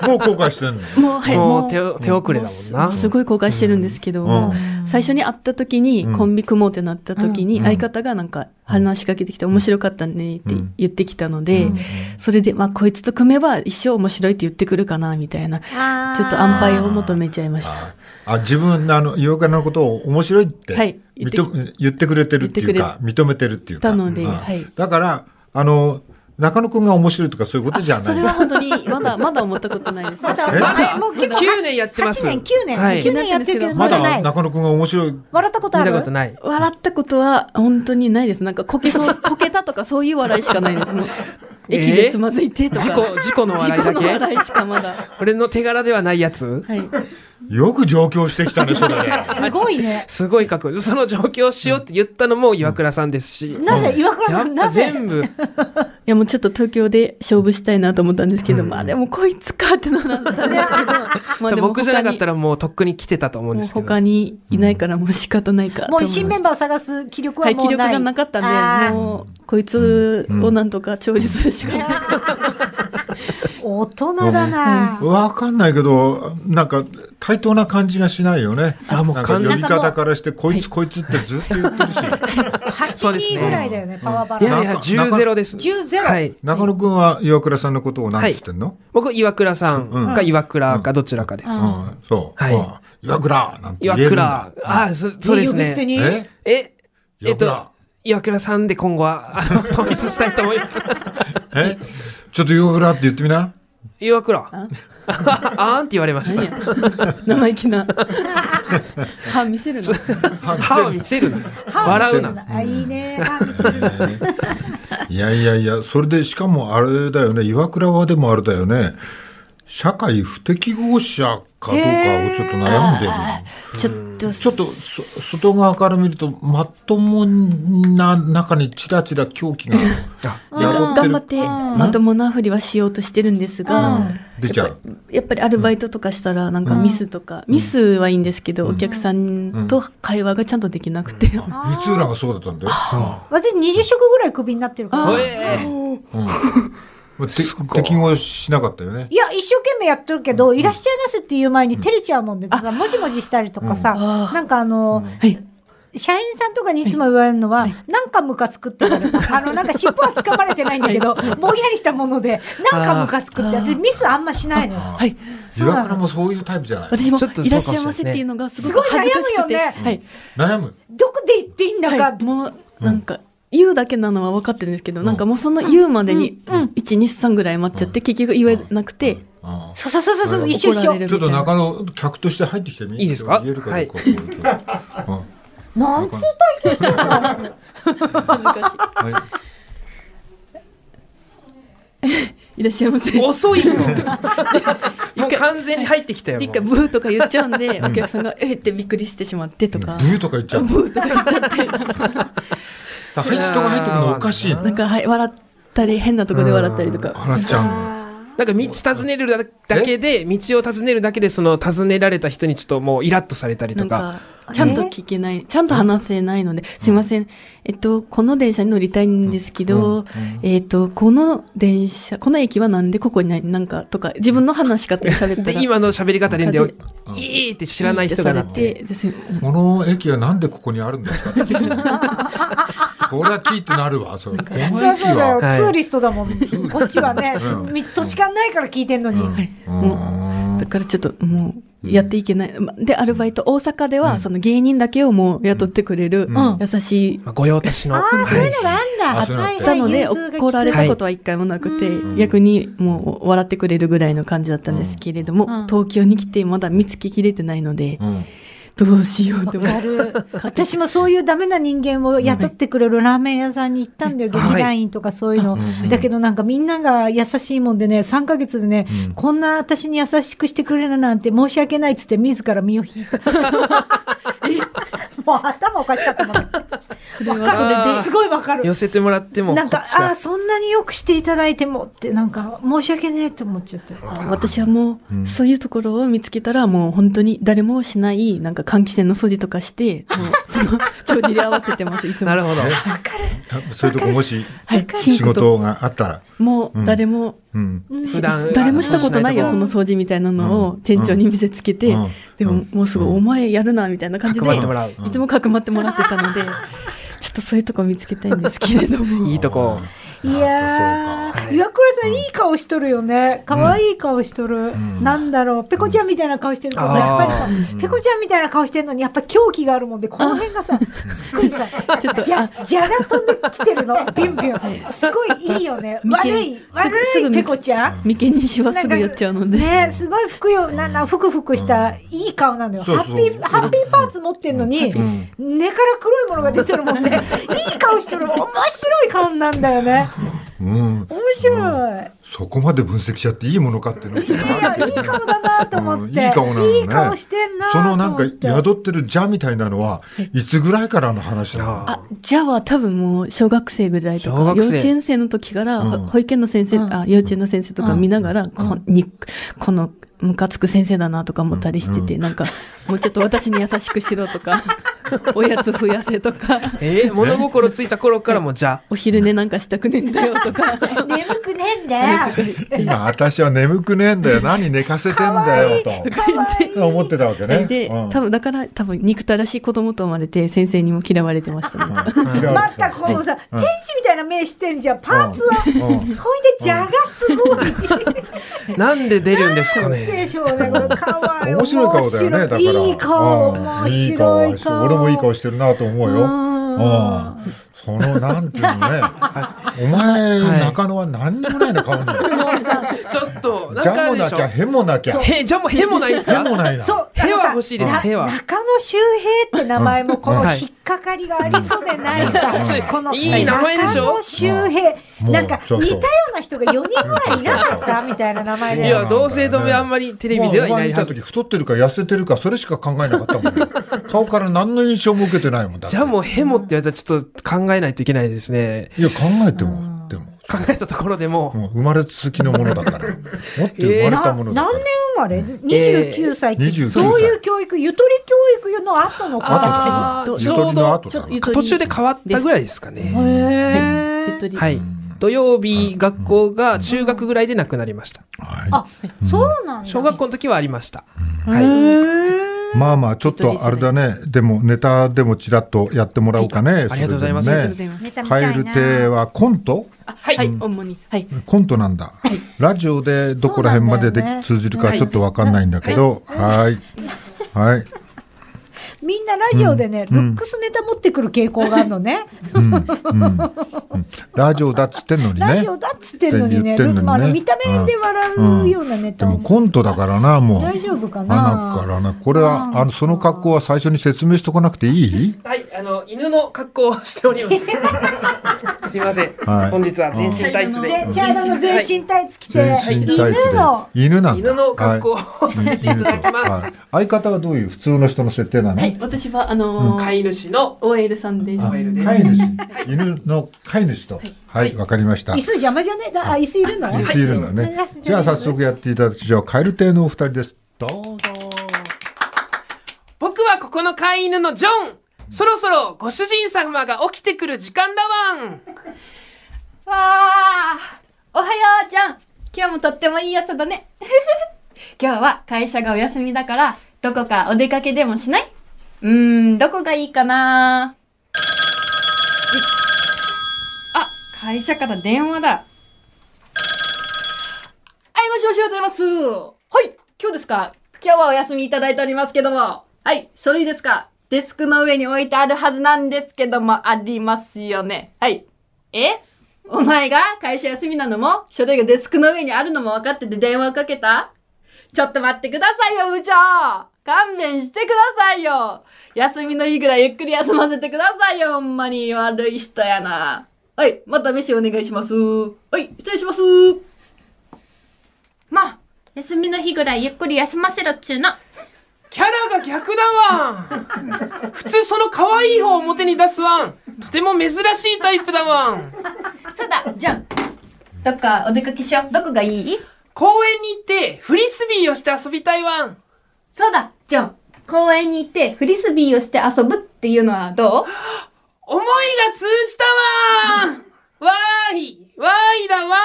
もう後悔してるのもう,、はい、もう手手遅れだもんなすごい後悔してるんですけど、最初に会った時に、コンビ組もうってなった時に、相方がなんか話しかけてきて、面白かったねって言ってきたので、それで、まあ、こいつと組めば一生面白いって言ってくるかなみたいなちょっと安牌を求めちゃいましたあ自分のあの洋館のことを面白いって、はい、言って言ってくれてるっていうか認めてるっていうかなので、はい、だからあの中野くんが面白いとかそういうことじゃないそれは本当にまだ まだ思ったことないです。まだまだもう九年やってます。8年九年、はい、年やってるけどまだ中野くんが面白い笑ったことある？笑ったことは本当にないです。なんかこけそうこけたとかそういう笑いしかないです。駅でつまずいてとか、えー、事故事故の笑いだけ。事故の笑いしかまだ。俺の手柄ではないやつ。はい。よく上京してきたね、それで。すごいね。すごい格好。その上京しようって言ったのも岩倉さんですし。うん、なぜ岩倉さんなぜ全部。いや、もうちょっと東京で勝負したいなと思ったんですけど、うん、まあでもこいつかってなったんですけど。ま あ僕じゃなかったらもうとっくに来てたと思うんですけど。他にいないからもう仕方ないか、うん、もう新メンバー探す気力はもうない。はい、気力がなかったんで、もうこいつをなんとか調理するしかない。大人だな。わかんないけど、なんか対等な感じがしないよね。あ、もう呼び方からして、こいつこいつってずっと言ってるし。八人ぐらいだよね、パワーバランス。いやいや、十ゼロです。十ゼロ。中野君は岩倉さんのことを何て言ってんの？僕岩倉さんか岩倉かどちらかです。そう。はい。岩倉なんて言えるんだ。岩倉。あ、そうですね。え？え？えっと。岩倉さんで今後は統一したいと思います。えちょっと岩倉って言ってみな。岩倉。あ あんって言われました。生意気 な。歯見せるの歯を見せるな。笑うな。あ、いいね。歯見せるな。いやいやいや、それでしかもあれだよね。岩倉はでもあれだよね。社会不適合者かどうかをちょっと悩んでる、えー、ちょっとちょっと外側から見るとまともな中にちらちら狂気が頑張ってまともなふりはしようとしてるんですが、うん、やっやっぱりアルバイトとかしたらなんかミスとか、うん、ミスはいいんですけど、うん、お客さんと会話がちゃんとできなくて、うん、光浦がそうだったんだよ私20食ぐらいクビになってるから、適合しなかったよねいや一生懸命やってるけど、うん、いらっしゃいますっていう前に照れちゃうもんで、うん、さもじもじしたりとかさ、うん、なんかあの、はい社員さんとかにいつも言われるのは、はい、なんかムカつくって あの、なんか尻尾はつかまれてないんだけど、ぼんやりしたもので、なんかムカつくって、私ミスあんましないの。はい。そうなの。もそういうタイプじゃない私も、ちょっといらっしゃいませっていうのがすごく、ね、すごい悩むよね。はい。悩む。どこで言っていいんだか。はい、もう、なんか。うん言うだけなのは分かってるんですけど、なんかもうその言うまでに、123ぐらい待っちゃって、結局言えなくて、そうそうそうそう、一緒一緒。ちょっと中野、客として入ってきてみいいですか言えるかどうか。何つう体験したの 恥ずかしい。いらっしゃいませ。遅いよ。もう完全に入ってきたよ。一回ブーとか言っちゃうんで、お客さんがえってびっくりしてしまってとか。ブーとか言っちゃう。ブーとか言っちゃって。人が入ってくるのおかしいなんか、はい、笑ったり変なところで笑ったりとか笑っちゃうなんか道尋ねるだけで道を尋ねるだけでその尋ねられた人にちょっともうイラッとされたりとかちゃんと聞けない、ちゃんと話せないので、すいません。えっと、この電車に乗りたいんですけど、えっと、この電車、この駅はなんでここにないなんかとか、自分の話し方で喋って。今の喋り方で、いいって知らない人がて。この駅はなんでここにあるんですか これは聞いてなるわ、そう。このそうそうだよ、ツーリストだもん。こっちはね、土地勘ないから聞いてんのに。だからちょっと、もう。やっていけない。うん、で、アルバイト、大阪では、その芸人だけをもう雇ってくれる、優しい。御用達の。ああ、そういうのがあんだ。あったので、怒られたことは一回もなくて、はい、逆にもう笑ってくれるぐらいの感じだったんですけれども、東京に来てまだ見つけきれてないので、どうしようって私もそういうダメな人間を雇ってくれるラーメン屋さんに行ったんだよ、劇団員とかそういうの、だけどなんかみんなが優しいもんでね3か月でね、うん、こんな私に優しくしてくれるなんて申し訳ないっつって自ら身を引いた もう頭おかしかったもん、それはそれですごいわかる寄せてもらってもなんかああそんなによくしていただいてもってなんか申し訳ねえって思っちゃって私はもう、そういうところを見つけたらもう本当に誰もしないなんか換気扇の掃除とかしてその帳尻合わせてますいつもなるほどわかるそういうとこもし、はい、仕事があったらもう誰も、誰もしたことないよその掃除みたいなのを店長に見せつけて、でももうすぐお前やるなみたいな感じで、いつもかくまってもらってたので。ちょっとそういうとこ見つけたいんですけれども いいとこいやー、岩倉さん、いい顔しとるよね。可愛い顔しとる。なんだろう、ペコちゃんみたいな顔してるけど、やっぱりさ、ペコちゃんみたいな顔してるのに、やっぱ狂気があるもんで、この辺がさ、すっごいさ、じゃ、じゃが飛んできてるの、ビュンビュン。すごいいいよね。悪い、悪いペコちゃん。眉間にしわすぐ寄っちゃうので。ね、すごいふくよ、なんふくふくした、いい顔なのよ。ハッピー、ハッピーパーツ持ってんのに、根から黒いものが出てるもんね。いい顔してる。面白い顔なんだよね。面白い、そこまで分析しちゃっていいものかっていうのいやいい顔だなと思って、いい顔なのねいい顔してんなそのなんか宿ってる「じゃ」みたいなのはいつぐらいからの話なのあじゃは多分もう小学生ぐらいとか幼稚園生の時から、保育園の先生、あ幼稚園の先生とか見ながら、こにこのムカつく先生だなとか思ったりしてて、なんかもうちょっと私に優しくしろとか。おやつ増やせとかえー、物心ついた頃からもじゃあお昼寝なんかしたくねえんだよとか 眠くねえんだよ今私は眠くねえんだよ何寝かせてんだよと思ってたわけねで、うん、多分だから多分憎たらしい子供と生まれて先生にも嫌われてましたね、うん、またこのさ、はい、天使みたいな目してんじゃんパーツは、うん、そいでじゃがすごい なんで出るんですかねでしょうねこれかわいい面白い顔だよねだからいい顔面白い顔もいい顔してるなと思うよ。うん、そのなんていうのね、お前、中野は何にもないの顔に。ちょっと、ジャもなきゃ、へもなきゃ。へ、じゃもへもないですか。へもないな。そう、へは欲しいです。へは。中野周平って名前も、この引っかかりがありそうでないさ。この。いい名前でしょ周平。なんか、似たような人が四人ぐらいいなかったみたいな名前で。いや、同性同盟あんまりテレビではいない。見た時、太ってるか、痩せてるか、それしか考えなかったもん。顔から何の印象も受けてないもん。だ。じゃもへもって言われたら、ちょっと考え。えないといけないですね。いや、考えても、でも。考えたところでも。も生まれつきのものだから。持って生まれたものだから。えー、何年生まれ ?29 歳って、えー、そういう教育、ゆとり教育の後の形。ゆとりの後途中で変わったぐらいですかね。へゆはい。土曜日学校が中学ぐらいでなくなりました。あ、そうなん小学校の時はありました。はい。まあまあ、ちょっとあれだね、でもネタでもちらっとやってもらおうかね。ありがとうございます。カエル亭はコントはい、主に、はい、コントなんだ、ラジオでどこら辺までで通じるかちょっと分かんないんだけど、はいはいみんなラジオでね、ルックスネタ持ってくる傾向があるのね。ラジオだっつってんのにね。ラジオだっつってんのにね、まあ、見た目で笑うようなネタ、でもコントだからな、もう。大丈夫かな。だからな、これは、あの、その格好は最初に説明しとかなくていい。はい、あの、犬の格好をしております。すみません、はい。本日は全身タイツで。じゃ、あの、全身タイツ着て、犬の。犬の。犬の格好をさせていただきます。相方はどういう普通の人の設定なの。い、私はあのー、飼い主の OL さんです。飼い主、犬の飼い主と。はい、わ、かりました。椅子邪魔じゃねだ、あ、椅子いるの椅子いるのね。じゃあ早速やっていただきましょう。カエ亭のお二人です。どうぞ。僕はここの飼い犬のジョン。そろそろご主人様が起きてくる時間だわん。わあ、おはようちゃん。今日もとってもいいやつだね。今日は会社がお休みだから、どこかお出かけでもしないうーん、どこがいいかなあ、会社から電話だ。はい、もしもし、おはようございます。はい、今日ですか今日はお休みいただいておりますけども。はい、書類ですかデスクの上に置いてあるはずなんですけども、ありますよね。はい。えお前が会社休みなのも、書類がデスクの上にあるのも分かってて電話をかけたちょっと待ってくださいよ、部長勘弁してくださいよ休みの日ぐらいゆっくり休ませてくださいよほんまに悪い人やな。はい、また飯お願いします。はい、失礼します。まあ、休みの日ぐらいゆっくり休ませろっちゅうの。キャラが逆だわ 普通その可愛い方を表に出すわんとても珍しいタイプだわんそうだじゃあどっかお出かけしようどこがいい公園に行ってフリスビーをして遊びたいわんそうだジョン。公園に行ってフリスビーをして遊ぶっていうのはどう 思いが通じたわー わーいわーいだわ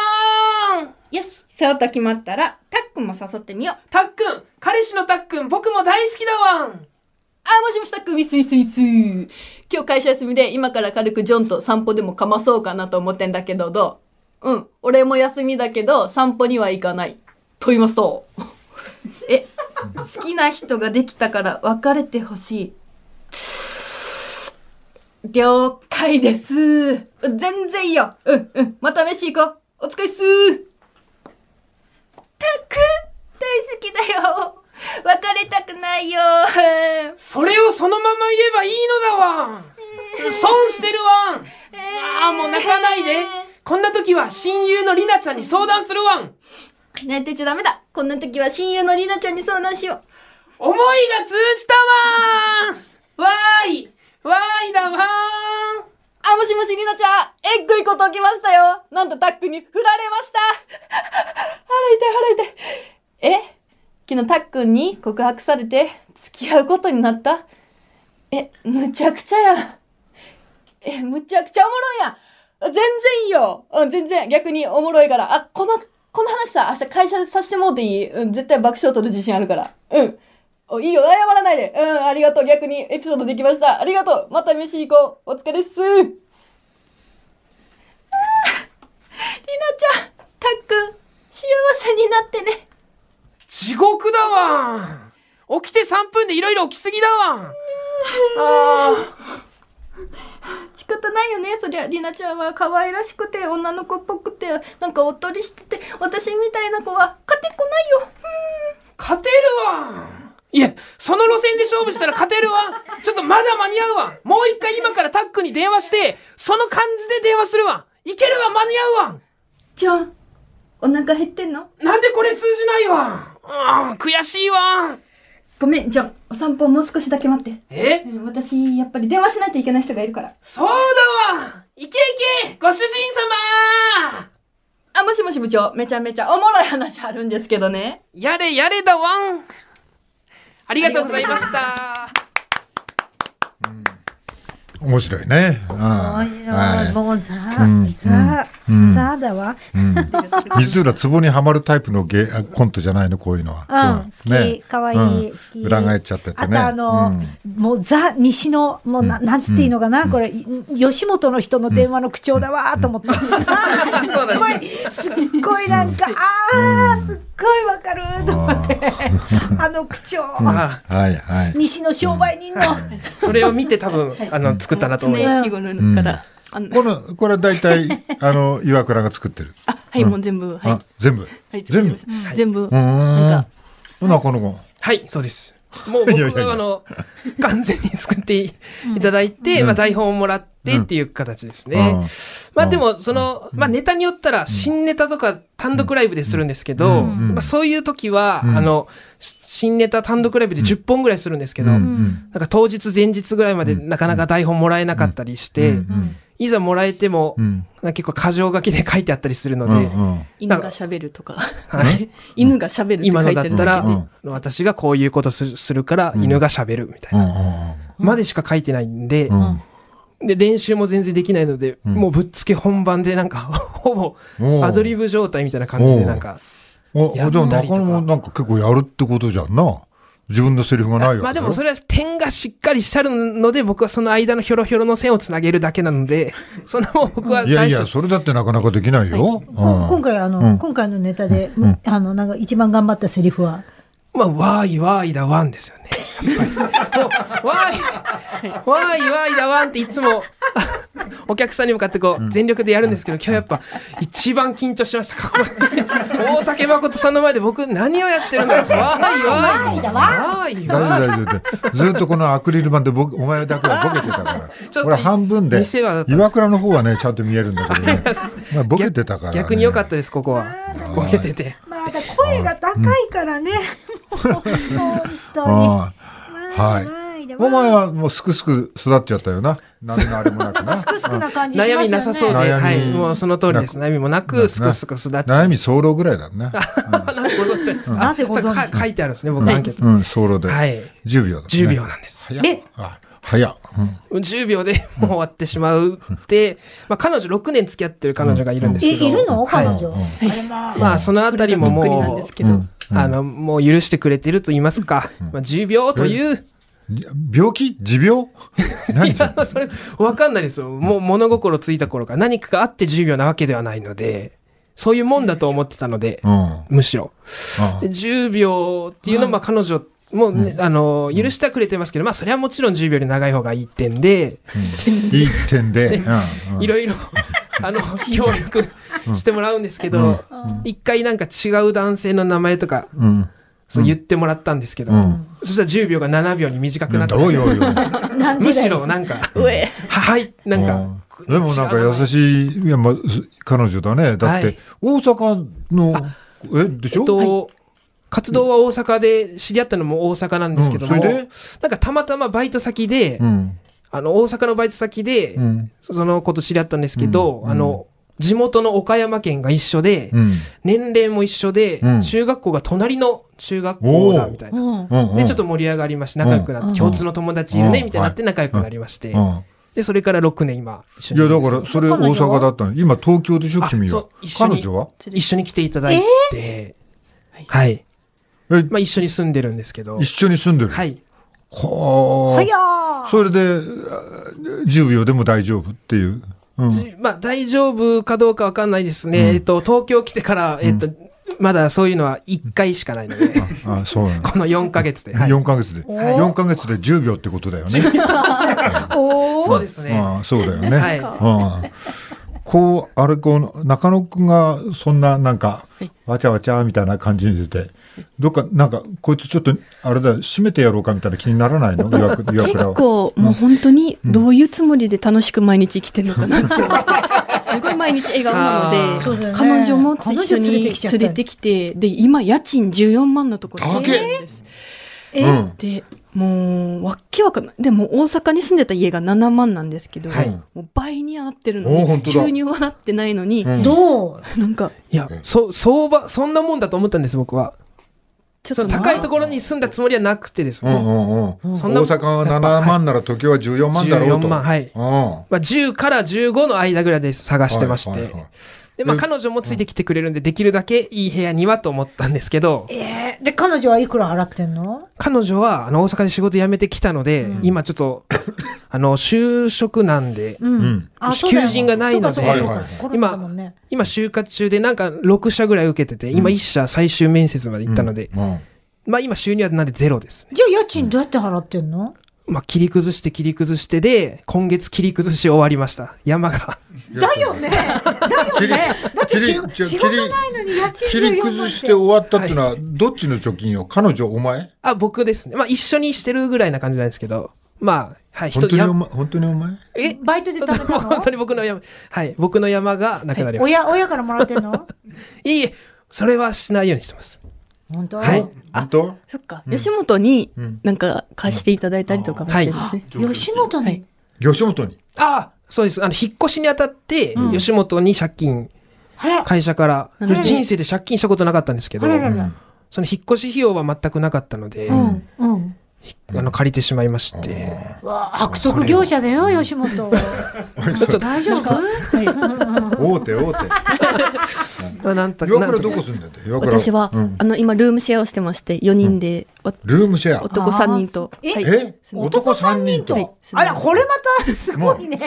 ーよしそうと決まったら、たっくんも誘ってみよう。たっくん彼氏のたっくん僕も大好きだわんあ、もしもし、たっくん、ウィスウィスウィス。今日会社休みで、今から軽くジョンと散歩でもかまそうかなと思ってんだけど、どううん、俺も休みだけど、散歩には行かない。と言いますと。好きな人ができたから別れてほしい。了解です。全然いいよ。うんうん。また飯行こう。お疲れっすたく大好きだよ。別れたくないよ。それをそのまま言えばいいのだわ。損してるわん。ああ、もう泣かないで。こんな時は親友のりなちゃんに相談するわん。泣いてちゃダメだこんな時は親友のりなちゃんに相談しよう思いが通じたわわーいわーいだわーあ、もしもし、りなちゃん。えっぐいこと起きましたよ。なんとタックに振られました。腹痛い腹痛い。え昨日タックに告白されて付き合うことになったえ、むちゃくちゃやえ、むちゃくちゃおもろいや全然いいよ。うん、全然、逆におもろいから。あ、このこの話さ、明日会社させてもうていいうん、絶対爆笑取る自信あるから。うん。お、いいよ、謝らないで。うん、ありがとう。逆にエピソードできました。ありがとう。また飯行こう。お疲れっす。ああ、りなちゃん、たっくん、幸せになってね。地獄だわ起きて3分でいろいろ起きすぎだわああ。仕方ないよねそりゃりなちゃんは可愛らしくて女の子っぽくてなんかおっとりしてて私みたいな子は勝てこないよ勝てるわいやその路線で勝負したら勝てるわちょっとまだ間に合うわもう一回今からタックに電話してその感じで電話するわいけるわ間に合うわじゃあお腹減ってんのなんでこれ通じないわうん悔しいわごめん、じゃあ、お散歩もう少しだけ待って。え、私、やっぱり電話しないといけない人がいるから。そうだわいけいけご主人様あ、もしもし部長、めちゃめちゃおもろい話あるんですけどね。やれやれだわんありがとうございました。面白いね。面白い。もうザ、ザ、ザだわ。水浦壺にはまるタイプのゲコントじゃないのこういうのは。うん、好き、可愛い、好き。裏返っちゃっててね。あのもうザ西のもうななんつっていいのかなこれ吉本の人の電話の口調だわと思って。すっごいすっごいなんかああすっごいわかると思って あの口調、はいはい、西の商売人の、それを見て多分あの作ったなと思います。このこれは大体 あの岩倉が作ってる。あはいもう全部はい全部全部全部なんか。なこのかはいそうです。もう僕はあの完全に作っていただいて、まあ、台本をもらってっていう形ですね。まあでもその、まあ、ネタによったら新ネタとか単独ライブでするんですけど、まあ、そういう時は、あの新ネタ単独ライブで10本ぐらいするんですけど、なんか当日前日ぐらいまでなかなか台本もらえなかったりして。いざもらえても、うん、結構箇条書きで書いてあったりするので、うんうん、犬がしゃべるとか、はい、犬がしゃべるって書いてあったら、うんうん、私がこういうことするから、犬がしゃべるみたいな、までしか書いてないんで、で練習も全然できないので、もうぶっつけ本番でなんか ほぼアドリブ状態みたいな感じでなんかやったりとか。おおなゃ中野もなか結構やるってことじゃんな。自分のセリフがないよ。まあでもそれは点がしっかりしてあるので、僕はその間のひょろひょろの線をつなげるだけなので、その僕はいやいや、それだってなかなかできないよ。はいうん、今回あの、うん、今回のネタで、うん、あの、なんか一番頑張ったセリフは、まあ、わーいわーいだわんですよね。わーい、わーいわーいだわんっていつも お客さんに向かってこう、全力でやるんですけど、今日やっぱ、一番緊張しました、大竹誠さんの前で僕、何をやってるんだろう。わーいわーいだわーいわい。大丈夫大丈夫。ずっとこのアクリル板で僕、お前だけはボケてたから。ちょっと半分で、岩倉の方はね、ちゃんと見えるんだけどね。まあ、ボケてたから、逆に良かったです、ここは。ボケてて。まあ、だ声が高いからね。本当 はい。お前はもうすくすく育っちゃったよな。何のあれもなくな。すくすくな感じ、悩みなさそうで、はい、もうその通りです。悩みもなく、すくすく育ち。悩み早漏ぐらいだね。なぜご存知書いてあるんですね、僕アンケート。うん、早漏で。はい。10秒だ、10秒なんです。え早っ、うん、10秒でもう終わってしまうで、まあ、彼女6年付き合ってる彼女がいるんですけど、ういるの彼女、まあそのあたりももう、うんあの、もう許してくれてると言いますか、まあ、重病という、病気持病 いや、それ、わかんないですよ。もう物心ついた頃から何かがあって10秒なわけではないので、そういうもんだと思ってたので、うん、むしろ。重10秒っていうのは、彼女も、ねうん、あの、許してくれてますけど、まあ、それはもちろん10秒より長い方がいい点で。いい点で。いろいろあの協力してもらうんですけど、一回なんか違う男性の名前とか、そう言ってもらったんですけど、そしたら10秒が7秒に短くなってむしろなんかはいなんか。でもなんか優しいいや、ま、彼女だねだって、大阪のえでしょ、え活動は大阪で知り合ったのも大阪なんですけども、なんかたまたまバイト先で、あの大阪のバイト先で、うん、その子と知り合ったんですけど、うん、あの地元の岡山県が一緒で、うん、年齢も一緒で、中学校が隣の中学校だみたいな、でちょっと盛り上がりまして仲良くなって共通の友達いるねみたいになって仲良くなりまして。で、それから6年今、一緒にいや、だから、それ大阪だったの。今、東京でしょ、君は。彼女は一緒に来ていただいて、えー、はい。まあ、一緒に住んでるんですけど。一緒に住んでるはい。はやそれで10秒でも大丈夫っていう。うん、まあ、大丈夫かどうかわかんないですね。うん、えっと、東京来てから、えっと、うんまだそういうのは1回しかないので、ああそう この4か月で、はい、4か月で4か月で10秒ってことだよね。そうですね。あそうだよね。はい、あこうあれこう中野君がそんななんかわちゃわちゃみたいな感じに出てて、どっか、なんか、こいつちょっと、あれだ、閉めてやろうかみたいな気にならないの岩倉結構、もう本当に、どういうつもりで楽しく毎日生きてるのかなって。すごい毎日笑顔なので、彼女も一緒に連れてきて、で、今、家賃14万のところです。えー、で、もう、わけわかんない。でも、大阪に住んでた家が7万なんですけど、はい、もう倍に上がってるのに、収入はなってないのに、どうん、なんか。いや、そ、相場、そんなもんだと思ったんです、僕は。ちょっと高いところに住んだつもりはなくてですね、そんな大阪は7万なら時は14万だろうと14万はい、うん、まあ、10から15の間ぐらいで探してまして、はいはいはいで、まあ、彼女もついてきてくれるんで、できるだけいい部屋にはと思ったんですけど。ええー、で、彼女はいくら払ってんの彼女は、あの、大阪で仕事辞めてきたので、うん、今ちょっと、あの、就職なんで、うん、求人がないので、今、ね、今、就活中で、なんか6社ぐらい受けてて、今1社最終面接まで行ったので、まあ今収入はなんでゼロです、ね、じゃあ家賃どうやって払ってんの、まあ、切り崩して切り崩してで今月切り崩し終わりました山が だよねだよねだって仕事ないのに家賃切り崩して終わったっていうのは、はい、どっちの貯金を彼女お前あ僕ですねまあ一緒にしてるぐらいな感じなんですけどまあはい、一人に本当にお前えバイトで食べたの 本当に僕の山はい僕の山がなくなりました、はい、親親からもらってるの いいえそれはしないようにしてます本当はい。あ、そっか。吉本になんか貸していただいたりとかもしてるんですね。吉本に吉本にあそうです。あの、引っ越しにあたって、吉本に借金、会社から、人生で借金したことなかったんですけど、その引っ越し費用は全くなかったので、あの借りてしまいまして。わあ悪徳業者だよ、吉本。大丈夫大手、大手。なんと岩倉どこ住んでて私は、あの、今、ルームシェアをしてまして、四人で。ルームシェア男三人と。え男三人と。あら、これまた、すごいね。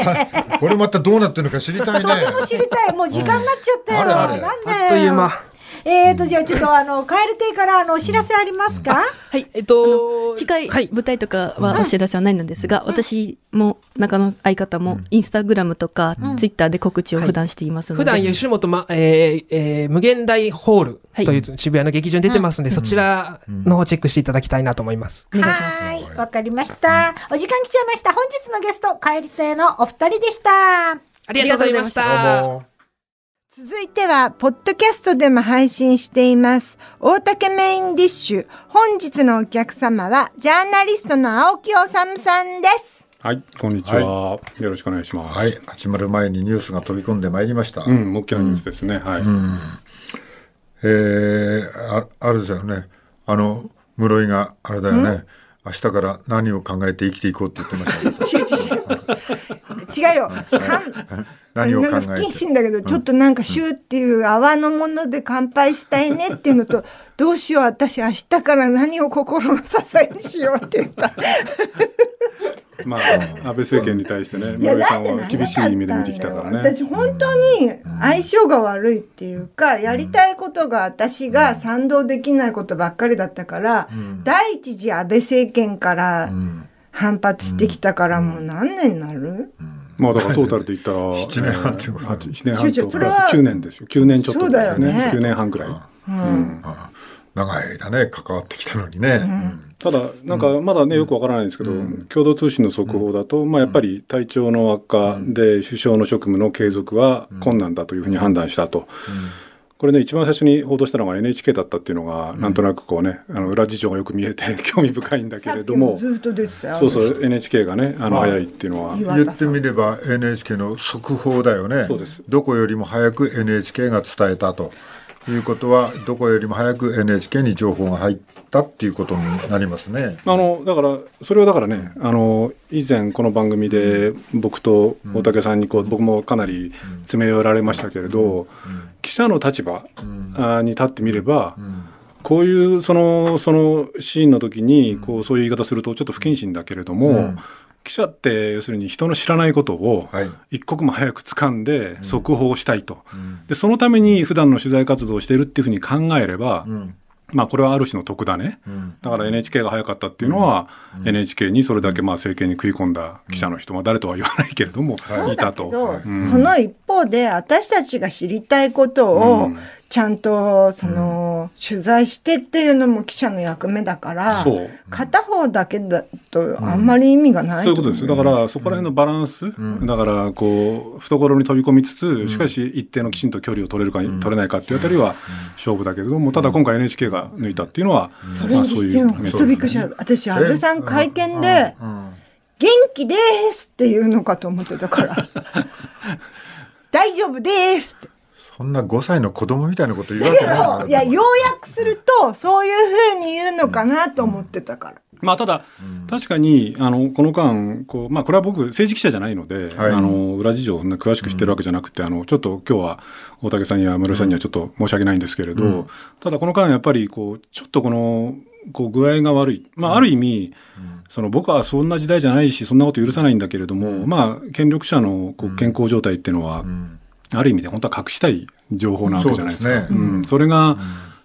これまたどうなってるのか知りたいそれも知りたい。もう時間なっちゃったよ。なんでという間。えっ、と、じゃあちょっとあの、蛙亭からあの、お知らせありますかはい、えっと、近い舞台とかはお知らせはないのですが、私も中野相方もインスタグラムとか、ツイッターで告知を普段していますので。普段吉本、まえーえー、無限大ホールという渋谷の劇場に出てますので、そちらの方チェックしていただきたいなと思います。お願いします。はい、わかりました。お時間来ちゃいました。本日のゲスト、蛙亭のお二人でした。ありがとうございました。続いては、ポッドキャストでも配信しています。大竹メインディッシュ。本日のお客様は、ジャーナリストの青木治さんです。はい、こんにちは、はい、よろしくお願いします。はい、始まる前にニュースが飛び込んでまいりました。うん、大きなニュースですね。うん、はい。うん、えー、あ、あるですよね。あの、室井があれだよね。明日から何を考えて生きていこうって言ってました。違う違違うよ。何を考えて不謹慎だけど、ちょっとなんかシューっていう泡のもので乾杯したいねっていうのと、どうしよう私明日から何を心の支えにしようって言った。まあ安倍政権に対してね、森さんは厳しい意味で見てきたからね。私本当に相性が悪いっていうか、やりたいことが私が賛同できないことばっかりだったから、第一次安倍政権から反発してきたからもう何年になる、まあだからトータルで言ったら7年半ってこと7年半とプラス9年ですよ九年ちょっとですねね年半くらい、うん長い間ね関わってきたのにね、ただなんかまだねよくわからないんですけど、共同通信の速報だと、まあ、やっぱり体調の悪化で首相の職務の継続は困難だというふうに判断したと。これね一番最初に報道したのが NHK だったっていうのが、うん、なんとなくこうねあの裏事情がよく見えて 興味深いんだけれどもそうそう NHK がねあの早いっていうのは、まあ、言ってみれば NHK の速報だよねそうですどこよりも早く NHK が伝えたと。いうことはどこよりも早く NHK に情報が入ったっていうことになりますね。あのだからそれはだからねあの以前この番組で僕と大竹さんにこう、うん、僕もかなり詰め寄られましたけれど、うん、記者の立場、に立ってみれば、こういうそのそのシーンの時にこうそういう言い方するとちょっと不謹慎だけれども、記者って要するに人の知らないことを一刻も早く掴んで速報したいと、うんうん、でそのために普段の取材活動をしているっていうふうに考えれば、うん、まあ、これはある種の得だね、だから NHK が早かったっていうのは、NHK にそれだけまあ政権に食い込んだ記者の人、まあ、誰とは言わないけれども、いたと。その一方で私たちが知りたいことを、ちゃんとその、取材してっていうのも記者の役目だから、うん、片方だけだとあんまり意味がない、うん、そういうことですだからそこら辺のバランス、うん、だからこう懐に飛び込みつつ、しかし一定のきちんと距離を取れるか、取れないかっていうあたりは勝負だけれどもただ今回 NHK が抜いたっていうのは、まあ、そういうそびくし私安倍さん会見で「元気です」っていうのかと思ってたから「大丈夫です」って。そんな5歳の子供みたいなこと言わけないいや要約するとそういうふうに言うのかなと思ってたから。う んまあ、ただ、うん、確かにあのこの間こう、まあ、これは僕政治記者じゃないので、はい、あの裏事情を、詳しく知ってるわけじゃなくて、あのちょっと今日は大竹さんや室井さんにはちょっと申し訳ないんですけれど、ただこの間やっぱりこうちょっとこのこう具合が悪い、まあ、ある意味、うん、その僕はそんな時代じゃないしそんなこと許さないんだけれども、うん、まあ、権力者のこう健康状態っていうのは、うんある意味で本当は隠したい情報なわけじゃないですか。そ、ねうん、それが、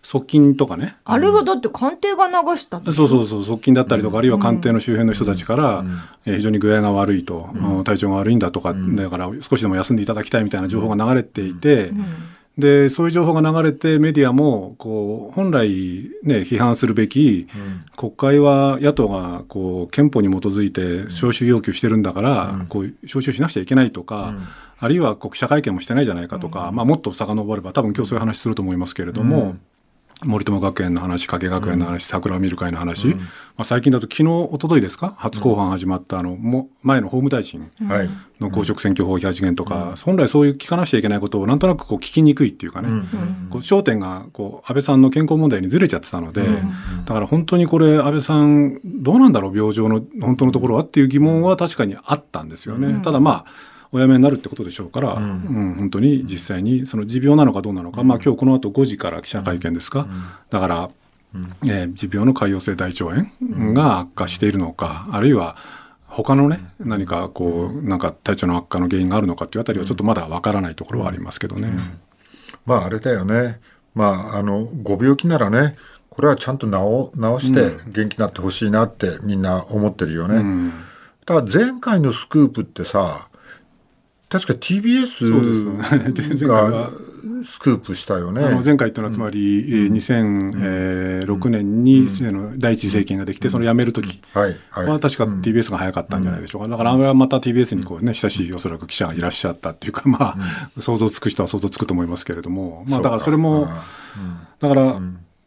側近とかね。あれはだって官邸が流したそうそうそう、側近だったりとか、あるいは官邸の周辺の人たちから、え非常に具合が悪いと、体調が悪いんだとか、だから少しでも休んでいただきたいみたいな情報が流れていて、でそういう情報が流れてメディアもこう本来、ね、批判するべき、国会は野党がこう憲法に基づいて招集要求してるんだから、こう招集しなくちゃいけないとか、あるいは記者会見もしてないじゃないかとか、うん、まあ、もっと遡れば多分今日そういう話すると思いますけれども。森友学園の話、加計学園の話、桜を見る会の話、うん、まあ、最近だと昨日一昨日ですか、初公判始まったあの、も前の法務大臣の公職選挙法違反事件とか、うん、本来そういう聞かなくちゃいけないことをなんとなくこう聞きにくいっていうかね、うん、こう焦点がこう安倍さんの健康問題にずれちゃってたので、だから本当にこれ、安倍さん、どうなんだろう、病状の本当のところはっていう疑問は確かにあったんですよね。ただまあお辞めになるってことでしょうから、うん、うん、本当に実際にその持病なのかどうなのか、うん、まあ今日この後5時から記者会見ですか、だから、えー、持病の潰瘍性大腸炎が悪化しているのか、あるいは他のね何かこうなんか体調の悪化の原因があるのかっていうあたりはちょっとまだわからないところはありますけどね。まああれだよね。まああのご病気ならねこれはちゃんと治して元気になってほしいなってみんな思ってるよね。うん、だ前回のスクープってさ確か TBS がスクープしたよね。前回というのはつまり、2006年に、第一次政権ができて、その辞める時は確か TBS が早かったんじゃないでしょうか。だからあれはまた TBS にこうね親しいおそらく記者がいらっしゃったっていうかまあ、想像つく人は想像つくと思いますけれども、まあだからそれもだから。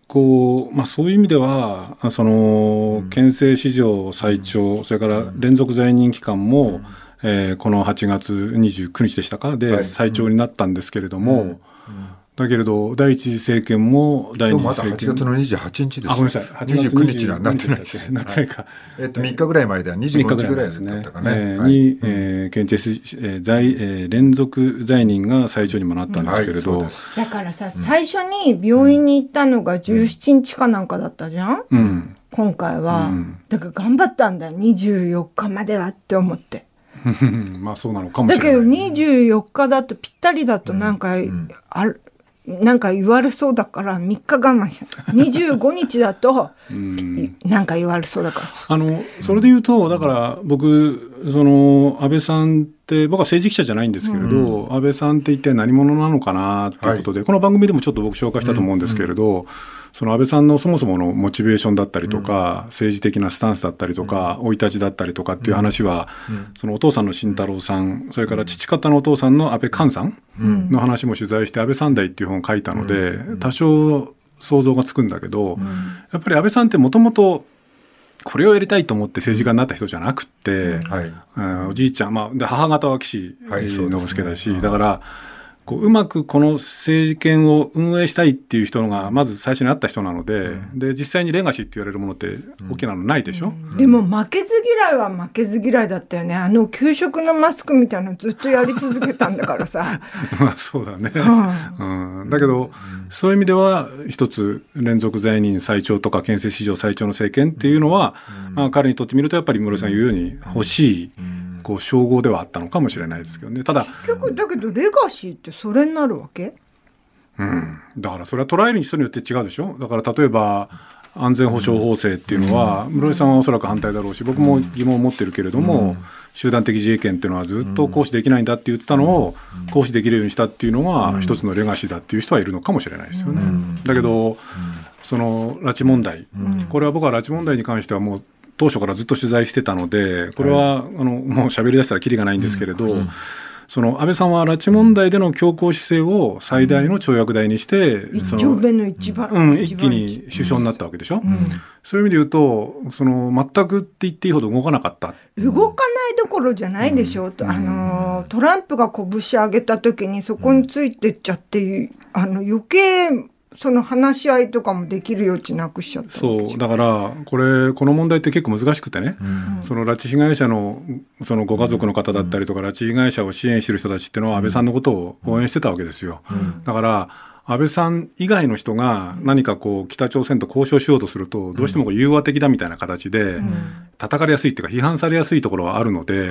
こうまあ、そういう意味ではその、憲政史上最長、それから連続在任期間も、えー、この8月29日でしたかで最長になったんですけれども、はいうんだけれど、第一次政権も第二次政権。今まだ8月の28日です、ね。あ、ごめんなさい。29日にはなってないです。なってないか。えっと、3日ぐらい前では25日ぐらいだったかね。ねはい、に、えー、検定し、えー在えー、連続罪人が最長にもなったんですけれど。うんはい、だからさ、最初に病院に行ったのが17日かなんかだったじゃん、うん、今回は、うん、だから頑張ったんだよ。24日まではって思って。まあそうなのかもだけど24日だとぴったりだとなんか、うんうん、あるなんか言われそうだから3日我慢しち25 日だとなんか言われそうだからあのそれで言うとだから僕その安倍さんって僕は政治記者じゃないんですけれど、うん、安倍さんって一体何者なのかなっていうことで、はい、この番組でもちょっと僕紹介したと思うんですけれど、うんうんその安倍さんのそもそものモチベーションだったりとか、政治的なスタンスだったりとか生い立ちだったりとかっていう話は、そのお父さんの慎太郎さんそれから父方のお父さんの安倍寛さんの話も取材して「安倍三代」っていう本を書いたので、多少想像がつくんだけど、やっぱり安倍さんってもともとこれをやりたいと思って政治家になった人じゃなくて、うんはい、おじいちゃん、まあ、母方は岸信介だし、はいね、だから。こううまくこの政治権を運営したいっていう人がまず最初にあった人なのでうん、で実際にレガシーって言われるものって大きなのないでしょ、うんうん、でも負けず嫌いは負けず嫌いだったよねあの給食のマスクみたいなのずっとやり続けたんだからさ まあそうだね、うんだけどそういう意味では一つ連続在任最長とか憲政史上最長の政権っていうのは、まあ、彼にとってみるとやっぱり室井さん言うように欲しい。こう称号ではあったのかもしれないですけどねただ結局だけどレガシーってそれになるわけうん、だからそれは捉える人によって違うでしょだから例えば安全保障法制っていうのは、室井さんはおそらく反対だろうし僕も疑問を持ってるけれども、集団的自衛権っていうのはずっと行使できないんだって言ってたのを行使できるようにしたっていうのは、一つのレガシーだっていう人はいるのかもしれないですよね。だけどその拉致問題、これは僕は拉致問題に関してはもう当初からずっと取材してたのでこれは、はい、あのもう喋りだしたらきりがないんですけれど、うん、その安倍さんは拉致問題での強硬姿勢を最大の跳躍台にして、の一気に首相になったわけでしょ、うん、そういう意味で言うとその全くって言っていいほど動かなかった動かないどころじゃないでしょう、うん、あのトランプが拳上げた時にそこについてっちゃって、あの余計その話し合いとかもできる余地なくしちゃったそうだからこれこの問題って結構難しくてね、うん、その拉致被害者のそのご家族の方だったりとか、うん、拉致被害者を支援してる人たちっていうのは安倍さんのことを応援してたわけですよ、うん、だから安倍さん以外の人が何かこう北朝鮮と交渉しようとするとどうしても融和的だみたいな形で叩かれやすいっていうか批判されやすいところはあるので。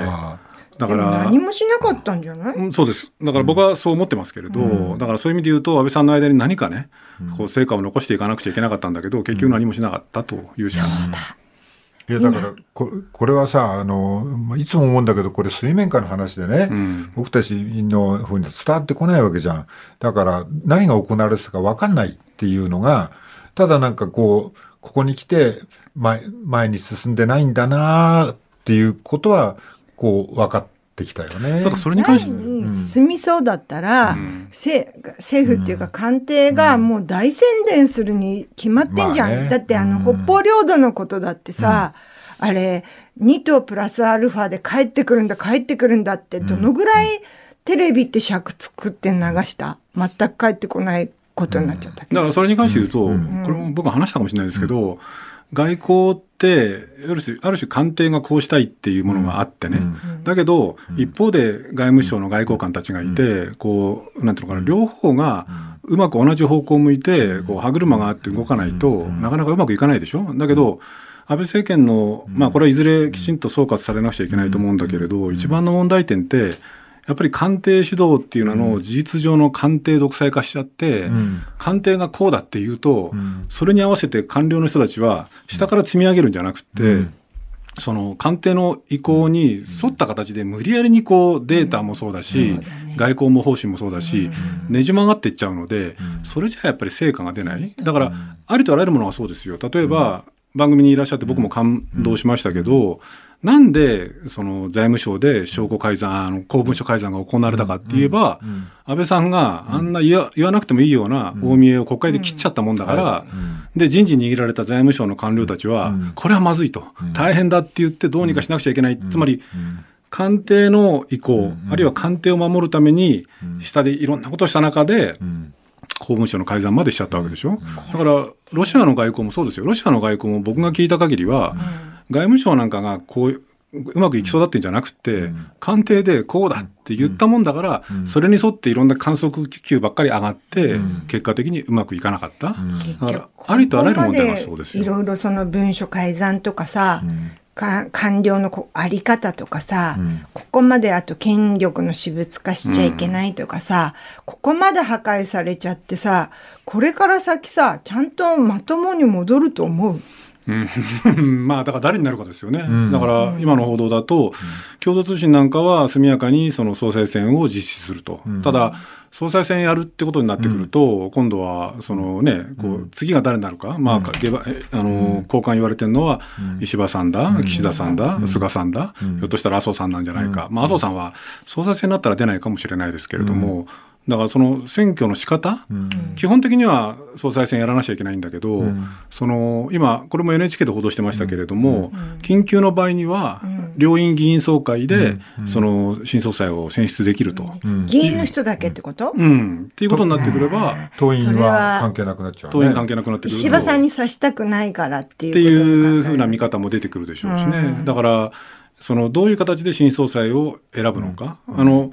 だから何もしなかったんじゃない、うん、そうですだから僕はそう思ってますけれど、うん、だからそういう意味で言うと安倍さんの間に何かね、うん、こう成果を残していかなくちゃいけなかったんだけど結局何もしなかったというしかない。いやだからここれはさあの、いつも思うんだけどこれ水面下の話でね、うん、僕たちのふうに伝わってこないわけじゃんだから何が行われてたか分かんないっていうのがただなんかこうここに来て前前に進んでないんだなっていうことはこう分かってきたよね。ただそれに関して、うん、住みそうだったら、うん、政府っていうか官邸がもう大宣伝するに決まってんじゃん。まあね、だってあの北方領土のことだってさ、あれ2頭プラスアルファで帰ってくるんだ帰ってくるんだってどのぐらいテレビって尺作って流した全く帰ってこないことになっちゃった、うん、だからそれに関して言うと、うん、これも僕話したかもしれないですけど、うん外交ってある種ある種官邸がこうしたいっていうものがあってね、うん、だけど、うん、一方で外務省の外交官たちがいて、うん、こうなんていうのかな両方がうまく同じ方向を向いてこう歯車があって動かないと、なかなかうまくいかないでしょだけど、安倍政権の、まあ、これはいずれきちんと総括されなくちゃいけないと思うんだけれど、一番の問題点ってやっぱり官邸主導っていうのの事実上の官邸独裁化しちゃって、うん、官邸がこうだっていうと、うん、それに合わせて官僚の人たちは下から積み上げるんじゃなくて、うん、その官邸の意向に沿った形で無理やりにこうデータもそうだし、外交も方針もそうだし、ねじ曲がっていっちゃうので、それじゃやっぱり成果が出ない。だから、ありとあらゆるものはそうですよ。例えば、番組にいらっしゃって僕も感動しましたけど、なんでその財務省で証拠改ざんあの公文書改ざんが行われたかって言えば、安倍さんがあんな言わ,、なくてもいいような大見えを国会で切っちゃったもんだから、で人事握られた財務省の官僚たちは、これはまずいと、大変だって言ってどうにかしなくちゃいけない、つまり、官邸の意向、あるいは官邸を守るために下でいろんなことをした中で、公文書の改ざんまでしちゃったわけでしょ、だからロシアの外交もそうですよロシアの外交も僕が聞いた限りは、外務省なんかがこううまくいきそうだってんじゃなくて、うん、官邸でこうだって言ったもんだから、うん、それに沿っていろんな観測気球ばっかり上がって、うん、結果的にうまくいかなかった、だからありとあらゆる問題がそうですよ。いろいろその文書改ざんとかさ、か官僚のこあり方とかさ、うん、ここまであと権力の私物化しちゃいけないとかさ、うん、ここまで破壊されちゃってさこれから先さちゃんとまともに戻ると思ううん、まあだから誰になるかですよね、うん、だから今の報道だと、共同通信なんかは速やかにその総裁選を実施すると、うん、ただ総裁選やるってことになってくると、今度はその、ね、こう次が誰になるか、まあ、あの交換言われてるのは、石破さんだ、岸田さんだ、菅さんだ、ひょっとしたら麻生さんなんじゃないか、まあ、麻生さんは総裁選になったら出ないかもしれないですけれども。だからその選挙の仕方、うん、基本的には総裁選やらなきゃいけないんだけど、うん、その今これも NHK で報道してましたけれども、うん、緊急の場合には、両院議員総会で、その新総裁を選出できると、議員の人だけってこと、うんっていうことになってくれば党員は関係なくなっちゃう、ね、党員関係なくなってくる石破さんにさしたくないからっていうっていうふうな見方も出てくるでしょうしね、だからそのどういう形で新総裁を選ぶのか、あの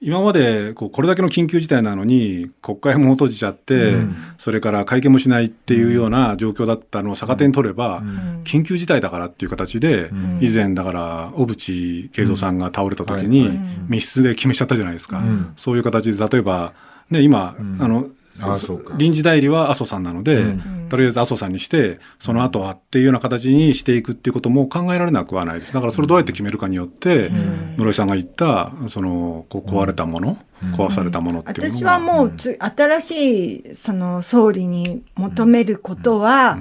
今までこうこれだけの緊急事態なのに国会も閉じちゃって、うん、それから会見もしないっていうような状況だったのを逆手に取れば、うん、緊急事態だからっていう形で、うん、以前だから小渕恵三さんが倒れた時に密室で決めちゃったじゃないですか、そういう形で例えば、ね、今、あの臨時代理は麻生さんなので、うん、とりあえず麻生さんにして、その後はっていうような形にしていくっていうことも考えられなくはないです。だからそれどうやって決めるかによって、室井さんが言った、その、こう壊れたもの、壊されたものっていうのは。私はもう新しい、その、総理に求めることは、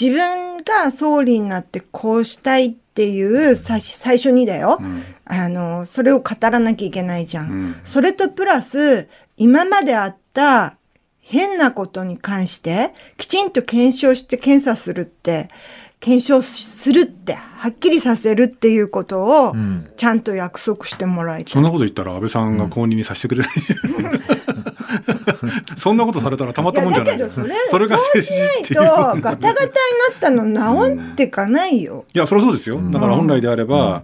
自分が総理になってこうしたいっていう最初にだよ、うん、あのそれを語らなきゃいけないじゃん、うん、それとプラス今まであった変なことに関してきちんと検証して検査するって検証するってはっきりさせるっていうことをちゃんと約束してもらいたい、うん、そんなこと言ったら安倍さんが公認にさせてくれない、うん、そんなことされたらたまったもんじゃないだけどそれそれがそうしないとガタガタになったの治っていかないよ、いやそりゃそうですよだから本来であれば、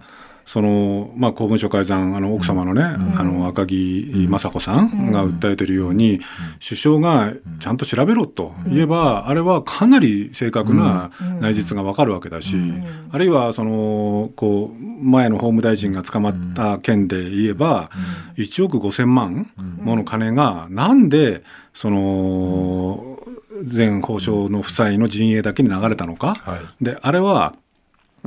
その、まあ、公文書改ざん、あの、奥様のね、うん、あの、赤木雅子さんが訴えてるように、うん、首相がちゃんと調べろと言えば、うん、あれはかなり正確な内実がわかるわけだし、あるいは、その、こう、前の法務大臣が捕まった件で言えば、1億5000万もの金が、なんで、その、前法相の夫妻の陣営だけに流れたのか。はい、で、あれは、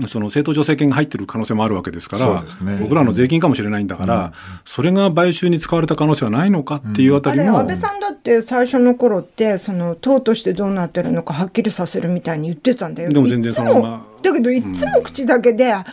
その政党助成金が入ってる可能性もあるわけですから、ね、僕らの税金かもしれないんだから、うん、それが買収に使われた可能性はないのかっていうあたりも、うん、安倍さんだって最初の頃ってその党としてどうなってるのかはっきりさせるみたいに言ってたんだよでも全然そのままだけどいつも口だけで、あ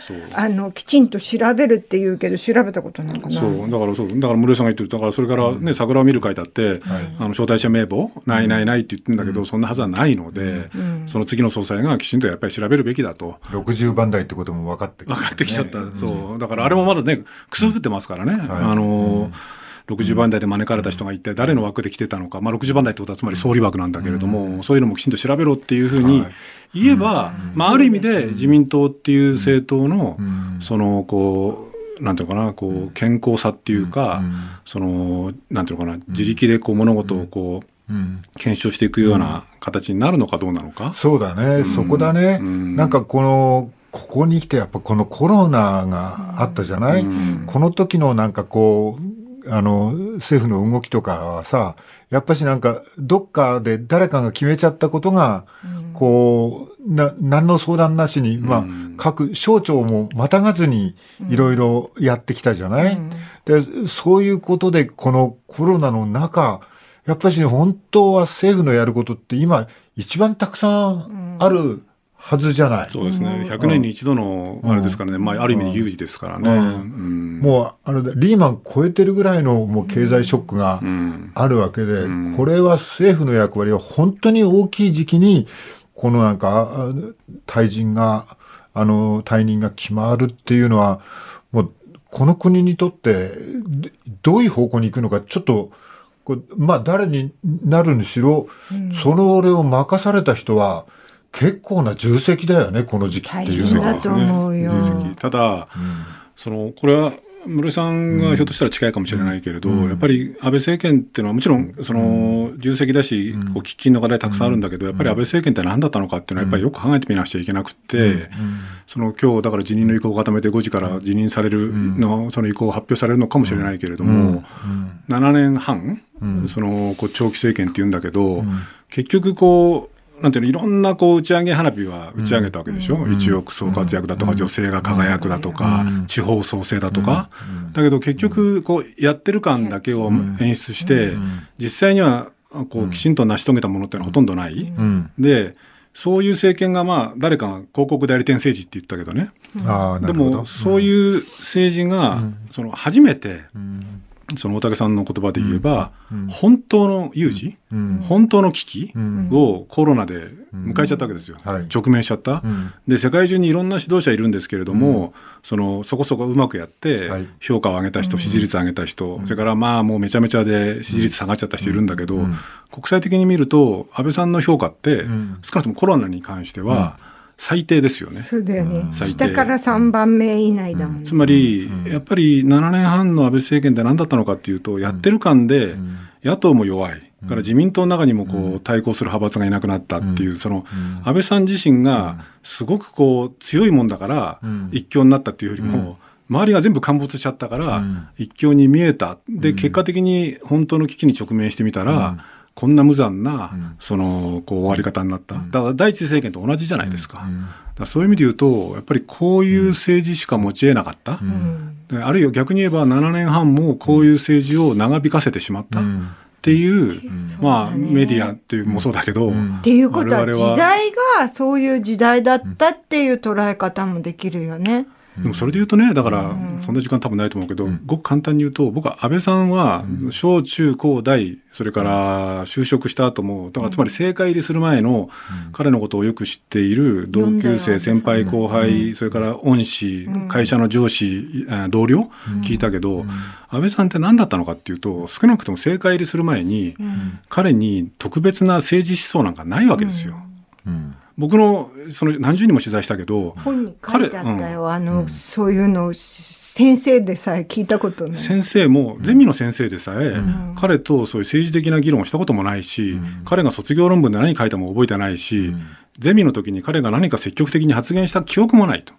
のきちんと調べるっていうけど調べたことなんかなそうだからそうだから室井さんが言ってるだからそれからね、桜を見る会だって、あの招待者名簿ないないないって言ってるんだけど、そんなはずはないので、その次の総裁がきちんとやっぱり調べるべきだと60番台ってことも分かってき,、分かってきちゃった、そうだからあれもまだねくすぶってますからね、あの、60番台で招かれた人が一体誰の枠で来てたのか、まあ、60番台ってことはつまり総理枠なんだけれども、そういうのもきちんと調べろっていうふうに言えば、まあ、ある意味で自民党っていう政党の、そのこうなんていうかなこう健康さっていうか、そのなんていうのかな自力でこう物事をこう、検証していくような形になるのかどうなのか、そうだね、そこだね、なんかこのここに来てやっぱこのコロナがあったじゃない、この時のなんかこうあの、政府の動きとかはさ、やっぱしなんか、どっかで誰かが決めちゃったことが、こう、な、何の相談なしに、まあ、各省庁もまたがずに、いろいろやってきたじゃない、で、そういうことで、このコロナの中、やっぱし、ね、本当は政府のやることって今、一番たくさんある、はずじゃない。そうですね。100年に一度の、あれですからね、うん、まあ、ある意味で有事ですからね。もう、あれリーマン超えてるぐらいのもう経済ショックがあるわけで、これは政府の役割は本当に大きい時期に、このなんか、退陣が、あの、退任が決まるっていうのは、もう、この国にとって、どういう方向に行くのか、ちょっと、まあ、誰になるにしろ、その俺を任された人は、結構な重責だよねこの時期っていうのは。ね、ただ、うん、そのこれは室井さんがひょっとしたら近いかもしれないけれど、うん、やっぱり安倍政権っていうのはもちろんその重責だし、こう喫緊の課題たくさんあるんだけど、やっぱり安倍政権って何だったのかっていうのはやっぱりよく考えてみなくちゃいけなくて、うん、その今日だから辞任の意向を固めて5時から辞任されるの、その意向を発表されるのかもしれないけれども、7年半、そのこう長期政権っていうんだけど、結局こうなんていうのいろんなこう打ち上げ花火は打ち上げたわけでしょ、うん、一億総活躍だとか、女性が輝くだとか、地方創生だとか、だけど結局こうやってる感だけを演出して、実際にはこうきちんと成し遂げたものっていうのはほとんどない、でそういう政権がまあ誰かが広告代理店政治って言ったけどね、でもそういう政治がその初めて、その大竹さんの言葉で言えば、うん、本当の有事、うん、本当の危機をコロナで迎えちゃったわけですよ、うんはい、直面しちゃった、で世界中にいろんな指導者いるんですけれども、そのそこそこうまくやって、評価を上げた人、支持率上げた人、それからまあもうめちゃめちゃで支持率下がっちゃった人いるんだけど、国際的に見ると安倍さんの評価って、少なくともコロナに関しては、うん最低ですよね。そうだよね。下から3番目以内だもん、ねつまり、やっぱり7年半の安倍政権って何だったのかっていうと、やってる間で、野党も弱い。から自民党の中にもこう対抗する派閥がいなくなったっていう、その安倍さん自身がすごくこう強いもんだから一強になったっていうよりも、周りが全部陥没しちゃったから一強に見えた。で、結果的に本当の危機に直面してみたら、こんな無残な、そのこう終わり方になった、だから第一次政権と同じじゃないですか,、だからそういう意味で言うとやっぱりこういう政治しか持ちえなかった、あるいは逆に言えば7年半もこういう政治を長引かせてしまった。っていう、うんまあメディアっていうもそうだけど、うん、っていうことは時代がそういう時代だったっていう捉え方もできるよね。うんでもそれで言うとねだからそんな時間多分ないと思うけど、ごく簡単に言うと僕は安倍さんは小中高大それから就職した後もだからつまり政界入りする前の彼のことをよく知っている同級生先輩後輩それから恩師会社の上司同僚聞いたけど安倍さんって何だったのかっていうと少なくとも政界入りする前に彼に特別な政治思想なんかないわけですよ。うん僕のその何十人も取材したけど本に書いてあったよ、の、そういうの先生でさえ聞いたことない先生もゼミの先生でさえ、うん、彼とそういう政治的な議論をしたこともないし、彼が卒業論文で何書いたも覚えてないし、ゼミの時に彼が何か積極的に発言した記憶もないと。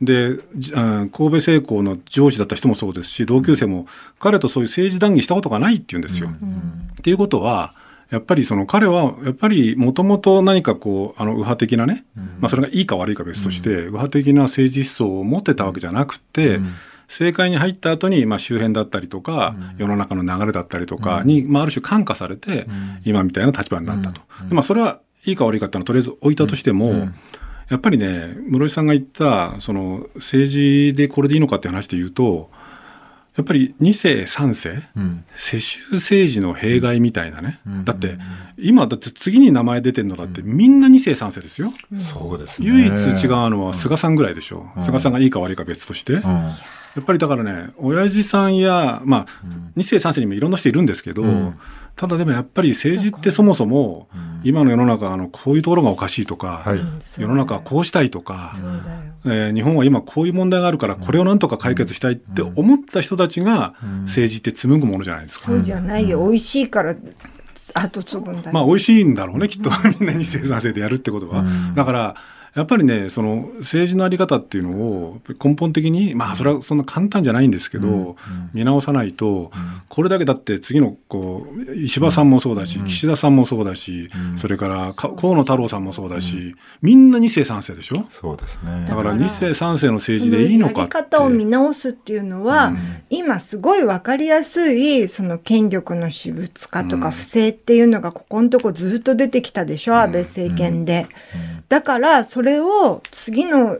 で、神戸製鋼の上司だった人もそうですし同級生も彼とそういう政治談義したことがないって言うんですよ。っていうことはやっぱりその彼は、やっぱりもともと何かこう、あの右派的なね、うん、まあそれがいいか悪いか別として、うん、右派的な政治思想を持ってたわけじゃなくて、うん政界に入った後に、まあ、周辺だったりとか、世の中の流れだったりとかに、まあ、ある種感化されて、今みたいな立場になったと。まあ、それはいいか悪いかっていうのはとりあえず置いたとしても、やっぱりね室井さんが言ったその政治でこれでいいのかって話で言うとやっぱり二世三世、うん、世襲政治の弊害みたいなね、うん、だって、うん、今だって次に名前出てるのだってみんな2世3世ですよ、そうですね、唯一違うのは菅さんぐらいでしょ、うん、菅さんがいいか悪いか別として、やっぱりだからね親父さんやまあ2世3世にもいろんな人いるんですけど、ただでもやっぱり政治ってそもそも今の世の中あのこういうところがおかしいとか、はい、世の中はこうしたいとか、えー、日本は今こういう問題があるからこれをなんとか解決したいって思った人たちが政治って紡ぐものじゃないですか。そうじゃないよ、美味しいから後継ぐんだまあ美味しいんだろうねきっと みんなに生産性でやるってことは。だからやっぱりねその政治のあり方っていうのを根本的にまあそれはそんな簡単じゃないんですけど、うんうん、見直さないと、これだけだって次のこう石破さんもそうだし、岸田さんもそうだし、それから河野太郎さんもそうだし、みんな2世3世でしょそうです、ね、だから2世3世の政治でいいのかって。方を見直すっていうのは、今すごい分かりやすいその権力の私物化とか不正っていうのがここのとこずっと出てきたでしょ、安倍政権で。だからそれれを次の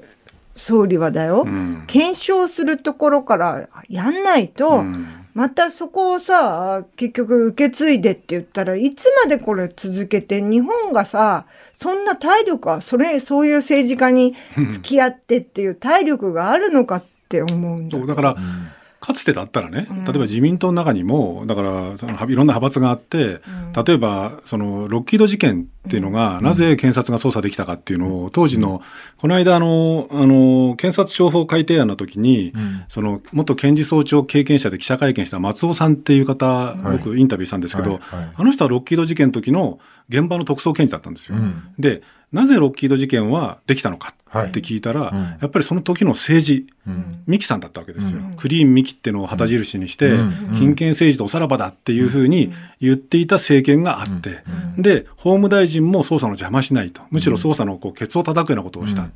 総理はだよ、うん、検証するところからやんないと、うん、またそこをさ結局受け継いでって言ったらいつまでこれ続けて日本がさそんな体力はそれそういう政治家に付き合ってっていう体力があるのかって思うんだだから、うんかつてだったらね、例えば自民党の中にもだからそのいろんな派閥があって、うん、例えばそのロッキード事件っていうのが、うん、なぜ検察が捜査できたかっていうのを当時のこの間あのあの検察庁法改定案の時に、その元検事総長経験者で記者会見した松尾さんっていう方、僕インタビューしたんですけど、はいはいはい、あの人はロッキード事件の時の現場の特捜検事だったんですよ。でなぜロッキード事件はできたのかって聞いたら、はいうん、やっぱりその時の政治、うん、さんだったわけですよ、うん、クリーン三木ってのを旗印にして、金権政治とおさらばだっていうふうに言っていた政権があって、で法務大臣も捜査の邪魔しないとむしろ捜査のこうケツを叩くようなことをした、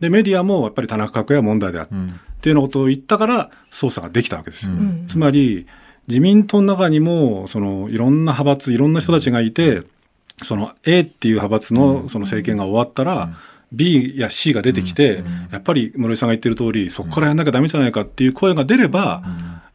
でメディアもやっぱり田中角栄は問題であった、っていうようなことを言ったから捜査ができたわけですよ。つまり自民党の中にもそのいろんな派閥いろんな人たちがいて、その A っていう派閥のその政権が終わったら、B や C が出てきて、やっぱり室井さんが言ってる通り、そこからやんなきゃダメじゃないかっていう声が出れば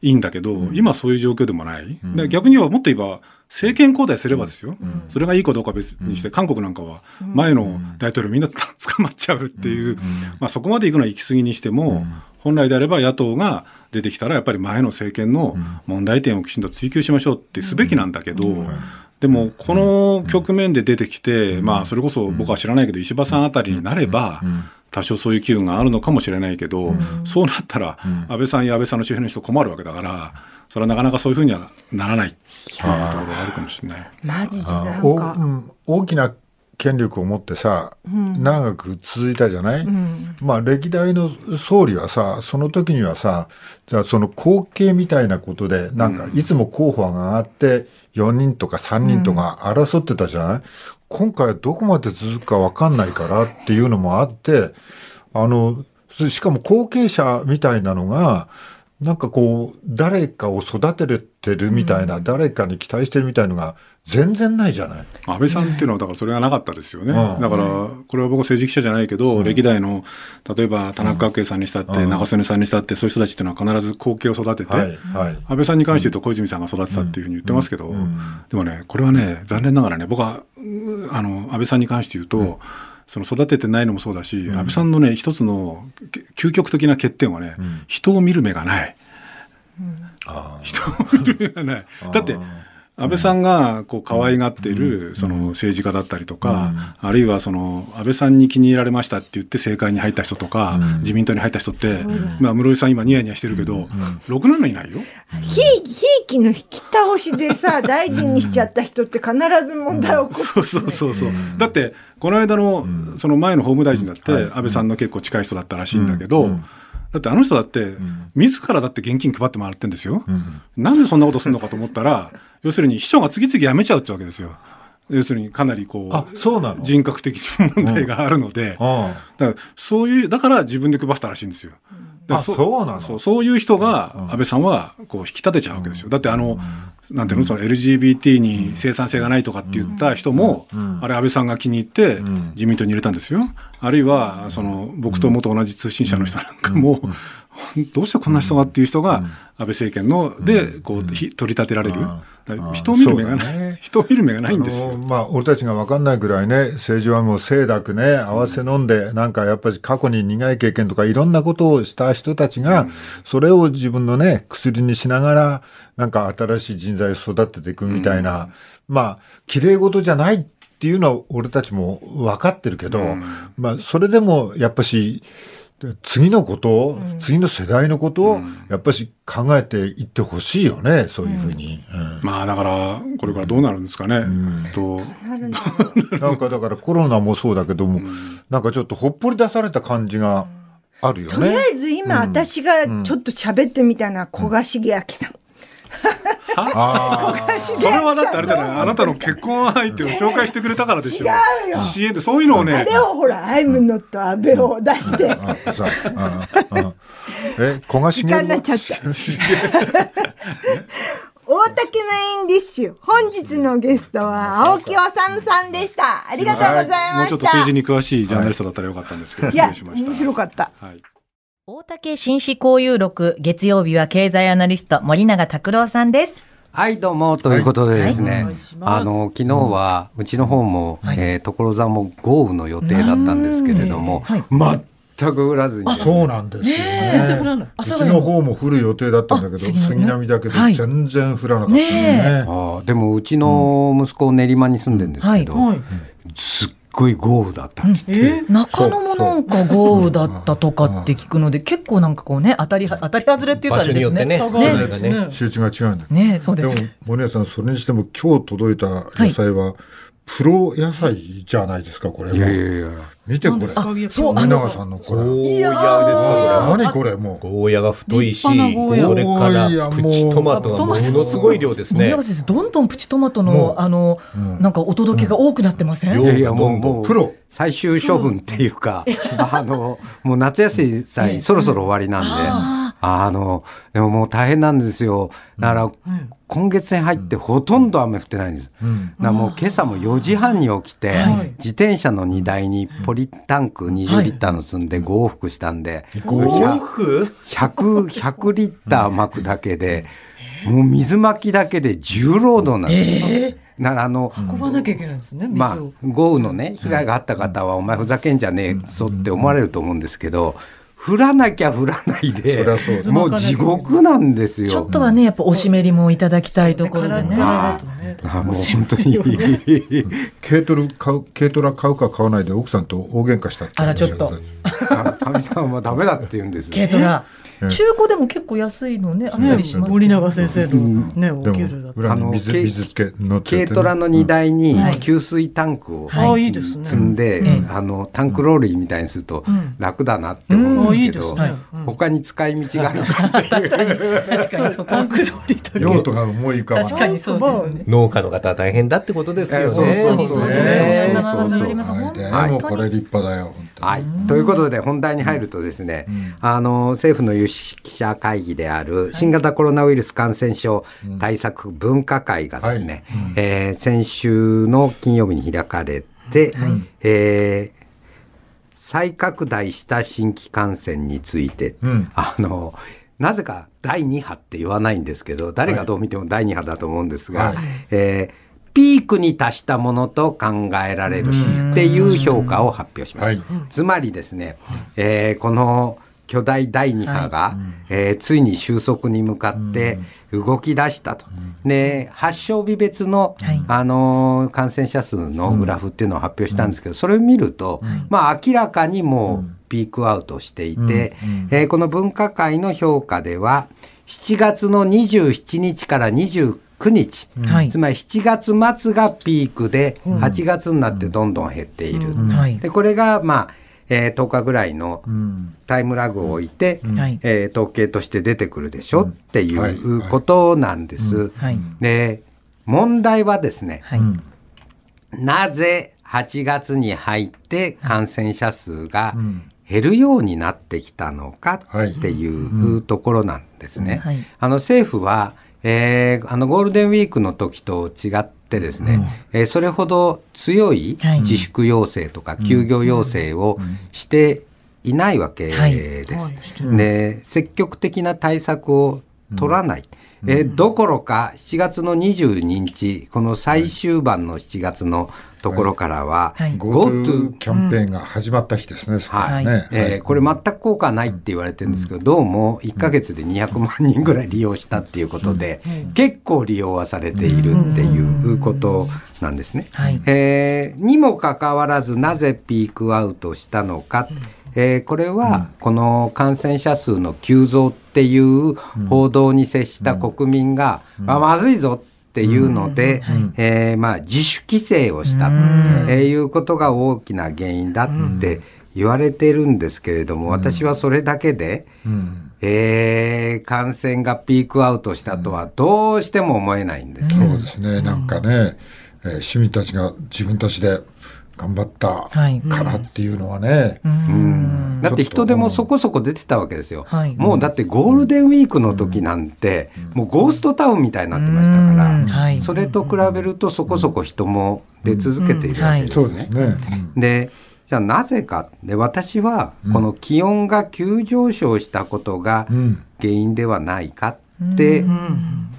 いいんだけど、今そういう状況でもない。で逆に言えばもっと言えば、政権交代すればですよ、それがいいかどうか別にして、韓国なんかは前の大統領みんな 捕まっちゃうっていう、まあ、そこまで行くのは行き過ぎにしても、本来であれば野党が出てきたらやっぱり前の政権の問題点をきちんと追及しましょうってすべきなんだけど、でもこの局面で出てきて、まあ、それこそ僕は知らないけど石破さんあたりになれば、多少そういう機運があるのかもしれないけど、そうなったら安倍さんや安倍さんの周辺の人困るわけだから。それはなかなかそういうふうにはならないっていうところがあるかもしれない。マジでなんか大きな権力を持ってさ、うん、長く続いたじゃない、うん、まあ歴代の総理はさその時にはさじゃあその後継みたいなことでなんかいつも候補が上がって4人とか3人とか争ってたじゃない、うん、今回どこまで続くか分かんないからっていうのもあってあのしかも後継者みたいなのがなんかこう誰かを育ててるみたいな、誰かに期待してるみたいなのが全然ないじゃない安倍さんっていうのはだからそれがなかったですよね、だからこれは僕政治記者じゃないけど、うん、歴代の例えば田中角栄さんにしたって、うん、中曽根さんにしたってそういう人たちっていうのは必ず後継を育てて、はいはい、安倍さんに関して言うと小泉さんが育てたっていうふうに言ってますけど、でもねこれはね残念ながらね僕はあの安倍さんに関して言うと、その育ててないのもそうだし、安倍さんのね一つの究極的な欠点はね、人を見る目がない、人を見る目がないだって安倍さんがこう可愛がっているその政治家だったりとか、あるいはその安倍さんに気に入られましたって言って政界に入った人とか、自民党に入った人って、まあ、室井さん今ニヤニヤしてるけど、ろくないないよ。ひいひいきの引き倒しでさ 大臣にしちゃった人って必ず問題起こる、そうそうそうだってこの間のその前の法務大臣だって安倍さんの結構近い人だったらしいんだけど。だってあの人だって、自らだって現金配ってもらってんですよ、うん、なんでそんなことするのかと思ったら 要するに秘書が次々辞めちゃうってわけですよ要するにかなりこう人格的問題があるので、うん、だからそういうだから自分で配ったらしいんですよ。だそうなのそうそういう人が安倍さんはこう引き立てちゃうわけですよ。だってあの、なんていうの、その LGBT に生産性がないとかって言った人も、あれ安倍さんが気に入って自民党に入れたんですよ。あるいは、その、僕と元同じ通信社の人なんかも、どうしてこんな人がっていう人が安倍政権のでこう取り立てられる。人を見る目がない、ね、人を見る目がないんですよ。まあ、俺たちが分かんないぐらいね、政治はもう清濁ね、合わせ飲んで、うん、なんかやっぱり過去に苦い経験とかいろんなことをした人たちが、うん、それを自分のね、薬にしながら、なんか新しい人材を育てていくみたいな、うん、まあ、綺麗事じゃないっていうのは俺たちも分かってるけど、まあ、それでもやっぱし、で次のこと、うん、次の世代のことを、やっぱり考えていってほしいよね、そういうふうに、うん、まあだから、これからどうなるんですかね。と なんかだからコロナもそうだけども、なんかちょっとほっぽり出された感じがあるよね。とりあえず今、私がちょっと喋ってみたのは、古賀茂明さん。それはだってあれじゃないあなたの結婚相手を 紹介してくれたからでしょ違うよ CN ってそういうのをねあれをほら「アイムノットアベを出してえ小賀しになっちゃった 大竹のインディッシュ本日のゲストは青木治さんでしたありがとうございました、はい、もうちょっと政治に詳しいジャーナリストだったらよかったんですけど、はい、失礼しました面白かった、はい大竹紳士交友録、月曜日は経済アナリスト、森永拓郎さんです。はいどうもということでですね、はい、あの昨日はうちの方も、うん、えー、所沢も豪雨の予定だったんですけれども、はい、全く降らずに、そうなんですよ、ね、全然降らないうちの方も降る予定だったんだけど杉並だけど全然降らなかったですねはいね、あでもうちの息子練馬に住んでるんですけど、うんはい、すっごい豪雨だったっって、うん、中野もなんか豪雨だったとかって聞くので、結構なんかこうね当たり当たり外れっていうかあれですねねね周知が違うんだけど、ね、でも、でも森谷さんそれにしても今日届いた野菜は、はい、プロ野菜じゃないですかこれは。いやいやいや見てこれ。そう、永さんのこれ。ゴーヤーですか、これ。何これ、もう。ゴーヤが太いし、それからプチトマトがものすごい量ですね。どんどんプチトマトの、あの、なんかお届けが多くなってませんいやいや、もう、プロ。最終処分っていうか、あの、もう夏休みさえそろそろ終わりなんで、あの、でももう大変なんですよ。だから、今月に入ってほとんど雨降ってないんです。もう今朝も4時半に起きて、自転車の荷台にポリリタンク20リッターの積んで5往復したんで、五往復 100, リッター巻くだけでもう水巻きだけで重労働なんです。えーら、あの運ばなきゃいけないんですね、まあ、豪雨のね被害があった方は、お前ふざけんじゃねえぞって思われると思うんですけど。降らなきゃ降らないで、もう地獄なんですよ。ちょっとはね、やっぱお湿りもいただきたいところでね。あもう本当に 軽トラ買う軽トラ買うか買わないで奥さんと大喧嘩したあらちょっとかみさんはダメだって言うんです軽トラ中古でも結構安いのねあったりします、森永先生のね、お給料だったあの軽トラの荷台に給水タンクを積んで、あのタンクローリーみたいにすると楽だなって思うんですけど、他に使い道があるか 確かに確かにタンクローリーと用途が思い浮かば確かにそうですね農家の方は大変だってことですよね。そうですはい、これ立派だよ。はい、ということで本題に入るとですね、あの政府の有識者会議である新型コロナウイルス感染症対策分科会がですね、え先週の金曜日に開かれて、え再拡大した新規感染について、あのなぜか第2波って言わないんですけど誰がどう見ても第2波だと思うんですが、はい、えー、ピークに達したものと考えられるっていう評価を発表しました。はい、つまりですね、えー、この巨大第2波が、はい、えー、ついに収束に向かって動き出したと、で発症日別の,、あのー、感染者数のグラフっていうのを発表したんですけど、それを見ると、まあ、明らかにもうピークアウトしていて、うんうん、えー、この分科会の評価では7月の27日から29日、うん、つまり7月末がピークで、う8月になってどんどん減っている。でこれがまあえー、10日ぐらいのタイムラグを置いて、うん、えー、統計として出てくるでしょ、うん、っていうことなんです。で問題はですね、はい、なぜ8月に入って感染者数が減るようになってきたのかっていうところなんですね。あの政府は、えー、あのゴールデンウィークの時と違ってですね、うん、えー、それほど強い自粛要請とか休業要請をしていないわけです。で積極的な対策を取らない、えどころか7月の22日この最終版の7月のところからは、GoTo キャンペーンが始まった日ですね、はいねえこれ全く効果ないって言われてるんですけど、どうも1か月で200万人ぐらい利用したっていうことで、結構利用はされているっていうことなんですね。はい、えー、にもかかわらずなぜピークアウトしたのか。うんえー、これはこの感染者数の急増っていう報道に接した国民が、あ、まずいぞっていうので、えー、まあ、自主規制をしたということが大きな原因だって言われてるんですけれども、私はそれだけで、えー、感染がピークアウトしたとはどうしても思えないんです、そうですねなんかね、えー、市民たちが自分たちで頑張ったからっていうのはね、うん、だって人でもそこそこ出てたわけですよ、はい、もうだってゴールデンウィークの時なんて、もうゴーストタウンみたいになってましたから、はい、それと比べるとそこそこ人も出続けているわけですね。でじゃあなぜかで私はこの気温が急上昇したことが原因ではないかって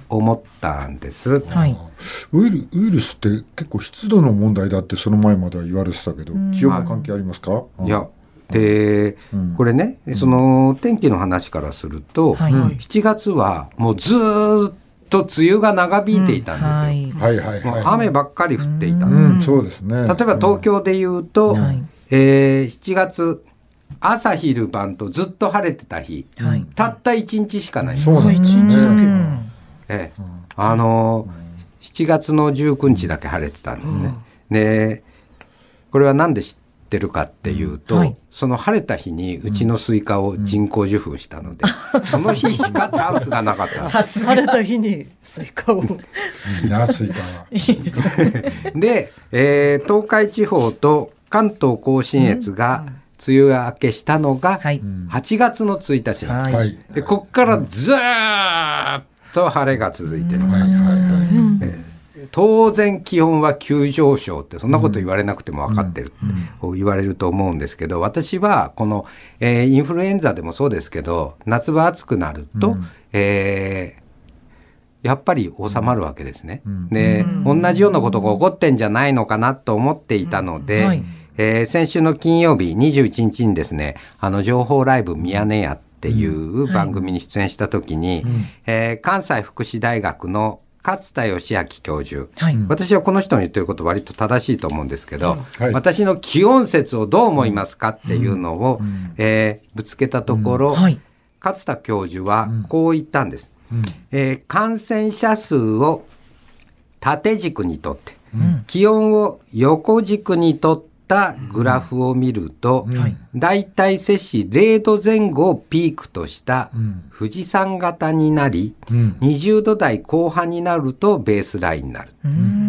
思ったんです、はい、ウイルウイルスって結構湿度の問題だってその前までは言われてたけど気温も関係ありますか、いやで、うん、これね、その天気の話からすると、うん、7月はもうずっと梅雨が長引いていたんですよ。はいはいはい、雨ばっかり降っていた、うんそうですね。例えば東京で言うと、うん、えー、7月朝昼晩とずっと晴れてた日、はい、たった1日しかない。そうなだ1日だけ。ええ、あの7月の19日だけ晴れてたんですね。でこれは何で知ってるかっていうと、はい、その晴れた日にうちのスイカを人工授粉したので、うんうん、その日しかチャンスがなかった晴れた日にスイカをいいなスイカは で、えー、東海地方と関東甲信越が梅雨明けしたのが8月の1日です、はい、でここからずっと晴れが続いてる感じ、えー、当然気温は急上昇ってそんなこと言われなくても分かってるって言われると思うんですけど私はこの、えー、インフルエンザでもそうですけど夏場暑くなると、うん、えーやっぱり収まるわけですね。うん、で、うん、同じようなことが起こってんじゃないのかなと思っていたので、うんはい、えー、先週の金曜日21日にですね、あの情報ライブミヤネ屋っっていう番組に出演した時に、うはい、えー、関西福祉大学の勝田義明教授、はい、私はこの人の言ってること割と正しいと思うんですけど、はい、私の気温説をどう思いますかっていうのを、うん、えー、ぶつけたところ、はい、勝田教授はこう言ったんです。うん、えー、感染者数を縦軸にとって、気温を横軸にとっったグラフを見ると、大体、接種。摂氏0度前後をピークとした富士山型になり、うん、20度台後半になるとベースラインになる。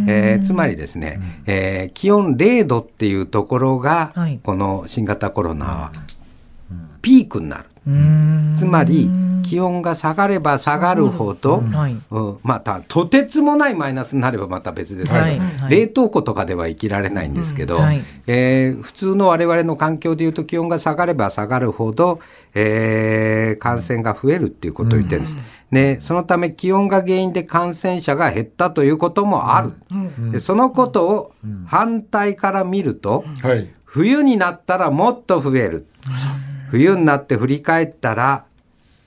えー、つまりですね、えー、気温0度っていうところが、この新型コロナはピークになる。つまり気温が下がれば下がるほど、うんまたとてつもないマイナスになればまた別ですけど、はい冷凍庫とかでは生きられないんですけど、えー、普通の我々の環境でいうと気温が下がれば下がるほど、えー、感染が増えるっていうことを言ってるんです。うんね、そのため気温が原因で感染者が減ったということもある、でそのことを反対から見ると、冬になったらもっと増える。冬になって振り返ったら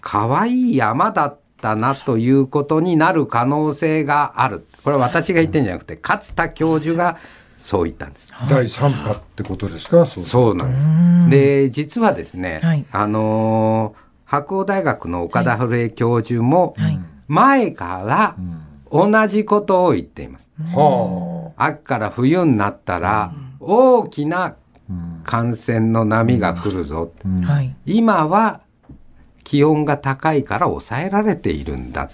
可愛い山だったなということになる可能性があるこれは私が言ってんじゃなくて勝田教授がそう言ったんです。第3波ってことですかそうなんですで実はですね、はい、あの白鴎大学の岡田春江教授も前から同じことを言っています。はあ、秋から冬になったら大きな感染の波が来るぞ、今は気温が高いから抑えられているんだ。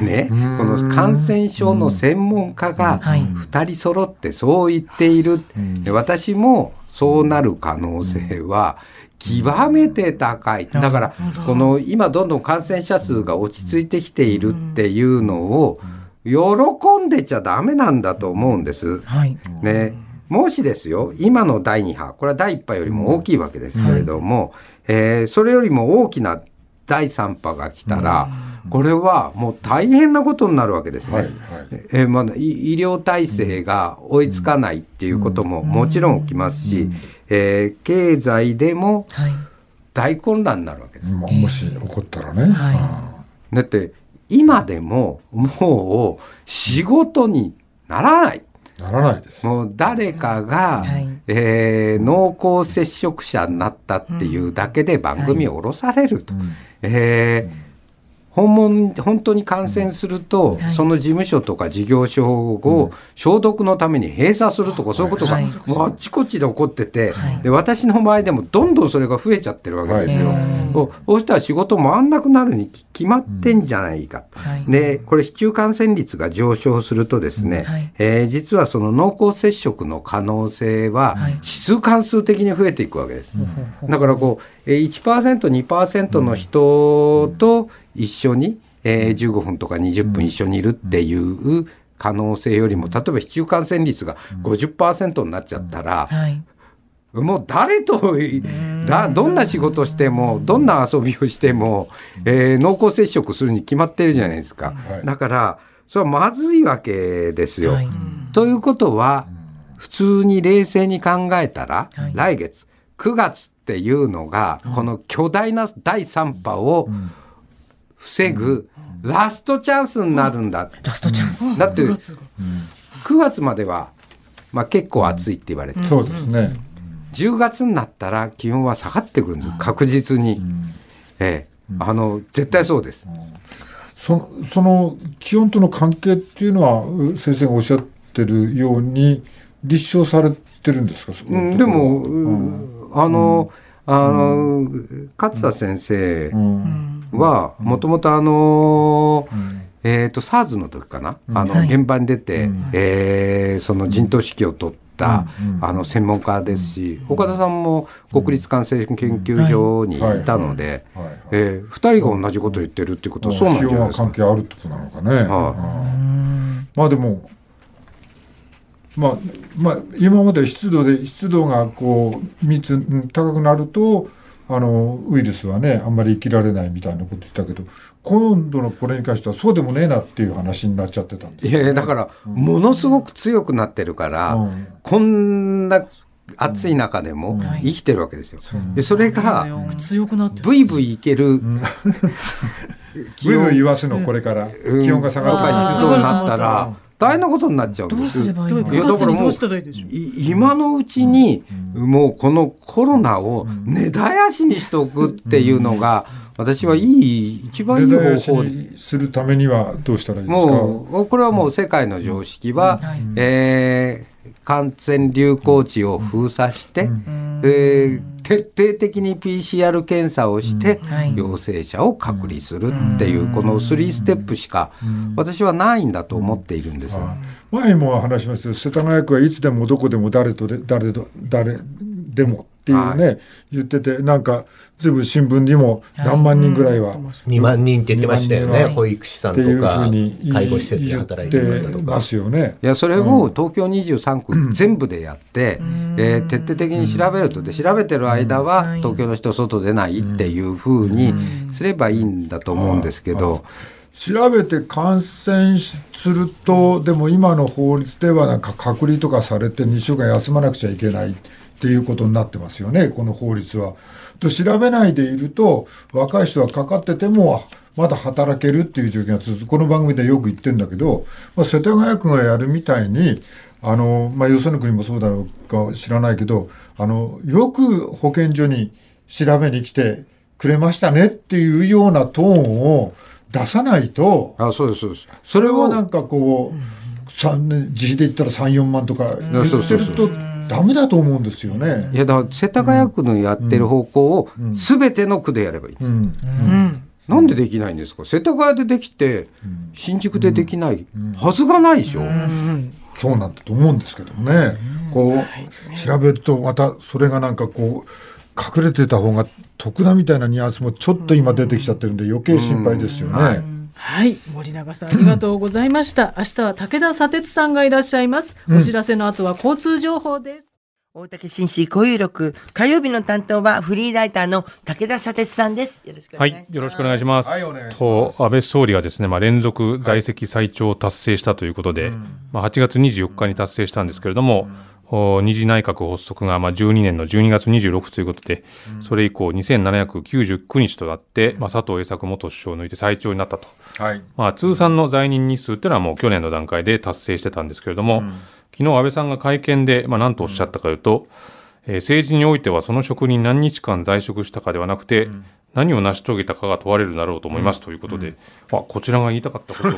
でね、この感染症の専門家が2人揃ってそう言っている。私もそうなる可能性は極めて高い。だから、この今どんどん感染者数が落ち着いてきているっていうのを喜んでちゃダメなんだと思うんです。ね。もしですよ、今の第2波、これは第1波よりも大きいわけですけれども、うんはい、えー、それよりも大きな第3波が来たら、うん、これはもう大変なことになるわけですね、はいはい、えー、まあ、医療体制が追いつかないっていうことももちろん起きますし、うん、えー、経済でも大混乱になるわけです。まあ、もし起こったらね、はい、だって今でももう仕事にならないならないですもう誰かが、はい、えー、濃厚接触者になったっていうだけで番組を降ろされると。はい、えー本物本当に感染すると、はい、その事務所とか事業所を消毒のために閉鎖するとか、そういうことが、もうあっちこっちで起こってて、で私の場合でもどんどんそれが増えちゃってるわけですよ。そうしたら仕事もあんなくなるに決まってんじゃないかと、でこれ市中感染率が上昇するとですね、はい、えー、実はその濃厚接触の可能性は指数関数的に増えていくわけです。だからこう1%、2%の人と一緒に、えー、15分とか20分一緒にいるっていう可能性よりも例えば市中感染率が50%になっちゃったら、はい、もう誰とだどんな仕事してもどんな遊びをしても、えー、濃厚接触するに決まってるじゃないですか、はい、だからそれはまずいわけですよ。はい、ということは普通に冷静に考えたら、来月9月っていうのがこの巨大な第3波を、うん防ぐラストチャンスになるんだ、ラストチャンスだって9月までは、まあ、結構暑いって言われて、そうですね10月になったら気温は下がってくるんです確実に、ええあの絶対そうです、そその気温との関係っていうのは先生がおっしゃってるように立証されてるんですか、うん、でも、うん、あの、あの、うん、勝田先生、うんはもともとあのえっ、ー、と SARS の時かな、あの現場に出て、えー、その陣頭指揮を取って。た、あの専門家ですし、岡田さんも国立感染研究所にいたので、え2人が同じこと言ってるってことはそうなんじゃないですか。関係あるってことなのかね。はいまあでもまあまあ、今まで湿度で湿度がこう密高くなるとあの、ウイルスはね、あんまり生きられないみたいなこと言ったけど、今度のこれに関してはそうでもねえなっていう話になっちゃってたんです、ね、いやだから、うん、ものすごく強くなってるから、うん、こんな暑い中でも生きてるわけですよ。うん、でそれが強くなってブイブイいける、ブイブイ言わすのこれから、気温が下がるとか湿度になったら。大変なことになっちゃうんです。どういやだからもう今のうちに、もうこのコロナを根絶やしにしておくっていうのが、私はいい一番いい方法するためにはどうしたらいいですか。もうこれはもう世界の常識は、うん、えー、感染流行地を封鎖して、うん、えー徹底的に PCR 検査をして、陽性者を隔離するっていう、この3ステップしか、私はないんだと思っているんです。前も話しました世田谷区はいつでもどこでも誰とで誰と誰でもていうね、はい、言ってて、なんか、ずいぶん新聞にも何万人ぐらいは。はいうん、2万人って言ってましたよね、保育士さんとか、介護施設で働いてる方とか。ますよね。いや、それを東京23区全部でやって、うん、えー、徹底的に調べると。で、調べてる間は、東京の人外出ないっていうふうにすればいいんだと思うんですけど、調べて感染するとでも今の法律ではなんか隔離とかされて2週間休まなくちゃいけないっていうことになってますよね、この法律は。と調べないでいると、若い人はかかってても、まだ働けるっていう状況が続く。この番組でよく言ってるんだけど、まあ、世田谷区がやるみたいに、あの、まあ、よその国もそうだろうか知らないけど、あの、よく保健所に調べに来てくれましたねっていうようなトーンを出さないと、あ、そうです、そうです。それをなんかこう、3年、自費で言ったら3、4万とか言ってると、うダメだと思うんですよね。いやだ世田谷区のやってる方向をすべての区でやればいいなんでできないんですか世田谷でできて新宿でできないはずがないでしょ、そうなんだと思うんですけどね、こう、調べるとまたそれがなんかこう隠れてた方が得だみたいなニュアンスもちょっと今出てきちゃってるんで余計心配ですよね。はい森永さんありがとうございました 明日は武田砂鉄さんがいらっしゃいます、お知らせの後は交通情報です大竹紳士交友録火曜日の担当はフリーライターの武田砂鉄さんです。よろしくお願いします。はい、よろしくお願いします。はい、ますと安倍総理がですね、まあ連続在籍最長を達成したということで、はい、まあ8月24日に達成したんですけれども、うん二次内閣発足がまあ12年の12月26日ということで、うん、それ以降2799日となって、まあ、佐藤栄作元首相を抜いて最長になったと、はいまあ、通算の在任日数というのはもう去年の段階で達成してたんですけれども、うん、昨日安倍さんが会見で、まあ、何とおっしゃったかというと、うん、えー、政治においてはその職に何日間在職したかではなくて、うん、何を成し遂げたかが問われるだろうと思います、うん、ということで、うん、あこちらが言いたかったこと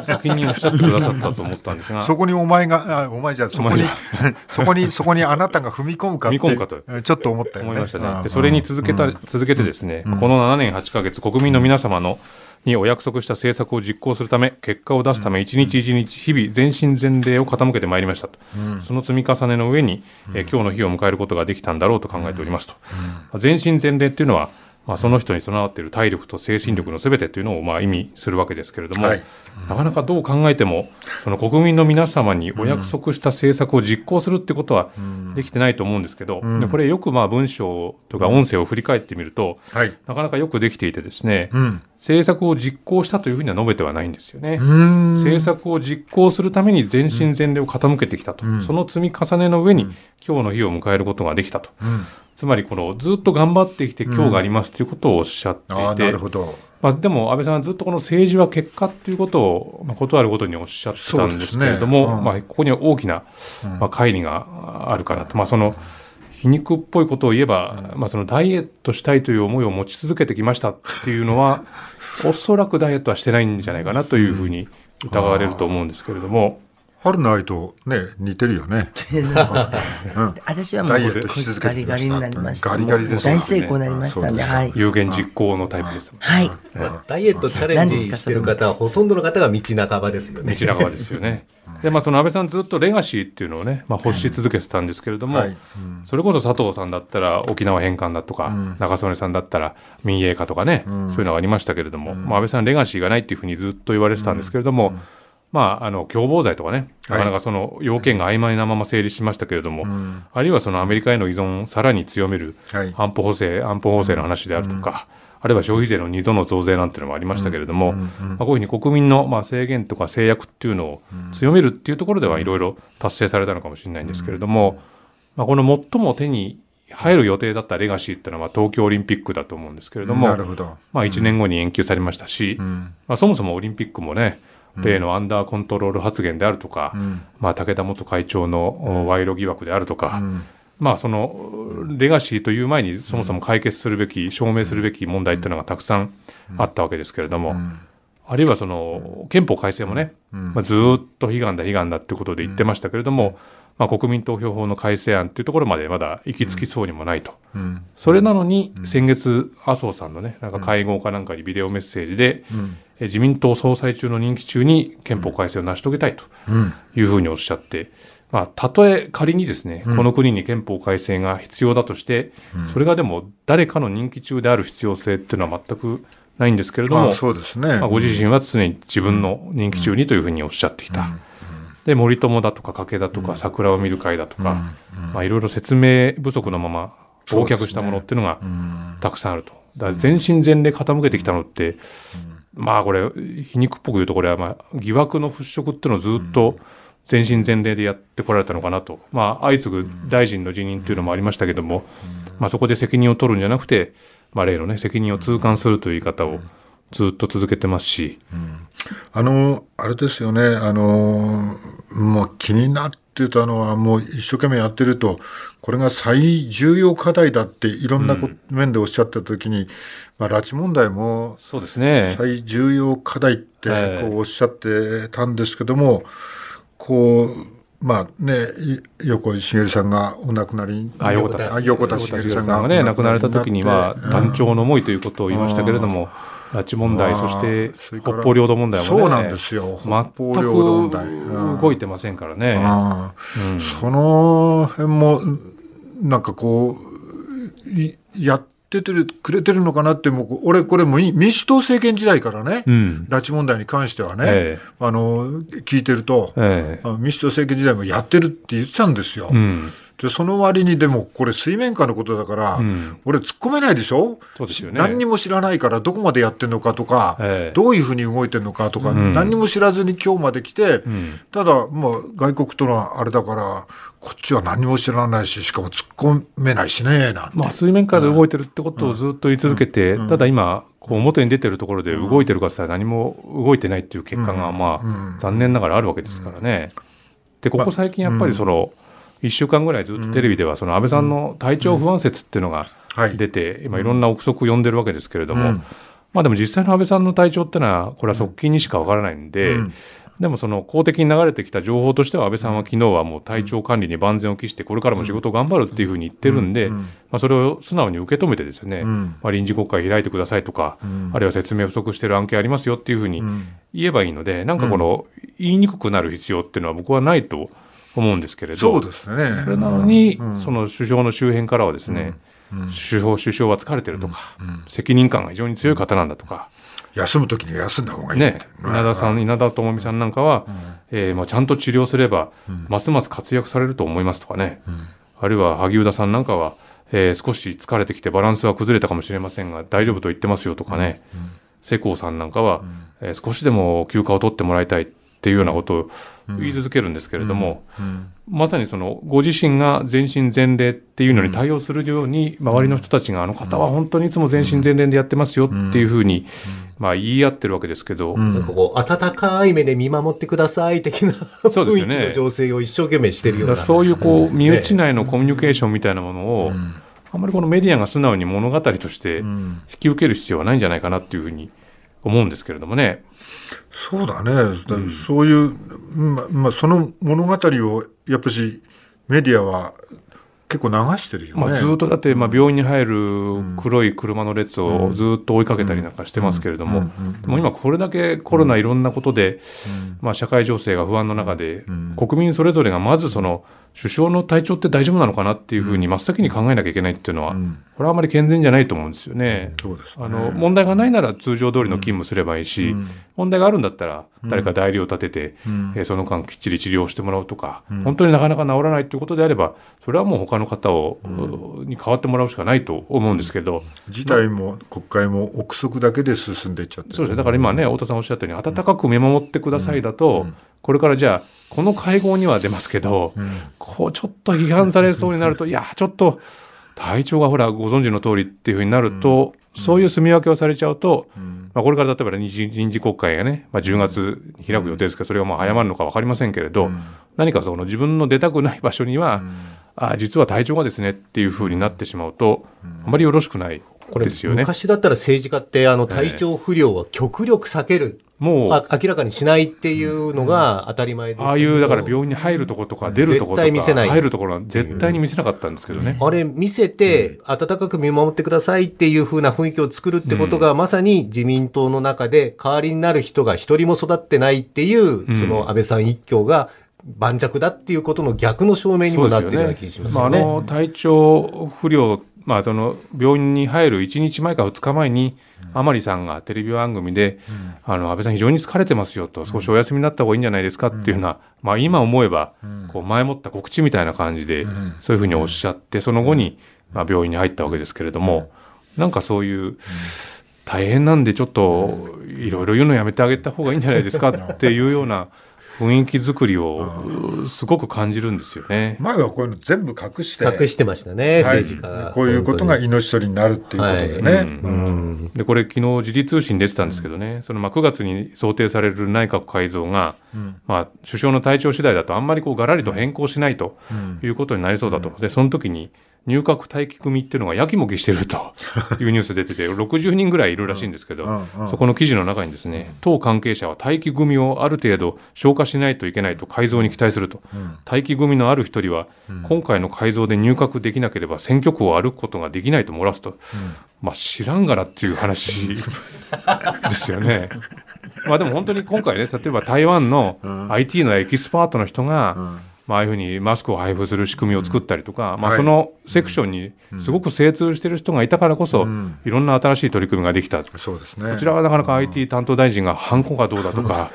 を先におっしゃってくださったと思ったんですが そこにお前がお前じゃそこに そこにそこにあなたが踏み込むかって踏み込むかとちょっと思った、ね、思いましたねでそれに続けた、うん、続けてですね、この7年8か月国民の皆様のにお約束した政策を実行するため結果を出すため一日一日日々全身全霊を傾けてまいりましたと、その積み重ねの上に、え今日の日を迎えることができたんだろうと考えておりますと、全身全霊っていうのはまあ、その人に備わっている体力と精神力のすべてというのをまあ意味するわけですけれども、はいうん、なかなかどう考えてもその国民の皆様にお約束した政策を実行するってことはできてないと思うんですけど、うん、でこれよくまあ文章とか音声を振り返ってみると、はい、なかなかよくできていてですね、うん、政策を実行したというふうには述べてはないんですよね。政策を実行するために全身全霊を傾けてきたと、その積み重ねの上に今日の日を迎えることができたと。つまりこのずっと頑張ってきて今日がありますということをおっしゃっていて、までも安倍さんはずっとこの政治は結果ということを、まあ、断るごとにおっしゃってたんですけれども、ねうん、まあ、ここには大きな、まあ、乖離があるかなと、うん、まあ、その皮肉っぽいことを言えば、まあ、そのダイエットしたいという思いを持ち続けてきましたっていうのは おそらくダイエットはしてないんじゃないかなというふうに疑われると思うんですけれども。春の愛とね似てるよね。私はもうガリガリになりました。ガリガリです。大成功なりましたね。はい。有言実行のタイプです。はい。ダイエットチャレンジしてる方はほとんどの方が道半ばですよね。道半ばですよね。でまあその安倍さんずっとレガシーっていうのをねまあ欲し続けてたんですけれども、それこそ佐藤さんだったら沖縄返還だとか、中曽根さんだったら民営化とかね、そういうのがありましたけれども、まあ安倍さんレガシーがないっていうふうにずっと言われてたんですけれども。まあ、あの共謀罪とかね、なかなかその要件が曖昧なまま成立しましたけれども、はいあるいはそのアメリカへの依存をさらに強める安保法制、はい、安保法制の話であるとか、うん、あるいは消費税の2度の増税なんていうのもありましたけれども、まこういうふうに国民のまあ制限とか制約っていうのを強めるっていうところでは、いろいろ達成されたのかもしれないんですけれども、まあ、この最も手に入る予定だったレガシーっていうのは東京オリンピックだと思うんですけれども、ま1年後に延期されましたし、まあ、そもそもオリンピックもね、例のアンダーコントロール発言であるとか、うん、まあ、武田元会長の賄賂疑惑であるとか、うん、まあ、そのレガシーという前にそもそも解決するべき、証明するべき問題というのがたくさんあったわけですけれども、あるいはその憲法改正もね、まあ、ずっと悲願だ、悲願だということで言ってましたけれども、まあ、国民投票法の改正案というところまでまだ行き着きそうにもないと、うん、それなのに先月、麻生さんの、ね、なんか会合かなんかにビデオメッセージで、うん、自民党総裁中の任期中に憲法改正を成し遂げたいというふうにおっしゃって、まあ、たとえ仮にですね、この国に憲法改正が必要だとして、それがでも誰かの任期中である必要性っていうのは全くないんですけれども、ご自身は常に自分の任期中にというふうにおっしゃっていた。で森友だとか加計だとか桜を見る会だとかいろいろ説明不足のまま忘却したものっていうのがたくさんあると。だ全身全霊傾けてきたのって、まあこれ皮肉っぽく言うとこれはまあ疑惑の払拭っていうのをずっと全身全霊でやってこられたのかなと、まあ、相次ぐ大臣の辞任というのもありましたけども、まあ、そこで責任を取るんじゃなくて、まあ、例の、ね、責任を痛感するという言い方をずっと続けてますし。うん、あのあれですよねあのもう気になってってたのはもう一生懸命やってると、これが最重要課題だっていろんな、面でおっしゃったときに、うん、まあ、拉致問題も、そうですね。最重要課題ってこうおっしゃってたんですけども、こう、まあね、横井茂さんがお亡くなりあ横田茂さんがね、亡くなられた時には、団長の思いということを言いましたけれども、拉致問題、そして北方領土問題も、ね、そうなんですよ北方領土問題、動いてませんからね、その辺もなんかこうやっててくれてるのかなってもう俺これも民主党政権時代からね、うん、拉致問題に関してはね、ええ、あの聞いてると、ええ、民主党政権時代もやってるって言ってたんですよ。うんでその割にでもこれ水面下のことだから、うん、俺突っ込めないでしょそうですよ、ね、何にも知らないからどこまでやってるのかとか、えー、どういうふうに動いてるのかとか、うん、何も知らずに今日まで来て、うん、ただ、まあ、外国とのあれだからこっちは何も知らないししかも突っ込めないしねなんて、まあ、水面下で動いてるってことをずっと言い続けて、ただ今こう表に出てるところで動いてるかさ何も動いてないっていう結果がまあ、残念ながらあるわけですからね。でここ最近やっぱりその、まあ1週間ぐらいずっとテレビではその安倍さんの体調不安説っていうのが出て、今いろんな憶測を呼んでるわけですけれども、まあ、でも実際の安倍さんの体調ってのはこれは側近にしかわからないんで。でもその公的に流れてきた情報としては安倍さんは昨日はもう体調管理に万全を期してこれからも仕事を頑張るっていうふうに言ってるんで、まあ、それを素直に受け止めてですね、まあ、臨時国会開いてくださいとか、あるいは説明不足してる案件ありますよっていうふうに言えばいいのでなんかこの言いにくくなる必要っていうのは僕はないと思うんですけれどそうですねそれなのに、その首相の周辺からはですね、首相首相は疲れてるとか、責任感が非常に強い方なんだとか。休む時に休んだ方がいいね、稲田さん、稲田朋美さんなんかは、えまあ、ちゃんと治療すれば、ますます活躍されると思いますとかね、あるいは萩生田さんなんかは、え少し疲れてきてバランスは崩れたかもしれませんが大丈夫と言ってますよとかね、世耕さんなんかは、え少しでも休暇を取ってもらいたいっていうようなことを言い続けるんですけれども、まさにそのご自身が全身全霊っていうのに対応するように、周りの人たちがあの方は本当にいつも全身全霊でやってますよっていうふうに、まあ、言い合ってるわけですけど、うん、なんかこう温かい目で見守ってください的な 雰囲気の情勢を一生懸命してるようなそう、ね,、いうこう身内内のコミュニケーションみたいなものを、あんまりこのメディアが素直に物語として引き受ける必要はないんじゃないかなっていうふうに。思うんですけれどもね。そうだね、うん、そういう、ままその物語をやっぱしメディアは結構流してるよね、まあ、ずっとだって、まあ、病院に入る黒い車の列をずっと追いかけたりなんかしてますけれども、も今これだけコロナいろんなことで、まあ、社会情勢が不安の中で、国民それぞれがまずその首相の体調って大丈夫なのかなっていうふうに真っ先に考えなきゃいけないっていうのは、これはあまり健全じゃないと思うんですよね。そうですあの問題がないなら通常通りの勤務すればいいし、問題があるんだったら誰か代理を立てて、えその間きっちり治療してもらうとか、本当になかなか治らないということであればそれはもう他の方を、うん、に変わってもらうしかないと思うんですけど、事態も国会も憶測だけで進んでいっちゃって、そうですねだから今ね太田さんおっしゃったように温かく見守ってくださいだと、これからじゃあこの会合には出ますけど、こうちょっと批判されそうになると、いやちょっと。体調がほらご存知の通りっていうふうになると、うん、そういう住み分けをされちゃうと、うん、まあ、これから例えば臨時国会がね、まあ、10月開く予定ですけど、それがまあ早まるのか分かりませんけれど、何かその自分の出たくない場所には、あ実は体調がですねっていうふうになってしまうと、あまりよろしくないこれ、ね、昔だったら政治家ってあの体調不良は極力避ける、えー、もう明らかにしないっていうのが当たり前です、ああいうだから病院に入るとことか出るとことか入るところは絶対に見せなかったんですけどね、あれ見せて温かく見守ってくださいっていうふうな雰囲気を作るってことが、まさに自民党の中で代わりになる人が一人も育ってないっていうその安倍さん一強が盤石だっていうことの逆の証明にもなってるような気がしますよね。まあ、あの体調不良まあ、その病院に入る1日前か2日前に、甘利さんがテレビ番組で、うん、あの安倍さん、非常に疲れてますよと、少しお休みになった方がいいんじゃないですかっていうような、まあ、今思えば、こう前もった告知みたいな感じで、そういうふうにおっしゃって、その後に、まあ、病院に入ったわけですけれども、なんかそういう、大変なんで、ちょっといろいろ言うのやめてあげた方がいいんじゃないですかっていうような。雰囲気作りをすごく感じるんですよね。前はこういうの全部隠して隠してましたね、政治家が。こういうことが命取りになるっていうことでね。うでこれ昨日時事通信出てたんですけどね、そのまあ9月に想定される内閣改造が、まあ、首相の体調次第だとあんまりこうがらりと変更しないということになりそうだと。でその時に入閣待機組っていうのがやきもきしてるという ニュース出てて60人ぐらいいるらしいんですけど、そこの記事の中にですね党関係者は待機組をある程度消化しないといけないと改造に期待すると、待機組のある一人は、今回の改造で入閣できなければ選挙区を歩くことができないと漏らすと、まあ知らんがなっていう話 ですよね。まあでも本当に今回ね例えば台湾の IT のエキスパートの人が、まあ、ああいうふうにマスクを配布する仕組みを作ったりとか、うん、まあ、そのセクションにすごく精通している人がいたからこそ、うん、いろんな新しい取り組みができた、そうですね、こちらはなかなか IT 担当大臣が、ハンコがどうだとか、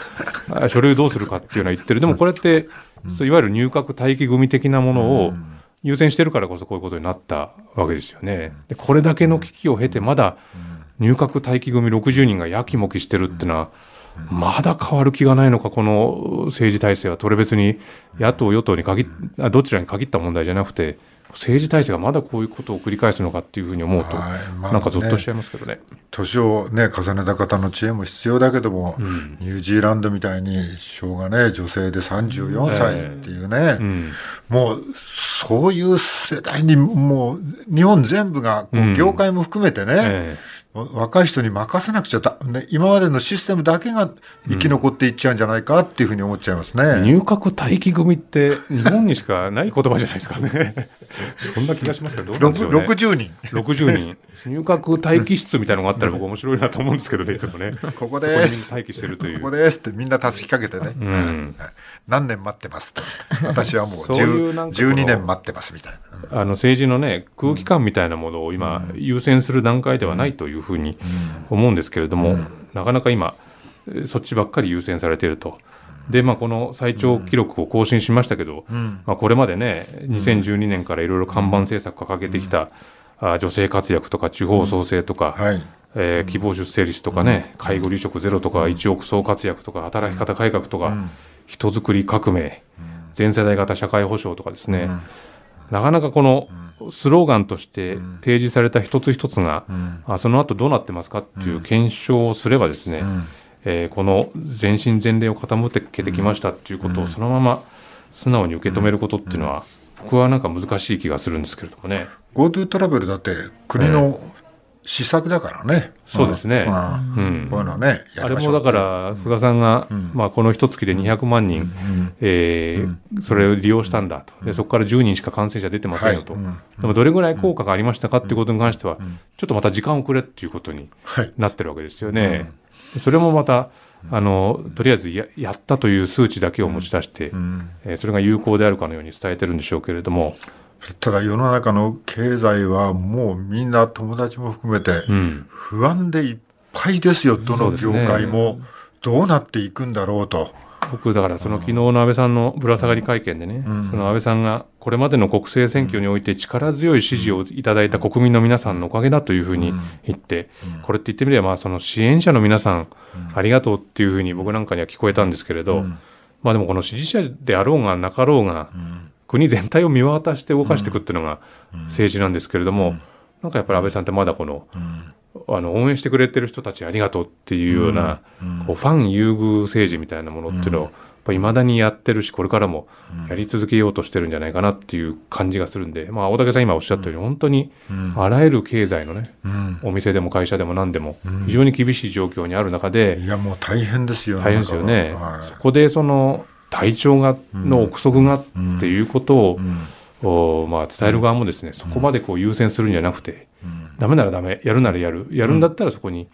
うん、書類どうするかっていうのは言ってる、でもこれって、いわゆる入閣待機組的なものを、優先してるからこそこういうことになったわけですよね。でこれだけの危機を経てまだ入閣待機組60人がやきもきしてるっていうのは、まだ変わる気がないのか、この政治体制は、それ別に野党、与党に限どちらに限った問題じゃなくて、政治体制がまだこういうことを繰り返すのかっていうふうに思うと、なんかぞっとしちゃいますけどね年を、ね、重ねた方の知恵も必要だけども、うん、ニュージーランドみたいにしょうがね女性で34歳っていうね、えーうん、もうそういう世代にもう日本全部がこう業界も含めてね、えー若い人に任せなくちゃだ、ね、今までのシステムだけが生き残っていっちゃうんじゃないかっていうふうに思っちゃいますね、うん、入閣待機組って日本にしかない言葉じゃないですかね そんな気がしますけどどうなん、ね、60人60人入閣待機室みたいなのがあったら僕面白いなと思うんですけどねいつもねここです待機してるというここですってみんなたすきかけてね、うん、何年待ってますと私はもう うう12年待ってますみたいな、うん、あの政治のね空気感みたいなものを今、優先する段階ではないといういうふうに思うんですけれども、なかなか今そっちばっかり優先されていると。でまあ、この最長記録を更新しましたけど、まあ、これまでね2012年からいろいろ看板政策掲げてきた、う女性活躍とか地方創生とか、はいえー、希望出生率とかね、介護離職ゼロとか、1億総活躍とか、働き方改革とか、人づくり革命、全世代型社会保障とかですね、なかなかこのスローガンとして提示された一つ一つが、あその後どうなってますかっていう検証をすればですね、えー、この全身全霊を傾けてきましたっていうことをそのまま素直に受け止めることっていうのは、僕はなんか難しい気がするんですけれどもね。GoTo トラベルだって国の試作だからね。そうですね。うん、こういうのね、あれもだから、菅さんが、まこの一月で200万人、えそれを利用したんだと。で、そこから10人しか感染者出てませんよと。でも、どれぐらい効果がありましたかっていうことに関しては、ちょっとまた時間をくれっていうことになってるわけですよね。それもまた、あのとりあえずややったという数値だけを持ち出して、うえそれが有効であるかのように伝えてるんでしょうけれども、ただ世の中の経済はもうみんな友達も含めて不安でいっぱいですよ、うん、どの業界も、どうなっていくんだろうと。僕だからその昨日の安倍さんのぶら下がり会見でね、うん、その安倍さんがこれまでの国政選挙において力強い支持をいただいた国民の皆さんのおかげだというふうに言って、これって言ってみればまあその支援者の皆さんありがとうっていうふうに僕なんかには聞こえたんですけれど、まあでもこの支持者であろうがなかろうが、国全体を見渡して動かしていくっていうのが政治なんですけれども、なんかやっぱり安倍さんってまだこの、あの応援してくれてる人たちありがとうっていうような、こうファン優遇政治みたいなものっていうのをいまだにやってるしこれからもやり続けようとしてるんじゃないかなっていう感じがするんで、まあ、大竹さん今おっしゃったように本当にあらゆる経済のね、お店でも会社でも何でも非常に厳しい状況にある中で、いやもう大変ですよね大変ですよね、そこでその体調がの憶測がっていうことを、まあ、伝える側もですねそこまでこう優先するんじゃなくて、うん、ダメならダメやるならやるやるんだったらそこに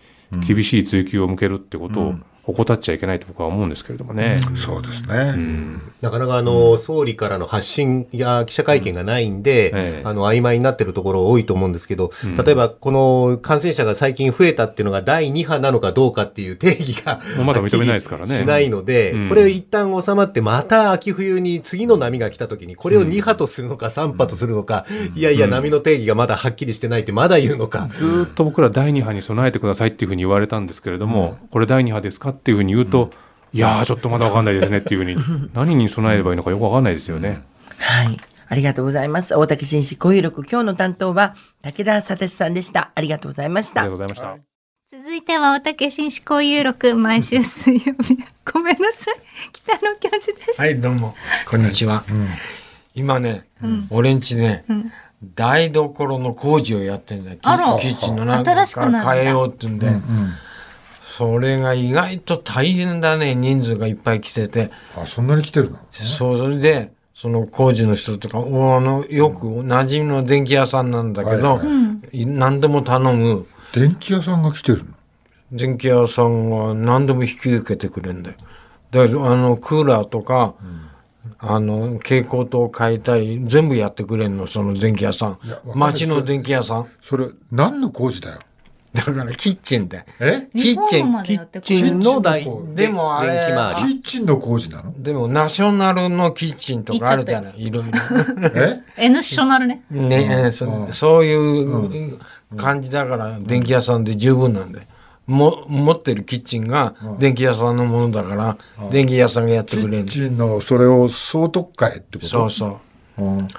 厳しい追及を向けるってことを、怠っちゃいけないと僕は思うんですけれどもね。そうですね。うん、なかなかあの、うん、総理からの発信や記者会見がないんで、うんええ、あの、曖昧になってるところ多いと思うんですけど、例えばこの感染者が最近増えたっていうのが第2波なのかどうかっていう定義が、まだ認めないですからね。しないので、これ一旦収まって、また秋冬に次の波が来た時に、これを2波とするのか3波とするのか、いやいや波の定義がまだはっきりしてないってまだ言うのか。ずっと僕ら第2波に備えてくださいっていうふうに言われたんですけれども、これ第2波ですかっていうふうに言うと、いやちょっとまだ分かんないですねっていうふうに、何に備えればいいのかよく分かんないですよね。はい。ありがとうございます。大竹紳士交友録、今日の担当は、武田佐聡さんでした。ありがとうございました。ありがとうございました。続いては大竹紳士交友録毎週水曜日ごめんなさい北野教授ですはいどうもこんにちは、うん、今ね、うん、俺んちね、うん、台所の工事をやってんだキッチンの中から変えようってんで、うんうんそれが意外と大変だね、人数がいっぱい来てて。あ、そんなに来てるの、そう、それで、その工事の人とか、おのよく馴染みの電気屋さんなんだけど、何でも頼む。電気屋さんが来てるの電気屋さんが何でも引き受けてくれるんだよ。だからあのクーラーとか、うん、あの蛍光灯を変えたり全部やってくれるのその電気屋さん町の電気屋さんそれ何の工事だよだからキッチンで。えキッチン。キッチンの台でもあれ、キッチンの工事なのでもナショナルのキッチンとかあるじゃない、いろいろ。え ?N ショナルね。ね、そそういう感じだから電気屋さんで十分なんで。も持ってるキッチンが電気屋さんのものだから、電気屋さんがやってくれる。キッチンのそれを総特会ってことそうそう。うん、でク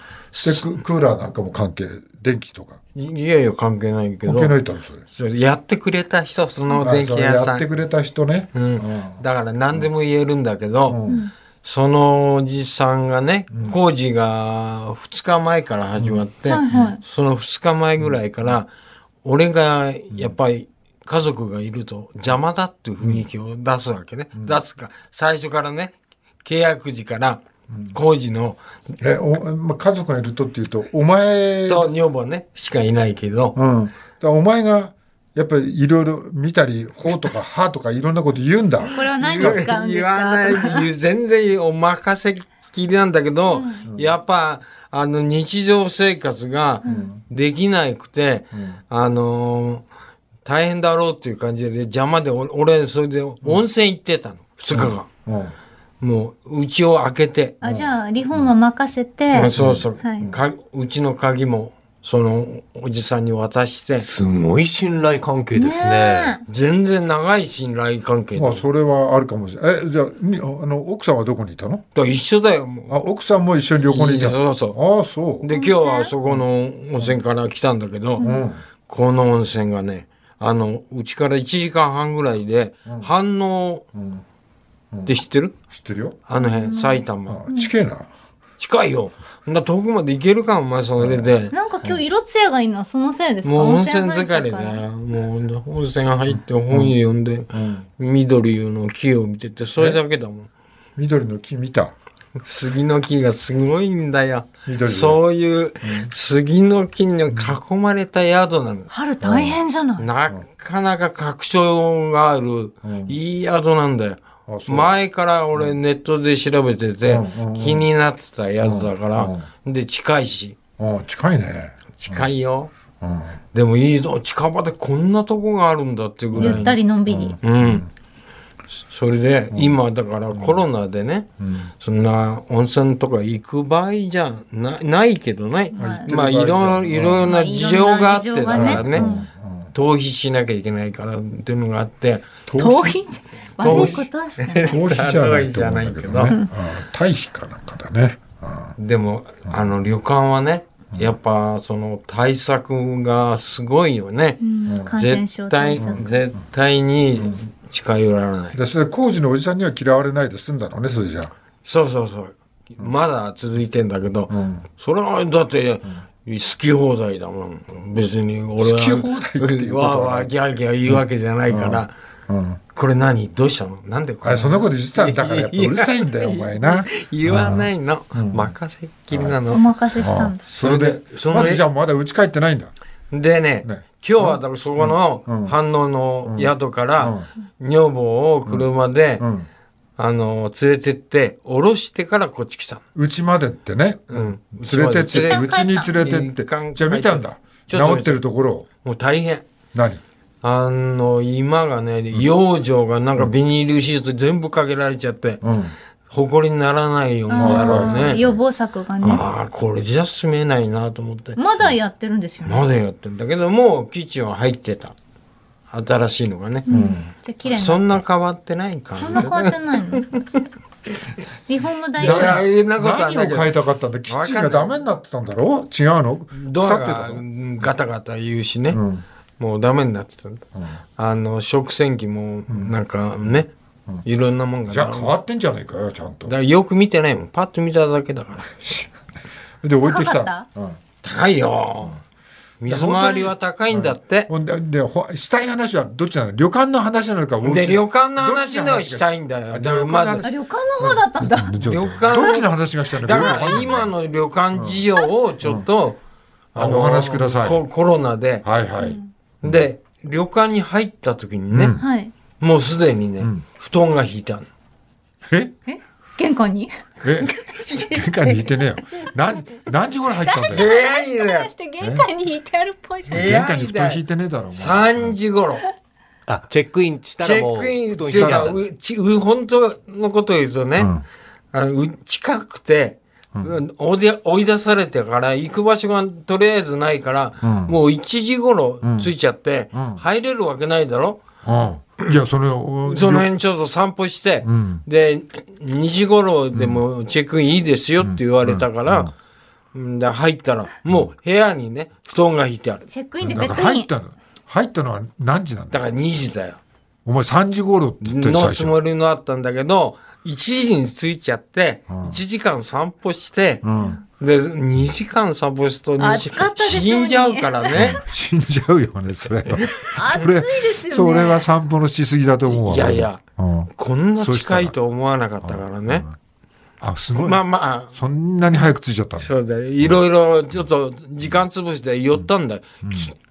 ーラーなんかも関係電気とかいやいや関係ないけど関係ないだろそれやってくれた人その電気屋さんやってくれた人ね、うん、うん、だから何でも言えるんだけど、うん、そのおじさんがね、工事が2日前から始まって、その2日前ぐらいから、俺がやっぱり家族がいると邪魔だっていう雰囲気を出すわけね、出すか最初からね契約時から「工事の。え、おまあ、家族がいるとっていうと、お前。と女房ね、しかいないけど。うん。だお前が、やっぱりいろいろ見たり、ほうとかはとかいろんなこと言うんだ。これは何使うんですか言わない。全然お任せきりなんだけど、うん、やっぱ、あの、日常生活ができなくて、うん、あのー、大変だろうっていう感じで邪魔で、俺、それで温泉行ってたの、2日間。うんもう家を開けてあじゃあリフォーム任せて、そうそう、はい、かうちの鍵もそのおじさんに渡してすごい信頼関係ですね全然長い信頼関係あそれはあるかもしれないえじゃああの奥さんはどこにいたのと一緒だよあ奥さんも一緒に旅行に行ったそうそうあそうで今日はそこの温泉から来たんだけど、うん、この温泉がねあのうちから1時間半ぐらいで、うん、反応、うんって知ってる知ってるよ。あの辺、埼玉。近いな。近いよ。な遠くまで行けるかお前それで。なんか今日色艶がいいなそのせいですもう温泉疲れだもう温泉入って本屋読んで、緑の木を見ててそれだけだもん。緑の木見た。杉の木がすごいんだよ。そういう杉の木に囲まれた宿なの。春大変じゃない。なかなか拡張があるいい宿なんだよ。前から俺ネットで調べてて、気になってたやつだから、で近いし近いね近いよ、でもいいぞ近場でこんなとこがあるんだってぐらいゆったりのんびりうんそれで今だからコロナでね、そんな温泉とか行く場合じゃないけどね、まあいろいろな事情があってだからね、逃避しなきゃいけないからというのがあって逃避 悪いことはしない 逃避じゃないけど 退避かなんかだねでもあの旅館はねやっぱその対策がすごいよね、絶対絶対に近寄らない、でそれ工事のおじさんには嫌われないで済んだのねそれじゃそうそうそうまだ続いてんだけど、それはだって好き放題だもん別に俺は好き放題って言わーわーギャーギャー言うわけじゃないから、うんうん、これ何どうしたのなんでこれそんなこと言ってたんだからやっぱうるさいんだよお前な 言わないの、うん、任せっきりなの、お任せしたんだそれでその、ま、じゃあまだ家帰ってないんだでね、ね、今日はだからそこの反応の宿から女房を車で、うんあの、連れてって、下ろしてからこっち来たうちまでってね。うん。連れてって、うちに連れてって。じゃあ見たんだ。治ってるところを。もう大変。何あの、今がね、養生がなんかビニールシート全部かけられちゃって、うん、りにならないようにやろうね。予防策がね。ああ、これじゃ済めないなと思って。まだやってるんですよね。まだやってるんだけど、もう基地は入ってた。新しいのがね、うん、そんな変わってない感じそんな変わってないのリフォーム代何を変えたかったんだキッチンがダメになってたんだろ違うのドアがガタガタ言うしね、うん、もうダメになってたんだ、うん、あの食洗機もなんかね、いろんなもんがじゃあ変わってんじゃないかよちゃんとだよく見てないもんパッと見ただけだから で置いてきた高いよ、うん水回りは高いんだって。ほんで、でしたい話はどっちなの旅館の話なのか、で、旅館の話のしたいんだよ。だからまず。旅館の方だったんだ。旅館。どっちの話がしたいんだだから今の旅館事情をちょっと、あの、お話ください。コロナで。はいはい。で、旅館に入った時にね、もうすでにね、布団が引いたの。ええ玄関にえ玄関に引いてねえよ 何何時頃入ったんだよ話からして玄関に引いてあるっぽいじゃん玄関に布団引いてねえだろ3時頃あチェックインしたらもうチェックインしたらうかう本当のことを言うとね、あの近くてうん、追い出されてから行く場所がとりあえずないから、うん、もう1時頃着いちゃって、入れるわけないだろ、うんいや、それをその辺ちょっと散歩して、うん、で2時頃でもチェックインいいですよって言われたから、うんで入ったらもう部屋にね布団が引いてあるチェックインで別に入ったの入ったのは何時なんだだから2時だよお前3時頃って言ってのつもりのあったんだけど1時に着いちゃって、1時間散歩して、うんで、2時間サボスト2時間、死んじゃうからね。死んじゃうよね、それは。それ、ね、それは散歩のしすぎだと思うわ。いやいや、こんな近いと思わなかったからね。あ、すごい。まあまあ。そんなに早く着いちゃったそうだいろいろ、ちょっと時間潰して寄ったんだよ。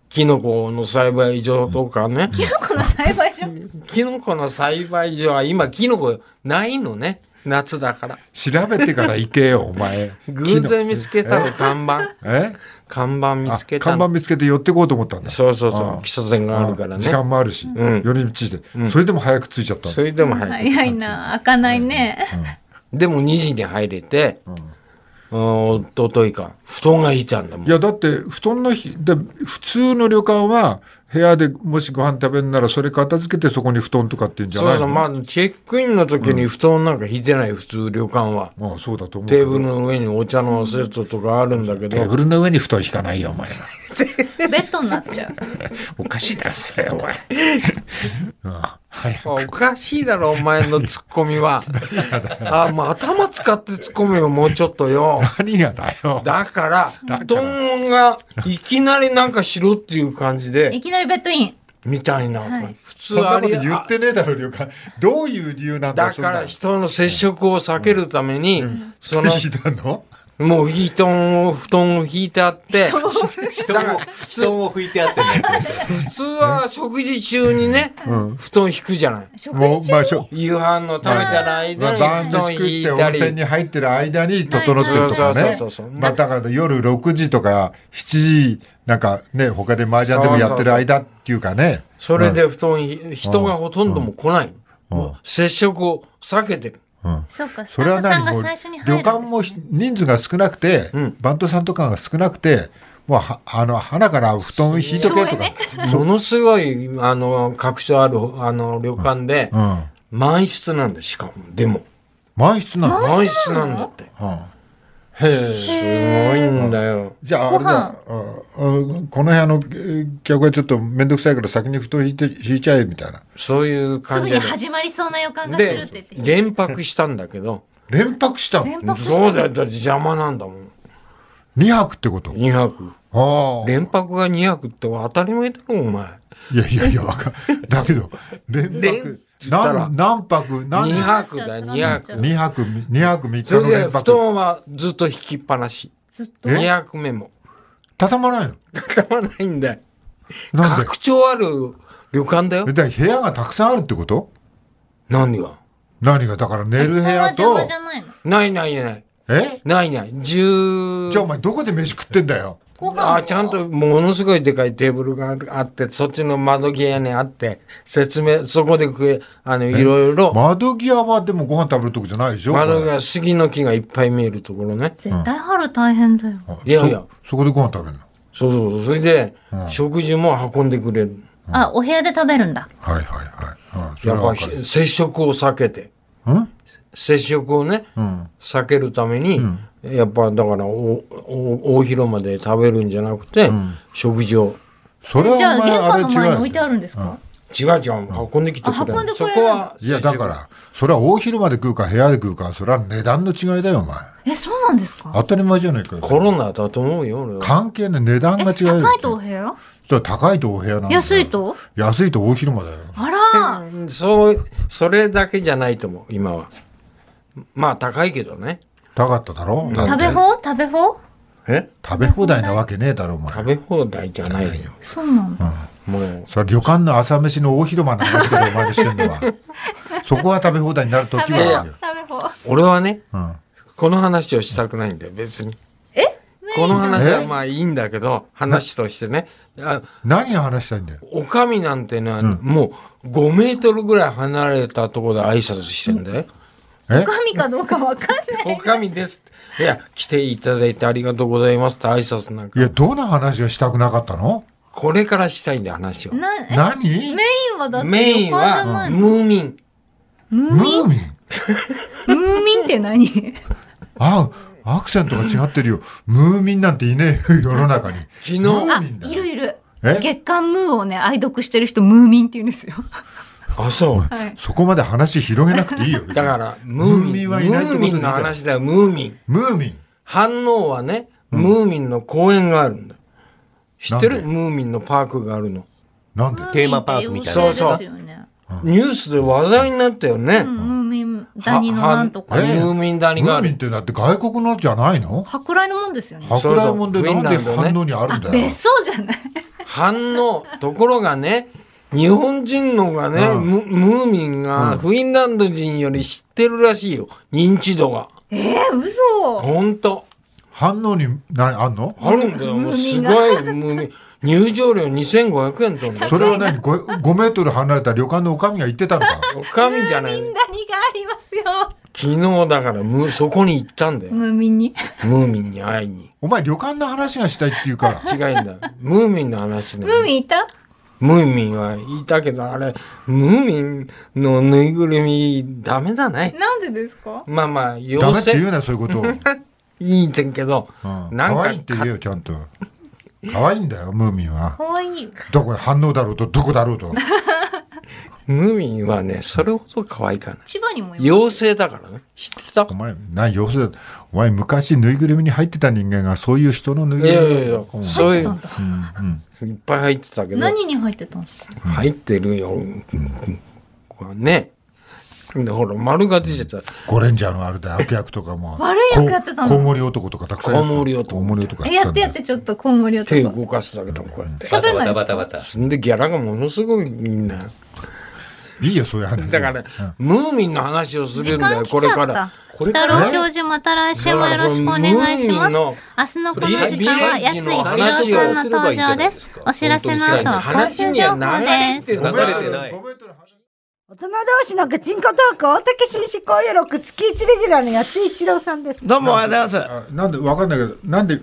キノコの栽培所とかね。キノコの栽培所 キノコの栽培所は今キノコないのね。夏だから調べてから行けよ お前偶然見つけたの看板え看板見つけた看板見つけて寄ってこうと思ったんだそうそうそう喫茶店があるからね時間もあるし、うん、寄り道して、うん、それでも早く着いちゃったそれでも早い早いな開かないね、でも2時に入れて、うんおとといか布団が引いたんだもんいやだって布団の日で普通の旅館は部屋でもしご飯食べるならそれ片付けてそこに布団とかっていうんじゃないのそうそうまあチェックインの時に布団なんか引いてない、うん、普通旅館はああそうだと思うテーブルの上にお茶のセットとかあるんだけどテーブルの上に布団引かないよお前は。ベッドになっちゃう。おかしいだろ、それ、お前。ああおかしいだろ、お前のツッコミは。あ、もう頭使ってツッコミをもうちょっとよ。何がだよ。だから、布団がいきなりなんかしろっていう感じで。いきなりベッドイン。みたいな、はい、普通はそんなこと言ってねえだろ旅館どういう理由なんだだから人の接触を避けるために、うん、その もう布団を布団を引いてあって布団を布団を拭いてあってね普通は食事中にね、布団引くじゃないもう、まあ、夕飯の食べたら間に布団引いて温泉に入ってる間に整ってるとかねまあだから夜6時とか7時なんかね他で麻雀でもやってる間っていうかねそれで布団、人がほとんども来ない、う接触を避けてるうん、そうかそれは何旅館も人数が少なくて、うん、バンドさんとかが少なくてもうはあの花から布団引いとけとか、ね、ものすごいあの拡張あるあの旅館で、うん、満室なんだしかもでも満室なの満室なんだって、うんすごいんだよ。じゃあ、あれだ、この辺の客はちょっと面倒くさいから先に布団引いて引いちゃえみたいな。そういう感じすぐに始まりそうな予感がするって言って。連泊したんだけど。連泊したのそうだよ。だって邪魔なんだもん。2泊ってこと ?2 泊。ああ。連泊が2泊って当たり前だろ、お前。いやいやいや、わかだけど、連泊。何て言何泊何2泊だ2泊2泊2泊3日の連泊布団はずっと引きっぱなしずっと2泊目も畳まないの畳まないんだよ拡張ある旅館だよだ部屋がたくさんあるってこと何が何がだから寝る部屋とないないないえないない10じゃあお前どこで飯食ってんだよあちゃんとものすごいでかいテーブルがあってそっちの窓際にあって説明そこで食えあのいろいろ窓際はでもご飯食べるとこじゃないでしょ窓際杉の木がいっぱい見えるところね絶対春大変だよ、いやいやそこでご飯食べるのそうそうそうそれで、うん、食事も運んでくれる、うん、あお部屋で食べるんだはいはいはい、うん、やっぱ接触を避けて接触をね、避けるために、やっぱだからおお大広間で食べるんじゃなくて、うん、食事をそれはじゃあれ違う、前置いてあるんですか、違う違う、運んできてくれる。そこは。いや、だから、それは大広間で食うか部屋で食うか、それは値段の違いだよ、お前。え、そうなんですか当たり前じゃないかコロナだと思うよ、関係ない、値段が違う。高いとお部屋高いとお部屋なん安いと安いと大広間だよ。あらそう、それだけじゃないと思う、今は。まあ、高いけどね。高かっただろだ食べ放食べ放え食べ放題なわけねえだろお前食べ放題じゃないよそうなの、うん、もうそれ旅館の朝飯の大広間の話でお前のしてんのは そこは食べ放題になる時はあるよ俺はね、うん、この話をしたくないんだよ別にえこの話はまあいいんだけど話としてね何を話したいんだよおかみなんてのは、うん、もう5メートルぐらい離れたところで挨拶してんだよ、うんおかみかどうかわかんない。おかみです。いや、来ていただいてありがとうございますって挨拶なんか。いや、どんな話がしたくなかったのこれからしたいんだ話を。な、何メインはだってメインは、ムーミン。ムーミンムーミンって何あ、アクセントが違ってるよ。ムーミンなんていねえよ、世の中に。昨日。あ、いるいる。月刊ムーをね、愛読してる人、ムーミンって言うんですよ。あそう、そこまで話広げなくていいよ だからムーミンはいないってことの話だよムーミンムーミン反応はね、ムーミンの公園があるんだ知ってるムーミンのパークがあるのなんでテーマパークみたいな、ね、そうそう、ニュースで話題になったよね、ムーミンダニのなんとか、ムーミンダニがムーミンってだって外国のじゃないの舶来のもんですよね舶来のもんでなんで反応にあるんだよ、別荘じゃない反応 ところがね日本人のがね、うん、ムムーミンがフィンランド人より知ってるらしいよ認知度が。えー、嘘本当反応に何あんのあるんだよもうすごいムーミン。入場料2500円とそれは何 5, 5メートル離れた旅館のおかみが言ってたのかおかみじゃないムーミン谷がありますよ昨日だからむそこに行ったんだよムーミンにムーミンに会いにお前旅館の話がしたいっていうか違うんだムーミンの話ねムーミン行ったムーミンはいたけどあれムーミンのぬいぐるみダメじゃないなんでですかまあまあダメって言うなそういうこと いいんけど、うん、なんか可愛いって言えよちゃんと可愛いんだよムーミンは可愛いどこ反応だろうとどこだろうとムーミンはね、それほど可愛かない。千葉にもいます。妖精だからね。知ってたお前、な、妖精だ。お前、昔、ぬいぐるみに入ってた人間が、そういう人のぬいぐるみ。いやいやいや、そういう。うんうん、いっぱい入ってたけど。何に入ってたんですか入ってるよ。これね。でほら丸が出てた、ゴレンジャーのあれ悪役とかも悪い役やってたのコウモリ男とかたくさんコウモリ男コウモリ男やってやってちょっとコウモリ男手動かすだけでもこうやって、うん、バタバタバタバんでギャラがものすごいみんないいよ、そういう話。だからね、ムーミンの話をするんだよ、これから。太郎教授、また来週もよろしくお願いします。明日のこの時間は、やつ一郎さんの登場です。お知らせの後は、今週情報です。大人同士のガチンコトーク、大竹紳士交友録、月一レギュラーの八井一郎さんです。どうも、おはようございます。なんで、わかんないけど、なんで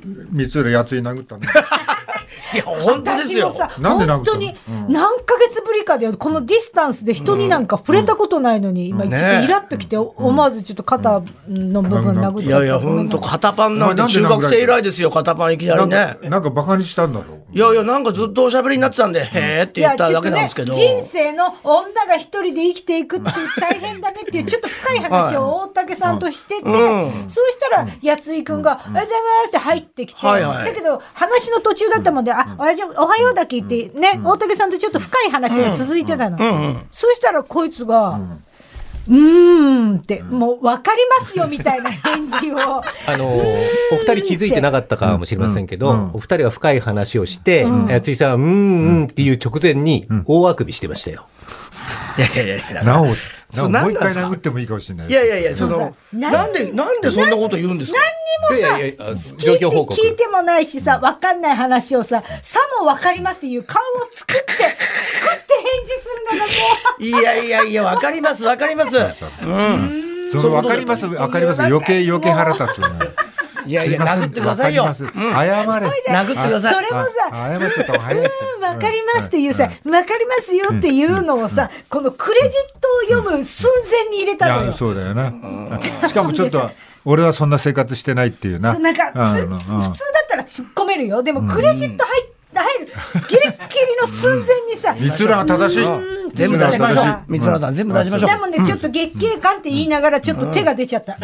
光浦やつい殴ったの いや、本当です私もよ。さ、なんで殴ったの本当に何ヶ月ぶりかで、このディスタンスで人になんか触れたことないのに、今ちょっとイラっときて、思わずちょっと肩の部分殴っちゃった。いやいや、本当肩パンなんて中学生以来ですよ、肩パンいきなりなんか。なんかバカにしたんだろう。いやいや、なんかずっとおしゃべりになってたんで、へえって言っただけなんですけど。ね、人生の女が一人で生きていくって大変だねっていう、ちょっと深い話を大竹さんとしてて、はい、そうしたら、やついくんが、おはようございますって入ってきて、はいはい、だけど、話の途中だったもんで、あ、おはようだけ言って、ね、大竹さんとちょっと深い話が続いてたの。そうしたら、こいつが、うんって、もう分かりますよみたいな返事を あのお二人気づいてなかったかもしれませんけど、お二人は深い話をして、うついさんは「うんうん」っていう直前に大あくびしてましたよ。いやいやいや、なお、もう一回殴ってもいいかもしれない。いやいやいや、その、なんで、なんでそんなこと言うんですか何にもさ、いや聞いて、聞いてもないしさ、わかんない話をさ、さもわかりますっていう顔を作って、作って返事するのが怖い。いやいやいや、わかります、わかります。うん。そのわかります、わかります。余計余計腹立つ、いやいや、殴ってくださいよ。謝れ。殴ってください。それもさ、謝っちゃったうん、わかりますっていうさ、わかりますよっていうのをさ、このクレジットを読む寸前に入れたのよ。そうだよな。しかもちょっと。俺はそんな生活してないっていうな。なんか、普通だったら突っ込めるよ。でも、クレジット入っ入るギリギリの寸前にさ三浦は正しい全部出しましょう三浦さん全部出しましょうでもねちょっと月経感って言いながらちょっと手が出ちゃった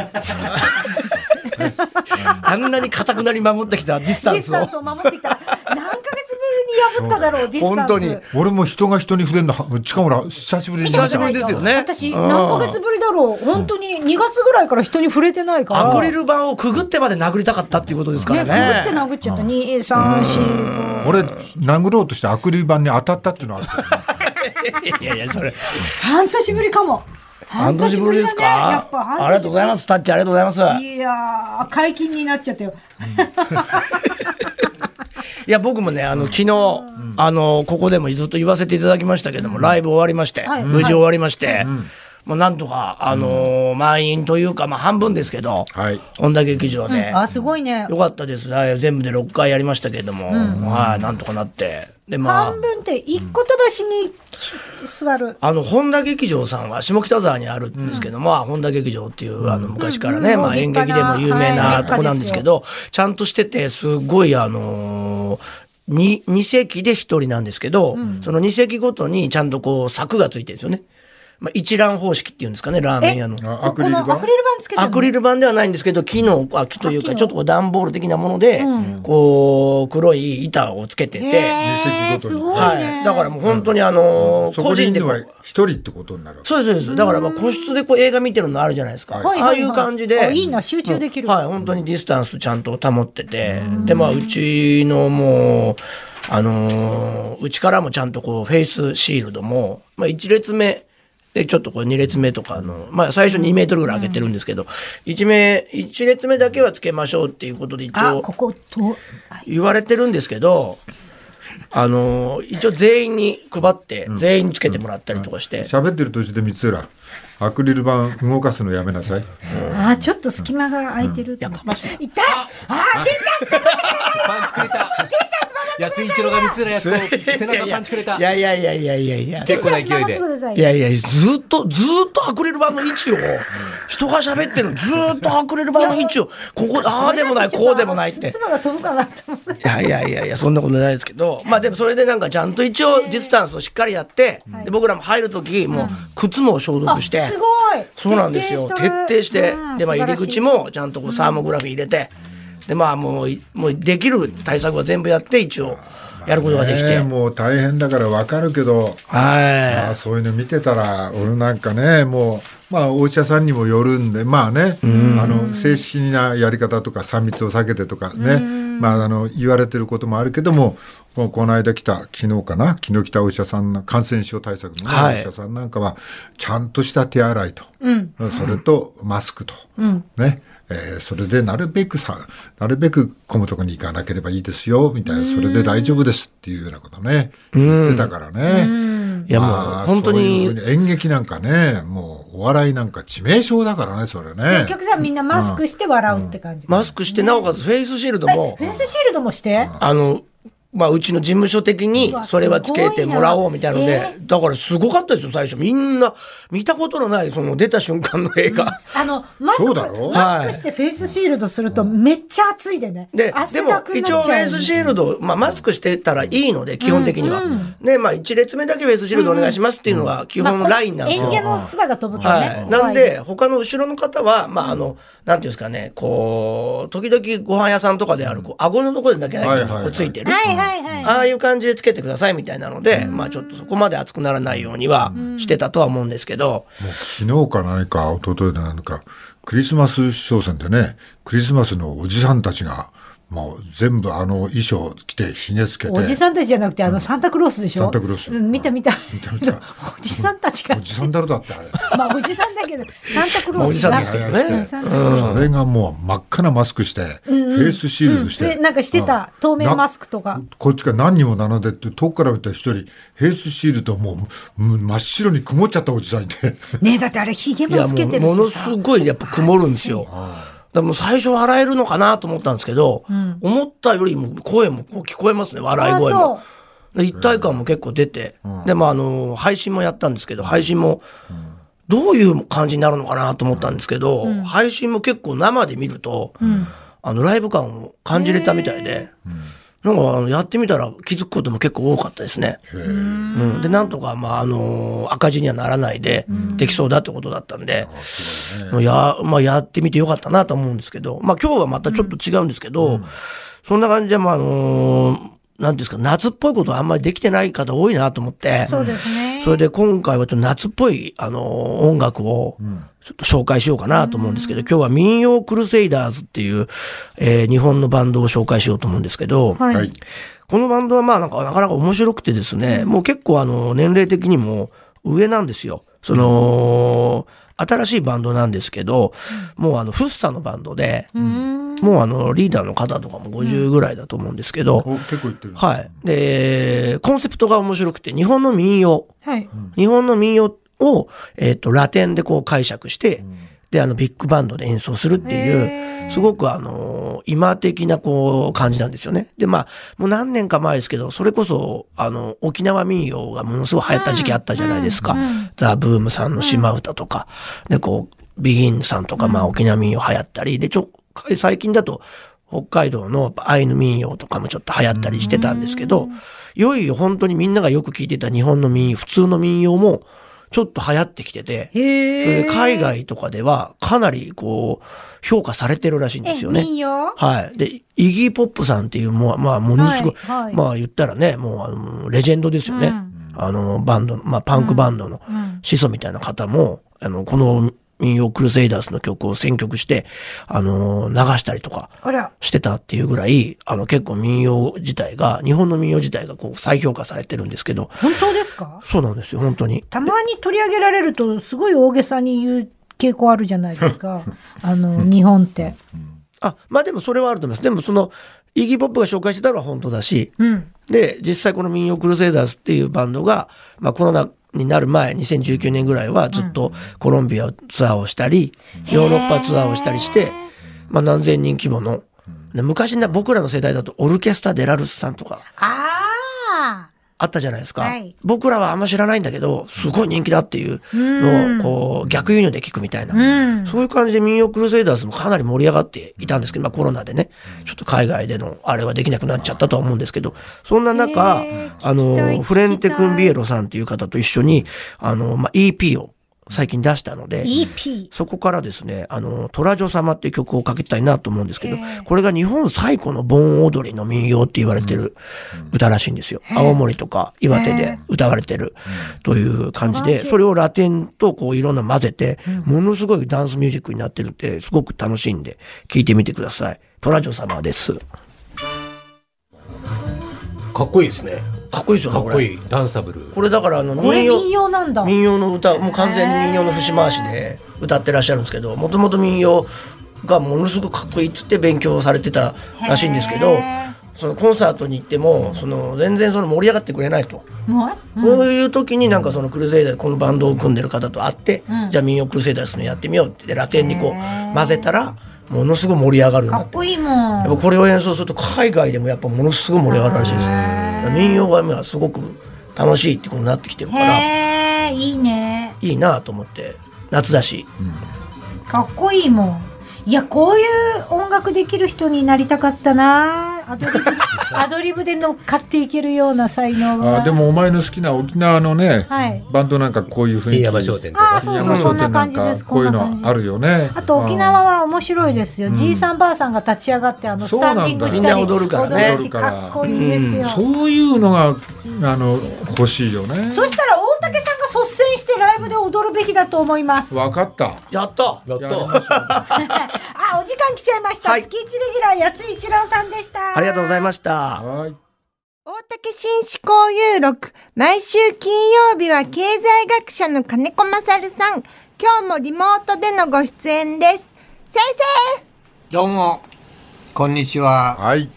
あんなにかたくなり守ってきたディスタンスを。守ってきた。何ヶ月ぶりに破っただろう、ディスタンス。本当に。俺も人が人に触れるの、近村、久しぶりに久しぶりですよね。私、何ヶ月ぶりだろう。本当に2月ぐらいから人に触れてないから。アクリル板をくぐってまで殴りたかったっていうことですからね。ねくぐって殴っちゃった。2、3、4、5。俺、殴ろうとしてアクリル板に当たったっていうのはあるね。いやいや、それ。半年ぶりかも。半年ぶりですか、ありがとうございますタッチありがとうございますいや解禁になっちゃったよ、いや僕もねあの昨日、あのここでもずっと言わせていただきましたけども、ライブ終わりまして、無事終わりまして、まあ、なんとか、あのー、満員というか、まあ、半分ですけど、はい、本田劇場で、うん、あすごいねよかったです、はい、全部で6回やりましたけれども、うん、はい、なんとかなってで、まあ、半分って一個飛ばしに、うん、座るあの本田劇場さんは下北沢にあるんですけども、まあ、本田劇場っていうあの昔からね、まあ、演劇でも有名なとこなんですけど、ちゃんとしててすごいあのー 2, 2席で1人なんですけど、その2席ごとにちゃんとこう柵がついてるんですよね。まあ、一覧方式っていうんですかね、ラーメン屋の。アクリル板アクリル板ではないんですけど、木の、あ木というか、ちょっとこう段ボール的なもので、こう、黒い板をつけてて。はい。だからもう本当にあの、個人で。一人ってことになるそうです、そうです。だからまあ個室でこう映画見てるのあるじゃないですか。ああいう感じで。いいな、集中できる。はい、本当にディスタンスちゃんと保ってて。で、まあ、うちのもう、あのうちからもちゃんとこう、フェイスシールドも、まあ、一列目、で、ちょっとこれ2列目とかの、まあ最初2メートルぐらい上げてるんですけど、1名、1列目だけはつけましょうっていうことで一応、ここと言われてるんですけど、あの、一応全員に配って、全員につけてもらったりとかして。喋ってる途中で三浦。アクリル板動かすのやめなさい。あちょっと隙間が空いてる痛いあティスタースパンチくれたティスタースパンやつ一郎が三つ浦康子、背中パンチくれた。いやいやいやいやいやいや。結構な勢いで。いやいや、ずっと、ずっとアクリル板の位置を、人が喋ってるの、ずっとアクリル板の位置を、ここ、ああでもない、こうでもないって。妻が飛ぶかなと思って。いやいやいやいや、そんなことないですけど、まあでもそれでなんかちゃんと一応ディスタンスをしっかりやって、で僕らも入る時もう靴も消毒してすごいそうなんですよ徹底して、でまあ入り口もちゃんとこうサーモグラフィー入れて、でまあもうもうできる対策は全部やって一応。やることができて、まあ、もう大変だから分かるけど、はいまあ、そういうの見てたら俺なんかねもう、まあ、お医者さんにもよるんでまあねあの正式なやり方とか3密を避けてとかね、まあ、あの言われてることもあるけどもこの間来た昨日かな昨日来たお医者さん感染症対策の、ねはい、お医者さんなんかはちゃんとした手洗いと、うん、それとマスクと、うん、ねえー、それでなるべくさ、なるべく混むとこに行かなければいいですよ、みたいな、それで大丈夫ですっていうようなことね、言ってたからね。いやもう、本当に。う演劇なんかね、もうお笑いなんか致命傷だからね、それね。お客さんみんなマスクして笑うって感じ、マスクして、なおかつフェイスシールドも。フェイスシールドもしてあの、まあ、うちの事務所的にそれはつけてもらおうみたいので、えー、だからすごかったですよ最初みんな見たことのないその出た瞬間の映画、うん、あのマスクマスクしてフェイスシールドするとめっちゃ暑いでねででも一応フェイスシールド、まあ、マスクしてたらいいので基本的には、うん、で、まあ、1列目だけフェイスシールドお願いしますっていうのが基本のラインなんですよ、まあ、演者の唾が飛ぶとね、はい、なんで他の後ろの方はまああのなんていうんですかねこう時々ご飯屋さんとかであるこう顎のところだけこうついてる、はいはいああいう感じでつけてくださいみたいなので、まあちょっとそこまで熱くならないようにはしてたとは思うんですけど、うん、もう昨日か何か一昨日な何かクリスマス商戦でねクリスマスのおじさんたちがもう全部あの衣装着てひねつけておじさんたちじゃなくてあのサンタクロースでしょ、うん、サンタクロース、うん、見た見た見た見たおじさんたちがおじさんだろだってあれまあおじさんだけどサンタクロースおじですれがもう真っ赤なマスクして、うんうん、フェイスシールドして、うん、なんかしてた、透明マスクとかこっちが何人も並んでって遠くから見た一人フェイスシールドもう真っ白に曇っちゃったおじさんいてねだってあれひげもつけてるしものすごいやっぱ曇るんですよ、はいも最初笑えるのかなと思ったんですけど、うん、思ったよりも声も聞こえますね笑い声も。一体感も結構出て、うん、でもあの配信もやったんですけど配信もどういう感じになるのかなと思ったんですけど、うん、配信も結構生で見ると、あのライブ感を感じれたみたいで。えーなんかあのやってみたら気づくことも結構多かったですね。うん、でなんとか、まああの赤字にはならないでできそうだってことだったんで、うん、やまあ、やってみてよかったなと思うんですけど、まあ、今日はまたちょっと違うんですけど、うん、そんな感じで、まああのなんですか、夏っぽいことはあんまりできてない方多いなと思って。そうですね。それで今回はちょっと夏っぽい、あの、音楽を、ちょっと紹介しようかなと思うんですけど、うん、今日は民謡クルセイダーズっていう、えー、日本のバンドを紹介しようと思うんですけど、はい。このバンドはまあなんかなかなか面白くてですね、うん、もう結構あの、年齢的にも上なんですよ。その、うん新しいバンドなんですけど、もうあの、フッサのバンドで、もうあの、リーダーの方とかも50ぐらいだと思うんですけど、結構いってる。はい。で、コンセプトが面白くて、日本の民謡。はい、日本の民謡を、えっ、ー、と、ラテンでこう解釈して、うんであのビッグバンドで演奏するっていうすごくあの今的なこう感じなんですよね。でまあもう何年か前ですけどそれこそあの沖縄民謡がものすごい流行った時期あったじゃないですか、うんうん、ザ・ブームさんの「島唄」とか、でこうビギンさんとか、まあ、沖縄民謡流行ったりでちょ最近だと北海道のアイヌ民謡とかもちょっと流行ったりしてたんですけど、いよいよ本当にみんながよく聞いてた日本の民謡普通の民謡もちょっと流行ってきてて、それで海外とかではかなりこう、評価されてるらしいんですよね。いいよはい。で、イギー・ポップさんっていう、もう、まあ、ものすごい、はいはい、まあ言ったらね、もう、あの、レジェンドですよね。うん、あの、バンド、まあ、パンクバンドの始祖みたいな方も、うん、あの、この民謡クルセイダースの曲を選曲して、あの、流したりとかしてたっていうぐらい、あの、結構民謡自体が、日本の民謡自体がこう再評価されてるんですけど。本当ですかそうなんですよ、本当に。たまに取り上げられると、すごい大げさに言う傾向あるじゃないですか。あの、日本って。あ、まあでもそれはあると思います。でもその、イギー・ポップが紹介してたのは本当だし、うん、で、実際この民謡クルセイダースっていうバンドが、まあコロナになる前2019年ぐらいはずっとコロンビアツアーをしたり、ヨーロッパツアーをしたりして、まあ、何千人規模の昔な僕らの世代だとオルケスタ・デラルスさんとか。あああったじゃないですか、はい、僕らはあんま知らないんだけどすごい人気だっていうのをこう逆輸入で聞くみたいな、そういう感じで民謡クルセイダーズもかなり盛り上がっていたんですけど、まあ、コロナでねちょっと海外でのあれはできなくなっちゃったとは思うんですけどそんな中、あのフレンテ・クンビエロさんっていう方と一緒にあの、まあ、EP を最近出したので、そこからですね、あの、虎女様っていう曲をかけたいなと思うんですけど、これが日本最古の盆踊りの民謡って言われてる歌らしいんですよ。青森とか岩手で歌われてるという感じで、それをラテンとこういろんな混ぜて、ものすごいダンスミュージックになってるって、すごく楽しんで聴いてみてください。虎女様です。かっこいいですね。かっこいいですよねかっこいいダンサブルこれだからあの民謡なんだ民謡の歌もう完全に民謡の節回しで歌ってらっしゃるんですけどもともと民謡がものすごくかっこいいっつって勉強されてたらしいんですけどそのコンサートに行ってもその全然その盛り上がってくれないと、うん、こういう時になんかそのクルセイダーこのバンドを組んでる方と会って、うん、じゃあ民謡クルセイダーすのやってみようってラテンにこう混ぜたらものすごい盛り上がるっかっこいいもんやっぱこれを演奏すると海外でもやっぱものすごい盛り上がるらしいです。民謡が今すごく楽しいってことになってきてるからいいねいいなと思って夏だし、うん、かっこいいもんいやこういう音楽できる人になりたかったなアドリブ アドリブで乗っかっていけるような才能があでもお前の好きな沖縄のね、はい、バンドなんかこういう雰囲気山商店とかあそうそうこんな感じですこういうのあるよねあと沖縄は面白いですよじいさんばあさんが立ち上がってあのスタンディングしたり踊るからね踊るかっこいいですよ、うん、そういうのがあの欲しいよねそしたら大竹さんが率演してライブで踊るべきだと思いますわかったやったやった あお時間来ちゃいました、はい、月一レギュラーやつ一郎さんでしたありがとうございましたはい大竹紳士交友録毎週金曜日は経済学者の金子勝さん今日もリモートでのご出演です先生どうもこんにちははいい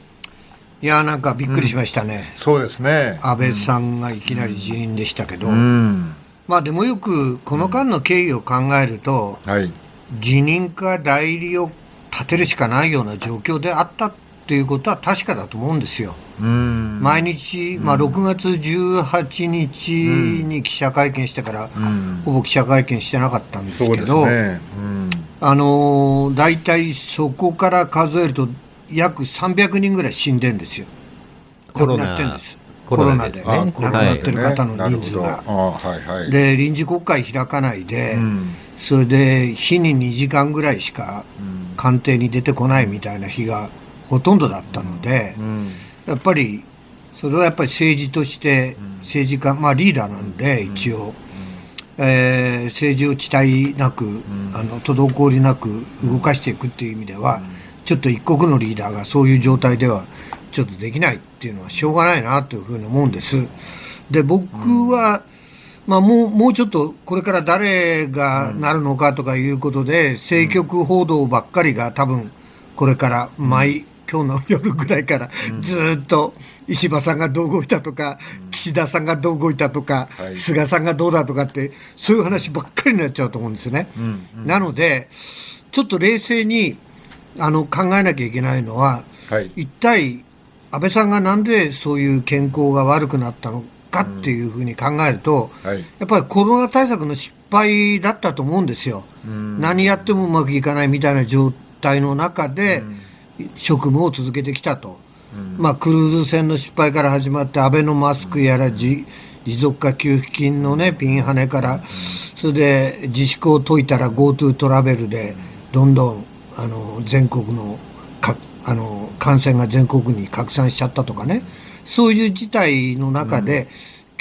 やなんかびっくりしましたね、うん、そうですね安倍さんがいきなり辞任でしたけど、うん、まあ、でもよくこの間の経緯を考えると、はい、辞任か代理を立てるしかないような状況であったっていうことは確かだと思うんですよ。毎日、まあ、6月18日に記者会見してから、ほぼ記者会見してなかったんですけど、あの大体そこから数えると約300人ぐらい死んでんですよ。亡くなってんです。コロナでね、亡くなってる方の人数が。で、臨時国会開かないで、それで日に2時間ぐらいしか官邸に出てこないみたいな日がほとんどだったので、やっぱり、それはやっぱり政治として、政治家、まあリーダーなんで、一応。えー、政治を地滞なく、うん、あの滞りなく動かしていくっていう意味では、うん、ちょっと一国のリーダーがそういう状態ではちょっとできないっていうのはしょうがないなというふうに思うんです。で僕は、うん、まあ、もうもうちょっとこれから誰がなるのかとかいうことで、うん、政局報道ばっかりが多分これから毎、今日の夜ぐらいからずっと石破さんがどう動いたとか、岸田さんがどう動いたとか、菅さんがどうだとかってそういう話ばっかりになっちゃうと思うんですね。なのでちょっと冷静にあの考えなきゃいけないのは、一体安倍さんがなんでそういう健康が悪くなったのかっていうふうに考えると、うんはい、やっぱりコロナ対策の失敗だったと思うんですよ。うん、何やってもうまくいかないみたいな状態の中で、職務を続けてきたと、まあ、クルーズ船の失敗から始まって安倍のマスクやら持続化給付金の、ね、ピンハネからそれで自粛を解いたら GoTo トラベルでどんどんあの全国のあの感染が全国に拡散しちゃったとかねそういう事態の中で、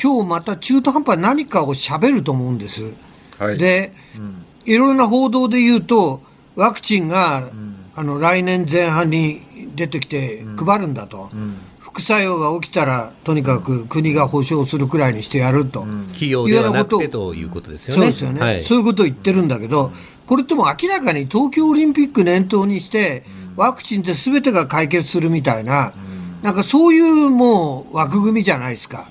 うん、今日また中途半端何かをしゃべると思うんです。はい、で、うん、いろいろな報道で言うとワクチンが、うん、あの来年前半に出てきて配るんだと。副作用が起きたらとにかく国が保証するくらいにしてやると、企業ではなくてということですよね。そうですよね、はい、そういうことを言ってるんだけど、これっても明らかに東京オリンピック念頭にして、うんワクチンで全てが解決するみたいな、なんかそういうもう枠組みじゃないですか。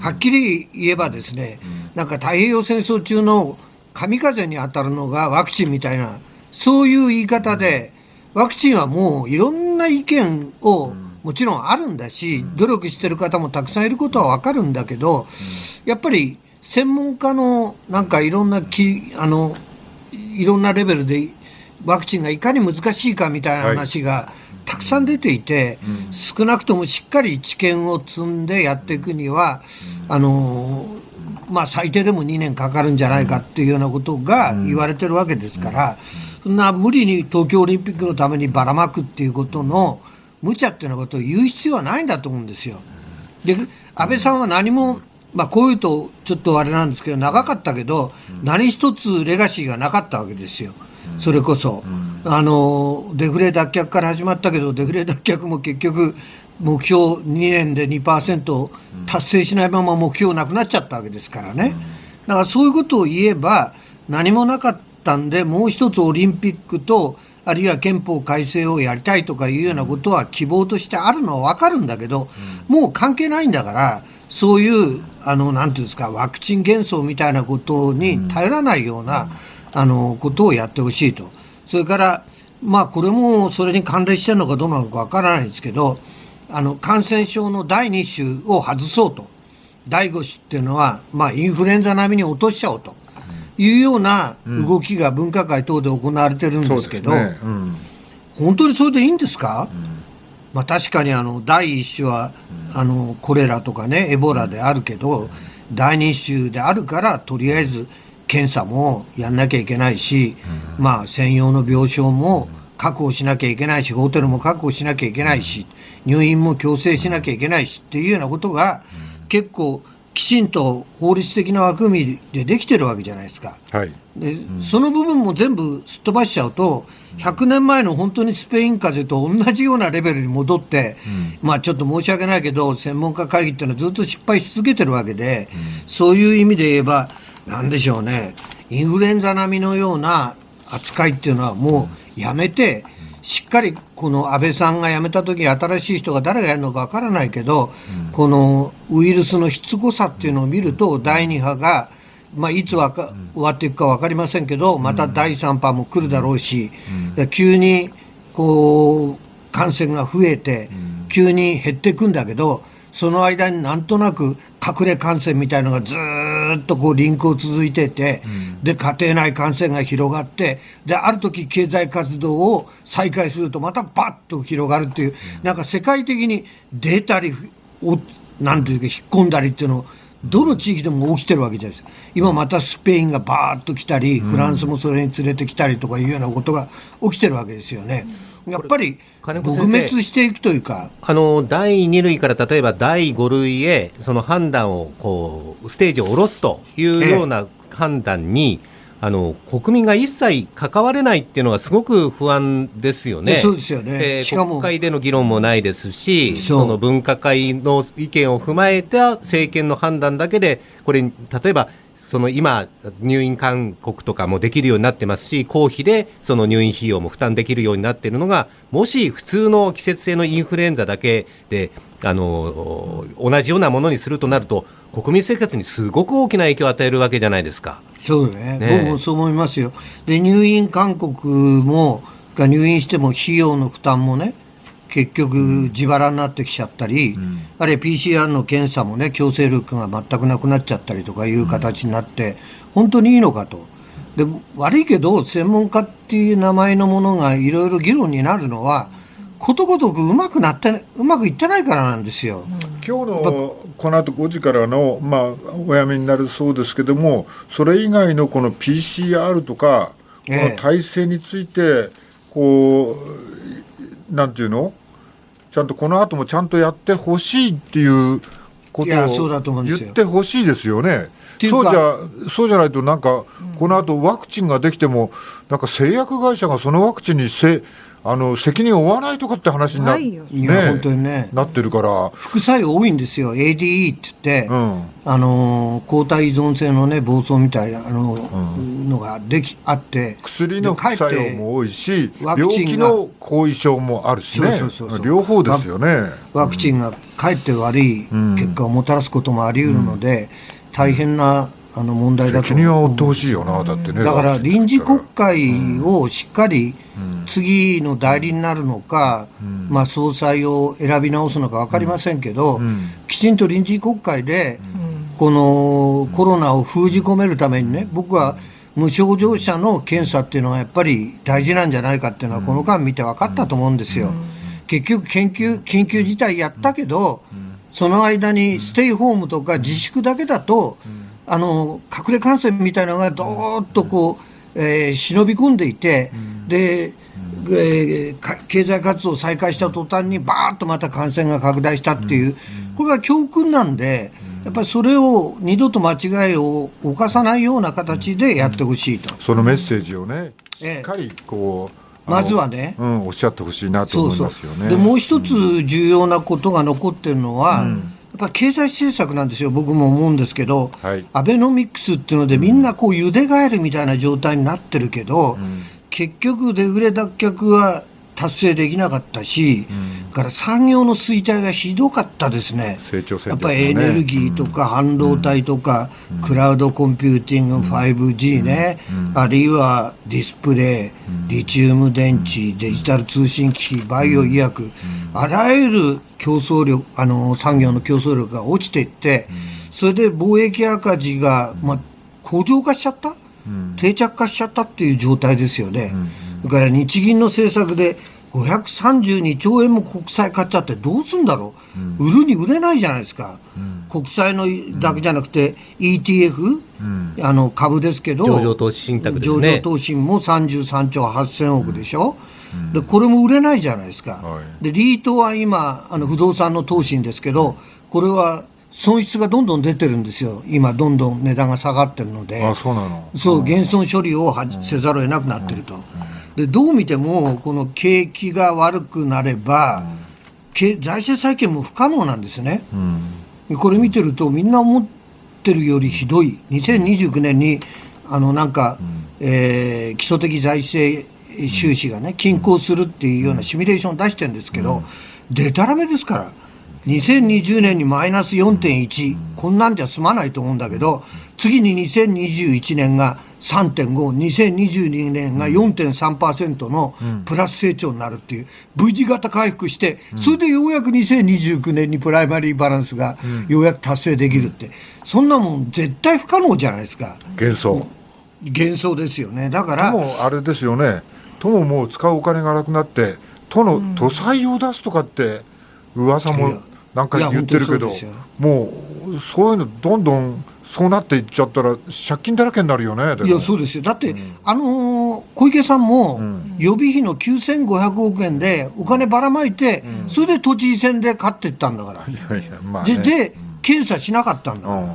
はっきり言えばですね、なんか太平洋戦争中の神風に当たるのがワクチンみたいな、そういう言い方で、ワクチンはもういろんな意見をもちろんあるんだし、努力してる方もたくさんいることはわかるんだけど、やっぱり専門家のなんかいろんなきあのいろんなレベルでワクチンがいかに難しいかみたいな話が、たくさん出ていて、うん、少なくともしっかり知見を積んでやっていくには、あのまあ、最低でも2年かかるんじゃないかっていうようなことが言われてるわけですから、そんな無理に東京オリンピックのためにばらまくっていうことの無茶っていうようなことを言う必要はないんだと思うんですよ。で安倍さんは何もまあ、こういうとちょっとあれなんですけど長かったけど何一つレガシーがなかったわけですよ。それこそ、あのデフレ脱却から始まったけどデフレ脱却も結局目標2年で2%達成しないまま目標なくなっちゃったわけですからね、だからそういうことを言えば何もなかったんでもう一つオリンピックとあるいは憲法改正をやりたいとかいうようなことは希望としてあるのは分かるんだけど、もう関係ないんだからそういうあのなんていうんですかワクチン幻想みたいなことに頼らないような、あのことをやってほしいと。それから、まあ、これもそれに関連してるのかどうなのかわからないですけど、あの感染症の第2種を外そうと、第5種っていうのは、まあ、インフルエンザ並みに落としちゃおうというような動きが分科会等で行われてるんですけど、本当にそれでいいんですか、うん、まあ、確かにあの第1種は、あのコレラとかねエボラであるけど、第2種であるからとりあえず検査もやんなきゃいけないし、まあ、専用の病床も確保しなきゃいけないし、ホテルも確保しなきゃいけないし、入院も強制しなきゃいけないしっていうようなことが、結構、きちんと法律的な枠組みでできてるわけじゃないですか、はい、で、うん、その部分も全部すっ飛ばしちゃうと、100年前の本当にスペイン風邪と同じようなレベルに戻って、うん、まあ、ちょっと申し訳ないけど、専門家会議っていうのはずっと失敗し続けてるわけで、うん、そういう意味で言えば、何でしょうねインフルエンザ並みのような扱いっていうのはもうやめて、しっかりこの安倍さんが辞めた時新しい人が誰がやるのか分からないけど、このウイルスのしつこさっていうのを見ると第2波が、まあ、いつ終わっていくか分かりませんけどまた第3波も来るだろうし、急にこう感染が増えて急に減っていくんだけどその間になんとなく隠れ感染みたいのがずっとこうリンクを続いてて、うん、で家庭内感染が広がってである時経済活動を再開するとまたバッと広がるっていう、うん、なんか世界的に出たりをなんていうか引っ込んだりっていうのをどの地域でも起きてるわけじゃないですか今またスペインがバーッと来たり、うん、フランスもそれに連れてきたりとかいうようなことが起きてるわけですよね。うんやっぱり撲滅していくというかあの第2類から例えば第5類へその判断をこうステージを下ろすというような判断に、ええあの国民が一切関われないっていうのはすごく不安ですよね。そうですよね、えー、しかも国会での議論もないですしその分科会の意見を踏まえた政権の判断だけでこれ例えばその今、入院勧告とかもできるようになってますし、公費でその入院費用も負担できるようになっているのが、もし普通の季節性のインフルエンザだけで、あの、同じようなものにするとなると、国民生活にすごく大きな影響を与えるわけじゃないですか。そうね。ね僕もそう思いますよ。で、入院勧告も、が入院しても費用の負担もね、結局自腹になってきちゃったり、うん、あるいは PCR の検査もね強制力が全くなくなっちゃったりとかいう形になって、本当にいいのかと。で悪いけど専門家っていう名前のものがいろいろ議論になるのはことごとくうまくなってうまくいってないからなんですよ。今日のこの後5時からの、まあ、おやめになるそうですけどもそれ以外のこの PCR とかこの体制について、ええ、こうなんていうのちゃんとこの後もちゃんとやってほしいっていうことを言ってほしいですよね。そうじゃそうじゃないと、なんか、この後ワクチンができても、なんか製薬会社がそのワクチンにせあの責任を負わないとかって話にな,、ね、本当にねなってるから副作用多いんですよ ADE って言って、うん、あの抗体依存性の、ね、暴走みたいなあの、うん、のができあって薬の副作用も多いし病気の後遺症もあるし、ね、そうそうそう両方ですよねワクチンがかえって悪い結果をもたらすこともあり得るので、うん、大変なあの問題だと責任は負ってほしいよなだってねだから臨時国会をしっかり次の代理になるのか、うん、まあ、総裁を選び直すのか分かりませんけど、うん、きちんと臨時国会で、このコロナを封じ込めるためにね僕は無症状者の検査っていうのはやっぱり大事なんじゃないかっていうのはこの間見て分かったと思うんですよ。結局研究緊急事態やったけど、その間にステイホームとか自粛だけだと、あの隠れ感染みたいなのがどーっとこう、えー、忍び込んでいて、で、えー、経済活動再開した途端にばーっとまた感染が拡大したっていう、これは教訓なんで、やっぱりそれを二度と間違いを犯さないような形でやってほしいと、そのメッセージをね、しっかりこう、えー、まずはね、うん、おっしゃってほしいなと思いますよね。そうそうでもう一つ重要なことが残ってるのは、うんっぱ経済政策なんですよ、僕も思うんですけど、はい、アベノミクスっていうので、みんなこう、ゆで返るみたいな状態になってるけど、うん、結局、デフレ脱却は達成できなかったし、うん、から産業の衰退がひどかったですね、ねやっぱりエネルギーとか半導体とか、うん、クラウドコンピューティング、5G ね、うん、あるいはディスプレイ、リチウム電池、デジタル通信機器、バイオ医薬、あらゆる競争力あの産業の競争力が落ちていって、それで貿易赤字が、まあ、向上化しちゃった、定着化しちゃったっていう状態ですよね。それから日銀の政策で532兆円も国債買っちゃってどうすんだろう、うん、売るに売れないじゃないですか、うん、国債のだけじゃなくて ETF、うん、あの株ですけど上場投資信託、ね、上場投資も33兆8000億でしょ、でこれも売れないじゃないですか、はい、でリートは今あの不動産の投資ですけどこれは損失がどんどん出てるんですよ、今、どんどん値段が下がってるので、そう、減損処理をせざるを得なくなってると。でどう見てもこの景気が悪くなれば、財政再建も不可能なんですね、うん、これ見てるとみんな思ってるよりひどい2029年にあのなんか、うん、えー、基礎的財政収支がね均衡するっていうようなシミュレーションを出してるんですけど、うん、でたらめですから2020年にマイナス4.1、こんなんじゃ済まないと思うんだけど次に2021年が3.52022年が4.3%のプラス成長になるっていう V 字型回復してそれでようやく2029年にプライマリーバランスがようやく達成できるってそんなもん絶対不可能じゃないですか幻想幻想ですよねだからもうあれですよねとももう使うお金がなくなってとの都債を出すとかって噂もなんか言ってるけどもうそういうのどんどんそうなっていっちゃったら借金だらけになるよねいやそうですよだって、うん、あのー、小池さんも予備費の9500億円でお金ばらまいて、うん、それで都知事選で勝っていったんだから、で検査しなかったんだから。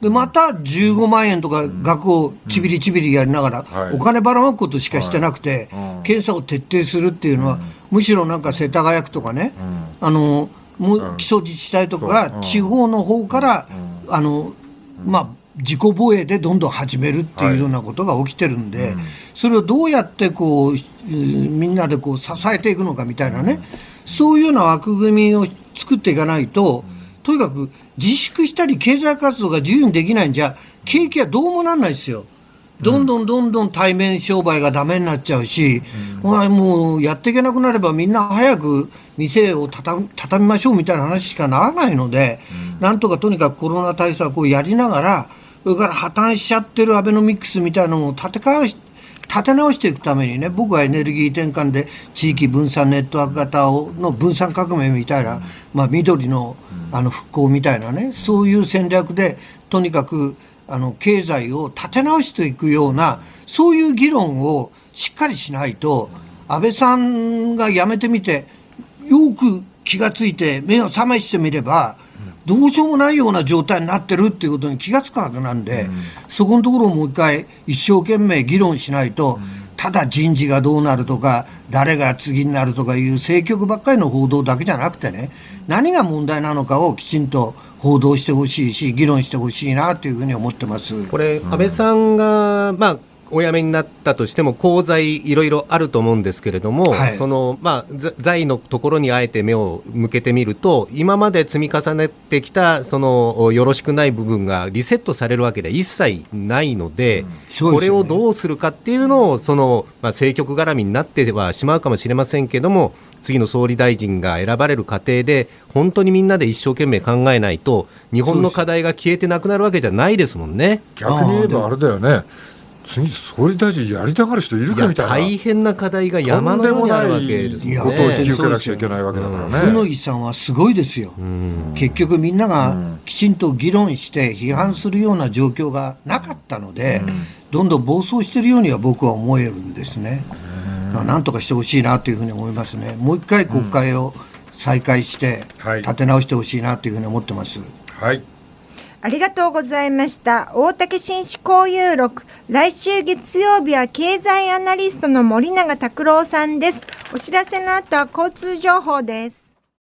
でまた15万円とか額をちびりちびりやりながら、お金ばらまくことしかしてなくて、検査を徹底するっていうのは、むしろなんか世田谷区とかね、あのもう基礎自治体とか地方の方から、あのまあ、自己防衛でどんどん始めるっていうようなことが起きてるんで、はいうん、それをどうやってこう、みんなでこう支えていくのかみたいなね、うん、そういうような枠組みを作っていかないと、とにかく自粛したり経済活動が自由にできないんじゃ景気はどうもなんないですよ。どんどんどんどん対面商売がダメになっちゃうし、うん、もうやっていけなくなればみんな早く店を畳畳みましょうみたいな話しかならないので、うん、なんとかとにかくコロナ対策をやりながらそれから破綻しちゃってるアベノミクスみたいなのを立て返し立て直していくためにね僕はエネルギー転換で地域分散ネットワーク型をの分散革命みたいな、まあ、緑のあの復興みたいなねそういう戦略でとにかくあの経済を立て直していくようなそういう議論をしっかりしないと安倍さんが辞めてみてよく気が付いて目を覚ましてみれば、どうしようもないような状態になってるっていうことに気が付くはずなんで、うん、そこのところをもう一回一生懸命議論しないと、うん、ただ人事がどうなるとか誰が次になるとかいう政局ばっかりの報道だけじゃなくてね何が問題なのかをきちんと報道してほしいし議論してほしいなというふうに思ってますこれ安倍さんが、まあお辞めになったとしても功罪いろいろあると思うんですけれども、はい、そのまあ罪のところにあえて目を向けてみると今まで積み重ねてきたそのよろしくない部分がリセットされるわけで一切ないのでうんでね、これをどうするかっていうのをその、まあ、政局絡みになってはしまうかもしれませんけども次の総理大臣が選ばれる過程で本当にみんなで一生懸命考えないと日本の課題が消えてなくなるわけじゃないですもんね。逆に言えばあれだよね次総理大臣やりたがる人いるかみたいな大変な課題が山のようにあるわけですねことを引き受けなくちゃいけないわけだからね負、井さんはすごいですよ、結局みんながきちんと議論して批判するような状況がなかったので、どんどん暴走しているようには僕は思えるんですね、まあ、なんとかしてほしいなというふうに思いますねもう一回国会を再開して立て直してほしいなというふうに思ってます、はいありがとうございました。大竹紳士交友録。来週月曜日は経済アナリストの森永卓郎さんです。お知らせの後は交通情報です。